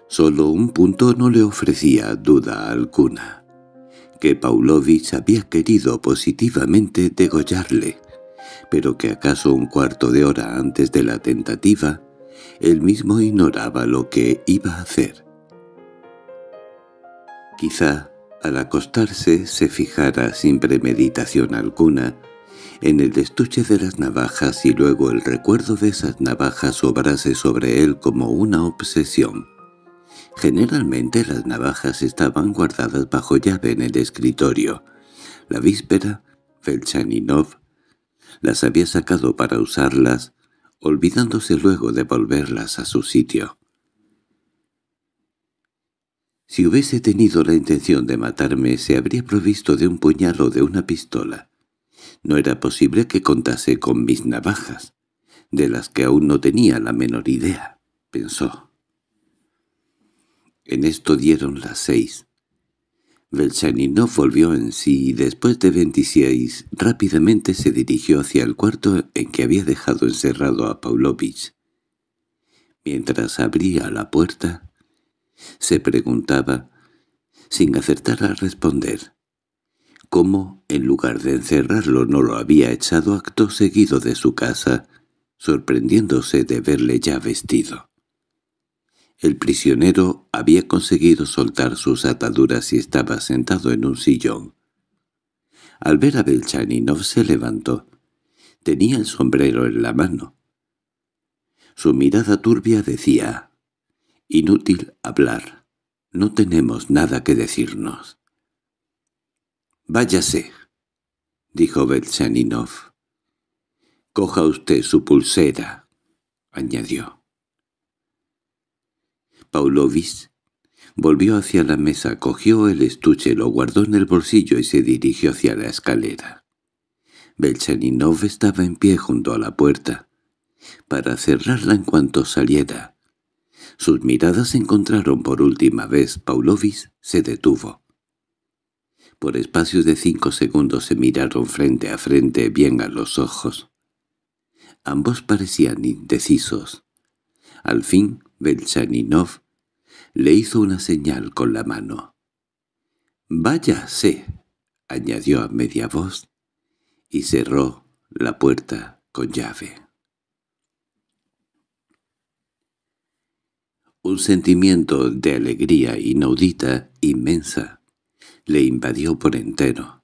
Solo un punto no le ofrecía duda alguna, que Paulovich había querido positivamente degollarle, pero que acaso un cuarto de hora antes de la tentativa, él mismo ignoraba lo que iba a hacer. Quizá al acostarse se fijara sin premeditación alguna en el estuche de las navajas y luego el recuerdo de esas navajas obrase sobre él como una obsesión. Generalmente las navajas estaban guardadas bajo llave en el escritorio. La víspera, Felchaninov las había sacado para usarlas, olvidándose luego de volverlas a su sitio. Si hubiese tenido la intención de matarme, se habría provisto de un puñal o de una pistola. No era posible que contase con mis navajas, de las que aún no tenía la menor idea, pensó. En esto dieron las seis. Belchaninov volvió en sí y después de veintiséis rápidamente se dirigió hacia el cuarto en que había dejado encerrado a Paulovich. Mientras abría la puerta, se preguntaba, sin acertar a responder, cómo, en lugar de encerrarlo, no lo había echado acto seguido de su casa, sorprendiéndose de verle ya vestido. El prisionero había conseguido soltar sus ataduras y estaba sentado en un sillón. Al ver a Belchaninov se levantó. Tenía el sombrero en la mano. Su mirada turbia decía Inútil hablar. No tenemos nada que decirnos. —Váyase —dijo Belchaninov. —Coja usted su pulsera —añadió. Paulovich volvió hacia la mesa, cogió el estuche, lo guardó en el bolsillo y se dirigió hacia la escalera. Belchaninov estaba en pie junto a la puerta, para cerrarla en cuanto saliera. Sus miradas se encontraron por última vez. Paulovis se detuvo. Por espacios de cinco segundos se miraron frente a frente bien a los ojos. Ambos parecían indecisos. Al fin, Belchaninov le hizo una señal con la mano. —¡Váyase! —añadió a media voz, y cerró la puerta con llave. Un sentimiento de alegría inaudita, inmensa, le invadió por entero.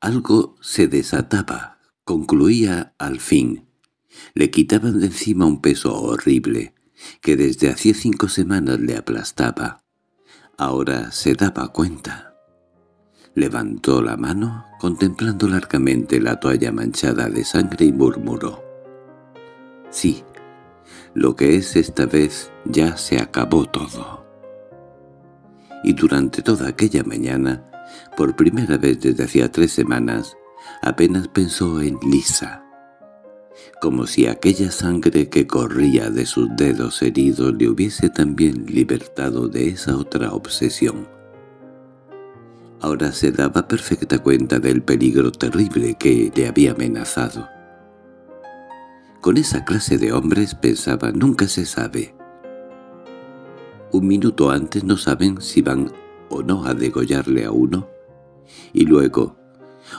Algo se desataba, concluía al fin. Le quitaban de encima un peso horrible, que desde hacía cinco semanas le aplastaba. Ahora se daba cuenta. Levantó la mano, contemplando largamente la toalla manchada de sangre y murmuró. «Sí, lo que es esta vez ya se acabó todo. Y durante toda aquella mañana, por primera vez desde hacía tres semanas, apenas pensó en Lisa. Como si aquella sangre que corría de sus dedos heridos le hubiese también libertado de esa otra obsesión. Ahora se daba perfecta cuenta del peligro terrible que le había amenazado. Con esa clase de hombres pensaba nunca se sabe. Un minuto antes no saben si van o no a degollarle a uno. Y luego,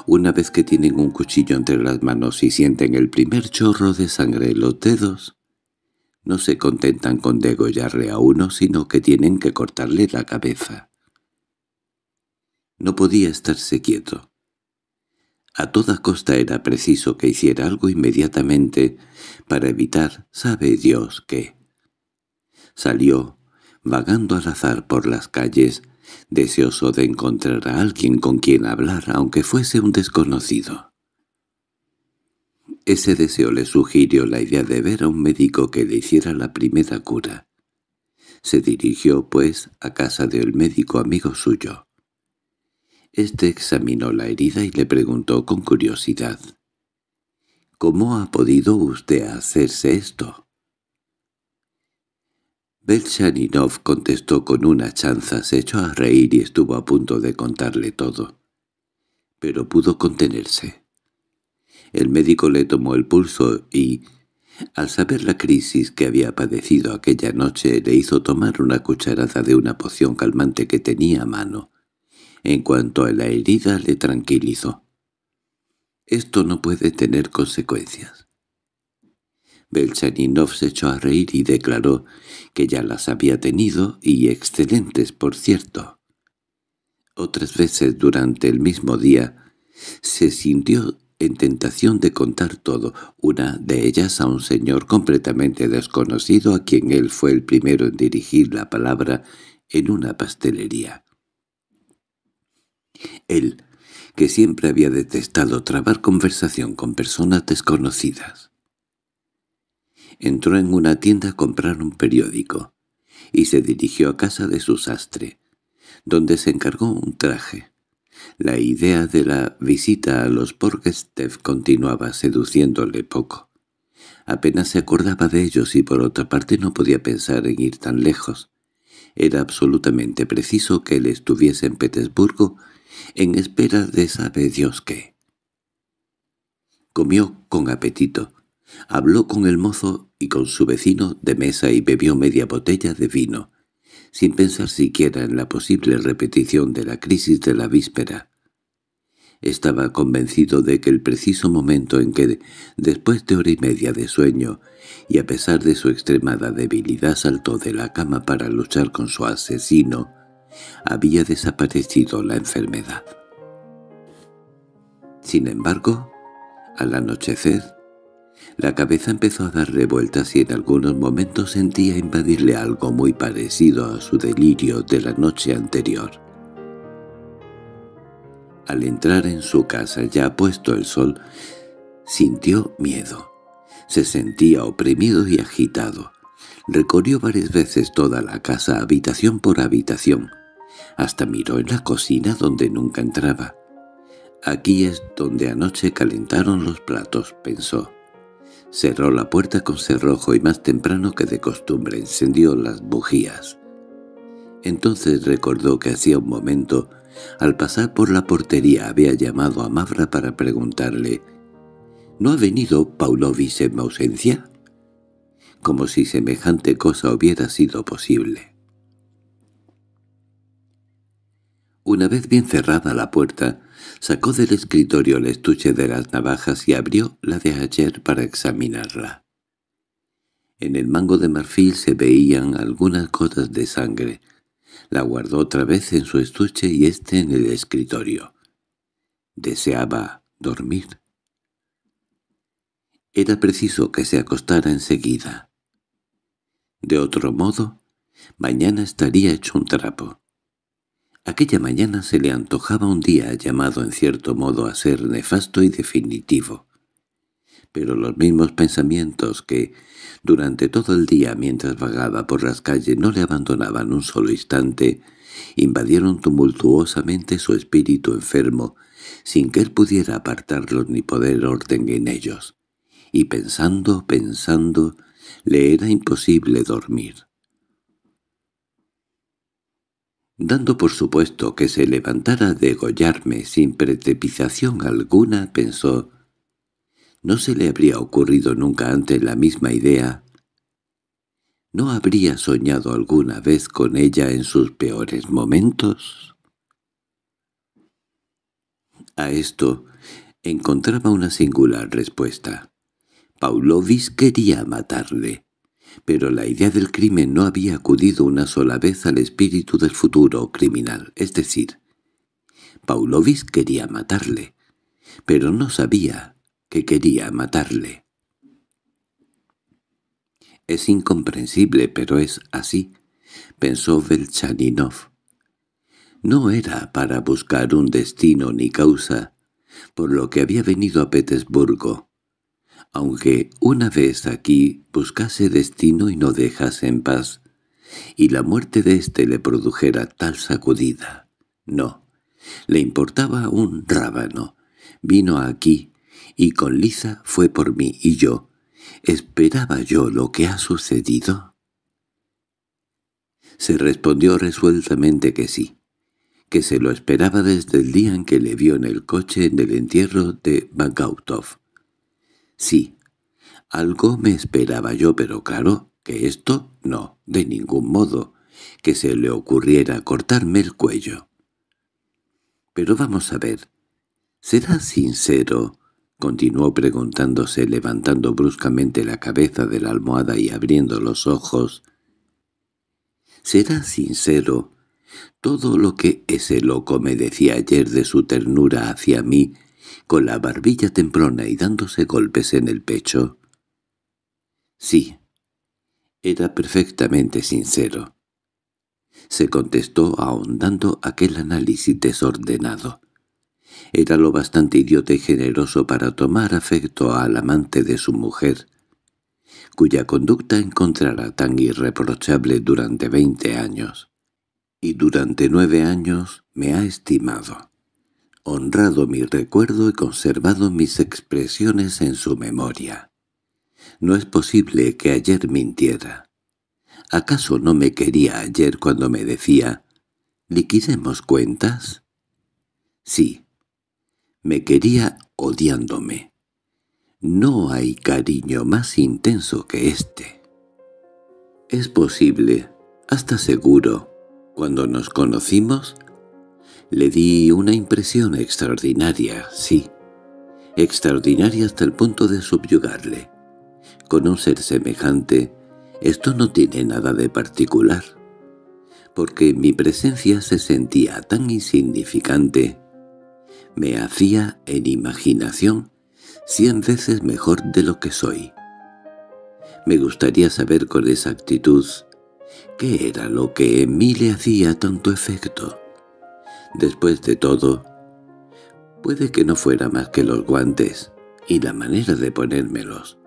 una vez que tienen un cuchillo entre las manos y sienten el primer chorro de sangre en los dedos, no se contentan con degollarle a uno, sino que tienen que cortarle la cabeza. No podía estarse quieto. A toda costa era preciso que hiciera algo inmediatamente para evitar, sabe Dios qué. Salió, vagando al azar por las calles, deseoso de encontrar a alguien con quien hablar, aunque fuese un desconocido. Ese deseo le sugirió la idea de ver a un médico que le hiciera la primera cura. Se dirigió, pues, a casa del médico amigo suyo. Este examinó la herida y le preguntó con curiosidad. —¿Cómo ha podido usted hacerse esto? Belchaninov contestó con una chanza, se echó a reír y estuvo a punto de contarle todo. Pero pudo contenerse. El médico le tomó el pulso y, al saber la crisis que había padecido aquella noche, le hizo tomar una cucharada de una poción calmante que tenía a mano. En cuanto a la herida le tranquilizó. Esto no puede tener consecuencias. Belchaninov se echó a reír y declaró que ya las había tenido, y excelentes, por cierto. Otras veces durante el mismo día se sintió en tentación de contar todo, una de ellas a un señor completamente desconocido a quien él fue el primero en dirigir la palabra en una pastelería. Él, que siempre había detestado trabar conversación con personas desconocidas. Entró en una tienda a comprar un periódico y se dirigió a casa de su sastre, donde se encargó un traje. La idea de la visita a los Borgestev continuaba seduciéndole poco. Apenas se acordaba de ellos y por otra parte no podía pensar en ir tan lejos. Era absolutamente preciso que él estuviese en Petersburgo en espera de sabe Dios qué. Comió con apetito, habló con el mozo y con su vecino de mesa y bebió media botella de vino, sin pensar siquiera en la posible repetición de la crisis de la víspera. Estaba convencido de que el preciso momento en que, después de hora y media de sueño, y a pesar de su extremada debilidad saltó de la cama para luchar con su asesino, había desaparecido la enfermedad. Sin embargo, al anochecer, la cabeza empezó a dar revueltas y en algunos momentos sentía invadirle algo muy parecido a su delirio de la noche anterior. Al entrar en su casa ya puesto el sol, sintió miedo. Se sentía oprimido y agitado. Recorrió varias veces toda la casa, habitación por habitación, hasta miró en la cocina donde nunca entraba. «Aquí es donde anoche calentaron los platos», pensó. Cerró la puerta con cerrojo y más temprano que de costumbre encendió las bujías. Entonces recordó que hacía un momento, al pasar por la portería había llamado a Mavra para preguntarle «¿No ha venido Paulovis en ausencia?» Como si semejante cosa hubiera sido posible. Una vez bien cerrada la puerta, sacó del escritorio el estuche de las navajas y abrió la de ayer para examinarla. En el mango de marfil se veían algunas gotas de sangre. La guardó otra vez en su estuche y este en el escritorio. Deseaba dormir. Era preciso que se acostara enseguida. De otro modo, mañana estaría hecho un trapo. Aquella mañana se le antojaba un día llamado en cierto modo a ser nefasto y definitivo. Pero los mismos pensamientos que, durante todo el día mientras vagaba por las calles no le abandonaban un solo instante, invadieron tumultuosamente su espíritu enfermo, sin que él pudiera apartarlos ni poder orden en ellos. Y pensando, pensando, le era imposible dormir. Dando por supuesto que se levantara de degollarme sin precipitación alguna, pensó, ¿no se le habría ocurrido nunca antes la misma idea? ¿No habría soñado alguna vez con ella en sus peores momentos? A esto encontraba una singular respuesta. Paulovis quería matarle pero la idea del crimen no había acudido una sola vez al espíritu del futuro criminal, es decir, Paulovis quería matarle, pero no sabía que quería matarle. Es incomprensible, pero es así, pensó Belchaninov. No era para buscar un destino ni causa, por lo que había venido a Petersburgo, aunque una vez aquí buscase destino y no dejase en paz, y la muerte de éste le produjera tal sacudida. No, le importaba un rábano. Vino aquí, y con lisa fue por mí y yo. ¿Esperaba yo lo que ha sucedido? Se respondió resueltamente que sí, que se lo esperaba desde el día en que le vio en el coche en el entierro de Bagautov. Sí, algo me esperaba yo, pero claro que esto no, de ningún modo, que se le ocurriera cortarme el cuello. Pero vamos a ver, ¿será sincero? Continuó preguntándose, levantando bruscamente la cabeza de la almohada y abriendo los ojos. ¿Será sincero todo lo que ese loco me decía ayer de su ternura hacia mí con la barbilla temprona y dándose golpes en el pecho. Sí, era perfectamente sincero. Se contestó ahondando aquel análisis desordenado. Era lo bastante idiota y generoso para tomar afecto al amante de su mujer, cuya conducta encontrará tan irreprochable durante veinte años. Y durante nueve años me ha estimado honrado mi recuerdo y conservado mis expresiones en su memoria. No es posible que ayer mintiera. ¿Acaso no me quería ayer cuando me decía «¿Liquidemos cuentas»? Sí, me quería odiándome. No hay cariño más intenso que este. Es posible, hasta seguro, cuando nos conocimos, le di una impresión extraordinaria, sí, extraordinaria hasta el punto de subyugarle. Con un ser semejante, esto no tiene nada de particular, porque mi presencia se sentía tan insignificante. Me hacía, en imaginación, cien veces mejor de lo que soy. Me gustaría saber con exactitud qué era lo que en mí le hacía tanto efecto. Después de todo, puede que no fuera más que los guantes y la manera de ponérmelos.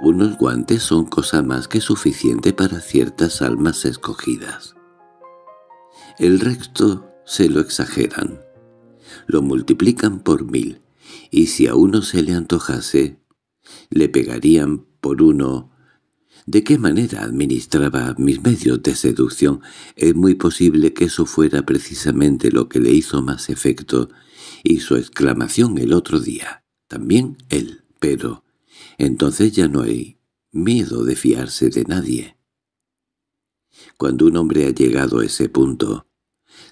Unos guantes son cosa más que suficiente para ciertas almas escogidas. El resto se lo exageran, lo multiplican por mil, y si a uno se le antojase, le pegarían por uno de qué manera administraba mis medios de seducción. Es muy posible que eso fuera precisamente lo que le hizo más efecto, y su exclamación el otro día. También él, pero... Entonces ya no hay miedo de fiarse de nadie. Cuando un hombre ha llegado a ese punto,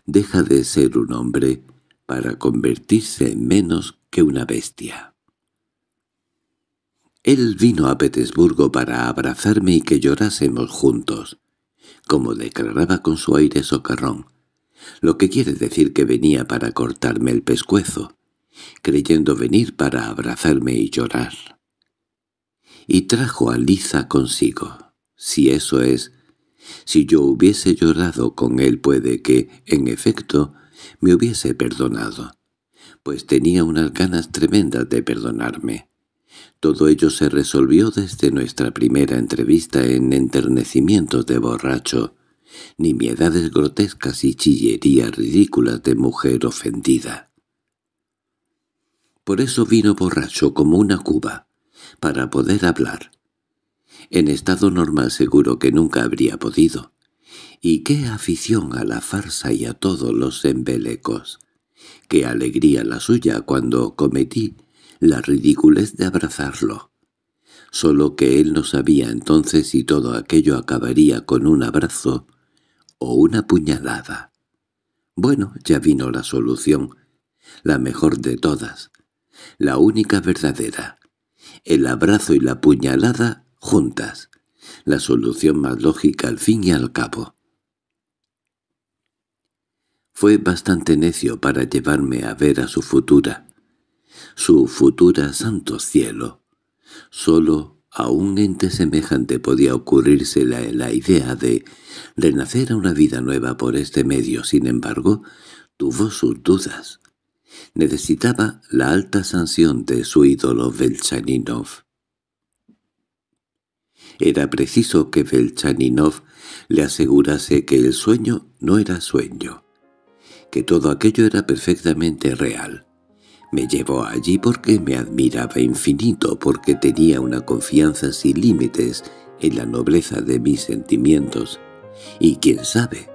deja de ser un hombre para convertirse en menos que una bestia. Él vino a Petersburgo para abrazarme y que llorásemos juntos, como declaraba con su aire socarrón, lo que quiere decir que venía para cortarme el pescuezo, creyendo venir para abrazarme y llorar. Y trajo a Liza consigo. Si eso es, si yo hubiese llorado con él puede que, en efecto, me hubiese perdonado, pues tenía unas ganas tremendas de perdonarme. Todo ello se resolvió desde nuestra primera entrevista en enternecimientos de borracho, nimiedades grotescas y chillerías ridículas de mujer ofendida. Por eso vino borracho como una cuba, para poder hablar. En estado normal seguro que nunca habría podido. Y qué afición a la farsa y a todos los embelecos. Qué alegría la suya cuando cometí la ridiculez de abrazarlo. Solo que él no sabía entonces si todo aquello acabaría con un abrazo o una puñalada. Bueno, ya vino la solución, la mejor de todas, la única verdadera, el abrazo y la puñalada juntas, la solución más lógica al fin y al cabo. Fue bastante necio para llevarme a ver a su futura, su futura santo cielo. Solo a un ente semejante podía ocurrírsela la idea de renacer a una vida nueva por este medio. Sin embargo, tuvo sus dudas. Necesitaba la alta sanción de su ídolo Velchaninov. Era preciso que Velchaninov le asegurase que el sueño no era sueño, que todo aquello era perfectamente real, me llevó allí porque me admiraba infinito, porque tenía una confianza sin límites en la nobleza de mis sentimientos. Y quién sabe,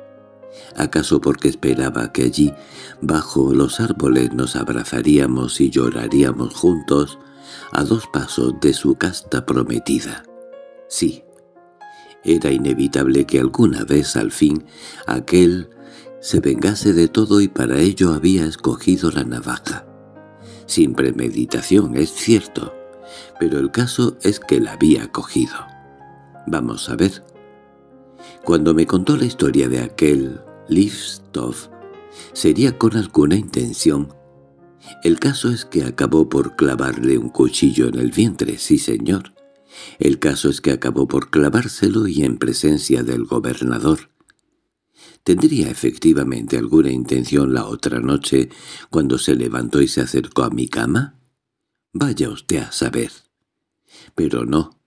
¿Acaso porque esperaba que allí, bajo los árboles, nos abrazaríamos y lloraríamos juntos, a dos pasos de su casta prometida? Sí, era inevitable que alguna vez al fin aquel se vengase de todo y para ello había escogido la navaja sin premeditación, es cierto, pero el caso es que la había cogido. Vamos a ver. Cuando me contó la historia de aquel Livstov, sería con alguna intención. El caso es que acabó por clavarle un cuchillo en el vientre, sí señor. El caso es que acabó por clavárselo y en presencia del gobernador, ¿Tendría efectivamente alguna intención la otra noche cuando se levantó y se acercó a mi cama? Vaya usted a saber. Pero no.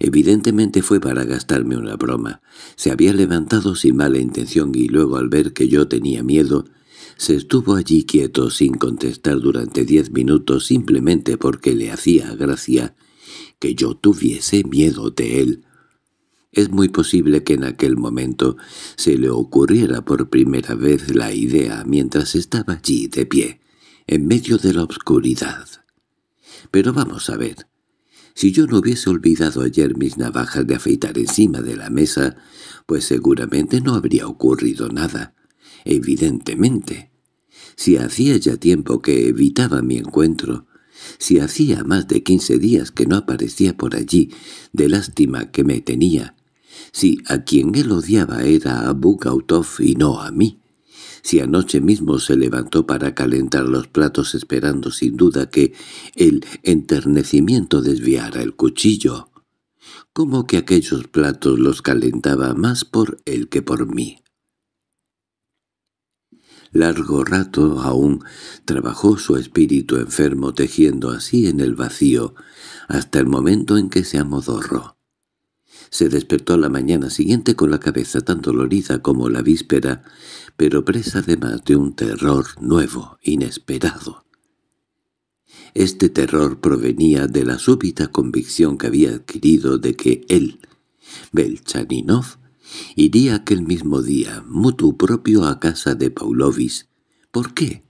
Evidentemente fue para gastarme una broma. Se había levantado sin mala intención y luego al ver que yo tenía miedo, se estuvo allí quieto sin contestar durante diez minutos simplemente porque le hacía gracia que yo tuviese miedo de él es muy posible que en aquel momento se le ocurriera por primera vez la idea mientras estaba allí de pie, en medio de la oscuridad. Pero vamos a ver, si yo no hubiese olvidado ayer mis navajas de afeitar encima de la mesa, pues seguramente no habría ocurrido nada. Evidentemente. Si hacía ya tiempo que evitaba mi encuentro, si hacía más de quince días que no aparecía por allí, de lástima que me tenía, si a quien él odiaba era a Bukautoff y no a mí, si anoche mismo se levantó para calentar los platos esperando sin duda que el enternecimiento desviara el cuchillo, como que aquellos platos los calentaba más por él que por mí. Largo rato aún trabajó su espíritu enfermo tejiendo así en el vacío, hasta el momento en que se amodorró. Se despertó a la mañana siguiente con la cabeza tan dolorida como la víspera, pero presa además de un terror nuevo, inesperado. Este terror provenía de la súbita convicción que había adquirido de que él, Belchaninov, iría aquel mismo día, mutu propio, a casa de Paulovis. ¿Por qué?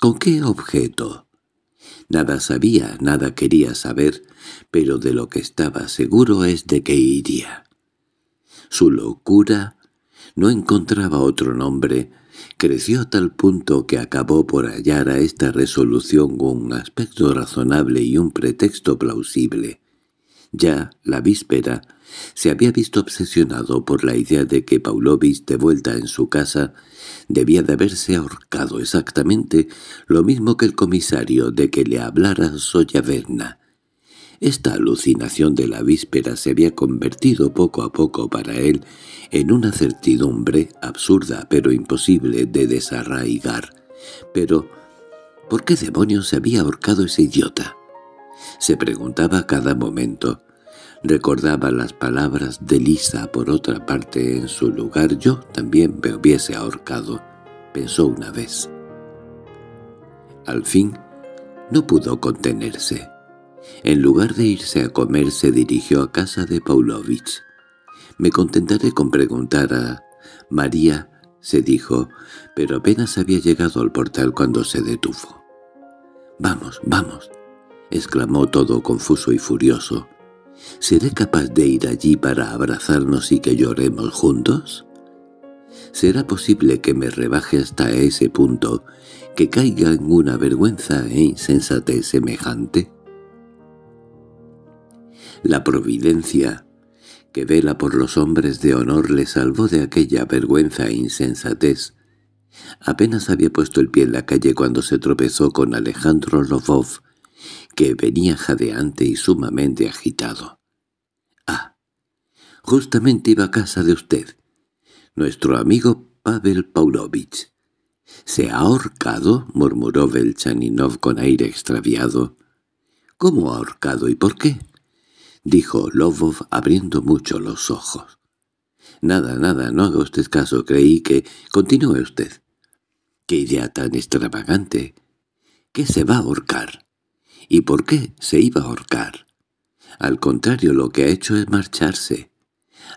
¿Con qué objeto? Nada sabía, nada quería saber, pero de lo que estaba seguro es de que iría. Su locura no encontraba otro nombre, creció a tal punto que acabó por hallar a esta resolución un aspecto razonable y un pretexto plausible. Ya la víspera se había visto obsesionado por la idea de que Paulovich, de vuelta en su casa, debía de haberse ahorcado exactamente lo mismo que el comisario de que le hablara Verna. Esta alucinación de la víspera se había convertido poco a poco para él en una certidumbre absurda pero imposible de desarraigar. Pero, ¿por qué demonios se había ahorcado ese idiota? Se preguntaba cada momento. Recordaba las palabras de Lisa por otra parte en su lugar. Yo también me hubiese ahorcado, pensó una vez. Al fin, no pudo contenerse. En lugar de irse a comer se dirigió a casa de Paulovich. «Me contentaré con preguntar a María», se dijo, pero apenas había llegado al portal cuando se detuvo. «Vamos, vamos», exclamó todo confuso y furioso. ¿Seré capaz de ir allí para abrazarnos y que lloremos juntos? ¿Será posible que me rebaje hasta ese punto, que caiga en una vergüenza e insensatez semejante? La providencia que vela por los hombres de honor le salvó de aquella vergüenza e insensatez. Apenas había puesto el pie en la calle cuando se tropezó con Alejandro Lvov, que venía jadeante y sumamente agitado. —¡Ah! Justamente iba a casa de usted. Nuestro amigo Pavel Paulovich. —¿Se ha ahorcado? —murmuró Belchaninov con aire extraviado. —¿Cómo ahorcado y por qué? —dijo Lobov abriendo mucho los ojos. —Nada, nada, no haga usted caso, creí que... —Continúe usted. —¿Qué idea tan extravagante? —¿Qué se va a ahorcar? —¿Y por qué se iba a ahorcar? Al contrario, lo que ha hecho es marcharse.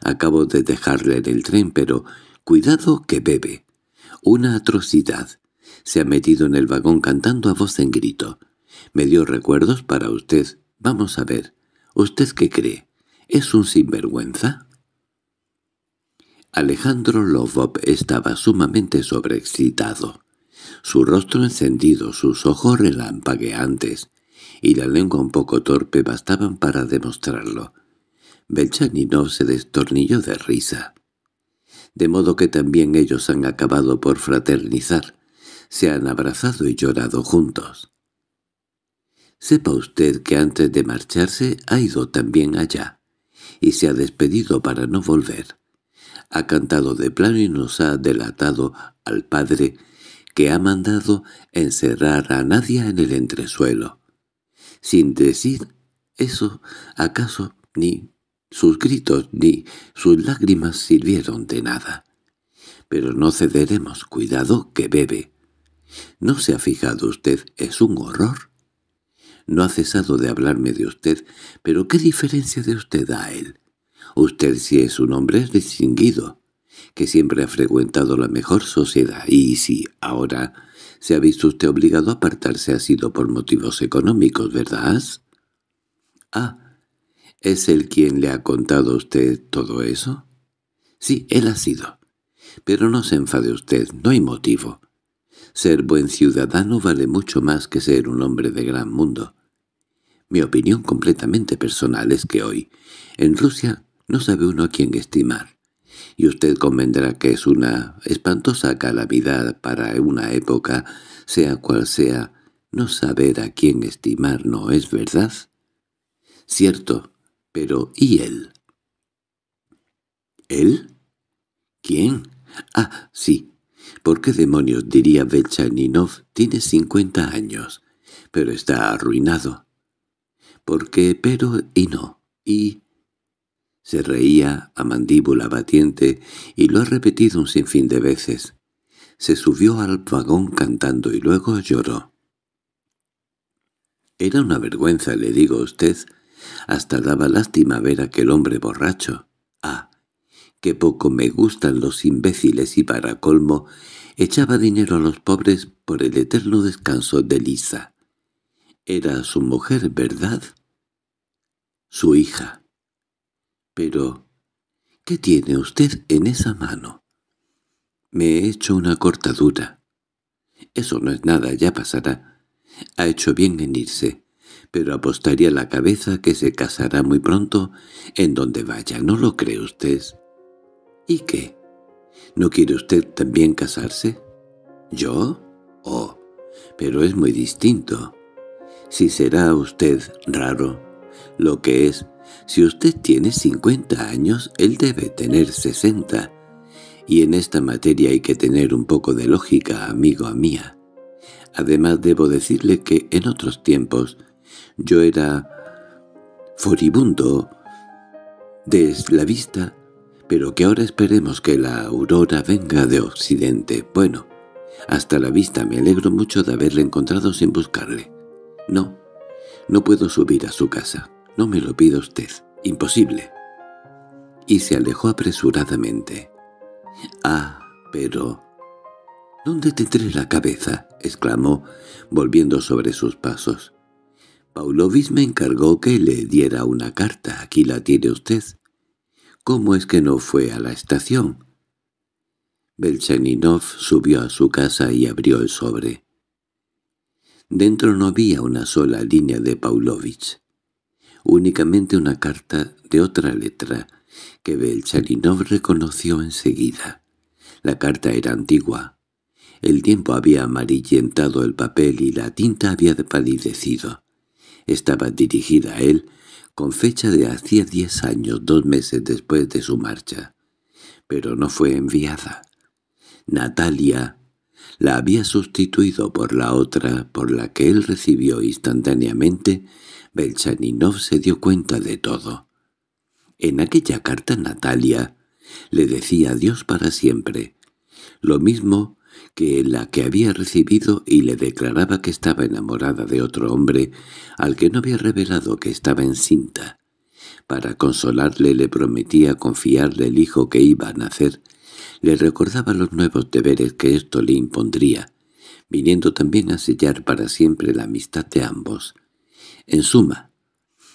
Acabo de dejarle en el tren, pero cuidado que bebe. Una atrocidad. Se ha metido en el vagón cantando a voz en grito. —Me dio recuerdos para usted. Vamos a ver. ¿Usted qué cree? ¿Es un sinvergüenza? Alejandro Lovop estaba sumamente sobreexcitado. Su rostro encendido, sus ojos relampagueantes y la lengua un poco torpe bastaban para demostrarlo. Belchaninov se destornilló de risa. De modo que también ellos han acabado por fraternizar. Se han abrazado y llorado juntos. Sepa usted que antes de marcharse ha ido también allá, y se ha despedido para no volver. Ha cantado de plano y nos ha delatado al padre que ha mandado encerrar a Nadia en el entresuelo. Sin decir eso, acaso ni sus gritos ni sus lágrimas sirvieron de nada. Pero no cederemos, cuidado que bebe. ¿No se ha fijado usted? Es un horror. No ha cesado de hablarme de usted, pero ¿qué diferencia de usted a él? Usted si es un hombre distinguido, que siempre ha frecuentado la mejor sociedad, y si ahora se ha visto usted obligado a apartarse ha sido por motivos económicos, ¿verdad? Ah, ¿es él quien le ha contado a usted todo eso? Sí, él ha sido. Pero no se enfade usted, no hay motivo. Ser buen ciudadano vale mucho más que ser un hombre de gran mundo. Mi opinión completamente personal es que hoy, en Rusia, no sabe uno a quién estimar. Y usted convendrá que es una espantosa calamidad para una época, sea cual sea, no saber a quién estimar, ¿no es verdad? Cierto, pero ¿y él? ¿Él? ¿Quién? Ah, sí, ¿Por qué demonios diría Vechaninov tiene cincuenta años, pero está arruinado? Porque pero y no, y... Se reía a mandíbula batiente y lo ha repetido un sinfín de veces. Se subió al vagón cantando y luego lloró. Era una vergüenza, le digo a usted. Hasta daba lástima ver a aquel hombre borracho que poco me gustan los imbéciles y para colmo, echaba dinero a los pobres por el eterno descanso de Lisa. Era su mujer, ¿verdad? Su hija. Pero, ¿qué tiene usted en esa mano? Me he hecho una cortadura. Eso no es nada, ya pasará. Ha hecho bien en irse, pero apostaría la cabeza que se casará muy pronto en donde vaya, ¿no lo cree usted?» —¿Y qué? ¿No quiere usted también casarse? —¿Yo? Oh, pero es muy distinto. Si será usted raro, lo que es, si usted tiene 50 años, él debe tener 60. Y en esta materia hay que tener un poco de lógica, amigo mía. Además debo decirle que en otros tiempos yo era furibundo de la vista pero que ahora esperemos que la aurora venga de occidente. Bueno, hasta la vista me alegro mucho de haberle encontrado sin buscarle. No, no puedo subir a su casa. No me lo pida usted. Imposible. Y se alejó apresuradamente. Ah, pero... —¿Dónde tendré la cabeza? —exclamó, volviendo sobre sus pasos. Paulovis me encargó que le diera una carta. Aquí la tiene usted. ¿Cómo es que no fue a la estación? Belchaninov subió a su casa y abrió el sobre. Dentro no había una sola línea de Pavlovich. únicamente una carta de otra letra, que Belchaninov reconoció enseguida. La carta era antigua. El tiempo había amarillentado el papel y la tinta había palidecido. Estaba dirigida a él con fecha de hacía diez años, dos meses después de su marcha. Pero no fue enviada. Natalia la había sustituido por la otra, por la que él recibió instantáneamente, Belchaninov se dio cuenta de todo. En aquella carta Natalia le decía adiós para siempre. Lo mismo que la que había recibido y le declaraba que estaba enamorada de otro hombre al que no había revelado que estaba encinta. Para consolarle le prometía confiarle el hijo que iba a nacer, le recordaba los nuevos deberes que esto le impondría, viniendo también a sellar para siempre la amistad de ambos. En suma,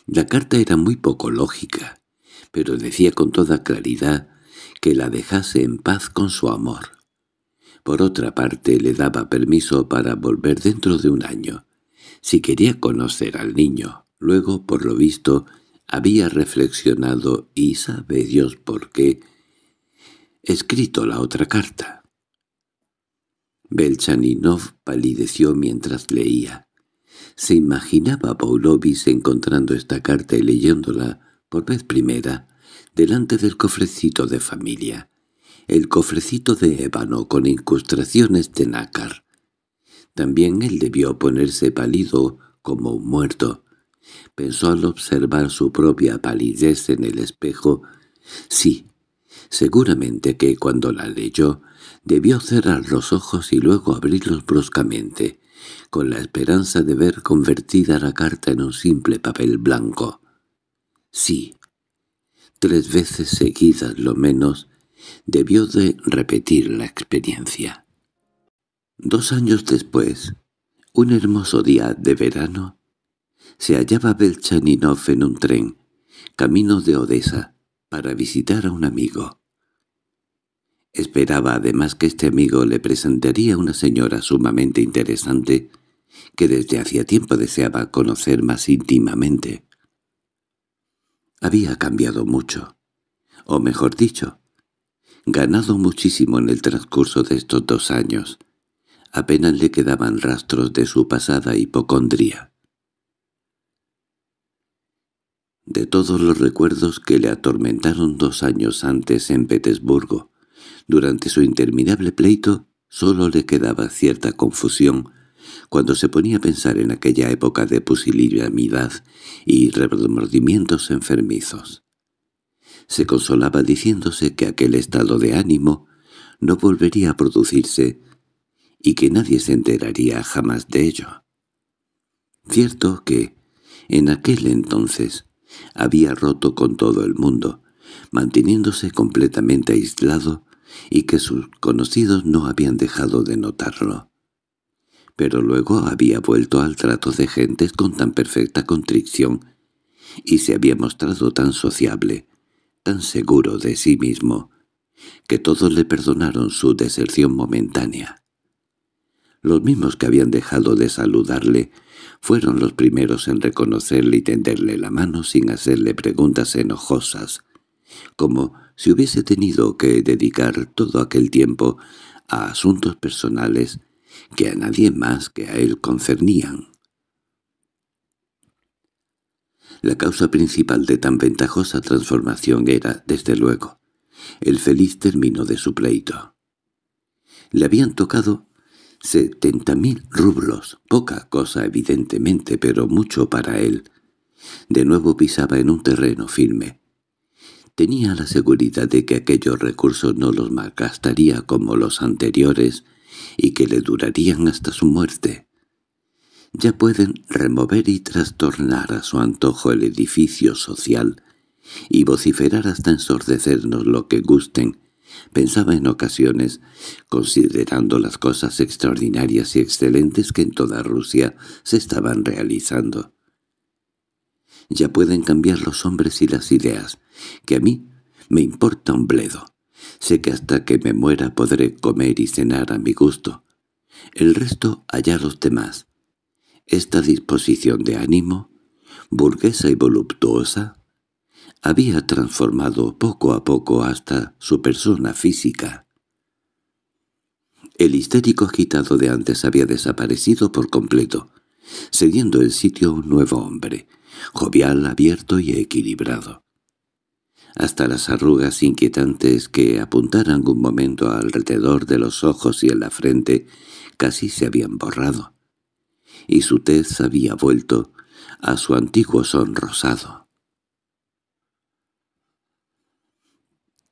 la carta era muy poco lógica, pero decía con toda claridad que la dejase en paz con su amor. Por otra parte, le daba permiso para volver dentro de un año, si quería conocer al niño. Luego, por lo visto, había reflexionado y, sabe Dios por qué, escrito la otra carta. Belchaninov palideció mientras leía. Se imaginaba a Paulovis encontrando esta carta y leyéndola, por vez primera, delante del cofrecito de familia el cofrecito de ébano con incrustaciones de nácar. También él debió ponerse pálido como un muerto. Pensó al observar su propia palidez en el espejo. Sí, seguramente que cuando la leyó, debió cerrar los ojos y luego abrirlos bruscamente, con la esperanza de ver convertida la carta en un simple papel blanco. Sí, tres veces seguidas lo menos, debió de repetir la experiencia. Dos años después, un hermoso día de verano, se hallaba Belchaninov en un tren, camino de Odessa, para visitar a un amigo. Esperaba además que este amigo le presentaría a una señora sumamente interesante que desde hacía tiempo deseaba conocer más íntimamente. Había cambiado mucho, o mejor dicho, ganado muchísimo en el transcurso de estos dos años. Apenas le quedaban rastros de su pasada hipocondría. De todos los recuerdos que le atormentaron dos años antes en Petersburgo, durante su interminable pleito solo le quedaba cierta confusión cuando se ponía a pensar en aquella época de pusilanimidad y remordimientos enfermizos se consolaba diciéndose que aquel estado de ánimo no volvería a producirse y que nadie se enteraría jamás de ello. Cierto que, en aquel entonces, había roto con todo el mundo, manteniéndose completamente aislado y que sus conocidos no habían dejado de notarlo. Pero luego había vuelto al trato de gentes con tan perfecta contrición y se había mostrado tan sociable, tan seguro de sí mismo, que todos le perdonaron su deserción momentánea. Los mismos que habían dejado de saludarle fueron los primeros en reconocerle y tenderle la mano sin hacerle preguntas enojosas, como si hubiese tenido que dedicar todo aquel tiempo a asuntos personales que a nadie más que a él concernían. La causa principal de tan ventajosa transformación era, desde luego, el feliz término de su pleito. Le habían tocado setenta mil rublos, poca cosa evidentemente, pero mucho para él. De nuevo pisaba en un terreno firme. Tenía la seguridad de que aquellos recursos no los malgastaría como los anteriores y que le durarían hasta su muerte ya pueden remover y trastornar a su antojo el edificio social y vociferar hasta ensordecernos lo que gusten. Pensaba en ocasiones, considerando las cosas extraordinarias y excelentes que en toda Rusia se estaban realizando. Ya pueden cambiar los hombres y las ideas, que a mí me importa un bledo. Sé que hasta que me muera podré comer y cenar a mi gusto. El resto allá los demás. Esta disposición de ánimo, burguesa y voluptuosa, había transformado poco a poco hasta su persona física. El histérico agitado de antes había desaparecido por completo, cediendo el sitio a un nuevo hombre, jovial, abierto y equilibrado. Hasta las arrugas inquietantes que apuntaran un momento alrededor de los ojos y en la frente casi se habían borrado y su tez había vuelto a su antiguo son rosado.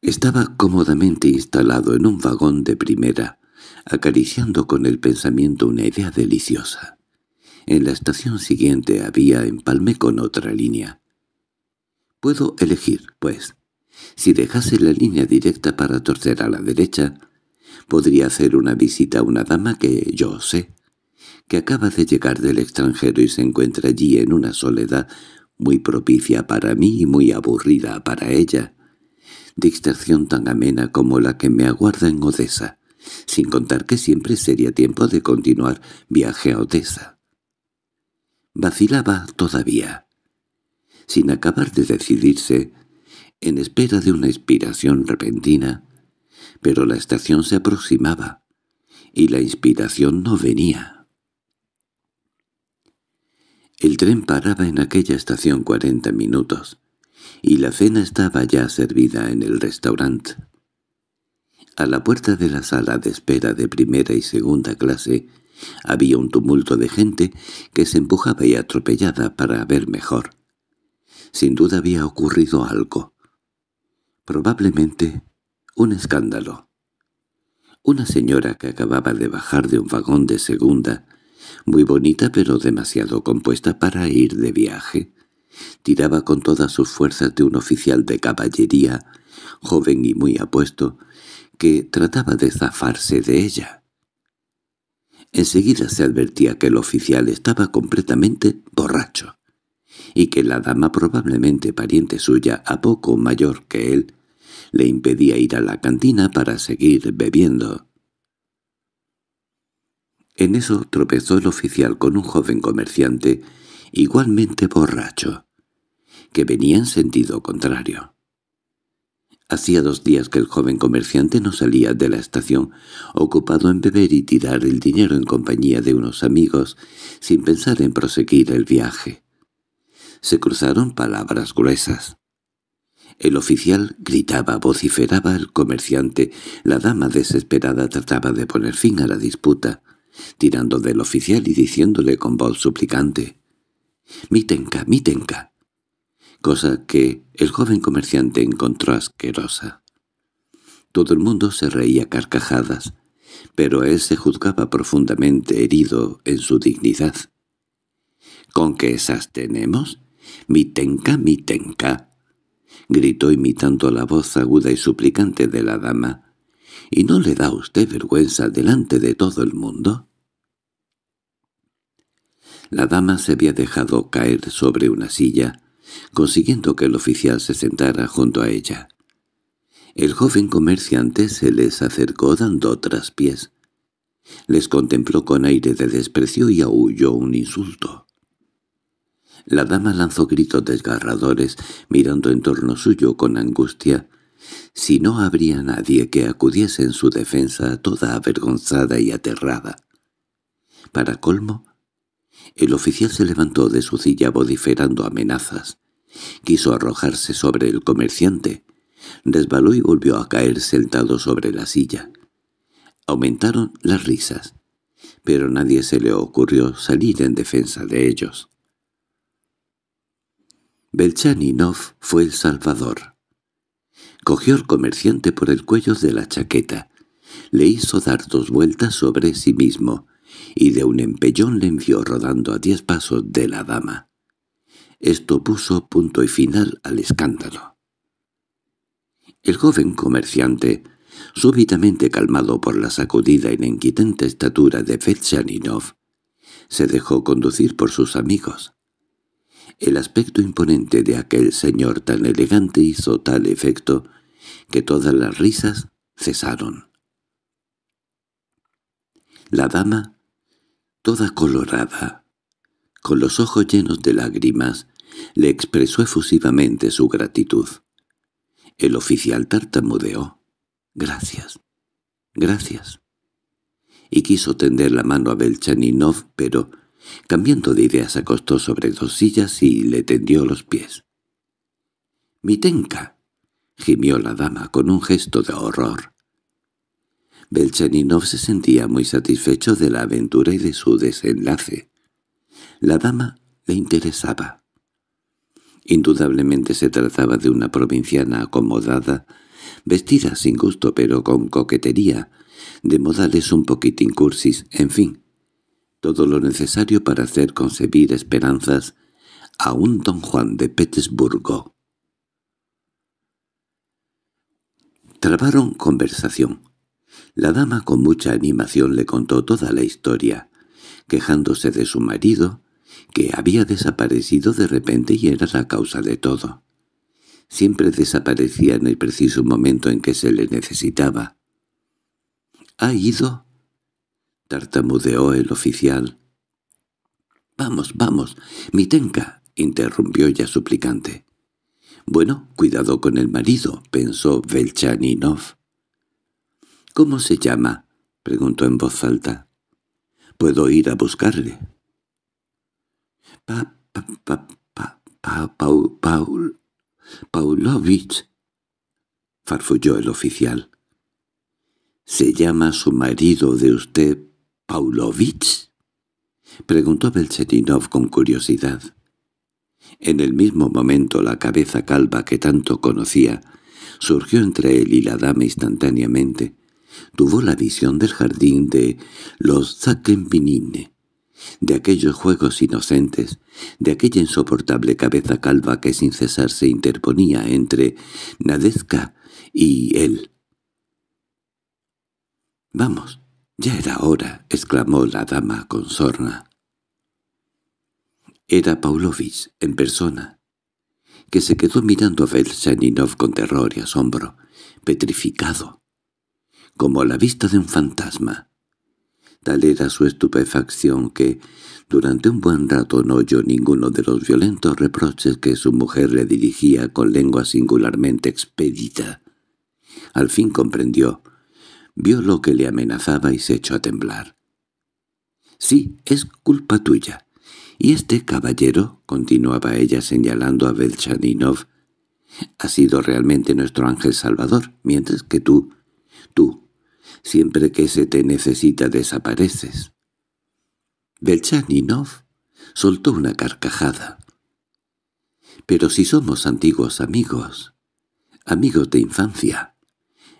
Estaba cómodamente instalado en un vagón de primera, acariciando con el pensamiento una idea deliciosa. En la estación siguiente había empalme con otra línea. Puedo elegir, pues. Si dejase la línea directa para torcer a la derecha, podría hacer una visita a una dama que yo sé que acaba de llegar del extranjero y se encuentra allí en una soledad muy propicia para mí y muy aburrida para ella. Distracción tan amena como la que me aguarda en Odessa, sin contar que siempre sería tiempo de continuar viaje a Odessa. Vacilaba todavía. Sin acabar de decidirse, en espera de una inspiración repentina, pero la estación se aproximaba, y la inspiración no venía. El tren paraba en aquella estación cuarenta minutos, y la cena estaba ya servida en el restaurante. A la puerta de la sala de espera de primera y segunda clase había un tumulto de gente que se empujaba y atropellada para ver mejor. Sin duda había ocurrido algo. Probablemente un escándalo. Una señora que acababa de bajar de un vagón de segunda muy bonita pero demasiado compuesta para ir de viaje. Tiraba con todas sus fuerzas de un oficial de caballería, joven y muy apuesto, que trataba de zafarse de ella. Enseguida se advertía que el oficial estaba completamente borracho, y que la dama probablemente pariente suya a poco mayor que él le impedía ir a la cantina para seguir bebiendo. En eso tropezó el oficial con un joven comerciante, igualmente borracho, que venía en sentido contrario. Hacía dos días que el joven comerciante no salía de la estación, ocupado en beber y tirar el dinero en compañía de unos amigos, sin pensar en proseguir el viaje. Se cruzaron palabras gruesas. El oficial gritaba, vociferaba al comerciante, la dama desesperada trataba de poner fin a la disputa tirando del oficial y diciéndole con voz suplicante «¡Mitenka, mitenka!» cosa que el joven comerciante encontró asquerosa. Todo el mundo se reía carcajadas, pero él se juzgaba profundamente herido en su dignidad. —¿Con qué esas tenemos? —¡Mitenka, mitenka! —gritó imitando la voz aguda y suplicante de la dama. ¿Y no le da usted vergüenza delante de todo el mundo? La dama se había dejado caer sobre una silla, consiguiendo que el oficial se sentara junto a ella. El joven comerciante se les acercó dando traspiés. Les contempló con aire de desprecio y aulló un insulto. La dama lanzó gritos desgarradores, mirando en torno suyo con angustia, si no habría nadie que acudiese en su defensa toda avergonzada y aterrada. Para colmo, el oficial se levantó de su silla vociferando amenazas. Quiso arrojarse sobre el comerciante. Resbaló y volvió a caer sentado sobre la silla. Aumentaron las risas, pero nadie se le ocurrió salir en defensa de ellos. Belchaninov fue el salvador. Cogió al comerciante por el cuello de la chaqueta, le hizo dar dos vueltas sobre sí mismo, y de un empellón le envió rodando a diez pasos de la dama. Esto puso punto y final al escándalo. El joven comerciante, súbitamente calmado por la sacudida y la estatura de Fetchaninov, se dejó conducir por sus amigos. El aspecto imponente de aquel señor tan elegante hizo tal efecto que todas las risas cesaron. La dama, toda colorada, con los ojos llenos de lágrimas, le expresó efusivamente su gratitud. El oficial tartamudeó. «Gracias, gracias». Y quiso tender la mano a Belchaninov, pero Cambiando de ideas acostó sobre dos sillas y le tendió los pies. —¡Mitenka! —gimió la dama con un gesto de horror. Belchaninov se sentía muy satisfecho de la aventura y de su desenlace. La dama le interesaba. Indudablemente se trataba de una provinciana acomodada, vestida sin gusto pero con coquetería, de modales un poquitín cursis, en fin, todo lo necesario para hacer concebir esperanzas a un don Juan de Petersburgo. Trabaron conversación. La dama con mucha animación le contó toda la historia, quejándose de su marido, que había desaparecido de repente y era la causa de todo. Siempre desaparecía en el preciso momento en que se le necesitaba. «Ha ido tartamudeó el oficial. —Vamos, vamos, Mitenka —interrumpió ya suplicante. —Bueno, cuidado con el marido —pensó Belchaninov. —¿Cómo se llama? —preguntó en voz alta. —Puedo ir a buscarle. —Pa, pa, pa, pa, pa, Paul, Paul, Paulovich —farfulló el oficial. —Se llama su marido de usted —¿Paulovich? —preguntó Belchetinov con curiosidad. En el mismo momento la cabeza calva que tanto conocía surgió entre él y la dama instantáneamente. Tuvo la visión del jardín de los Zakenpinine, de aquellos juegos inocentes, de aquella insoportable cabeza calva que sin cesar se interponía entre Nadezka y él. —Vamos —Ya era hora —exclamó la dama con sorna. Era Paulovich, en persona, que se quedó mirando a Velchaninov con terror y asombro, petrificado, como la vista de un fantasma. Tal era su estupefacción que, durante un buen rato no oyó ninguno de los violentos reproches que su mujer le dirigía con lengua singularmente expedita. Al fin comprendió vio lo que le amenazaba y se echó a temblar. —Sí, es culpa tuya. —¿Y este caballero? —continuaba ella señalando a Belchaninov. —Ha sido realmente nuestro ángel salvador, mientras que tú, tú, siempre que se te necesita desapareces. Belchaninov soltó una carcajada. —Pero si somos antiguos amigos, amigos de infancia.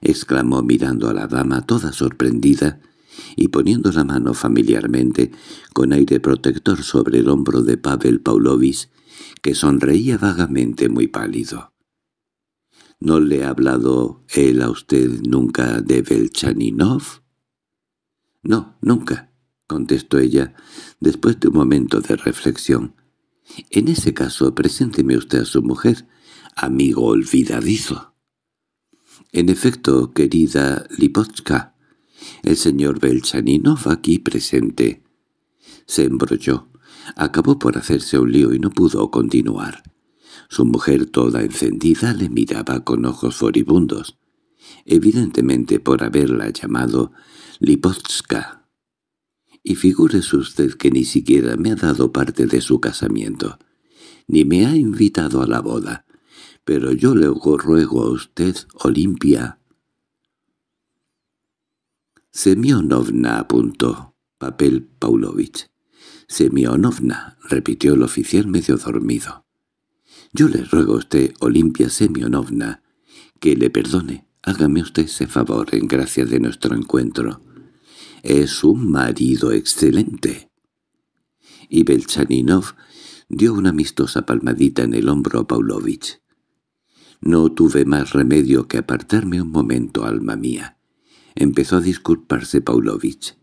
—exclamó mirando a la dama toda sorprendida y poniendo la mano familiarmente con aire protector sobre el hombro de Pavel Pavlovich, que sonreía vagamente muy pálido. —¿No le ha hablado él a usted nunca de Belchaninov? —No, nunca —contestó ella, después de un momento de reflexión—. En ese caso, presénteme usted a su mujer, amigo olvidadizo. En efecto, querida Lipotska, el señor Belchaninov aquí presente. Se embrolló. Acabó por hacerse un lío y no pudo continuar. Su mujer toda encendida le miraba con ojos furibundos, evidentemente por haberla llamado Lipotska. Y figúrese usted que ni siquiera me ha dado parte de su casamiento, ni me ha invitado a la boda pero yo le ruego a usted, Olimpia. Semionovna apuntó, papel Paulovich. Semionovna, repitió el oficial medio dormido. Yo le ruego a usted, Olimpia Semionovna, que le perdone. Hágame usted ese favor en gracia de nuestro encuentro. Es un marido excelente. Y Belchaninov dio una amistosa palmadita en el hombro a Paulovich. No tuve más remedio que apartarme un momento, alma mía. Empezó a disculparse Paulovich.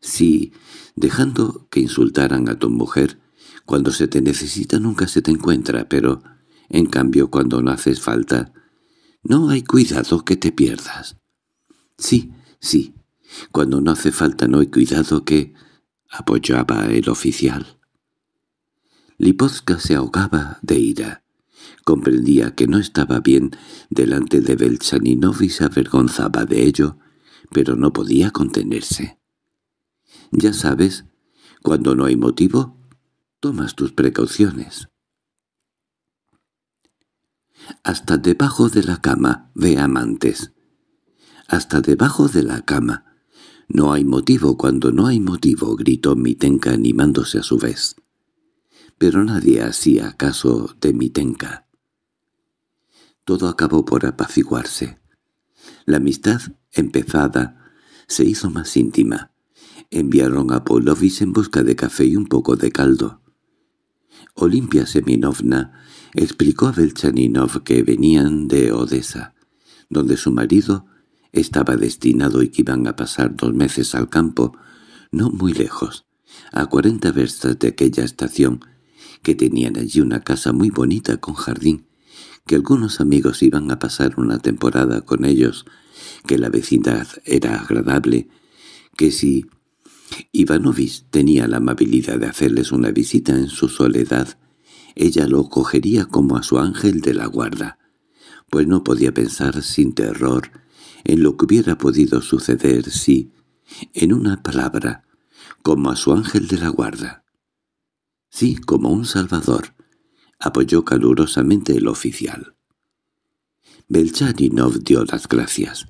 Sí, dejando que insultaran a tu mujer, cuando se te necesita nunca se te encuentra, pero, en cambio, cuando no haces falta, no hay cuidado que te pierdas. Sí, sí, cuando no hace falta no hay cuidado que... apoyaba el oficial. Lipozka se ahogaba de ira. Comprendía que no estaba bien delante de Belchaninov y se avergonzaba de ello, pero no podía contenerse. Ya sabes, cuando no hay motivo, tomas tus precauciones. Hasta debajo de la cama ve amantes. Hasta debajo de la cama. No hay motivo cuando no hay motivo, gritó Mitenka animándose a su vez pero nadie hacía caso de Mitenka. Todo acabó por apaciguarse. La amistad, empezada, se hizo más íntima. Enviaron a Polovis en busca de café y un poco de caldo. Olimpia Seminovna explicó a Belchaninov que venían de Odessa, donde su marido estaba destinado y que iban a pasar dos meses al campo, no muy lejos, a cuarenta verstas de aquella estación, que tenían allí una casa muy bonita con jardín, que algunos amigos iban a pasar una temporada con ellos, que la vecindad era agradable, que si Ivanovich tenía la amabilidad de hacerles una visita en su soledad, ella lo cogería como a su ángel de la guarda, pues no podía pensar sin terror en lo que hubiera podido suceder si, en una palabra, como a su ángel de la guarda, Sí, como un salvador, apoyó calurosamente el oficial. Belcharinov dio las gracias.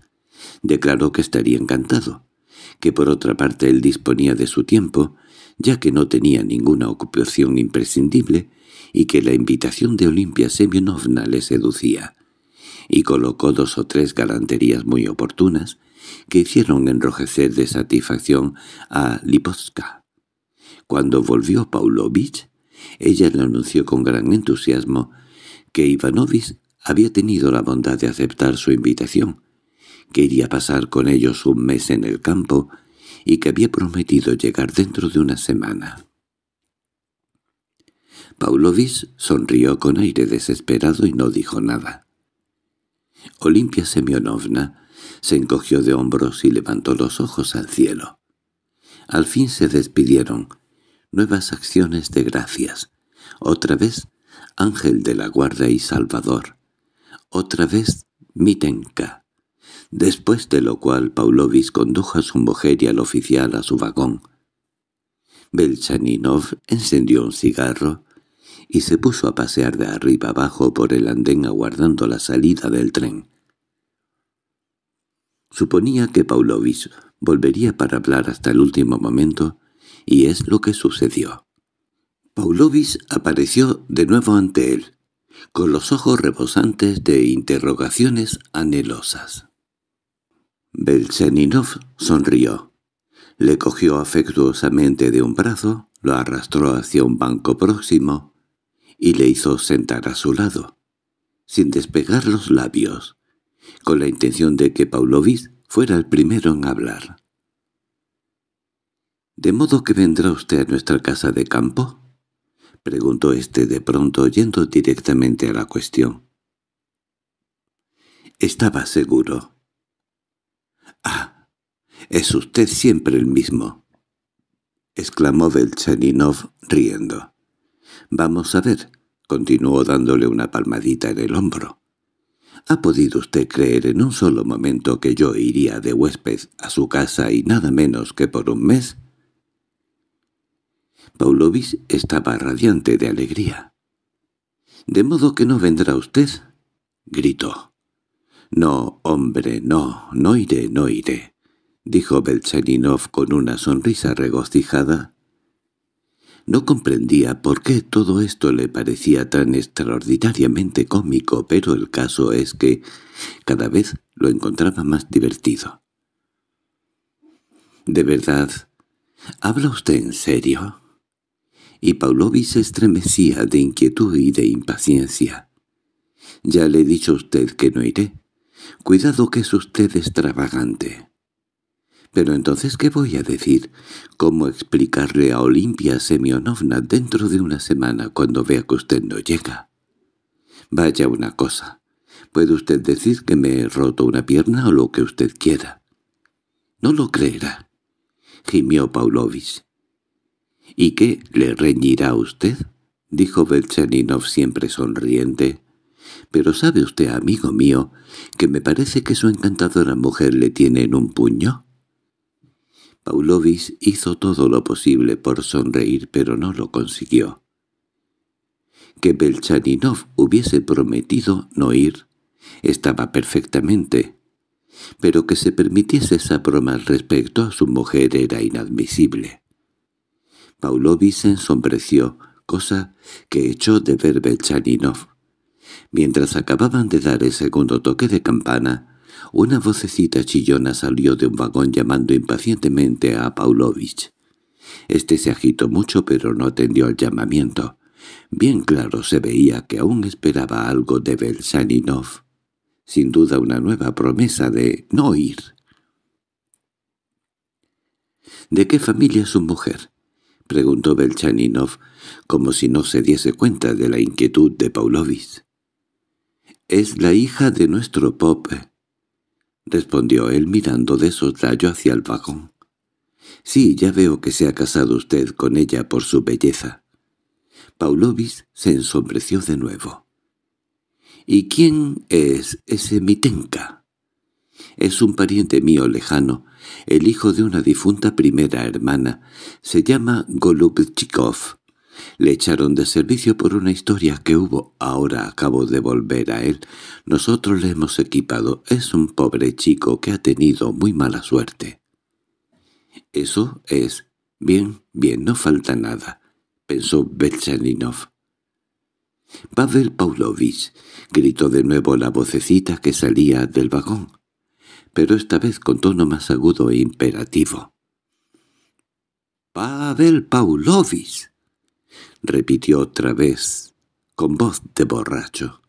Declaró que estaría encantado, que por otra parte él disponía de su tiempo, ya que no tenía ninguna ocupación imprescindible, y que la invitación de Olimpia Semyonovna le seducía, y colocó dos o tres galanterías muy oportunas que hicieron enrojecer de satisfacción a Liposka. Cuando volvió Paulovich, ella le anunció con gran entusiasmo que Ivanovich había tenido la bondad de aceptar su invitación, que iría a pasar con ellos un mes en el campo y que había prometido llegar dentro de una semana. Paulovich sonrió con aire desesperado y no dijo nada. Olimpia Semyonovna se encogió de hombros y levantó los ojos al cielo. Al fin se despidieron, nuevas acciones de gracias. Otra vez, ángel de la guarda y salvador. Otra vez, Mitenka. Después de lo cual Paulovis condujo a su mujer y al oficial a su vagón. Belchaninov encendió un cigarro y se puso a pasear de arriba abajo por el andén aguardando la salida del tren. Suponía que Paulovis volvería para hablar hasta el último momento, y es lo que sucedió. Paulovis apareció de nuevo ante él, con los ojos rebosantes de interrogaciones anhelosas. Belcheninov sonrió. Le cogió afectuosamente de un brazo, lo arrastró hacia un banco próximo y le hizo sentar a su lado, sin despegar los labios, con la intención de que Paulovis fuera el primero en hablar. —¿De modo que vendrá usted a nuestra casa de campo? —preguntó éste de pronto, yendo directamente a la cuestión. —Estaba seguro. —¡Ah! Es usted siempre el mismo —exclamó Belchaninov riendo. —Vamos a ver —continuó dándole una palmadita en el hombro—. ¿Ha podido usted creer en un solo momento que yo iría de huésped a su casa y nada menos que por un mes? Paulovich estaba radiante de alegría. —¿De modo que no vendrá usted? —gritó. —No, hombre, no, no iré, no iré —dijo Belchaninov con una sonrisa regocijada. No comprendía por qué todo esto le parecía tan extraordinariamente cómico, pero el caso es que cada vez lo encontraba más divertido. —¿De verdad? ¿Habla usted en serio? y Paulovi se estremecía de inquietud y de impaciencia. «Ya le he dicho a usted que no iré. Cuidado que es usted extravagante». «Pero entonces, ¿qué voy a decir? ¿Cómo explicarle a Olimpia Semionovna dentro de una semana cuando vea que usted no llega?» «Vaya una cosa. Puede usted decir que me he roto una pierna o lo que usted quiera». «No lo creerá», gimió Paulovich. —¿Y qué, le reñirá usted? —dijo Belchaninov siempre sonriente. —Pero sabe usted, amigo mío, que me parece que su encantadora mujer le tiene en un puño. Paulovis hizo todo lo posible por sonreír, pero no lo consiguió. Que Belchaninov hubiese prometido no ir estaba perfectamente, pero que se permitiese esa broma respecto a su mujer era inadmisible. Paulovich se ensombreció, cosa que echó de ver Belchaninov. Mientras acababan de dar el segundo toque de campana, una vocecita chillona salió de un vagón llamando impacientemente a Paulovich. Este se agitó mucho pero no atendió al llamamiento. Bien claro se veía que aún esperaba algo de Belchaninov. Sin duda una nueva promesa de no ir. ¿De qué familia es su mujer? preguntó Belchaninov, como si no se diese cuenta de la inquietud de Paulovis. —Es la hija de nuestro Pope —respondió él mirando de soslayo hacia el vagón. —Sí, ya veo que se ha casado usted con ella por su belleza. Paulovis se ensombreció de nuevo. —¿Y quién es ese Mitenka? —Es un pariente mío lejano, el hijo de una difunta primera hermana. Se llama Golubchikov. Le echaron de servicio por una historia que hubo, ahora acabo de volver a él. Nosotros le hemos equipado. Es un pobre chico que ha tenido muy mala suerte. Eso es. Bien, bien, no falta nada, pensó Belchaninov. Pavel Pavlovich gritó de nuevo la vocecita que salía del vagón pero esta vez con tono más agudo e imperativo. —¡Pavel Paulovich! —repitió otra vez, con voz de borracho.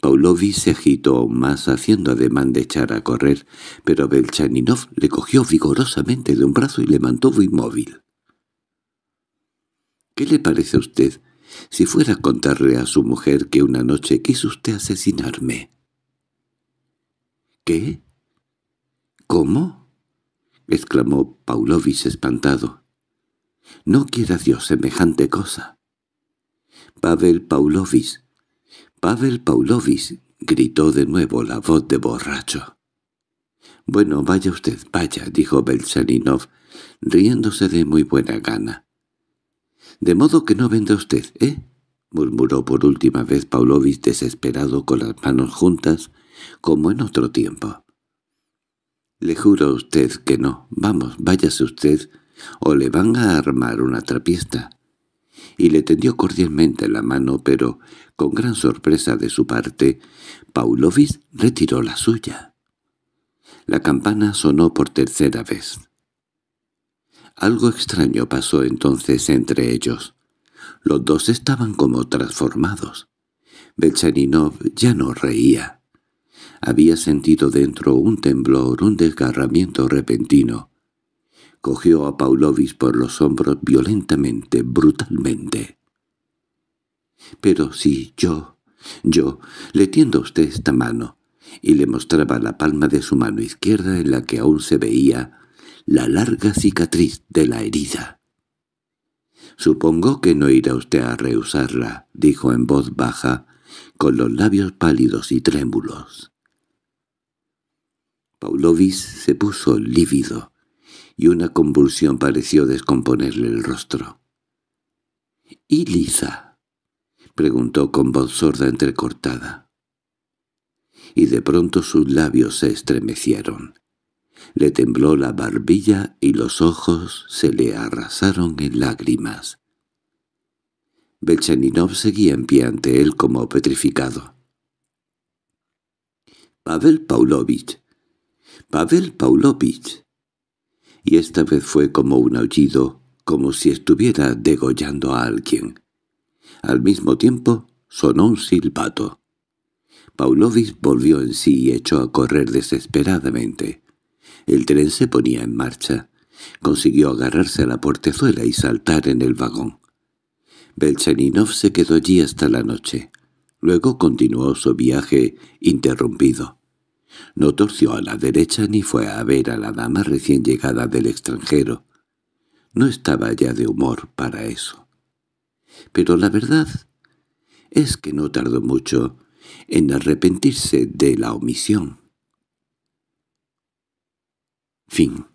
Paulovich se agitó aún más haciendo ademán de echar a correr, pero Belchaninov le cogió vigorosamente de un brazo y le mantuvo inmóvil. —¿Qué le parece a usted si fuera a contarle a su mujer que una noche quiso usted asesinarme? —¿Qué? ¿Cómo? —exclamó Paulovis espantado. —No quiera Dios semejante cosa. —Pavel Paulovis, Pavel Paulovis —gritó de nuevo la voz de borracho. —Bueno, vaya usted, vaya —dijo Belchaninov, riéndose de muy buena gana. —De modo que no venda usted, ¿eh? murmuró por última vez Paulovis desesperado con las manos juntas como en otro tiempo. —Le juro a usted que no. Vamos, váyase usted, o le van a armar una trapiesta. Y le tendió cordialmente la mano, pero, con gran sorpresa de su parte, Paulovis retiró la suya. La campana sonó por tercera vez. Algo extraño pasó entonces entre ellos. Los dos estaban como transformados. Belchaninov ya no reía. Había sentido dentro un temblor, un desgarramiento repentino. Cogió a Paulovis por los hombros violentamente, brutalmente. —Pero si yo, yo, le tiendo a usted esta mano —y le mostraba la palma de su mano izquierda en la que aún se veía la larga cicatriz de la herida. —Supongo que no irá usted a rehusarla —dijo en voz baja, con los labios pálidos y trémulos. Pavlovich se puso lívido, y una convulsión pareció descomponerle el rostro. —¿Y Liza? —preguntó con voz sorda entrecortada. Y de pronto sus labios se estremecieron. Le tembló la barbilla y los ojos se le arrasaron en lágrimas. Belchaninov seguía en pie ante él como petrificado. —Pavel Paulovich —¡Pavel Paulovich! Y esta vez fue como un aullido, como si estuviera degollando a alguien. Al mismo tiempo sonó un silbato. Pavlovich volvió en sí y echó a correr desesperadamente. El tren se ponía en marcha. Consiguió agarrarse a la portezuela y saltar en el vagón. Belchaninov se quedó allí hasta la noche. Luego continuó su viaje interrumpido. No torció a la derecha ni fue a ver a la dama recién llegada del extranjero. No estaba ya de humor para eso. Pero la verdad es que no tardó mucho en arrepentirse de la omisión. Fin